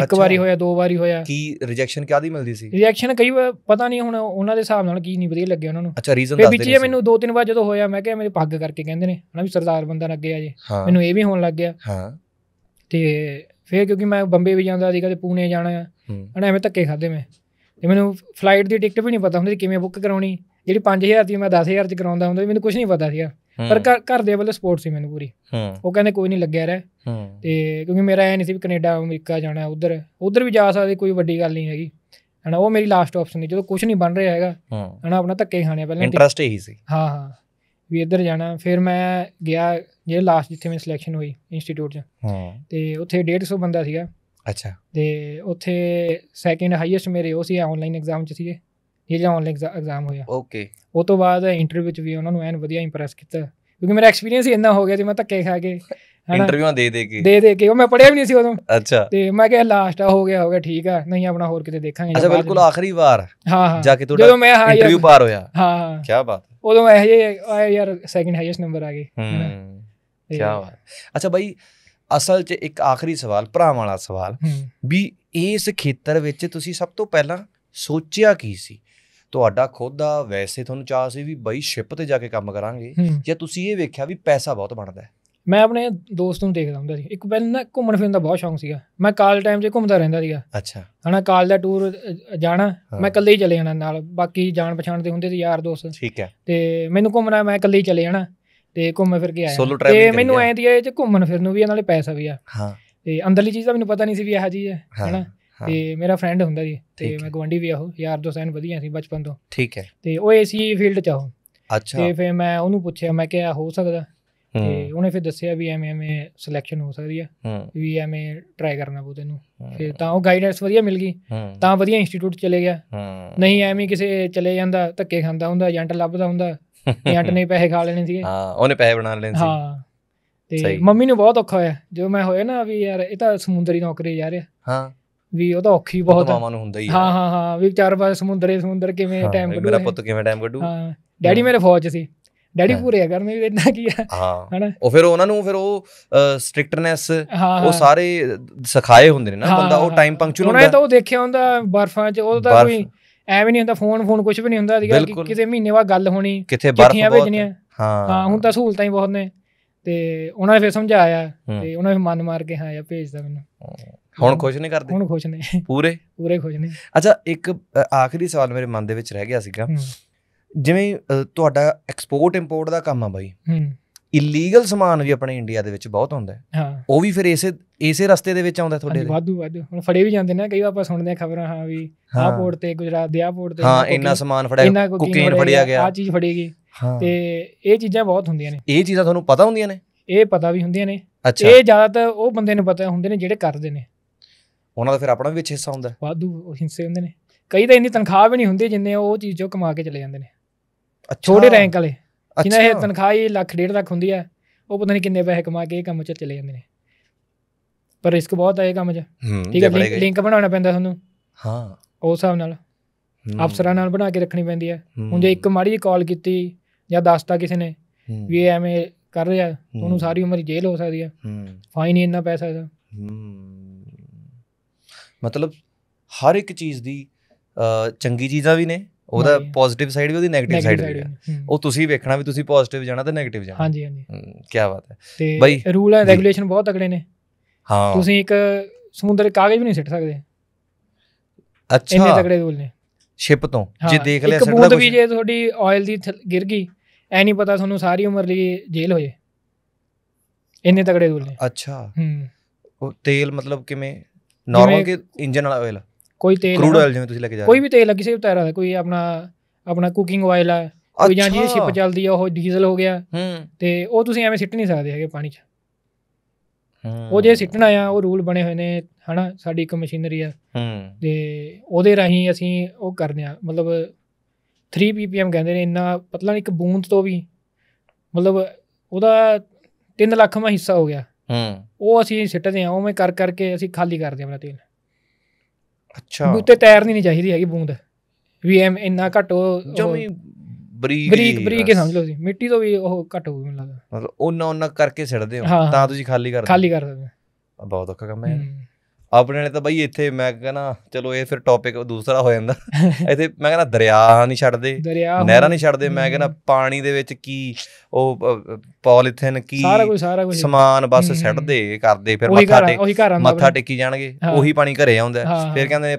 ਇੱਕ ਵਾਰੀ ਹੋਇਆ ਦੋ ਵਾਰੀ ਹੋਇਆ ਕੀ ਰਿਜੈਕਸ਼ਨ ਕਾਦੀ ਮਿਲਦੀ ਸੀ ਰਿਜੈਕਸ਼ਨ ਕਈ ਵਾਰ ਪਤਾ ਨਹੀਂ ਹੁਣ ਉਹਨਾਂ ਦੇ ਹਿਸਾਬ ਨਾਲ ਕੀ ਨਹੀਂ ਵਧੀਆ ਲੱਗਿਆ ਉਹਨਾਂ ਨੂੰ ਅੱਛਾ ਰੀਜ਼ਨ ਦੱਸਦੇ ਵਿੱਚ ਮੈਨੂੰ ਦੋ ਤਿੰਨ ਵਾਰ ਜਦੋਂ ਹੋਇਆ ਮੈਂ ਕਿਹਾ ਮੇਰੇ ਪੱਗ ਕਰਕੇ ਕਹਿੰਦੇ ਨੇ ਹਨਾ ਵੀ ਸਰਦਾਰ ਬੰਦਾ ਲੱਗੇ ਆ ਜੇ ਮੈਨੂੰ ਇਹ ਵੀ ਹੋਣ ਲੱਗ ਗਿਆ ਹਾਂ ਤੇ ਫੇਰ ਕਿਉਂਕਿ ਮੈਂ ਬੰਬੇ ਵੀ ਜਾਂਦਾ ਸੀ ਕਦੇ ਪੂਨੇ ਜਾਣਾ ਹਨਾ ਐਵੇਂ ਧੱਕੇ ਖਾਦੇ ਮੈਂ ਤੇ ਮੈਨੂੰ ਫਲਾਈਟ ਦੀ ਟਿਕਟ ਵੀ ਨਹੀਂ ਪਤਾ ਹੁੰਦੀ ਕਿਵੇਂ ਬੁੱਕ ਕਰਾਉਣੀ ਜਿਹੜੀ 5000 ਦੀ ਮੈਂ 10000 ਚ ਕਰਾਉਂਦਾ ਹੁੰਦਾ ਮੈਨੂੰ ਕੁਝ ਨਹੀਂ ਪਤਾ ਸੀਗਾ ਪਰ ਘਰ ਦੇ ਵੱਲੋਂ ਸਪੋਰਟ ਸੀ ਮੈਨੂੰ ਪੂਰੀ ਉਹ ਕਹਿੰਦੇ ਕੋਈ ਨਹੀਂ ਲੱਗਿਆ ਰਹਿ ਤੇ ਕਿਉਂਕਿ ਮੇਰਾ ਐ ਨਹੀਂ ਸੀ ਵੀ ਕੈਨੇਡਾ ਅਮਰੀਕਾ ਜਾਣਾ ਉਧਰ ਉਧਰ ਵੀ ਜਾ ਸਕਦੇ ਕੋਈ ਵੱਡੀ ਗੱਲ ਨਹੀਂ ਹੈਗੀ ਹਨਾ ਉਹ ਮੇਰੀ ਲਾਸਟ ਆਪਸ਼ਨ ਸੀ ਜਦੋਂ ਕੁਝ ਨਹੀਂ ਬਣ ਰਿਹਾ ਹੈਗਾ ਹਨਾ ਆਪਣਾ ਧੱਕੇ ਖਾਣੇ ਪਹਿਲਾਂ ਇੰਟਰਸਟ ਹੀ ਸੀ ਹਾਂ ਹਾਂ ਵੀ ਇੱਧਰ ਜਾਣਾ ਫਿਰ ਮੈਂ ਗਿਆ ਜੇ ਲਾਸਟ ਜਿੱਥੇ ਮੈਂ ਸਿਲੈਕਸ਼ਨ ਹੋਈ ਇੰਸਟੀਚਿਊਟ 'ਚ ਤੇ ਉੱਥੇ 150 ਬੰਦਾ ਸੀਗਾ ਅੱਛਾ ਤੇ ਉੱਥੇ ਸੈਕਿੰਡ ਹਾਈਐਸਟ ਮੇਰੇ ਉਹ ਸੀ ਆਨਲਾਈਨ ਐਗਜ਼ਾਮ 'ਚ ਸੀਗੇ ਜਿਹੜਾ ਆਨਲਾਈਨ ਐਗਜ਼ਾਮ ਹੋਇਆ ਓਕੇ ਉਹ ਤੋਂ ਬਾਅਦ ਇੰਟਰਵਿਊ ਵਿੱਚ ਵੀ ਉਹਨਾਂ ਨੂੰ ਐਨ ਵਧੀਆ ਇੰਪ੍ਰੈਸ ਕੀਤਾ ਕਿਉਂਕਿ ਮੇਰਾ ਐਕਸਪੀਰੀਅੰਸ ਹੀ ਇੰਨਾ ਹੋ ਗਿਆ ਜੇ ਮੈਂ ਧੱਕੇ ਖਾ ਕੇ ਇੰਟਰਵਿਊਆਂ ਦੇ ਦੇ ਕੇ ਦੇ ਦੇ ਕੇ ਉਹ ਮੈਂ ਪੜਿਆ ਵੀ ਨਹੀਂ ਸੀ ਉਦੋਂ ਅੱਛਾ ਤੇ ਮੈਂ ਕਿਹਾ ਲਾਸਟ ਆ ਹੋ ਗਿਆ ਹੋ ਗਿਆ ਠੀਕ ਆ ਨਹੀਂ ਆਪਣਾ ਹੋਰ ਕਿਤੇ ਦੇਖਾਂਗੇ ਅੱਛਾ ਬਿਲਕੁਲ ਆਖਰੀ ਵਾਰ ਹਾਂ ਹਾਂ ਜਾ ਕੇ ਤੁਹਾਡਾ ਇੰਟਰਵਿਊ ਪਾਰ ਹੋਇਆ ਹਾਂ ਹਾਂ ਕੀ ਬਾਤ ਉਦੋਂ ਇਹ ਜੇ ਆਇਆ ਯਾਰ ਸੈਕਿੰਡ ਹਾਈਐਸਟ ਨੰਬਰ ਆ ਗਏ ਹਾਂ ਕੀ ਬਾਤ ਅੱਛਾ ਭਾਈ ਅਸਲ 'ਚ ਇੱਕ ਆਖਰੀ ਸਵਾਲ ਭਰਾ ਵਾਲਾ ਸਵਾਲ ਵੀ ਇਸ ਖੇਤਰ ਵਿੱਚ ਤੁਸੀਂ ਸਭ ਤੋਂ ਪਹਿਲਾਂ ਸੋਚਿਆ ਕੀ ਸੀ ਤੁਹਾਡਾ ਖੁਦ ਦਾ ਵੈਸੇ ਤੁਹਾਨੂੰ ਚਾਹ ਸੀ ਵੀ ਬਈ ਸ਼ਿਪ ਤੇ ਜਾ ਕੇ ਕੰਮ ਕਰਾਂਗੇ ਜਾਂ ਤੁਸੀਂ ਇਹ ਵੇਖਿਆ ਵੀ ਪੈਸਾ ਬਹੁਤ ਬਣਦਾ ਹੈ ਮੈਂ ਆਪਣੇ ਦੋਸਤ ਨੂੰ ਦੇਖਦਾ ਹੁੰਦਾ ਸੀ ਇੱਕ ਪਹਿਲਾਂ ਨਾ ਘੁੰਮਣ ਫਿਰਨ ਦਾ ਬਹੁਤ ਸ਼ੌਂਕ ਸੀਗਾ ਮੈਂ ਕਾਲ ਟਾਈਮ 'ਚ ਘੁੰਮਦਾ ਰਹਿੰਦਾ ਸੀਗਾ ਅੱਛਾ ਹਨਾ ਕਾਲ ਦਾ ਟੂਰ ਜਾਣਾ ਮੈਂ ਇਕੱਲੇ ਹੀ ਚਲੇ ਜਾਣਾ ਨਾਲ ਬਾਕੀ ਜਾਣ ਪਛਾਣ ਦੇ ਹੁੰਦੇ ਸੀ ਯਾਰ ਦੋਸਤ ਠੀਕ ਹੈ ਤੇ ਮੈਨੂੰ ਘੁੰਮਣਾ ਮੈਂ ਇਕੱਲੇ ਹੀ ਚਲੇ ਜਾਣਾ ਤੇ ਘੁੰਮ ਫਿਰ ਕੇ ਆਇਆ ਤੇ ਮੈਨੂੰ ਐਂ ਦੀ ਇਹ ਚ ਘੁੰਮਣ ਫਿਰਨ ਨੂੰ ਵੀ ਨਾਲੇ ਪੈਸਾ ਵੀ ਆ ਹਾਂ ਤੇ ਅੰਦਰਲੀ ਚੀਜ਼ ਦਾ ਮੈਨੂੰ ਪਤਾ ਨਹੀਂ ਸੀ ਵੀ ਇਹ ਜੀ ਹੈ ਹਨਾ ਤੇ ਮੇਰਾ ਫਰੈਂਡ ਹੁੰਦਾ ਜੀ ਤੇ ਮੈਂ ਗਵੰਡੀ ਵੀ ਆਹੋ ਯਾਰ ਦੋਸਤ ਐਨ ਵਧੀਆ ਸੀ ਬਚਪਨ ਤੋਂ ਠੀਕ ਹੈ ਤੇ ਉਹ ਏਸੀ ਫੀਲਡ ਚ ਆਹੋ ਅੱਛਾ ਤੇ ਫਿਰ ਮੈਂ ਉਹਨੂੰ ਪੁੱਛਿਆ ਮੈਂ ਕਿਹਾ ਹੋ ਸਕਦਾ ਤੇ ਉਹਨੇ ਫਿਰ ਦੱਸਿਆ ਵੀ ਐਵੇਂ ਐਵੇਂ ਸਿਲੈਕਸ਼ਨ ਹੋ ਸਕਦੀ ਆ ਵੀ ਐਵੇਂ ਟਰਾਈ ਕਰਨਾ ਪਊ ਤੈਨੂੰ ਫਿਰ ਤਾਂ ਉਹ ਗਾਈਡੈਂਸ ਵਧੀਆ ਮਿਲ ਗਈ ਤਾਂ ਵਧੀਆ ਇੰਸਟੀਚਿਊਟ ਚਲੇ ਗਿਆ ਨਹੀਂ ਐਵੇਂ ਕਿਸੇ ਚਲੇ ਜਾਂਦਾ ਧੱਕੇ ਖਾਂਦਾ ਹੁੰਦਾ ਏਜੰਟ ਲੱਭਦਾ ਹੁੰਦਾ ਏਜੰਟ ਨੇ ਪੈਸੇ ਖਾ ਲੈਣੇ ਸੀਗੇ ਹਾਂ ਉਹਨੇ ਪੈਸੇ ਬਣਾ ਲੈਣੇ ਸੀ ਹਾਂ ਤੇ ਮੰਮੀ ਨੂੰ ਬਹੁਤ ਔਖਾ ਹੋਇਆ ਜਦੋਂ ਮੈਂ ਹੋਇਆ ਨਾ ਵੀ ਯਾਰ ਇਹ ਤਾਂ ਸਮੁੰਦਰੀ ਨੌਕਰੀ ਜਾ ਰਿਹਾ ਹਾਂ ਵੀ ਉਹ ਤਾਂ ਔਖੀ ਬਹੁਤ ਮਾਮਾ ਨੂੰ ਹੁੰਦਾ ਹੀ ਹਾਂ ਹਾਂ ਹਾਂ ਵੀ ਚਾਰ ਵਾਰ ਸਮੁੰਦਰੇ ਸਮੁੰਦਰ ਕਿਵੇਂ ਟਾਈਮ ਕੱਢੂ ਮੇਰਾ ਪੁੱਤ ਕਿਵੇਂ ਟਾਈਮ ਕੱਢੂ ਹਾਂ ਡੈਡੀ ਮੇਰੇ ਫੌਜ ਸੀ ਡੈਡੀ ਪੂਰੇ ਆ ਕਰਨੇ ਵੀ ਇਦਾਂ ਕੀ ਆ ਹਨਾ ਉਹ ਫਿਰ ਉਹਨਾਂ ਨੂੰ ਫਿਰ ਉਹ ਸਟ੍ਰਿਕਟਨੈਸ ਉਹ ਸਾਰੇ ਸਿਖਾਏ ਹੁੰਦੇ ਨੇ ਨਾ ਬੰਦਾ ਉਹ ਟਾਈਮ ਪੰਕਚੁਅਲ ਹੁੰਦਾ ਉਹਨਾਂ ਤਾਂ ਉਹ ਦੇਖਿਆ ਹੁੰਦਾ ਬਰਫਾਂ 'ਚ ਉਹ ਤਾਂ ਕੋਈ ਐਵੇਂ ਨਹੀਂ ਹੁੰਦਾ ਫੋਨ ਫੋਨ ਕੁਝ ਵੀ ਨਹੀਂ ਹੁੰਦਾ ਸੀਗਾ ਕਿਤੇ ਮਹੀਨੇ ਬਾਅਦ ਗੱਲ ਹੋਣੀ ਕਿੱਥੇ ਬਰਫ ਭੇਜਣੀਆਂ ਹਾਂ ਹਾਂ ਹੁਣ ਤਾਂ ਸਹੂਲਤਾਂ ਹੀ ਬਹੁਤ ਨੇ ਤੇ ਉਹਨਾਂ ਨੇ ਫਿਰ ਸਮਝਾਇਆ ਤੇ ਉਹਨਾਂ ਨੇ ਮਨ ਮਾਰ ਕੇ ਹਾਂ ਯਾ ਭੇਜਦਾ ਮੈਨੂੰ ਹੁਣ ਖੁਸ਼ ਨਹੀਂ ਕਰਦੇ ਹੁਣ ਖੁਸ਼ ਨੇ ਪੂਰੇ ਪੂਰੇ ਖੁਸ਼ ਨੇ ਅੱਛਾ ਇੱਕ ਆਖਰੀ ਸਵਾਲ ਮੇਰੇ ਮਨ ਦੇ ਵਿੱਚ ਰਹਿ ਗਿਆ ਸੀਗਾ ਜਿਵੇਂ ਤੁਹਾਡਾ ਐਕਸਪੋਰਟ ਇੰਪੋਰਟ ਦਾ ਕੰਮ ਆ ਬਾਈ ਹੂੰ ਇਲੀਗਲ ਸਮਾਨ ਵੀ ਆਪਣੇ ਇੰਡੀਆ ਦੇ ਵਿੱਚ ਬਹੁਤ ਹੁੰਦਾ ਹੈ ਉਹ ਵੀ ਫਿਰ ਇਸੇ ਇਸੇ ਰਸਤੇ ਦੇ ਵਿੱਚ ਆਉਂਦਾ ਤੁਹਾਡੇ ਦੇ ਵਾਧੂ ਵਾਧੂ ਹੁਣ ਫੜੇ ਵੀ ਜਾਂਦੇ ਨੇ ਕਈ ਵਾਰ ਆਪਾਂ ਸੁਣਦੇ ਆ ਖਬਰਾਂ ਹਾਂ ਵੀ ਆਹ ਪੋਰਟ ਤੇ ਗੁਜਰਾਤ ਦੇ ਆਹ ਪੋਰਟ ਤੇ ਹਾਂ ਇੰਨਾ ਸਮਾਨ ਫੜਿਆ ਕੋਕੀਨ ਫੜਿਆ ਗਿਆ ਆ ਚੀਜ਼ ਫੜੀ ਗਈ ਤੇ ਇਹ ਚੀਜ਼ਾਂ ਬਹੁਤ ਹੁੰਦੀਆਂ ਨੇ ਇਹ ਚੀਜ਼ਾਂ ਤੁਹਾਨੂੰ ਪਤਾ ਹੁੰਦੀਆਂ ਨੇ ਇਹ ਪਤਾ ਵੀ ਹੁੰਦੀਆਂ ਨੇ ਇਹ ਜ਼ਿਆਦਾਤਰ ਉਹ ਬੰਦੇ ਨੂੰ ਪਤਾ ਹੁੰਦੇ ਨੇ ਜਿਹੜੇ ਕਰਦੇ ਨੇ ਉਹਨਾਂ ਦਾ ਫਿਰ ਆਪਣਾ ਵੀ ਵਿੱਚ ਹਿੱਸਾ ਹੁੰਦਾ ਵਾਧੂ ਹਿੱਸੇ ਹੁੰਦੇ ਨੇ ਕਈ ਤਾਂ ਇੰਨੀ ਤਨਖਾਹ ਵੀ ਨਹੀਂ ਹੁੰਦੀ ਜਿੰਨੇ ਉਹ ਚੀਜ਼ ਜੋ ਕਮਾ ਕੇ ਚਲੇ ਜਾਂਦੇ ਨੇ ਛੋਟੇ ਰੈਂਕ ਵਾਲੇ ਜਿਨ੍ਹਾਂ ਇਹ ਤਨਖਾਹ ਹੀ ਲੱਖ ਡੇਢ ਲੱਖ ਹੁੰਦੀ ਹੈ ਉਹ ਪਤਾ ਨਹੀਂ ਕਿੰਨੇ ਪੈਸੇ ਕਮਾ ਕੇ ਇਹ ਕੰਮ 'ਚ ਚਲੇ ਜਾਂਦੇ ਨੇ ਪਰ ਰਿਸਕ ਬਹੁਤ ਹੈ ਇਹ ਕੰਮ 'ਚ ਠੀਕ ਹੈ ਲਿੰਕ ਬਣਾਉਣਾ ਪੈਂਦਾ ਤੁਹਾਨੂੰ ਹਾਂ ਉਸ ਹਿਸਾਬ ਨਾਲ ਅਫਸਰਾਂ ਨਾਲ ਬਣਾ ਕੇ ਰੱਖਣੀ ਪੈਂਦੀ ਹੈ ਹੁਣ ਜੇ ਇੱਕ ਮਾੜੀ ਕਾਲ ਕੀਤੀ ਜਾਂ ਦੱਸਤਾ ਕਿਸੇ ਨੇ ਵੀ ਐਵੇਂ ਕਰ ਰਿਹਾ ਉਹਨੂੰ ਸਾਰੀ ਉਮਰ ਜੇਲ੍ਹ ਹੋ ਸਕਦੀ ਹੈ ਫਾਈਨ ਹੀ ਇੰਨਾ ਹੈ ਹੂੰ ਮਤਲਬ ਹਰ ਇੱਕ ਚੀਜ਼ ਦੀ ਚੰਗੀ ਚੀਜ਼ਾਂ ਵੀ ਨੇ ਉਹਦਾ ਪੋਜ਼ਿਟਿਵ ਸਾਈਡ ਵੀ ਉਹਦੀ 네ਗੇਟਿਵ ਸਾਈਡ ਵੀ ਹੈ ਉਹ ਤੁਸੀਂ ਵੇਖਣਾ ਵੀ ਤੁਸੀਂ ਪੋਜ਼ਿਟਿਵ ਜਾਣਾ ਤੇ 네ਗੇਟਿਵ ਜਾਣਾ ਹਾਂਜੀ ਹਾਂਜੀ ਕੀ ਬਾਤ ਹੈ ਬਈ ਰੂਲ ਐਂਡ ਰੈਗੂਲੇਸ਼ਨ ਬਹੁਤ ਤਕੜੇ ਨੇ ਹਾਂ ਤੁਸੀਂ ਇੱਕ ਸਮੁੰਦਰ ਦੇ ਕਾਗਜ਼ ਵੀ ਨਹੀਂ ਸਿੱਟ ਸਕਦੇ ਅੱਛਾ ਇੰਨੇ ਤਕੜੇ ਰੂਲ ਨੇ ਸ਼ਿਪ ਤੋਂ ਜੇ ਦੇਖ ਲਿਆ ਸਿੱਟਦਾ ਕੁਝ ਵੀ ਜੇ ਤੁਹਾਡੀ ਆਇਲ ਦੀ ਗਿਰ ਗਈ ਐ ਨਹੀਂ ਪਤਾ ਤੁਹਾਨੂੰ ਸਾਰੀ ਉਮਰ ਲਈ ਜੇਲ੍ਹ ਹੋ ਜੇ ਇੰਨੇ ਤਕੜੇ ਰੂਲ ਨੇ ਅੱਛਾ ਹੂੰ ਉਹ ਤੇਲ ਮਤਲਬ ਕਿਵੇਂ ਨਾਰਮਲ ਕਿ ਇੰਜਨ ਵਾਲਾ ਆਇਲ ਕੋਈ ਤੇਲ ਕਰੂਡ ਆਇਲ ਜਿਵੇਂ ਤੁਸੀਂ ਲੈ ਕੇ ਜਾ ਰਹੇ ਕੋਈ ਵੀ ਤੇਲ ਕਿਸੇ ਵੀ ਤਰ੍ਹਾਂ ਦਾ ਕੋਈ ਆਪਣਾ ਆਪਣਾ ਕੁਕਿੰਗ ਆਇਲ ਆ ਕੋਈ ਜਾਂ ਜੀ ਸ਼ਿਪ ਚੱਲਦੀ ਆ ਉਹ ਡੀਜ਼ਲ ਹੋ ਗਿਆ ਹੂੰ ਤੇ ਉਹ ਤੁਸੀਂ ਐਵੇਂ ਸਿੱਟ ਨਹੀਂ ਸਕਦੇ ਹੈਗੇ ਪਾਣੀ 'ਚ ਉਹ ਜੇ ਸਿੱਟਣਾ ਆ ਉਹ ਰੂਲ ਬਣੇ ਹੋਏ ਨੇ ਹਨਾ ਸਾਡੀ ਇੱਕ ਮਸ਼ੀਨਰੀ ਆ ਹੂੰ ਤੇ ਉਹਦੇ ਰਾਹੀਂ ਅਸੀਂ ਉਹ ਕਰਦੇ ਆ ਮਤਲਬ 3 ppm ਕਹਿੰਦੇ ਨੇ ਇੰਨਾ ਪਤਲਾ ਇੱਕ ਬੂੰਦ ਤੋਂ ਵੀ ਮਤਲਬ ਉਹਦਾ 3 ਲੱਖ ਮਾ ਹਿੱਸਾ ਹੋ ਗਿਆ ਹੂੰ ਉਹ ਅਸੀਂ ਸਿੱਟਦੇ ਆ ਉਵੇਂ ਕਰ ਕਰਕੇ ਅਸੀਂ ਖਾਲੀ ਕਰਦੇ ਆ ਆਪਣਾ ਤੇਲ ਅੱਛਾ ਬੂਤੇ ਤੈਰਨੀ ਨਹੀਂ ਚਾਹੀਦੀ ਹੈਗੀ ਬੂੰਦ ਵੀ ਐਮ ਇੰਨਾ ਘੱਟ ਉਹ ਜਮੀ ਬਰੀਕ ਬਰੀਕ ਬਰੀਕ ਹੀ ਸਮਝ ਲਓ ਜੀ ਮਿੱਟੀ ਤੋਂ ਵੀ ਉਹ ਘੱਟ ਹੋ ਮੈਨੂੰ ਮਤਲਬ ਉਹਨਾਂ ਉਹਨਾਂ ਕਰਕੇ ਸਿੱਟਦੇ ਹੋ ਤਾਂ ਤੁਸੀਂ ਖਾਲੀ ਕਰਦੇ ਖਾਲੀ ਕਰ ਦਿੰਦੇ ਬਹੁਤ ਔਖਾ ਕੰਮ ਹੈ ਆਪਣੇ ਨੇ ਤਾਂ ਬਈ ਇੱਥੇ ਮੈਂ ਕਹਿੰਦਾ ਚਲੋ ਇਹ ਫਿਰ ਟੌਪਿਕ ਦੂਸਰਾ ਹੋ ਜਾਂਦਾ ਇੱਥੇ ਮੈਂ ਕਹਿੰਦਾ ਦਰਿਆ ਨਹੀਂ ਛੱਡਦੇ ਨਹਿਰਾਂ ਨਹੀਂ ਛੱਡਦੇ ਮੈਂ ਕਹਿੰਦਾ ਪਾਣੀ ਦੇ ਵਿੱਚ ਕੀ ਉਹ ਪੋਲੀਥੀਨ ਕੀ ਸਾਰਾ ਕੁਝ ਸਾਰਾ ਕੁਝ ਸਮਾਨ ਬਸ ਛੱਡਦੇ ਕਰਦੇ ਫਿਰ ਮੱਥਾ ਟੇ ਮੱਥਾ ਟੇਕੀ ਜਾਣਗੇ ਉਹੀ ਪਾਣੀ ਘਰੇ ਆਉਂਦਾ ਫਿਰ ਕਹਿੰਦੇ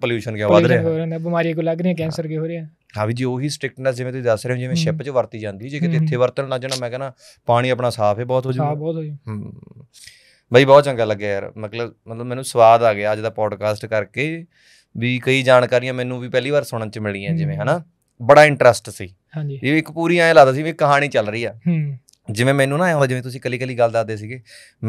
ਪੋਲੂਸ਼ਨ ਕਿਉਂ ਵਧ ਰਿਹਾ ਬਿਮਾਰੀਆਂ ਕੋ ਲੱਗ ਰਹੀਆਂ ਕੈਂਸਰ ਕੀ ਹੋ ਰਿਹਾ ਹਾਂ ਵੀ ਜੀ ਉਹੀ ਸਟ੍ਰਿਕਟਨੈਸ ਜਿਵੇਂ ਤੁਸੀਂ ਦੱਸ ਰਹੇ ਹੋ ਜਿਵੇਂ ਸ਼ਿਪ 'ਚ ਵਰਤੀ ਜਾਂਦੀ ਜੇ ਕਿਤੇ ਇੱਥੇ ਵਰਤਣ ਨਾ ਜਣਾ ਮੈਂ ਕਹਿੰਦਾ ਪਾਣੀ ਆਪਣਾ ਸਾਫ਼ ਹੈ ਬਹੁਤ ਹੋ ਜੂ ਸਾਫ਼ ਬਹੁਤ ਹੋ ਜੂ ਬਈ ਬਹੁਤ ਚੰਗਾ ਲੱਗਿਆ ਯਾਰ ਮਤਲਬ ਮਤਲਬ ਮੈਨੂੰ ਸਵਾਦ ਆ ਗਿਆ ਅੱਜ ਦਾ ਪੋਡਕਾਸਟ ਕਰਕੇ ਵੀ ਕਈ ਜਾਣਕਾਰੀਆਂ ਮੈਨੂੰ ਵੀ ਪਹਿਲੀ ਵਾਰ ਸੁਣਨ ਚ ਮਿਲੀਆਂ ਜਿਵੇਂ ਹਨਾ ਬੜਾ ਇੰਟਰਸਟ ਸੀ ਹਾਂਜੀ ਇਹ ਇੱਕ ਪੂਰੀ ਐਂ ਲੱਗਦਾ ਸੀ ਵੀ ਕਹਾਣੀ ਚੱਲ ਰਹੀ ਆ ਜਿਵੇਂ ਮੈਨੂੰ ਨਾ ਐਂ ਜਿਵੇਂ ਤੁਸੀਂ ਕੱਲੀ ਕੱਲੀ ਗੱਲ ਦੱਸਦੇ ਸੀਗੇ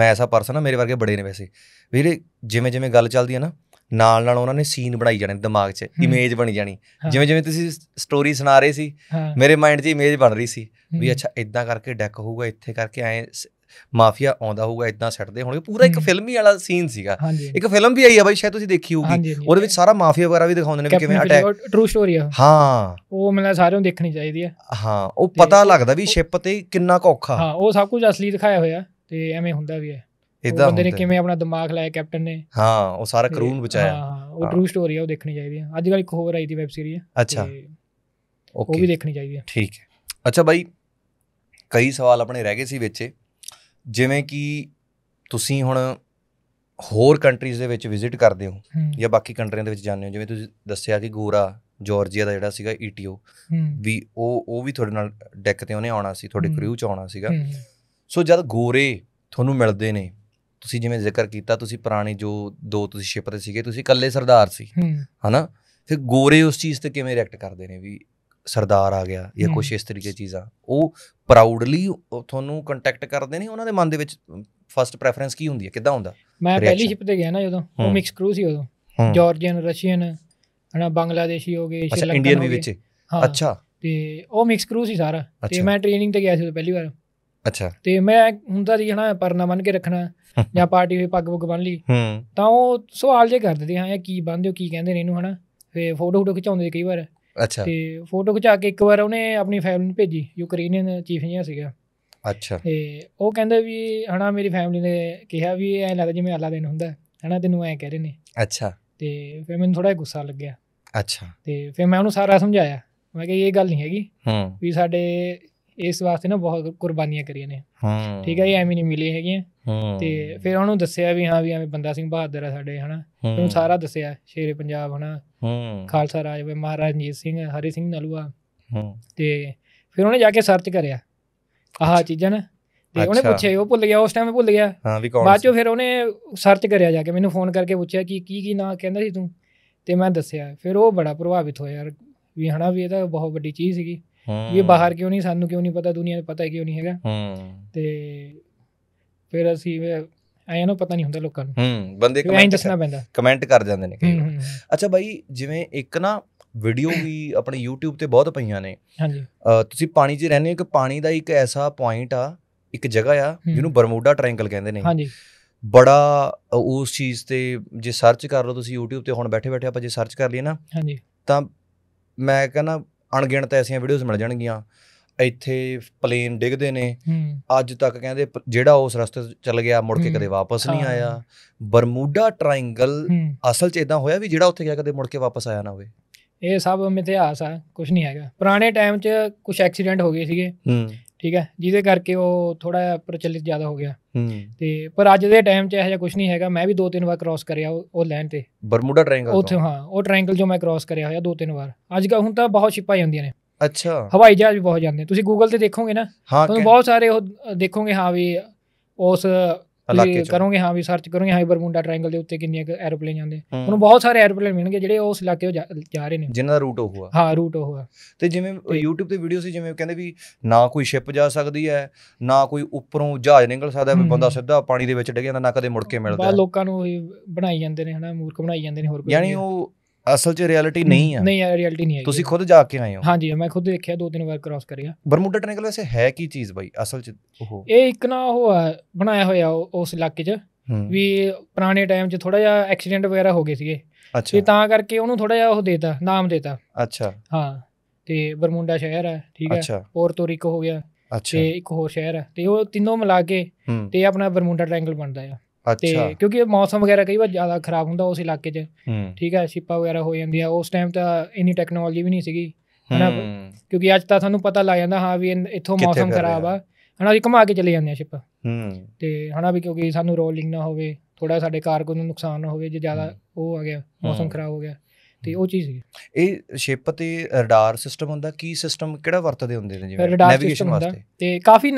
ਮੈਂ ਐਸਾ ਪਰਸਨ ਆ ਮੇਰੇ ਵਰਗੇ ਬੜੇ ਨੇ ਵੈਸੇ ਵੀਰੇ ਜਿਵੇਂ ਜਿਵੇਂ ਗੱਲ ਚੱਲਦੀ ਆ ਨਾ ਨਾਲ ਨਾਲ ਉਹਨਾਂ ਨੇ ਸੀਨ ਬਣਾਈ ਜਾਣੇ ਦਿਮਾਗ 'ਚ ਇਮੇਜ ਬਣੀ ਜਾਣੀ ਜਿਵੇਂ ਜਿਵੇਂ ਤੁਸੀਂ ਸਟੋਰੀ ਸੁਣਾ ਰਹੇ ਸੀ ਮੇਰੇ ਮਾਈਂਡ 'ਚ ਇਮੇਜ ਬਣ ਰਹੀ ਸੀ ਵੀ ਅੱਛਾ ਇਦਾਂ ਕਰਕੇ ਡੈਕ ਹੋਊਗਾ ਇੱਥੇ ਕਰਕੇ ਐ ਮਾਫੀਆ ਆਉਂਦਾ ਹੋਊਗਾ ਇਦਾਂ ਸੱਟਦੇ ਹੋਣਗੇ ਪੂਰਾ ਇੱਕ ਫਿਲਮੀ ਵਾਲਾ ਸੀਨ ਸੀਗਾ ਇੱਕ ਫਿਲਮ ਵੀ ਆਈ ਆ ਬਾਈ ਸ਼ਾਇਦ ਤੁਸੀਂ ਦੇਖੀ ਹੋਊਗੀ ਉਹਦੇ ਵਿੱਚ ਸਾਰਾ ਮਾਫੀਆ ਵਗੈਰਾ ਵੀ ਦਿਖਾਉਂਦੇ ਨੇ ਕਿਵੇਂ ਅਟੈਕ ਟਰੂ ਸਟੋਰੀ ਆ ਹਾਂ ਉਹ ਮੈਨੂੰ ਸਾਰਿਆਂ ਨੂੰ ਦੇਖਣੀ ਚਾਹੀਦੀ ਆ ਹਾਂ ਉਹ ਪਤਾ ਲੱਗਦਾ ਵੀ ਸ਼ਿਪ ਤੇ ਕਿੰਨਾ ਔਖਾ ਹਾਂ ਉਹ ਸਭ ਕੁਝ ਅਸਲੀ ਦਿਖਾਇਆ ਹੋਇਆ ਤੇ ਐਵੇਂ ਹੁੰਦਾ ਵੀ ਆ ਇਦਾਂ ਹੁੰਦੇ ਨੇ ਕਿਵੇਂ ਆਪਣਾ ਦਿਮਾਗ ਲਾਇਆ ਕੈਪਟਨ ਨੇ ਹਾਂ ਉਹ ਸਾਰਾ ਕਰੂ ਨੂੰ ਬਚਾਇਆ ਹਾਂ ਉਹ ਟਰੂ ਸਟੋਰੀ ਆ ਉਹ ਦੇਖਣੀ ਚਾਹੀਦੀ ਆ ਅੱਜ ਕੱਲ ਇੱਕ ਹੋਰ ਆਈ ਦੀ ਵੈਬ ਸੀਰੀਜ਼ ਅੱਛਾ ਉਹ ਵੀ ਦੇਖਣੀ ਚਾਹੀਦੀ ਆ ਠੀਕ ਹੈ ਅੱਛਾ ਬਾਈ ਕਈ ਸਵਾਲ ਆਪਣੇ ਰਹਿ ਗਏ ਸੀ ਵਿੱਚੇ ਜਿਵੇਂ ਕਿ ਤੁਸੀਂ ਹੁਣ ਹੋਰ ਕੰਟਰੀਜ਼ ਦੇ ਵਿੱਚ ਵਿਜ਼ਿਟ ਕਰਦੇ ਹੋ ਜਾਂ ਬਾਕੀ ਕੰਟਰੀਆਂ ਦੇ ਵਿੱਚ ਜਾਂਦੇ ਹੋ ਜਿਵੇਂ ਤੁਸੀਂ ਦੱਸਿਆ ਕਿ ਗੋਰਾ ਜਾਰਜੀਆ ਦਾ ਜਿਹੜਾ ਸੀਗਾ ਈਟੀਓ e ਵੀ ਉਹ ਉਹ ਵੀ ਤੁਹਾਡੇ ਨਾਲ ਡੈਕ ਤੇ ਉਹਨੇ ਆਉਣਾ ਸੀ ਤੁਹਾਡੇ ਕ੍ਰਿਊ ਚ ਆਉਣਾ ਸੀਗਾ ਸੋ ਜਦ ਗੋਰੇ ਤੁਹਾਨੂੰ ਮਿਲਦੇ ਨੇ ਤੁਸੀਂ ਜਿਵੇਂ ਜ਼ਿਕਰ ਕੀਤਾ ਤੁਸੀਂ ਪੁਰਾਣੇ ਜੋ ਦੋ ਤੁਸੀਂ ਸ਼ਿਪ ਤੇ ਸੀਗੇ ਤੁਸੀਂ ਇਕੱਲੇ ਸਰਦਾਰ ਸੀ ਹਨਾ ਫਿਰ ਗੋਰੇ ਉਸ ਚੀਜ਼ ਤੇ ਕਿਵੇਂ ਰਿਐਕਟ ਕਰਦੇ ਨੇ ਵੀ ਸਰਦਾਰ ਆ ਗਿਆ ਜਾਂ ਕੁਝ ਇਸ ਤਰੀਕੇ ਦੀ ਚੀਜ਼ਾਂ ਉਹ ਪ੍ਰਾਊਡਲੀ ਤੁਹਾਨੂੰ ਕੰਟੈਕਟ ਕਰਦੇ ਨੇ ਉਹਨਾਂ ਦੇ ਮਨ ਦੇ ਵਿੱਚ ਫਰਸਟ ਪ੍ਰੈਫਰੈਂਸ ਕੀ ਹੁੰਦੀ ਹੈ ਕਿੱਦਾਂ ਹੁੰਦਾ ਮੈਂ ਪਹਿਲੀ ਸ਼ਿਪ ਤੇ ਗਿਆ ਨਾ ਜਦੋਂ ਉਹ ਮਿਕਸ ਕਰੂ ਸੀ ਉਦੋਂ ਜਾਰਜੀਅਨ ਰਸ਼ੀਅਨ ਹਨਾ ਬੰਗਲਾਦੇਸ਼ੀ ਹੋ ਗਏ ਸ਼੍ਰੀਲੰਕਨ ਇੰਡੀਅਨ ਵੀ ਵਿੱਚ ਅੱਛਾ ਤੇ ਉਹ ਮਿਕਸ ਕਰੂ ਸੀ ਸਾਰਾ ਤੇ ਮੈਂ ਟ੍ਰੇਨਿੰਗ ਤੇ ਗਿਆ ਸੀ ਉਹ ਪਹਿਲੀ ਵਾਰ ਅੱਛਾ ਤੇ ਮੈਂ ਹੁੰਦਾ ਸੀ ਹਨਾ ਪਰਨਾ ਬੰਨ ਕੇ ਰੱਖਣਾ ਜਾਂ ਪਾਰਟੀ ਵੀ ਪੱਗ ਬੁੱਗ ਬੰਨ ਲਈ ਤਾਂ ਉਹ ਸਵਾਲ ਜੇ ਕਰ ਦਿੰਦੇ ਹਾਂ ਇਹ ਕੀ ਬੰਨਦੇ ਹੋ ਕੀ ਕਹਿੰਦੇ ਨੇ ਇਹਨੂੰ ਹਨਾ ਫੇ ਫੋਟੋ ਫੋਟੋ ਖਿਚਾਉਂਦੇ ਕਈ ਵਾਰ ਅੱਛਾ ਤੇ ਫੋਟੋ ਖਿਚਾ ਕੇ ਇੱਕ ਵਾਰ ਉਹਨੇ ਆਪਣੀ ਫੈਮਿਲੀ ਨੂੰ ਭੇਜੀ ਯੂਕਰੇਨੀਅਨ ਚੀਫ ਜਿਹਾ ਸੀਗਾ ਅੱਛਾ ਤੇ ਉਹ ਕਹਿੰਦੇ ਵੀ ਹਨਾ ਮੇਰੀ ਫੈਮਿਲੀ ਨੇ ਕਿਹਾ ਵੀ ਐ ਲੱਗਦਾ ਜਿਵੇਂ ਅੱਲਾ ਦਿਨ ਹੁੰਦਾ ਹਨਾ ਤੈਨੂੰ ਐ ਕਹਿ ਰਹੇ ਨੇ ਅੱਛਾ ਤੇ ਫਿਰ ਮੈਨੂੰ ਥੋੜਾ ਗੁੱਸਾ ਲੱਗਿਆ ਅੱਛਾ ਤੇ ਫਿਰ ਮੈਂ ਉਹਨੂੰ ਸਾਰਾ ਸਮਝਾਇਆ ਮੈਂ ਕਿਹਾ ਇਹ ਗੱਲ ਨਹੀਂ ਹੈਗੀ ਹੂੰ ਵੀ ਸਾਡੇ ਇਸ ਵਾਸਤੇ ਨਾ ਬਹੁਤ ਕੁਰਬਾਨੀਆਂ ਕਰੀਆਂ ਨੇ ਹੂੰ ਠੀਕ ਹੈ ਇਹ ਐਵੇਂ ਨਹੀਂ ਮਿਲੀ ਹੈਗੀਆਂ ਤੇ ਫਿਰ ਉਹਨੂੰ ਦੱਸਿਆ ਵੀ ਹਾਂ ਵੀ ਐਵੇਂ ਬੰਦਾ ਸਿੰਘ ਬਹਾਦਰ ਆ ਸਾਡੇ ਹਨਾ ਉਹਨੂੰ ਸਾਰਾ ਦੱਸਿਆ ਸ਼ੇਰੇ ਪੰਜਾਬ ਹਨਾ ਖਾਲਸਾ ਰਾਜ ਵੇ ਮਹਾਰਾਜ ਜੀਤ ਸਿੰਘ ਹਰੀ ਸਿੰਘ ਨਲੂਆ ਤੇ ਫਿਰ ਉਹਨੇ ਜਾ ਕੇ ਸਰਚ ਕਰਿਆ ਆਹ ਚੀਜ਼ਾਂ ਨਾ ਤੇ ਉਹਨੇ ਪੁੱਛਿਆ ਉਹ ਭੁੱਲ ਗਿਆ ਉਸ ਟਾਈਮ ਭੁੱਲ ਗਿਆ ਹਾਂ ਵੀ ਕੌਣ ਬਾਅਦ ਚੋਂ ਫਿਰ ਉਹਨੇ ਸਰਚ ਕਰਿਆ ਜਾ ਕੇ ਮੈਨੂੰ ਫੋਨ ਕਰਕੇ ਪੁੱਛਿਆ ਕਿ ਕੀ ਕੀ ਨਾਂ ਕਹਿੰਦਾ ਸੀ ਤੂੰ ਤੇ ਮੈਂ ਦੱਸਿਆ ਫਿਰ ਉਹ ਬੜਾ ਪ੍ਰਭਾਵਿਤ ਹੋਇਆ ਯਾਰ ਵੀ ਹਨਾ ਵੀ ਇਹ ਤਾਂ ਬਹੁਤ ਵੱਡੀ ਚੀਜ਼ ਸੀਗੀ ਇਹ ਬਾਹਰ ਕਿਉਂ ਨਹੀਂ ਸਾਨੂੰ ਕਿਉਂ ਨਹੀਂ ਪਤਾ ਦੁਨੀਆ ਨੂੰ ਪਤਾ ਕਿਉਂ ਨਹੀਂ ਹੈਗਾ ਤੇ ਫਿਰ ਅਸੀਂ ਐਂ ਨਾ ਪਤਾ ਨਹੀਂ ਹੁੰਦਾ ਲੋਕਾਂ ਨੂੰ ਹੂੰ ਬੰਦੇ ਕਮੈਂਟ ਦੱਸਣਾ ਪੈਂਦਾ ਕਮੈਂਟ ਕਰ ਜਾਂਦੇ ਨੇ ਕਈ ਵਾਰ ਅੱਛਾ ਬਾਈ ਜਿਵੇਂ ਇੱਕ ਨਾ ਵੀਡੀਓ ਵੀ ਆਪਣੇ YouTube ਤੇ ਬਹੁਤ ਪਈਆਂ ਨੇ ਹਾਂਜੀ ਤੁਸੀਂ ਪਾਣੀ 'ਚ ਰਹਿੰਦੇ ਹੋ ਕਿ ਪਾਣੀ ਦਾ ਇੱਕ ਐਸਾ ਪੁਆਇੰਟ ਆ ਇੱਕ ਜਗ੍ਹਾ ਆ ਜਿਹਨੂੰ ਬਰਮੂਡਾ ਟ੍ਰਾਇੰਗਲ ਕਹਿੰਦੇ ਨੇ ਹਾਂਜੀ ਬੜਾ ਉਸ ਚੀਜ਼ ਤੇ ਜੇ ਸਰਚ ਕਰ ਲਓ ਤੁਸੀਂ YouTube ਤੇ ਹੁਣ ਬੈਠੇ ਬੈਠੇ ਆਪਾਂ ਜੇ ਸਰਚ ਕਰ ਲਈਏ ਨਾ ਹਾਂਜੀ ਤਾਂ ਮੈਂ ਕਹਿੰਦਾ ਅਣਗਿਣਤ ਐਸੀਆਂ ਵੀਡੀਓਜ਼ ਮਿਲ ਜਾਣਗੀਆਂ ਇੱਥੇ ਪਲੇਨ ਡਿੱਗਦੇ ਨੇ ਅੱਜ ਤੱਕ ਕਹਿੰਦੇ ਜਿਹੜਾ ਉਸ ਰਸਤੇ ਚੱਲ ਗਿਆ ਮੁੜ ਕੇ ਕਦੇ ਵਾਪਸ ਨਹੀਂ ਆਇਆ ਬਰਮੂਡਾ ਟ੍ਰਾਇੰਗਲ ਅਸਲ 'ਚ ਇਦਾਂ ਹੋਇਆ ਵੀ ਜਿਹੜਾ ਉੱਥੇ ਗਿਆ ਕਦੇ ਮੁੜ ਕੇ ਵਾਪਸ ਆਇਆ ਨਾ ਹੋਵੇ ਇਹ ਸਭ ਇਤਿਹਾਸ ਆ ਕੁਝ ਨਹੀਂ ਹੈਗਾ ਪੁਰਾਣੇ ਟਾਈਮ 'ਚ ਕੁਝ ਐਕਸੀਡੈਂਟ ਹੋ ਗਏ ਸੀਗੇ ਠੀਕ ਹੈ ਜਿਹਦੇ ਕਰਕੇ ਉਹ ਥੋੜਾ ਪ੍ਰਚਲਿਤ ਜ਼ਿਆਦਾ ਹੋ ਗਿਆ ਤੇ ਪਰ ਅੱਜ ਦੇ ਟਾਈਮ 'ਚ ਇਹੋ ਜਿਹਾ ਕੁਝ ਨਹੀਂ ਹੈਗਾ ਮੈਂ ਵੀ ਦੋ ਤਿੰਨ ਵਾਰ ਕ੍ਰਾਸ ਕਰਿਆ ਉਹ ਲੈਂਡ ਤੇ ਬਰਮੂਡਾ ਟ੍ਰਾਇੰਗਲ ਉੱਥੇ ਹਾਂ ਉਹ ਟ੍ਰਾਇੰਗਲ ਜੋ ਮੈਂ ਕ੍ਰਾਸ ਕਰਿਆ ਹੋਇਆ ਦੋ ਤਿੰਨ ਵਾਰ ਅੱਜ ਕੱਲ ਹੁਣ ਤਾਂ ਬਹੁਤ ਸ਼ਿਪਾਂ ਜਾਂਦੀਆਂ ਨੇ ਅੱਛਾ ਹਵਾਈ ਜਹਾਜ਼ ਵੀ ਬਹੁਤ ਜਾਂਦੇ ਤੁਸੀਂ ਗੂਗਲ ਤੇ ਦੇਖੋਗੇ ਨਾ ਤੁਹਾਨੂੰ ਬਹੁਤ ਸਾਰੇ ਉਹ ਦੇਖੋਗੇ ਹਾਂ ਵੀ ਉਸ ਇਲਾਕੇ ਕਰੋਗੇ ਹਾਂ ਵੀ ਸਰਚ ਕਰੋਗੇ ਹਾਂ ਬਰਮੁੰਡਾ ਟ੍ਰਾਇੰਗਲ ਦੇ ਉੱਤੇ ਕਿੰਨੀਆਂ ਐਰੋਪਲੇਨ ਜਾਂਦੇ ਤੁਹਾਨੂੰ ਬਹੁਤ ਸਾਰੇ ਐਰੋਪਲੇਨ ਮਿਲਣਗੇ ਜਿਹੜੇ ਉਸ ਇਲਾਕੇ ਜਾ ਰਹੇ ਨੇ ਜਿਨ੍ਹਾਂ ਦਾ ਰੂਟ ਉਹ ਹੋਆ ਹਾਂ ਰੂਟ ਉਹ ਹੋਆ ਤੇ ਜਿਵੇਂ YouTube ਤੇ ਵੀਡੀਓ ਸੀ ਜਿਵੇਂ ਕਹਿੰਦੇ ਵੀ ਨਾ ਕੋਈ ਸ਼ਿਪ ਜਾ ਸਕਦੀ ਹੈ ਨਾ ਕੋਈ ਉੱਪਰੋਂ ਜਹਾਜ਼ ਨਿਕਲ ਸਕਦਾ ਵੀ ਬੰਦਾ ਸਿੱਧਾ ਪਾਣੀ ਦੇ ਵਿੱਚ ਡਿੱਗ ਜਾਂਦਾ ਨਾ ਕਦੇ ਮੁੜ ਕੇ ਮਿਲਦਾ ਬਾ ਲੋਕਾਂ ਨੂੰ ਬਣਾਈ ਜਾਂਦੇ ਨੇ ਹਨਾ ਮੂਰਖ ਬਣਾਈ ਜਾਂਦੇ ਨੇ ਹੋਰ ਕੋਈ ਯਾਨੀ ਉਹ ਅਸਲ 'ਚ ਰਿਐਲਿਟੀ ਨਹੀਂ ਆ ਨਹੀਂ ਆ ਰਿਐਲਿਟੀ ਨਹੀਂ ਆ ਤੁਸੀਂ ਖੁਦ ਜਾ ਕੇ ਆਏ ਹੋ ਹਾਂਜੀ ਮੈਂ ਖੁਦ ਦੇਖਿਆ ਦੋ ਤਿੰਨ ਵਾਰ ਕ੍ਰਾਸ ਕਰਿਆ ਬਰਮੂਡਾ ਟ੍ਰਾਇੰਗਲ ਵੈਸੇ ਹੈ ਕੀ ਚੀਜ਼ ਬਾਈ ਅਸਲ 'ਚ ਉਹ ਇਹ ਇੱਕ ਨਾ ਉਹ ਆ ਬਣਾਇਆ ਹੋਇਆ ਉਸ ਇਲਾਕੇ 'ਚ ਵੀ ਪੁਰਾਣੇ ਟਾਈਮ 'ਚ ਥੋੜਾ ਜਿਹਾ ਐਕਸੀਡੈਂਟ ਵਗੈਰਾ ਹੋ ਗਏ ਸੀਗੇ ਤੇ ਤਾਂ ਕਰਕੇ ਉਹਨੂੰ ਥੋੜਾ ਜਿਹਾ ਉਹ ਦੇਤਾ ਨਾਮ ਦੇਤਾ ਅੱਛਾ ਹਾਂ ਤੇ ਬਰਮੂਡਾ ਸ਼ਹਿਰ ਹੈ ਠੀਕ ਹੈ ਪੋਰਟੋ ਰਿਕੋ ਹੋ ਗਿਆ ਤੇ ਇੱਕ ਹੋਰ ਸ਼ਹਿਰ ਹੈ ਤੇ ਉਹ ਤਿੰਨੋਂ ਮਿਲਾ ਕੇ ਤੇ ਆਪਣਾ ਬਰਮੂਡਾ ਟ੍ਰਾਇੰਗਲ ਬਣਦਾ ਆ ਤੇ ਕਿਉਂਕਿ ਮੌਸਮ ਵਗੈਰਾ ਕਈ ਵਾਰ ਜ਼ਿਆਦਾ ਖਰਾਬ ਹੁੰਦਾ ਉਸ ਇਲਾਕੇ 'ਚ ਠੀਕ ਹੈ ਸ਼ਿਪਾ ਵਗੈਰਾ ਹੋ ਜਾਂਦੀ ਆ ਉਸ ਟਾਈਮ ਤਾਂ ਇਨੀ ਟੈਕਨੋਲੋਜੀ ਵੀ ਨਹੀਂ ਸੀਗੀ ਹਨਾ ਕਿਉਂਕਿ ਅੱਜ ਤਾਂ ਸਾਨੂੰ ਪਤਾ ਲੱਗ ਜਾਂਦਾ ਹਾਂ ਵੀ ਇੱਥੋਂ ਮੌਸਮ ਖਰਾਬ ਆ ਹਨਾ ਅਸੀਂ ਘੁਮਾ ਕੇ ਚਲੇ ਜਾਂਦੇ ਆ ਸ਼ਿਪਾ ਤੇ ਹਨਾ ਵੀ ਕਿਉਂਕਿ ਸਾਨੂੰ ਰੋਲਿੰਗ ਨਾ ਹੋਵੇ ਥੋੜਾ ਸਾਡੇ ਕਾਰਗੋ ਨੂੰ ਨੁਕਸਾਨ ਨਾ ਹੋਵੇ ਜੇ ਜ਼ਿਆਦਾ ਉਹ ਆ ਗਿਆ ਮੌਸਮ ਖਰਾਬ ਹੋ ਗਿਆ ਤੇ ਉਹ ਚੀਜ਼ ਇਹ ਸ਼ਿਪ ਤੇ ਰਡਾਰ ਸਿਸਟਮ ਹੁੰਦਾ ਕੀ ਸਿਸਟਮ ਕਿਹੜਾ ਵਰਤਦੇ ਹੁੰਦੇ ਨੇ ਜਿਵੇਂ ਨੈਵੀਗੇਸ਼ਨ ਵਾਸਤੇ ਤੇ ਕਾਫੀ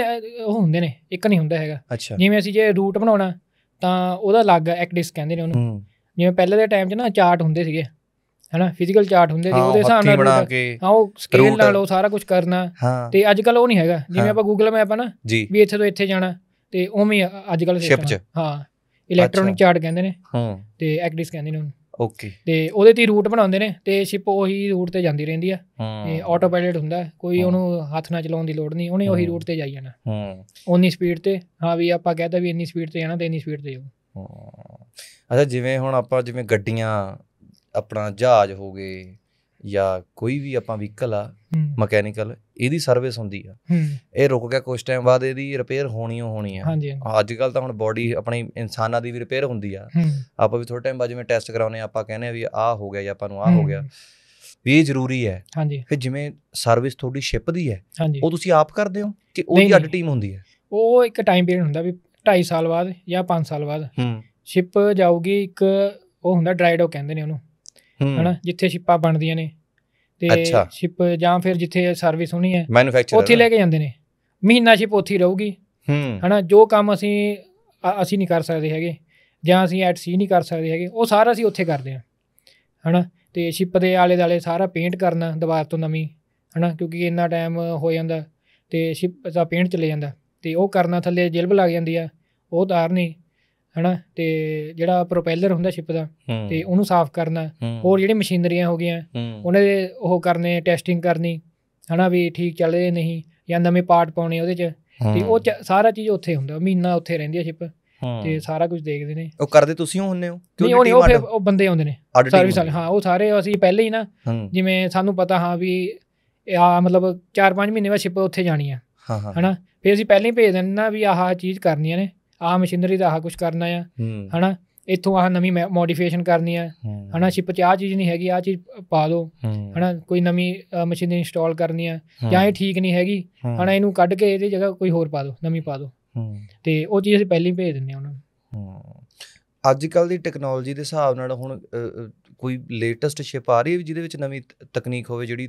ਉਹ ਹੁੰਦੇ ਨੇ ਇੱਕ ਨਹੀਂ ਹੁੰਦਾ ਹੈਗਾ ਜਿਵੇਂ ਅਸੀਂ ਜੇ ਰੂਟ ਬਣਾਉਣਾ ਤਾਂ ਉਹਦਾ ਅਲੱਗ ਐਕਡਿਸ ਕਹਿੰਦੇ ਨੇ ਉਹਨੂੰ ਜਿਵੇਂ ਪਹਿਲੇ ਦੇ ਟਾਈਮ 'ਚ ਨਾ ਚਾਰਟ ਹੁੰਦੇ ਸੀਗੇ ਹਣਾ ਫਿਜ਼ੀਕਲ ਚਾਰਟ ਹੁੰਦੇ ਸੀ ਉਹਦੇ ਹਿਸਾਬ ਨਾਲ ਹਾਂ ਉਹ ਸਕੇਲ ਨਾਲ ਉਹ ਸਾਰਾ ਕੁਝ ਕਰਨਾ ਤੇ ਅੱਜ ਕੱਲ ਉਹ ਨਹੀਂ ਹੈਗਾ ਜਿਵੇਂ ਆਪਾਂ ਗੂਗਲ ਮੈਪ ਆ ਨਾ ਵੀ ਇੱਥੇ ਤੋਂ ਇੱਥੇ ਜਾਣਾ ਤੇ ਉਵੇਂ ਅੱਜ ਕੱਲ ਹਾਂ ਇਲੈਕਟ੍ਰੋਨਿਕ ਚਾਰਟ ਕਹਿੰਦੇ ਨੇ ਹਾਂ ਤੇ ਐਕਡਿਸ ਕਹਿੰਦੇ ਨੇ ਉਹਨੂੰ ਓਕੇ ਤੇ ਉਹਦੇ ਤੇ ਰੂਟ ਬਣਾਉਂਦੇ ਨੇ ਤੇ ਸ਼ਿਪ ਉਹੀ ਰੂਟ ਤੇ ਜਾਂਦੀ ਰਹਿੰਦੀ ਆ ਇਹ ਆਟੋ ਪਾਇਲਟ ਹੁੰਦਾ ਕੋਈ ਉਹਨੂੰ ਹੱਥ ਨਾਲ ਚਲਾਉਣ ਦੀ ਲੋੜ ਨਹੀਂ ਉਹਨੇ ਉਹੀ ਰੂਟ ਤੇ ਜਾਈ ਜਾਣਾ ਹੂੰ ਉਨੀ ਸਪੀਡ ਤੇ ਹਾਂ ਵੀ ਆਪਾਂ ਕਹਿੰਦਾ ਵੀ ਇੰਨੀ ਸਪੀਡ ਤੇ ਜਾਣਾ ਤੇ ਇੰਨੀ ਸਪੀਡ ਤੇ ਜਾਓ ਅੱਛਾ ਜਿਵੇਂ ਹੁਣ ਆਪਾਂ ਜਿਵੇਂ ਗੱਡੀਆਂ ਆਪਣਾ ਜਹਾਜ਼ ਹੋ ਗਏ ਜਾਂ ਕੋਈ ਵੀ ਆਪਾਂ ਵਹੀਕਲ ਆ ਮਕੈਨੀਕਲ ਇਹਦੀ ਸਰਵਿਸ ਹੁੰਦੀ ਆ ਇਹ ਰੁਕ ਗਿਆ ਕੁਝ ਟਾਈਮ ਬਾਅਦ ਇਹਦੀ ਰਿਪੇਅਰ ਹੋਣੀ ਓ ਹੋਣੀ ਆ ਅੱਜ ਕੱਲ ਤਾਂ ਹੁਣ ਬਾਡੀ ਆਪਣੀ ਇਨਸਾਨਾਂ ਦੀ ਵੀ ਰਿਪੇਅਰ ਹੁੰਦੀ ਆ ਆਪਾਂ ਵੀ ਥੋੜੇ ਟਾਈਮ ਬਾਅਦ ਜਿਵੇਂ ਟੈਸਟ ਕਰਾਉਨੇ ਆਪਾਂ ਕਹਿੰਦੇ ਆ ਵੀ ਆਹ ਹੋ ਗਿਆ ਜਾਂ ਆਪਾਂ ਨੂੰ ਆਹ ਹੋ ਗਿਆ ਵੀ ਜ਼ਰੂਰੀ ਹੈ ਹਾਂਜੀ ਫਿਰ ਜਿਵੇਂ ਸਰਵਿਸ ਤੁਹਾਡੀ ਸ਼ਿਪ ਦੀ ਹੈ ਉਹ ਤੁਸੀਂ ਆਪ ਕਰਦੇ ਹੋ ਕਿ ਉਹਦੀ ਅੱਡ ਟੀਮ ਹੁੰਦੀ ਹੈ ਉਹ ਇੱਕ ਟਾਈਮ ਪੀਰੀਅਡ ਹੁੰਦਾ ਵੀ 2.5 ਸਾਲ ਬਾਅਦ ਜਾਂ 5 ਸਾਲ ਬਾਅਦ ਸ਼ਿਪ ਜਾਊਗੀ ਇੱਕ ਉਹ ਹੁੰਦਾ ਡਰਾਈਡੋ ਕਹਿੰਦੇ ਨੇ ਉਹਨੂੰ ਹਨਾ ਜਿੱਥੇ ਸ਼ਿਪਾਂ ਬਣਦੀਆਂ ਨੇ ਤੇ ਸ਼ਿਪ ਜਾਂ ਫਿਰ ਜਿੱਥੇ ਸਰਵਿਸ ਹੋਣੀ ਹੈ ਉੱਥੇ ਲੈ ਕੇ ਜਾਂਦੇ ਨੇ ਮਹੀਨਾ ਸ਼ਿਪ ਉੱਥੇ ਰਹੂਗੀ ਹਨਾ ਜੋ ਕੰਮ ਅਸੀਂ ਅਸੀਂ ਨਹੀਂ ਕਰ ਸਕਦੇ ਹੈਗੇ ਜਾਂ ਅਸੀਂ ਐਟ ਸੀ ਨਹੀਂ ਕਰ ਸਕਦੇ ਹੈਗੇ ਉਹ ਸਾਰਾ ਅਸੀਂ ਉੱਥੇ ਕਰਦੇ ਹਾਂ ਹਨਾ ਤੇ ਸ਼ਿਪ ਦੇ ਆਲੇ ਦਾਲੇ ਸਾਰਾ ਪੇਂਟ ਕਰਨਾ ਦੁਬਾਰ ਤੋਂ ਨਵੀਂ ਹਨਾ ਕਿਉਂਕਿ ਇੰਨਾ ਟਾਈਮ ਹੋ ਜਾਂਦਾ ਤੇ ਸ਼ਿਪ ਦਾ ਪੇਂਟ ਚਲੇ ਜਾਂਦਾ ਤੇ ਉਹ ਕਰਨਾ ਥੱਲੇ ਜਿਲਬ ਲੱਗ ਜਾਂਦੀ ਆ ਉਹ ਤਾਰਨੀ ਹਨਾ ਤੇ ਜਿਹੜਾ ਪ੍ਰੋਪੈਲਰ ਹੁੰਦਾ ਸ਼ਿਪ ਦਾ ਤੇ ਉਹਨੂੰ ਸਾਫ਼ ਕਰਨਾ ਹੋਰ ਜਿਹੜੇ ਮਸ਼ੀਨਰੀਆਂ ਹੋ ਗਈਆਂ ਉਹਨਾਂ ਦੇ ਉਹ ਕਰਨੇ ਟੈਸਟਿੰਗ ਕਰਨੀ ਹਨਾ ਵੀ ਠੀਕ ਚੱਲ ਰਹੇ ਨਹੀਂ ਜਾਂ ਨਵੇਂ ਪਾਰਟ ਪਾਉਣੇ ਉਹਦੇ 'ਚ ਤੇ ਉਹ ਸਾਰਾ ਚੀਜ਼ ਉੱਥੇ ਹੁੰਦਾ ਮਹੀਨਾ ਉੱਥੇ ਰਹਿੰਦੀ ਹੈ ਸ਼ਿਪ ਤੇ ਸਾਰਾ ਕੁਝ ਦੇਖਦੇ ਨੇ ਉਹ ਕਰਦੇ ਤੁਸੀਂ ਹੋ ਹੁੰਨੇ ਹੋ ਕਿਉਂ ਨਹੀਂ ਉਹ ਫਿਰ ਉਹ ਬੰਦੇ ਆਉਂਦੇ ਨੇ ਸਰਵਿਸ ਵਾਲੇ ਹਾਂ ਉਹ ਸਾਰੇ ਅਸੀਂ ਪਹਿਲੇ ਹੀ ਨਾ ਜਿਵੇਂ ਸਾਨੂੰ ਪਤਾ ਹਾਂ ਵੀ ਆ ਮਤਲਬ 4-5 ਮਹੀਨੇ ਬਾਅਦ ਸ਼ਿਪ ਉੱਥੇ ਜਾਣੀ ਆ ਹਨਾ ਫਿਰ ਅਸੀਂ ਪਹਿਲਾਂ ਹੀ ਭੇਜ ਦਿੰਦੇ ਨਾ ਵੀ ਆਹ ਚੀਜ਼ ਕਰਨੀਆਂ ਨੇ ਆਹ ਮਸ਼ੀਨਰੀ ਦਾ ਆਹ ਕੁਝ ਕਰਨਾ ਆ ਹਨਾ ਇੱਥੋਂ ਆਹ ਨਵੀਂ ਮੋਡੀਫਿਕੇਸ਼ਨ ਕਰਨੀ ਆ ਹਨਾ ਸ਼ਿਪ 'ਚ ਆਹ ਚੀਜ਼ ਨਹੀਂ ਹੈਗੀ ਆਹ ਚੀਜ਼ ਪਾ ਦਿਓ ਹਨਾ ਕੋਈ ਨਵੀਂ ਮਸ਼ੀਨਰੀ ਇੰਸਟਾਲ ਕਰਨੀ ਆ ਜਾਂ ਇਹ ਠੀਕ ਨਹੀਂ ਹੈਗੀ ਹਨਾ ਇਹਨੂੰ ਕੱਢ ਕੇ ਇਹਦੀ ਜਗ੍ਹਾ ਕੋਈ ਹੋਰ ਪਾ ਦਿਓ ਨਵੀਂ ਪਾ ਦਿਓ ਤੇ ਉਹ ਚੀਜ਼ ਅਸੀਂ ਪਹਿਲਾਂ ਹੀ ਭੇਜ ਦਿੰਨੇ ਆ ਉਹਨਾਂ ਨੂੰ ਅੱਜ ਕੱਲ ਦੀ ਟੈਕਨੋਲੋਜੀ ਦੇ ਹਿਸਾਬ ਨਾਲ ਹੁਣ ਕੋਈ ਲੇਟੈਸਟ ਸ਼ਿਪ ਆ ਰਹੀ ਹੈ ਜਿਹਦੇ ਵਿੱਚ ਨਵੀਂ ਤਕਨੀਕ ਹੋਵੇ ਜਿਹੜੀ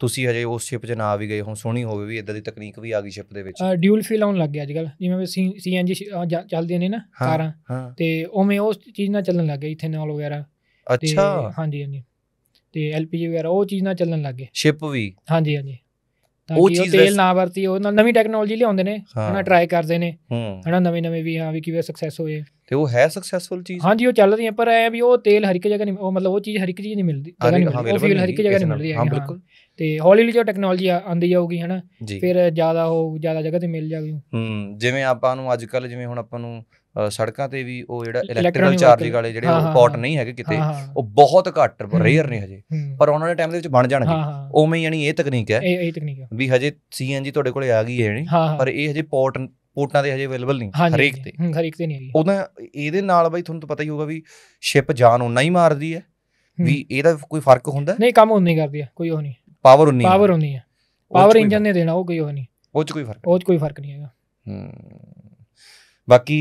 ਤੁਸੀਂ ਹਜੇ ਉਸ ਸ਼ਿਪ 'ਚ ਨਾ ਆ ਵੀ ਗਏ ਹੋ ਸੋਹਣੀ ਹੋਵੇ ਵੀ ਇਦਾਂ ਦੀ ਤਕਨੀਕ ਵੀ ਆ ਗਈ ਸ਼ਿਪ ਦੇ ਵਿੱਚ ਡਿਊਲ ਫਿਲ ਆਉਣ ਲੱਗ ਗਿਆ ਅੱਜਕੱਲ ਜਿਵੇਂ ਸੀਐਨਜੀ ਚੱਲਦੀਆਂ ਨੇ ਨਾ ਕਾਰਾਂ ਤੇ ਉਵੇਂ ਉਸ ਚੀਜ਼ ਨਾਲ ਚੱਲਣ ਲੱਗ ਗਈ ਇਥੇਨੋਲ ਵਗੈਰਾ ਅੱਛਾ ਹਾਂਜੀ ਹਾਂਜੀ ਤੇ ਐਲਪੀਜੀ ਵਗੈਰਾ ਉਹ ਚੀਜ਼ ਨਾਲ ਚੱਲਣ ਲੱਗ ਗਏ ਸ਼ਿਪ ਵੀ ਹਾਂਜੀ ਹਾਂਜੀ ਉਹ ਚੀਜ਼ ਤੇਲ ਨਾ ਵਰਤੀ ਉਹ ਨਾਲ ਨਵੀਂ ਟੈਕਨੋਲੋਜੀ ਲਿਆਉਂਦੇ ਨੇ ਹਨਾ ਟਰਾਈ ਕਰਦੇ ਨੇ ਹਨਾ ਨਵੇਂ ਨਵੇਂ ਵੀ ਹਾਂ ਵੀ ਕਿਵੇਂ ਸਕਸੈਸ ਹੋਏ ਤੇ ਉਹ ਹੈ ਸਕਸੈਸਫੁਲ ਚੀਜ਼ ਹਾਂਜੀ ਉਹ ਚੱਲ ਰਹੀ ਹੈ ਪਰ ਐ ਵੀ ਉਹ ਤੇਲ ਹਰ ਇੱਕ ਜਗ੍ਹਾ ਨਹੀਂ ਉਹ ਮਤਲਬ ਉਹ ਚੀਜ਼ ਹਰ ਇੱਕ ਚੀਜ਼ ਨਹੀਂ ਮਿਲਦੀ ਉਹ ਫਿਊਲ ਹਰ ਇੱਕ ਜਗ੍ਹਾ ਨਹੀਂ ਮਿਲਦੀ ਹਾਂ ਬਿਲਕੁਲ ਤੇ ਹੌਲੀ ਹੌਲੀ ਜੋ ਟੈਕਨੋਲੋਜੀ ਆਂਦੀ ਜਾਊਗੀ ਹਨਾ ਫਿਰ ਜ਼ਿਆਦਾ ਉਹ ਜ਼ਿਆਦਾ ਜਗ੍ਹਾ ਤੇ ਮਿਲ ਜਾਊਗੀ ਹੂੰ ਜਿਵੇਂ ਆਪਾਂ ਨੂੰ ਅੱਜ ਕੱਲ ਜਿਵੇਂ ਹੁਣ ਆਪਾਂ ਨੂੰ ਸੜਕਾਂ ਤੇ ਵੀ ਉਹ ਜਿਹੜਾ ਇਲੈਕਟ੍ਰੀਕਲ ਚਾਰਜਿੰਗ ਵਾਲੇ ਜਿਹੜੇ ਉਹ ਨਹੀਂ ਹੈਗੇ ਕਿਤੇ ਉਹ ਬਹੁਤ ਘੱਟ ਰੇਅਰ ਨੇ ਹਜੇ ਪਰ ਉਹਨਾਂ ਦੇ ਟਾਈਮ ਦੇ ਵਿੱਚ ਬਣ ਜਾਣਗੇ ਉਵੇਂ ਯਾਨੀ ਇਹ ਤਕਨੀਕ ਹੈ ਇਹ ਇਹ ਤਕਨੀਕ ਹੈ ਵੀ ਹਜੇ ਸੀਐਨਜੀ ਤੁਹਾਡੇ ਕੋਲੇ ਆ ਗਈ ਹੈ ਨਹੀਂ ਪਰ ਇਹ ਹਜੇ ਪੋਰਟ ਪੋਰਟਾਂ ਦੇ ਹਜੇ ਅਵੇਲੇਬਲ ਨਹੀਂ ਹਰੇਕ ਤੇ ਹਰੇਕ ਤੇ ਨਹੀਂ ਉਹਦਾ ਇਹਦੇ ਨਾਲ ਬਾਈ ਤੁਹਾਨੂੰ ਤਾਂ ਪਤਾ ਹੀ ਹੋਊਗਾ ਵੀ ਸ਼ਿਪ ਜਾਨ ਉਨਾ ਹੀ ਮਾਰਦੀ ਹੈ ਵੀ ਇਹਦਾ ਕੋਈ ਫਰਕ ਹੁੰਦਾ ਨਹੀਂ ਕੰਮ ਉਨਾ ਹੀ ਕਰਦੀ ਹੈ ਕੋਈ ਉਹ ਨਹੀਂ ਪਾਵਰ ਉਨੀ ਪਾਵਰ ਉਨੀ ਹੈ ਪਾਵਰ ਇੰਜਨ ਨੇ ਦੇਣਾ ਉਹ ਕੋਈ ਉਹ ਨਹੀਂ ਉਹ ਚ ਕੋਈ ਫਰਕ ਉਹ ਚ ਕੋਈ ਫਰਕ ਨਹੀਂ ਹੈਗਾ ਹੂੰ ਬਾਕੀ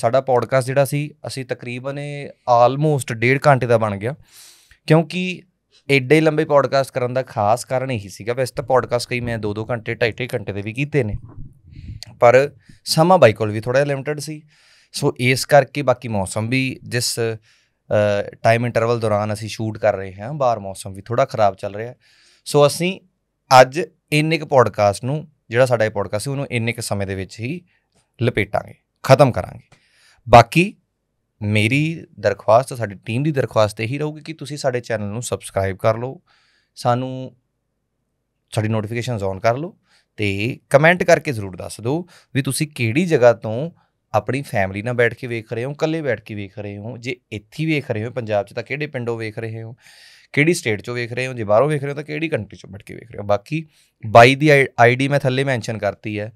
ਸਾਡਾ ਪੋਡਕਾਸਟ ਜਿਹੜਾ ਸੀ ਅਸੀਂ ਤਕਰੀਬਨ ਇਹ ਆਲਮੋਸਟ 1.5 ਘੰਟੇ ਦਾ ਬਣ ਗਿਆ ਕਿਉਂਕਿ ਐਡੇ ਲੰਬੇ ਪੋਡਕਾਸਟ ਕਰਨ ਦਾ ਖਾਸ ਕਾਰਨ ਇਹੀ ਸੀਗਾ ਵੈਸੇ ਤਾਂ ਪੋਡਕਾਸਟ ਕਈ ਮੈਂ 2-2 ਘੰਟੇ 2.5 ਘੰਟੇ ਦੇ ਵੀ ਕੀਤੇ ਨੇ ਪਰ ਸਮਾਂ ਬਾਈ ਕੋਲ ਵੀ ਥੋੜਾ ਲਿਮਟਿਡ ਸੀ ਸੋ ਇਸ ਕਰਕੇ ਬਾਕੀ ਮੌਸਮ ਵੀ ਜਿਸ ਟਾਈਮ ਇੰਟਰਵਲ ਦੌਰਾਨ ਅਸੀਂ ਸ਼ੂਟ ਕਰ ਰਹੇ ਹਾਂ ਬਾਹਰ ਮੌਸਮ ਵੀ ਥੋੜਾ ਖਰਾਬ ਚੱਲ ਰਿਹਾ ਸੋ ਅਸੀਂ ਅੱਜ ਇੰਨੇ ਕ ਪੋਡਕਾਸਟ ਨੂੰ ਜਿਹੜਾ ਸਾਡਾ ਇਹ ਪੋਡਕਾਸਟ ਸੀ ਉਹਨੂੰ ਇੰਨੇ ਕ ਸਮੇਂ ਦੇ ਵਿੱਚ ਹੀ ਲਪੇਟਾਂਗੇ ਖਤਮ ਕਰਾਂਗੇ ਬਾਕੀ ਮੇਰੀ ਦਰਖਾਸਤ ਸਾਡੀ ਟੀਮ ਦੀ ਦਰਖਾਸਤ ਇਹੀ ਰਹੂਗੀ ਕਿ ਤੁਸੀਂ ਸਾਡੇ ਚੈਨਲ ਨੂੰ ਸਬਸਕ੍ਰਾਈਬ ਕਰ ਲਓ ਸਾਨੂੰ ਸਾਡੀ ਨੋਟੀਫਿਕੇਸ਼ਨਸ ਔਨ ਕਰ ਲਓ ਤੇ ਕਮੈਂਟ ਕਰਕੇ ਜ਼ਰੂਰ ਦੱਸ ਦਿਓ ਵੀ ਤੁਸੀਂ ਕਿਹੜੀ ਜਗ੍ਹਾ ਤੋਂ ਆਪਣੀ ਫੈਮਿਲੀ ਨਾਲ ਬੈਠ ਕੇ ਵੇਖ ਰਹੇ ਹੋ ਇਕੱਲੇ ਬੈਠ ਕੇ ਵੇਖ ਰਹੇ ਹੋ ਜੇ ਇੱਥੇ ਵੇਖ ਰਹੇ ਹੋ ਪੰਜਾਬ 'ਚ ਤਾਂ ਕਿਹੜੇ ਪਿੰਡੋਂ ਵੇਖ ਰਹੇ ਹੋ ਕਿਹੜੀ ਸਟੇਟ 'ਚੋਂ ਵੇਖ ਰਹੇ ਹੋ ਜੇ ਬਾਹਰੋਂ ਵੇਖ ਰਹੇ ਹੋ ਤਾਂ ਕਿਹੜੀ ਕੰਟਰੀ 'ਚੋਂ ਬੈਠ ਕੇ ਵੇਖ ਰਹੇ ਹੋ ਬਾਕੀ ਬਾਈ ਦੀ ਆਈਡੀ ਮੈਂ ਥੱਲੇ ਮੈਂਸ਼ਨ ਕਰਤੀ ਹੈ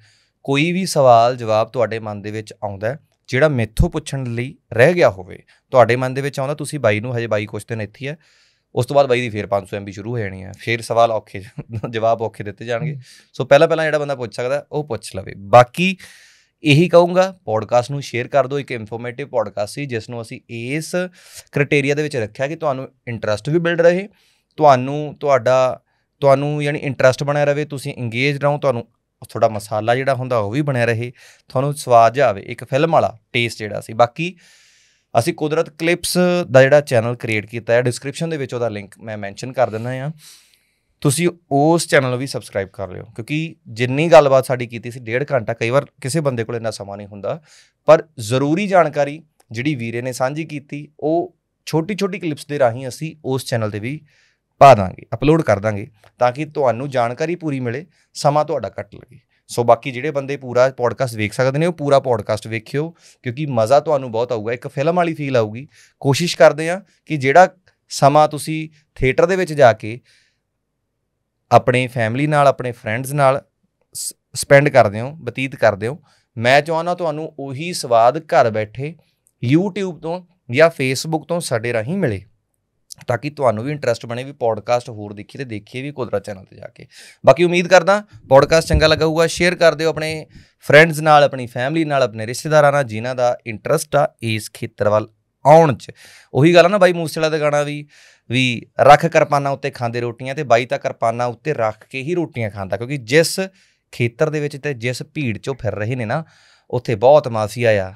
ਕੋਈ ਵੀ ਸਵਾਲ ਜਵਾਬ ਤੁਹਾਡੇ ਮਨ ਦੇ ਵਿੱਚ ਆਉਂਦਾ ਜਿਹੜਾ ਮੈਥੋਂ ਪੁੱਛਣ ਲਈ ਰਹਿ ਗਿਆ ਹੋਵੇ ਤੁਹਾਡੇ ਮਨ ਦੇ ਵਿੱਚ ਆਉਂਦਾ ਤੁਸੀਂ ਬਾਈ ਨੂੰ ਹਜੇ ਬਾਈ ਕੁਛ ਦਿਨ ਇੱਥੇ ਹੈ ਉਸ ਤੋਂ ਬਾਅਦ ਬਾਈ ਦੀ ਫੇਰ 500 ਐਮਬੀ ਸ਼ੁਰੂ ਹੋ ਜਾਣੀ ਹੈ ਫੇਰ ਸਵਾਲ ਔਖੇ ਜਵਾਬ ਔਖੇ ਦਿੱਤੇ ਜਾਣਗੇ ਸੋ ਪਹਿਲਾ ਪਹਿਲਾਂ ਜਿਹੜਾ ਬੰਦਾ ਪੁੱਛ ਸਕਦਾ ਉਹ ਪੁੱਛ ਲਵੇ ਬਾਕੀ ਇਹੀ ਕਹੂੰਗਾ ਪੋਡਕਾਸਟ ਨੂੰ ਸ਼ੇਅਰ ਕਰ ਦਿਓ ਇੱਕ ਇਨਫੋਰਮੇਟਿਵ ਪੋਡਕਾਸਟ ਸੀ ਜਿਸ ਨੂੰ ਅਸੀਂ ਇਸ ਕ੍ਰਾਈਟੇਰੀਆ ਦੇ ਵਿੱਚ ਰੱਖਿਆ ਕਿ ਤੁਹਾਨੂੰ ਇੰਟਰਸਟ ਵੀ ਬਿਲਡ ਰਹੇ ਤੁਹਾਨੂੰ ਤੁਹਾਡਾ ਤੁਹਾਨੂੰ ਯਾਨੀ ਇੰਟਰਸਟ ਬਣਿਆ ਰਹੇ ਤੁਸੀਂ ਇੰਗੇਜ ਰਹੋ ਤੁਹਾਨੂੰ ਉਹ ਥੋੜਾ ਮਸਾਲਾ ਜਿਹੜਾ ਹੁੰਦਾ ਉਹ ਵੀ ਬਣਿਆ ਰਹੇ ਤੁਹਾਨੂੰ ਸਵਾਦ ਜਾਵੇ ਇੱਕ ਫਿਲਮ ਵਾਲਾ ਟੇਸਟ ਜਿਹੜਾ ਸੀ ਬਾਕੀ ਅਸੀਂ ਕੁਦਰਤ ਕਲਿੱਪਸ ਦਾ ਜਿਹੜਾ ਚੈਨਲ ਕ੍ਰੀਏਟ ਕੀਤਾ ਹੈ ਡਿਸਕ੍ਰਿਪਸ਼ਨ ਦੇ ਵਿੱਚ ਉਹਦਾ ਲਿੰਕ ਮੈਂ ਮੈਂਸ਼ਨ ਕਰ ਦਿੰਦਾ ਆ ਤੁਸੀਂ ਉਸ ਚੈਨਲ ਨੂੰ ਵੀ ਸਬਸਕ੍ਰਾਈਬ ਕਰ ਲਿਓ ਕਿਉਂਕਿ ਜਿੰਨੀ ਗੱਲਬਾਤ ਸਾਡੀ ਕੀਤੀ ਸੀ ਡੇਢ ਘੰਟਾ ਕਈ ਵਾਰ ਕਿਸੇ ਬੰਦੇ ਕੋਲ ਇੰਨਾ ਸਮਾਂ ਨਹੀਂ ਹੁੰਦਾ ਪਰ ਜ਼ਰੂਰੀ ਜਾਣਕਾਰੀ ਜਿਹੜੀ ਵੀਰੇ ਨੇ ਸਾਂਝੀ ਕੀਤੀ ਉਹ ਛੋਟੀ ਛੋਟੀ ਕਲਿੱਪਸ ਦੇ ਰਾਹੀਂ ਅਸੀਂ ਉਸ ਚੈਨਲ ਤੇ ਵੀ ਪਾ ਦਾਂਗੇ ਅਪਲੋਡ ਕਰ ਦਾਂਗੇ ਤਾਂ ਕਿ ਤੁਹਾਨੂੰ ਜਾਣਕਾਰੀ ਪੂਰੀ ਮਿਲੇ ਸਮਾਂ ਤੁਹਾਡਾ ਘੱਟ ਲੱਗੇ ਸੋ ਬਾਕੀ ਜਿਹੜੇ ਬੰਦੇ ਪੂਰਾ ਪੋਡਕਾਸਟ ਵੇਖ ਸਕਦੇ ਨੇ ਉਹ ਪੂਰਾ ਪੋਡਕਾਸਟ ਵੇਖਿਓ ਕਿਉਂਕਿ ਮਜ਼ਾ ਤੁਹਾਨੂੰ ਬਹੁਤ ਆਊਗਾ ਇੱਕ ਫਿਲਮ ਵਾਲੀ ਫੀਲ ਆਊਗੀ ਕੋਸ਼ਿਸ਼ ਕਰਦੇ ਆ ਕਿ ਜਿਹੜਾ ਸਮਾਂ ਤੁਸੀਂ ਥੀਏਟਰ ਦੇ ਵਿੱਚ ਜਾ ਕੇ ਆਪਣੇ ਫੈਮਿਲੀ ਨਾਲ ਆਪਣੇ ਫਰੈਂਡਸ ਨਾਲ ਸਪੈਂਡ ਕਰਦੇ ਹੋ ਬਤੀਤ ਕਰਦੇ ਹੋ ਮੈਂ ਚਾਹਣਾ ਤੁਹਾਨੂੰ ਉਹੀ ਸਵਾਦ ਘਰ ਬੈਠੇ YouTube ਤੋਂ ਜਾਂ Facebook ਤੋਂ ਸਾਡੇ ਰਾਹੀਂ ਮਿਲੇ ਤਾਂ ਕਿ ਤੁਹਾਨੂੰ ਵੀ ਇੰਟਰਸਟ ਬਣੇ ਵੀ ਪੋਡਕਾਸਟ ਹੋਰ ਦੇਖੀ ਤੇ ਦੇਖੀਏ ਵੀ ਕੁਦਰਤ ਚੈਨਲ ਤੇ ਜਾ ਕੇ ਬਾਕੀ ਉਮੀਦ ਕਰਦਾ ਪੋਡਕਾਸਟ ਚੰਗਾ ਲੱਗਾ ਹੋਊਗਾ ਸ਼ੇਅਰ ਕਰ ਦਿਓ ਆਪਣੇ ਫਰੈਂਡਸ ਨਾਲ ਆਪਣੀ ਫੈਮਿਲੀ ਨਾਲ ਆਪਣੇ ਰਿਸ਼ਤੇਦਾਰਾਂ ਨਾਲ ਜਿਨ੍ਹਾਂ ਦਾ ਇੰਟਰਸਟ ਆ ਇਸ ਖੇਤਰ ਵੱਲ ਆਉਣ ਚ ਉਹੀ ਗੱਲ ਆ ਨਾ ਬਾਈ ਮੂਸੇਲਾ ਦਾ ਗਾਣਾ ਵੀ ਵੀ ਰੱਖ ਕਿਰਪਾਨਾਂ ਉੱਤੇ ਖਾਂਦੇ ਰੋਟੀਆਂ ਤੇ ਬਾਈ ਤਾਂ ਕਿਰਪਾਨਾਂ ਉੱਤੇ ਰੱਖ ਕੇ ਹੀ ਰੋਟੀਆਂ ਖਾਂਦਾ ਕਿਉਂਕਿ ਜਿਸ ਖੇਤਰ ਦੇ ਵਿੱਚ ਤੇ ਜਿਸ ਭੀੜ ਚੋਂ ਫਿਰ ਰਹੇ ਨੇ ਨਾ ਉੱਥੇ ਬਹੁਤ ਮਾਫੀਆ ਆ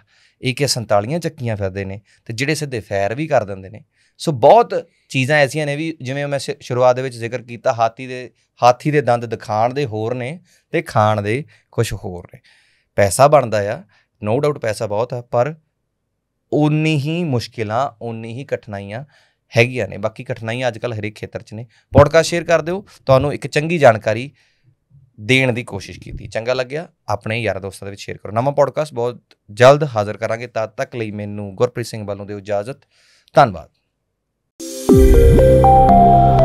ਇਹ 47 ਚੱਕੀਆਂ ਫਿਰਦੇ ਨੇ ਤੇ ਜਿਹੜੇ ਸਿੱਧੇ ਫੈਰ ਵੀ ਕਰ ਦਿੰਦੇ ਨੇ ਸੋ ਬਹੁਤ ਚੀਜ਼ਾਂ ਐਸੀਆਂ ਨੇ ਵੀ ਜਿਵੇਂ ਮੈਂ ਸ਼ੁਰੂਆਤ ਦੇ ਵਿੱਚ ਜ਼ਿਕਰ ਕੀਤਾ ਹਾਥੀ ਦੇ ਹਾਥੀ ਦੇ ਦੰਦ ਦਿਖਾਣ ਦੇ ਹੋਰ ਨੇ ਤੇ ਖਾਣ ਦੇ ਕੁਝ ਹੋਰ ਨੇ ਪੈਸਾ ਬਣਦਾ ਆ ਨੋ ਡਾਊਟ ਪੈਸਾ ਬਹੁਤ ਆ ਪਰ ਉਨੀ ਹੀ ਮੁਸ਼ਕਿਲਾਂ ਉਨੀ ਹੀ ਕਠਿਨਾਈਆਂ ਹੈਗੀਆਂ ਨੇ ਬਾਕੀ ਕਠਿਨਾਈਆਂ ਅੱਜ ਕੱਲ ਹਰੇਕ ਖੇਤਰ 'ਚ ਨੇ ਪੋਡਕਾਸਟ ਸ਼ੇਅਰ ਕਰ ਦਿਓ ਤੁਹਾਨੂੰ ਇੱਕ ਚੰਗੀ ਜਾਣਕਾਰੀ ਦੇਣ ਦੀ ਕੋਸ਼ਿਸ਼ ਕੀਤੀ ਚੰਗਾ ਲੱਗਿਆ ਆਪਣੇ ਯਾਰ ਦੋਸਤਾਂ ਦੇ ਵਿੱਚ ਸ਼ੇਅਰ ਕਰੋ ਨਵਾਂ ਪੋਡਕਾਸਟ ਬਹੁਤ ਜਲਦ ਹਾਜ਼ਰ ਕਰਾਂਗੇ ਤਦ ਤੱਕ ਲਈ ਮੈਨੂੰ ਗੁਰਪ੍ਰੀਤ ਸਿੰਘ ਵੱਲੋਂ ਦਿਓ ਇਜਾਜ਼ਤ ਧੰਨਵਾਦ Música